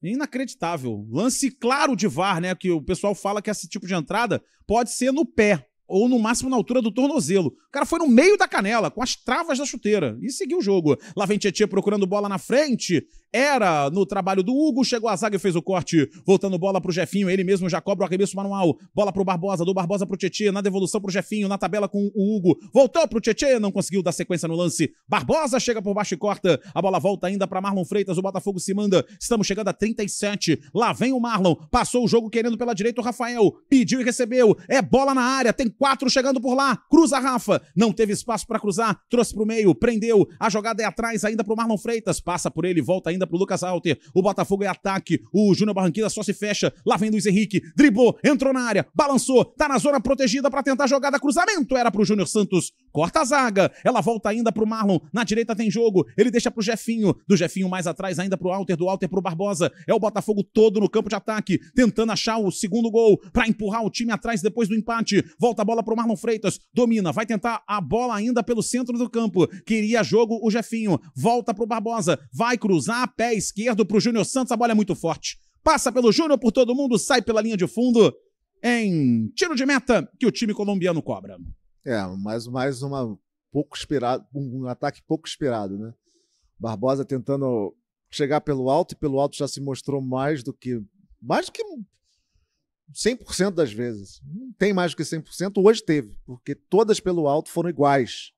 É inacreditável. Lance claro de VAR, né? Que o pessoal fala que esse tipo de entrada pode ser no pé ou no máximo na altura do tornozelo. O cara foi no meio da canela, com as travas da chuteira, e seguiu o jogo. Lá vem Tietchan procurando bola na frente, era no trabalho do Hugo, chegou a zaga e fez o corte, voltando bola pro Jefinho, ele mesmo já cobra o arremesso manual, bola pro Barbosa, do Barbosa pro Tietê, na devolução pro Jefinho, na tabela com o Hugo, voltou pro Tietê, não conseguiu dar sequência no lance, Barbosa chega por baixo e corta, a bola volta ainda para Marlon Freitas, o Botafogo se manda, estamos chegando a 37, lá vem o Marlon, passou o jogo querendo pela direita o Rafael, pediu e recebeu, é bola na área, tem quatro chegando por lá, cruza Rafa, não teve espaço para cruzar, trouxe pro meio, prendeu, a jogada é atrás ainda pro Marlon Freitas, passa por ele, volta ainda ainda pro Lucas Alter. O Botafogo é ataque. O Júnior Barranquilla só se fecha. Lá vem Luiz Henrique. Driblou, entrou na área, balançou, tá na zona protegida para tentar jogada. Cruzamento era pro Júnior Santos. Corta a zaga. Ela volta ainda pro Marlon. Na direita tem jogo. Ele deixa pro Jefinho. Do Jefinho mais atrás ainda pro Alter. Do Alter pro Barbosa. É o Botafogo todo no campo de ataque, tentando achar o segundo gol para empurrar o time atrás depois do empate. Volta a bola pro Marlon Freitas. Domina, vai tentar a bola ainda pelo centro do campo. Queria jogo o Jefinho. Volta pro Barbosa. Vai cruzar pé esquerdo para o Júnior Santos. A bola é muito forte. Passa pelo Júnior, por todo mundo, sai pela linha de fundo. Em tiro de meta que o time colombiano cobra. É, mais, mais uma pouco esperado, um ataque pouco esperado, né? Barbosa tentando chegar pelo alto e pelo alto já se mostrou mais do que mais do que 100% das vezes. Não tem mais do que 100%, hoje teve, porque todas pelo alto foram iguais.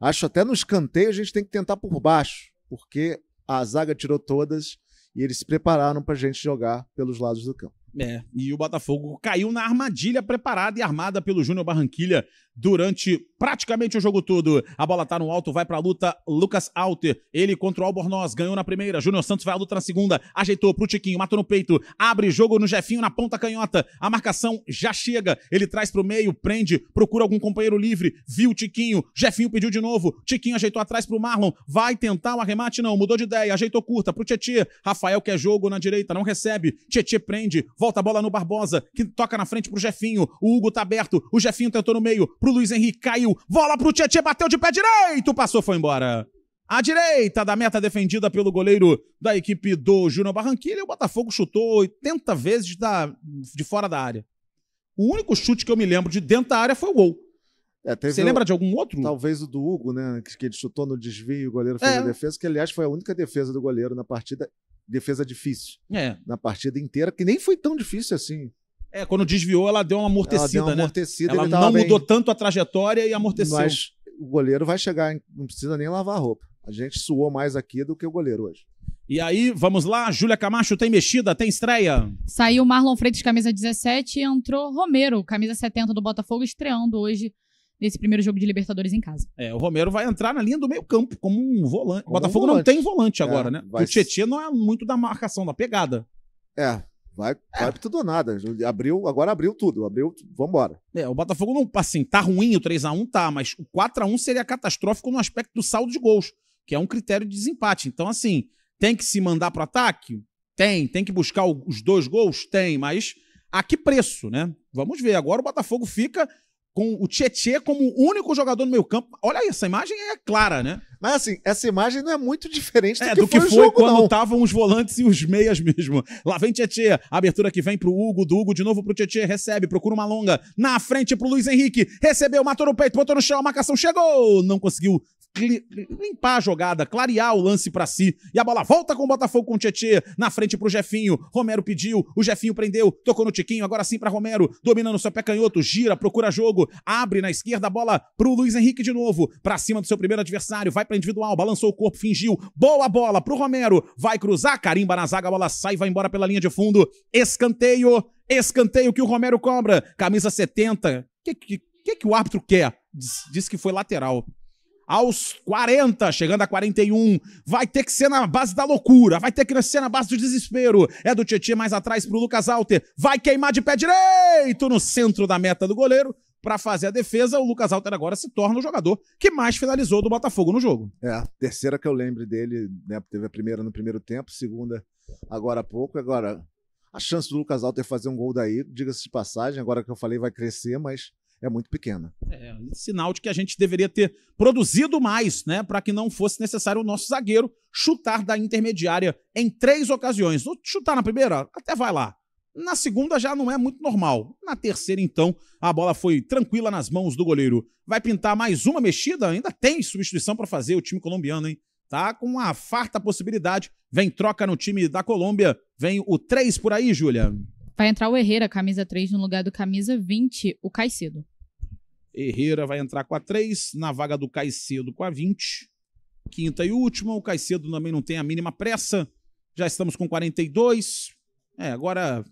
Acho até no escanteio a gente tem que tentar por baixo, porque a zaga tirou todas e eles se prepararam para a gente jogar pelos lados do campo. É, e o Botafogo caiu na armadilha preparada e armada pelo Júnior Barranquilha durante praticamente o jogo todo. A bola tá no alto, vai pra luta. Lucas Alter, ele contra o Albornoz, ganhou na primeira. Júnior Santos vai à luta na segunda, ajeitou pro Tiquinho, matou no peito, abre jogo no Jefinho na ponta canhota. A marcação já chega, ele traz pro meio, prende, procura algum companheiro livre, viu o Tiquinho, Jefinho pediu de novo. Tiquinho ajeitou atrás pro Marlon, vai tentar o arremate, não, mudou de ideia, ajeitou curta pro Tietê. Rafael quer jogo na direita, não recebe. Tietê prende, Volta a bola no Barbosa, que toca na frente pro Jefinho. O Hugo tá aberto. O Jefinho tentou no meio. Pro Luiz Henrique, caiu. Bola pro Tietchan, bateu de pé direito. Passou, foi embora. À direita da meta defendida pelo goleiro da equipe do Júnior Barranquilla, o Botafogo chutou 80 vezes da, de fora da área. O único chute que eu me lembro de dentro da área foi o gol. É, Você o, lembra de algum outro? Talvez o do Hugo, né? Que, que ele chutou no desvio e o goleiro fez é. a defesa, que aliás foi a única defesa do goleiro na partida defesa difícil é. na partida inteira, que nem foi tão difícil assim. É, quando desviou, ela deu uma amortecida, ela deu uma amortecida né? Ela não bem... mudou tanto a trajetória e amorteceu. Mas o goleiro vai chegar, não precisa nem lavar a roupa. A gente suou mais aqui do que o goleiro hoje. E aí, vamos lá, Júlia Camacho tem mexida, tem estreia. Saiu Marlon Freitas, camisa 17, e entrou Romero, camisa 70 do Botafogo, estreando hoje nesse primeiro jogo de Libertadores em casa. É, o Romero vai entrar na linha do meio campo, como um volante. Como o Botafogo um volante. não tem volante é, agora, né? Vai... O Tietchan não é muito da marcação, da pegada. É, Vai, é. vai pra tudo ou nada. Abriu, agora abriu tudo. Abriu, vambora. É, o Botafogo não, assim, tá ruim o 3x1, tá, mas o 4x1 seria catastrófico no aspecto do saldo de gols, que é um critério de desempate. Então, assim, tem que se mandar pro ataque? Tem. Tem que buscar os dois gols? Tem, mas a que preço, né? Vamos ver. Agora o Botafogo fica com o Tietchan como o único jogador no meio campo. Olha aí, essa imagem é clara, né? Mas assim, essa imagem não é muito diferente do, é, que, do que foi, jogo, quando estavam os volantes e os meias mesmo. Lá vem Tietchan, abertura que vem pro Hugo, do Hugo de novo pro Tietchan, recebe, procura uma longa, na frente pro Luiz Henrique, recebeu, matou no peito, botou no chão, a marcação chegou, não conseguiu limpar a jogada, clarear o lance para si. E a bola volta com o Botafogo com o Tietê. Na frente pro Jefinho. Romero pediu. O Jefinho prendeu. Tocou no Tiquinho. Agora sim para Romero. Dominando seu pé canhoto. Gira, procura jogo. Abre na esquerda a bola pro Luiz Henrique de novo. Pra cima do seu primeiro adversário. Vai pra individual. Balançou o corpo, fingiu. Boa bola pro Romero. Vai cruzar. Carimba na zaga. A bola sai. Vai embora pela linha de fundo. Escanteio. Escanteio que o Romero cobra. Camisa 70. O que, que, que, que o árbitro quer? Diz, diz que foi lateral aos 40, chegando a 41. Vai ter que ser na base da loucura, vai ter que ser na base do desespero. É do Tietchan mais atrás pro Lucas Alter. Vai queimar de pé direito no centro da meta do goleiro. Para fazer a defesa, o Lucas Alter agora se torna o jogador que mais finalizou do Botafogo no jogo. É, terceira que eu lembro dele, né? Teve a primeira no primeiro tempo, segunda agora há pouco. Agora, a chance do Lucas Alter fazer um gol daí, diga-se de passagem, agora que eu falei, vai crescer, mas é muito pequena. É, sinal de que a gente deveria ter produzido mais, né? Para que não fosse necessário o nosso zagueiro chutar da intermediária em três ocasiões. Chutar na primeira, até vai lá. Na segunda já não é muito normal. Na terceira, então, a bola foi tranquila nas mãos do goleiro. Vai pintar mais uma mexida? Ainda tem substituição para fazer o time colombiano, hein? Tá com uma farta possibilidade. Vem troca no time da Colômbia. Vem o 3 por aí, Júlia. Vai entrar o Herrera, camisa 3, no lugar do camisa 20, o Caicedo. Herrera vai entrar com a 3, na vaga do Caicedo com a 20. Quinta e última, o Caicedo também não tem a mínima pressa. Já estamos com 42. É, agora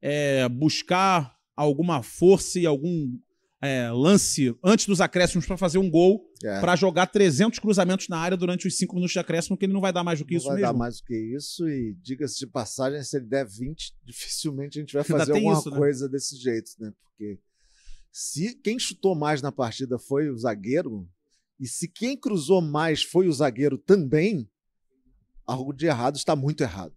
é buscar alguma força e algum é, lance antes dos acréscimos para fazer um gol, é. para jogar 300 cruzamentos na área durante os 5 minutos de acréscimo, que ele não vai dar mais do que não isso vai Não vai dar mais do que isso, e diga-se de passagem, se ele der 20, dificilmente a gente vai fazer alguma isso, né? coisa desse jeito, né? Porque se quem chutou mais na partida foi o zagueiro, e se quem cruzou mais foi o zagueiro também, algo de errado está muito errado.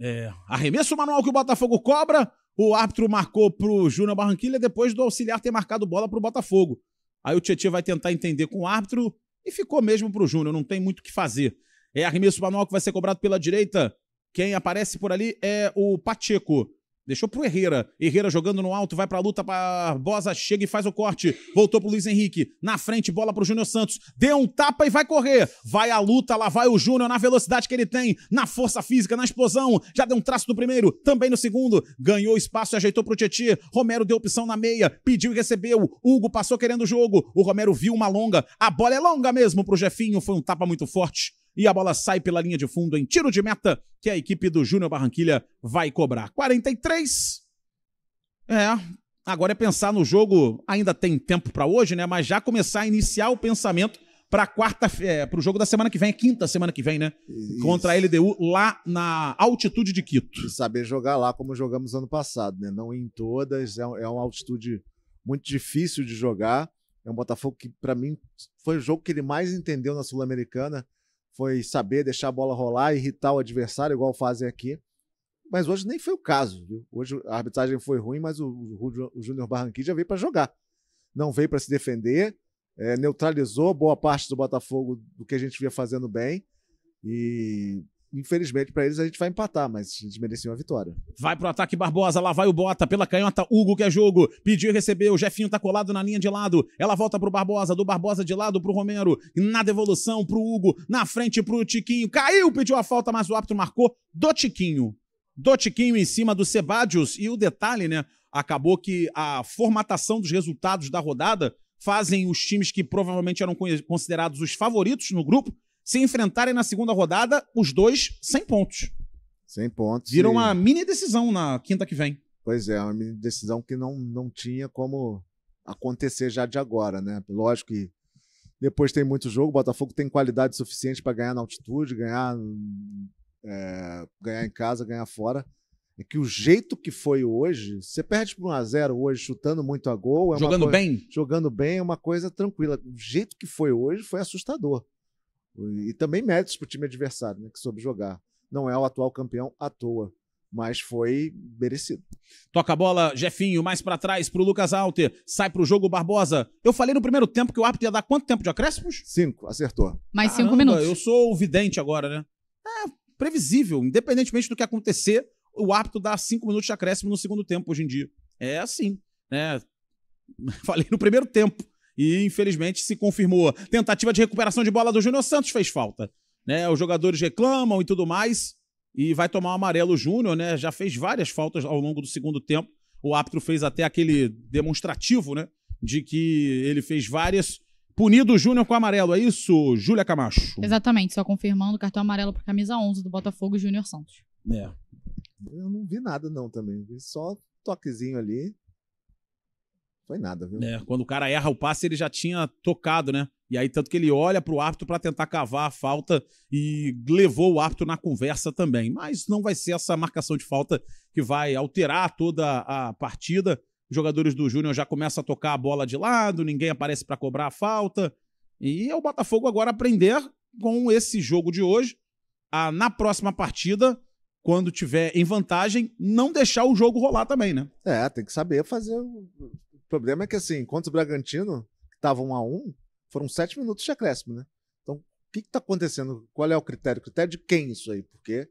É, arremesso manual que o Botafogo cobra. O árbitro marcou para o Júnior Barranquilha depois do auxiliar ter marcado bola para o Botafogo. Aí o Tietchan vai tentar entender com o árbitro e ficou mesmo para o Júnior, não tem muito o que fazer. É arremesso manual que vai ser cobrado pela direita. Quem aparece por ali é o Pacheco. Deixou pro Herrera. Herrera jogando no alto, vai pra luta, Barbosa chega e faz o corte. Voltou pro Luiz Henrique. Na frente, bola pro Júnior Santos. Deu um tapa e vai correr. Vai a luta, lá vai o Júnior na velocidade que ele tem, na força física, na explosão. Já deu um traço no primeiro, também no segundo. Ganhou espaço e ajeitou pro Tietê. Romero deu opção na meia, pediu e recebeu. Hugo passou querendo o jogo. O Romero viu uma longa. A bola é longa mesmo pro Jefinho. Foi um tapa muito forte e a bola sai pela linha de fundo em tiro de meta que a equipe do Júnior Barranquilha vai cobrar. 43. É, agora é pensar no jogo, ainda tem tempo para hoje, né? Mas já começar a iniciar o pensamento para quarta, é, para o jogo da semana que vem, é quinta semana que vem, né? Isso. Contra a LDU lá na altitude de Quito. E saber jogar lá como jogamos ano passado, né? Não em todas, é, um, é uma altitude muito difícil de jogar. É um Botafogo que, para mim, foi o jogo que ele mais entendeu na Sul-Americana foi saber deixar a bola rolar, irritar o adversário, igual fazem aqui. Mas hoje nem foi o caso, viu? Hoje a arbitragem foi ruim, mas o, o, o Júnior Barranquilla veio para jogar. Não veio para se defender, é, neutralizou boa parte do Botafogo do que a gente via fazendo bem. E infelizmente para eles a gente vai empatar, mas eles mereciam a vitória. Vai pro ataque Barbosa, lá vai o Bota, pela canhota Hugo que é jogo, pediu e recebeu, Jefinho tá colado na linha de lado, ela volta pro Barbosa, do Barbosa de lado pro Romero, na devolução pro Hugo, na frente pro Tiquinho, caiu, pediu a falta, mas o árbitro marcou do Tiquinho. Do Tiquinho em cima do Sebadios e o detalhe, né, acabou que a formatação dos resultados da rodada fazem os times que provavelmente eram considerados os favoritos no grupo se enfrentarem na segunda rodada, os dois sem pontos. Sem pontos. Viram e... uma mini decisão na quinta que vem. Pois é, uma mini decisão que não, não tinha como acontecer já de agora, né? Lógico que depois tem muito jogo, o Botafogo tem qualidade suficiente para ganhar na altitude, ganhar, é, ganhar em casa, ganhar fora. É que o jeito que foi hoje, você perde por 1 a 0 hoje, chutando muito a gol. É jogando coisa, bem? Jogando bem é uma coisa tranquila. O jeito que foi hoje foi assustador. E também méritos para o time adversário, né, que soube jogar. Não é o atual campeão à toa, mas foi merecido. Toca a bola, Jefinho, mais para trás para o Lucas Alter. Sai para o jogo Barbosa. Eu falei no primeiro tempo que o árbitro ia dar quanto tempo de acréscimos? Cinco, acertou. Mais Caramba, cinco minutos. Eu sou o vidente agora, né? É previsível, independentemente do que acontecer, o árbitro dá cinco minutos de acréscimo no segundo tempo hoje em dia. É assim, né? (laughs) Falei no primeiro tempo. E, infelizmente, se confirmou. Tentativa de recuperação de bola do Júnior Santos fez falta. Né? Os jogadores reclamam e tudo mais. E vai tomar o um amarelo o Júnior, né? Já fez várias faltas ao longo do segundo tempo. O árbitro fez até aquele demonstrativo, né? De que ele fez várias. Punido o Júnior com amarelo, é isso, Júlia Camacho? Exatamente, só confirmando cartão amarelo para camisa 11 do Botafogo, Júnior Santos. É. Eu não vi nada, não, também. Vi só toquezinho ali. Foi nada, viu? É, quando o cara erra o passe, ele já tinha tocado, né? E aí, tanto que ele olha para o árbitro para tentar cavar a falta e levou o árbitro na conversa também. Mas não vai ser essa marcação de falta que vai alterar toda a partida. Os jogadores do Júnior já começam a tocar a bola de lado, ninguém aparece para cobrar a falta. E é o Botafogo agora aprender com esse jogo de hoje. A, na próxima partida, quando tiver em vantagem, não deixar o jogo rolar também, né? É, tem que saber fazer o problema é que, assim, contra o Bragantino, que estava 1 a 1 foram sete minutos de acréscimo, né? Então, o que está acontecendo? Qual é o critério? O critério de quem isso aí? Porque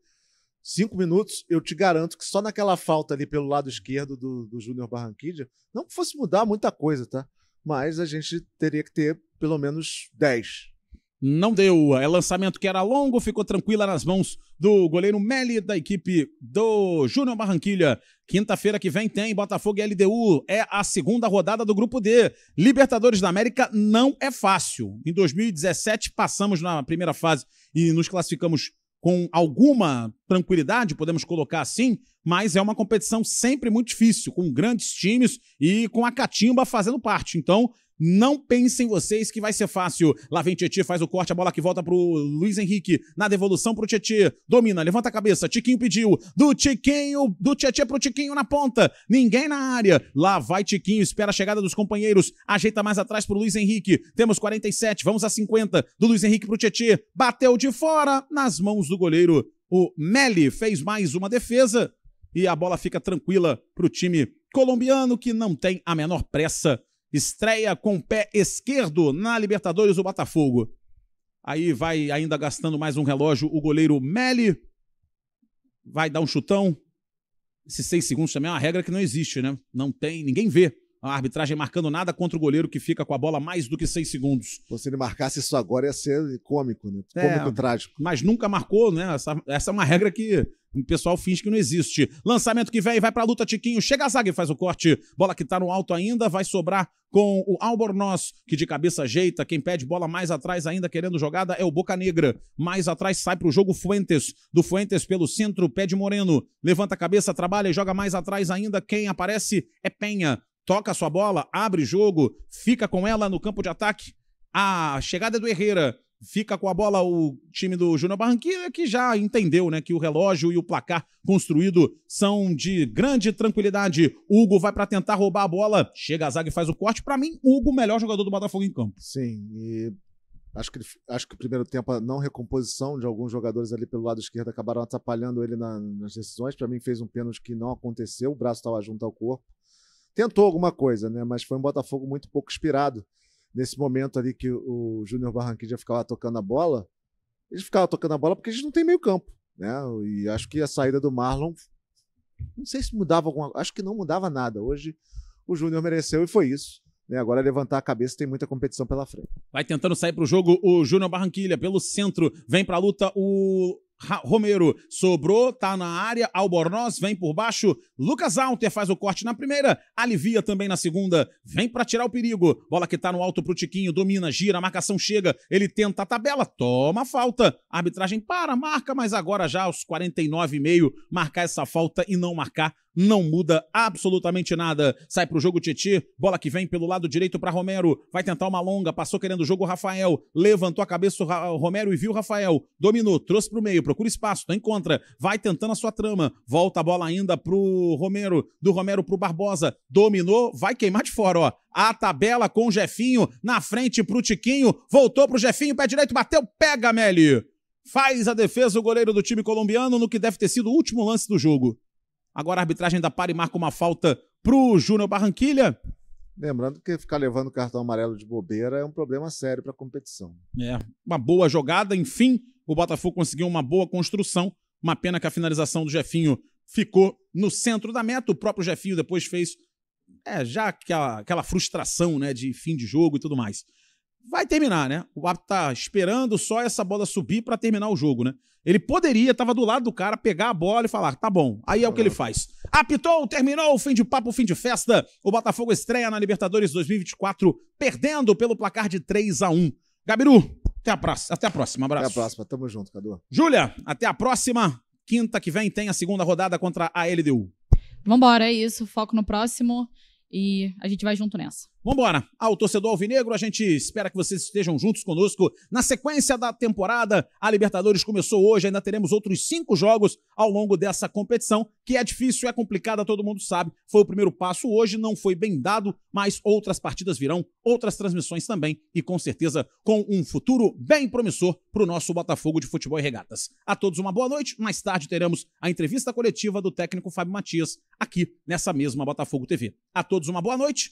cinco minutos, eu te garanto que só naquela falta ali pelo lado esquerdo do, do Júnior Barranquilla, não que fosse mudar muita coisa, tá? Mas a gente teria que ter pelo menos dez não deu. É lançamento que era longo, ficou tranquila nas mãos do goleiro Meli da equipe do Júnior Barranquilha. Quinta-feira que vem tem Botafogo e LDU. É a segunda rodada do grupo D. Libertadores da América não é fácil. Em 2017 passamos na primeira fase e nos classificamos com alguma tranquilidade, podemos colocar assim, mas é uma competição sempre muito difícil, com grandes times e com a Catimba fazendo parte. Então, não pensem vocês que vai ser fácil. Lá vem Tietchan, faz o corte, a bola que volta pro Luiz Henrique. Na devolução pro Tietchan. Domina, levanta a cabeça. Tiquinho pediu. Do Tiquinho, do Tietchan pro Tiquinho na ponta. Ninguém na área. Lá vai Tiquinho, espera a chegada dos companheiros. Ajeita mais atrás pro Luiz Henrique. Temos 47, vamos a 50. Do Luiz Henrique pro Tietchan. Bateu de fora nas mãos do goleiro. O Meli fez mais uma defesa e a bola fica tranquila pro time colombiano que não tem a menor pressa estreia com o pé esquerdo na Libertadores o Botafogo. Aí vai ainda gastando mais um relógio o goleiro Meli. Vai dar um chutão. Esses seis segundos também é uma regra que não existe, né? Não tem, ninguém vê. A arbitragem marcando nada contra o goleiro que fica com a bola mais do que seis segundos. se ele marcasse isso agora ia ser cômico, né? É, cômico é, trágico. Mas nunca marcou, né? Essa, essa é uma regra que o pessoal finge que não existe. Lançamento que vem, vai pra luta, Tiquinho. Chega a zaga e faz o corte. Bola que tá no alto ainda, vai sobrar com o Albornoz, que de cabeça ajeita. Quem pede bola mais atrás ainda, querendo jogada, é o Boca Negra. Mais atrás sai pro jogo Fuentes. Do Fuentes pelo centro, pede Moreno. Levanta a cabeça, trabalha e joga mais atrás ainda. Quem aparece é Penha toca a sua bola, abre jogo, fica com ela no campo de ataque. A chegada do Herrera fica com a bola o time do Júnior Barranquilla, que já entendeu né, que o relógio e o placar construído são de grande tranquilidade. Hugo vai para tentar roubar a bola, chega a zaga e faz o corte. Para mim, Hugo, melhor jogador do Botafogo em campo. Sim, e acho que, acho que o primeiro tempo, a não recomposição de alguns jogadores ali pelo lado esquerdo acabaram atrapalhando ele na, nas decisões. Para mim, fez um pênalti que não aconteceu, o braço estava junto ao corpo tentou alguma coisa, né? Mas foi um Botafogo muito pouco inspirado. Nesse momento ali que o Júnior Barranquilla ficava tocando a bola, eles ficavam tocando a bola porque a gente não tem meio campo, né? E acho que a saída do Marlon, não sei se mudava alguma acho que não mudava nada. Hoje o Júnior mereceu e foi isso. Né? Agora levantar a cabeça, tem muita competição pela frente. Vai tentando sair para o jogo o Júnior Barranquilha pelo centro, vem para a luta o Romero sobrou, tá na área, Albornoz vem por baixo, Lucas Alter faz o corte na primeira, alivia também na segunda, vem para tirar o perigo, bola que tá no alto pro Tiquinho, domina, gira, a marcação chega, ele tenta a tabela, toma a falta, a arbitragem para, marca, mas agora já aos 49,5, marcar essa falta e não marcar não muda absolutamente nada. Sai pro jogo Titi, bola que vem pelo lado direito para Romero, vai tentar uma longa, passou querendo o jogo Rafael, levantou a cabeça o Romero e viu o Rafael, dominou, trouxe pro meio, procura espaço, não encontra, vai tentando a sua trama, volta a bola ainda pro Romero, do Romero pro Barbosa, dominou, vai queimar de fora, ó. A tabela com o Jefinho, na frente pro Tiquinho, voltou pro Jefinho, pé direito, bateu, pega, Meli! Faz a defesa o goleiro do time colombiano no que deve ter sido o último lance do jogo. Agora a arbitragem da Pari marca uma falta pro Júnior Barranquilha. Lembrando que ficar levando cartão amarelo de bobeira é um problema sério para a competição. É, uma boa jogada, enfim, o Botafogo conseguiu uma boa construção. Uma pena que a finalização do Jefinho ficou no centro da meta. O próprio Jefinho depois fez é, já aquela, aquela frustração né, de fim de jogo e tudo mais vai terminar, né? O árbitro tá esperando só essa bola subir para terminar o jogo, né? Ele poderia, tava do lado do cara, pegar a bola e falar, tá bom. Aí é o que ele faz. Apitou, terminou, o fim de papo, fim de festa. O Botafogo estreia na Libertadores 2024, perdendo pelo placar de 3 a 1 Gabiru, até a, próxima, até a próxima, abraço. Até a próxima, tamo junto, Cadu. Júlia, até a próxima. Quinta que vem tem a segunda rodada contra a LDU. Vambora, é isso. Foco no próximo e a gente vai junto nessa. Vambora, ao ah, torcedor alvinegro, a gente espera que vocês estejam juntos conosco na sequência da temporada. A Libertadores começou hoje, ainda teremos outros cinco jogos ao longo dessa competição, que é difícil, é complicada, todo mundo sabe. Foi o primeiro passo hoje, não foi bem dado, mas outras partidas virão, outras transmissões também, e com certeza com um futuro bem promissor para o nosso Botafogo de Futebol e Regatas. A todos uma boa noite, mais tarde teremos a entrevista coletiva do técnico Fábio Matias aqui nessa mesma Botafogo TV. A todos uma boa noite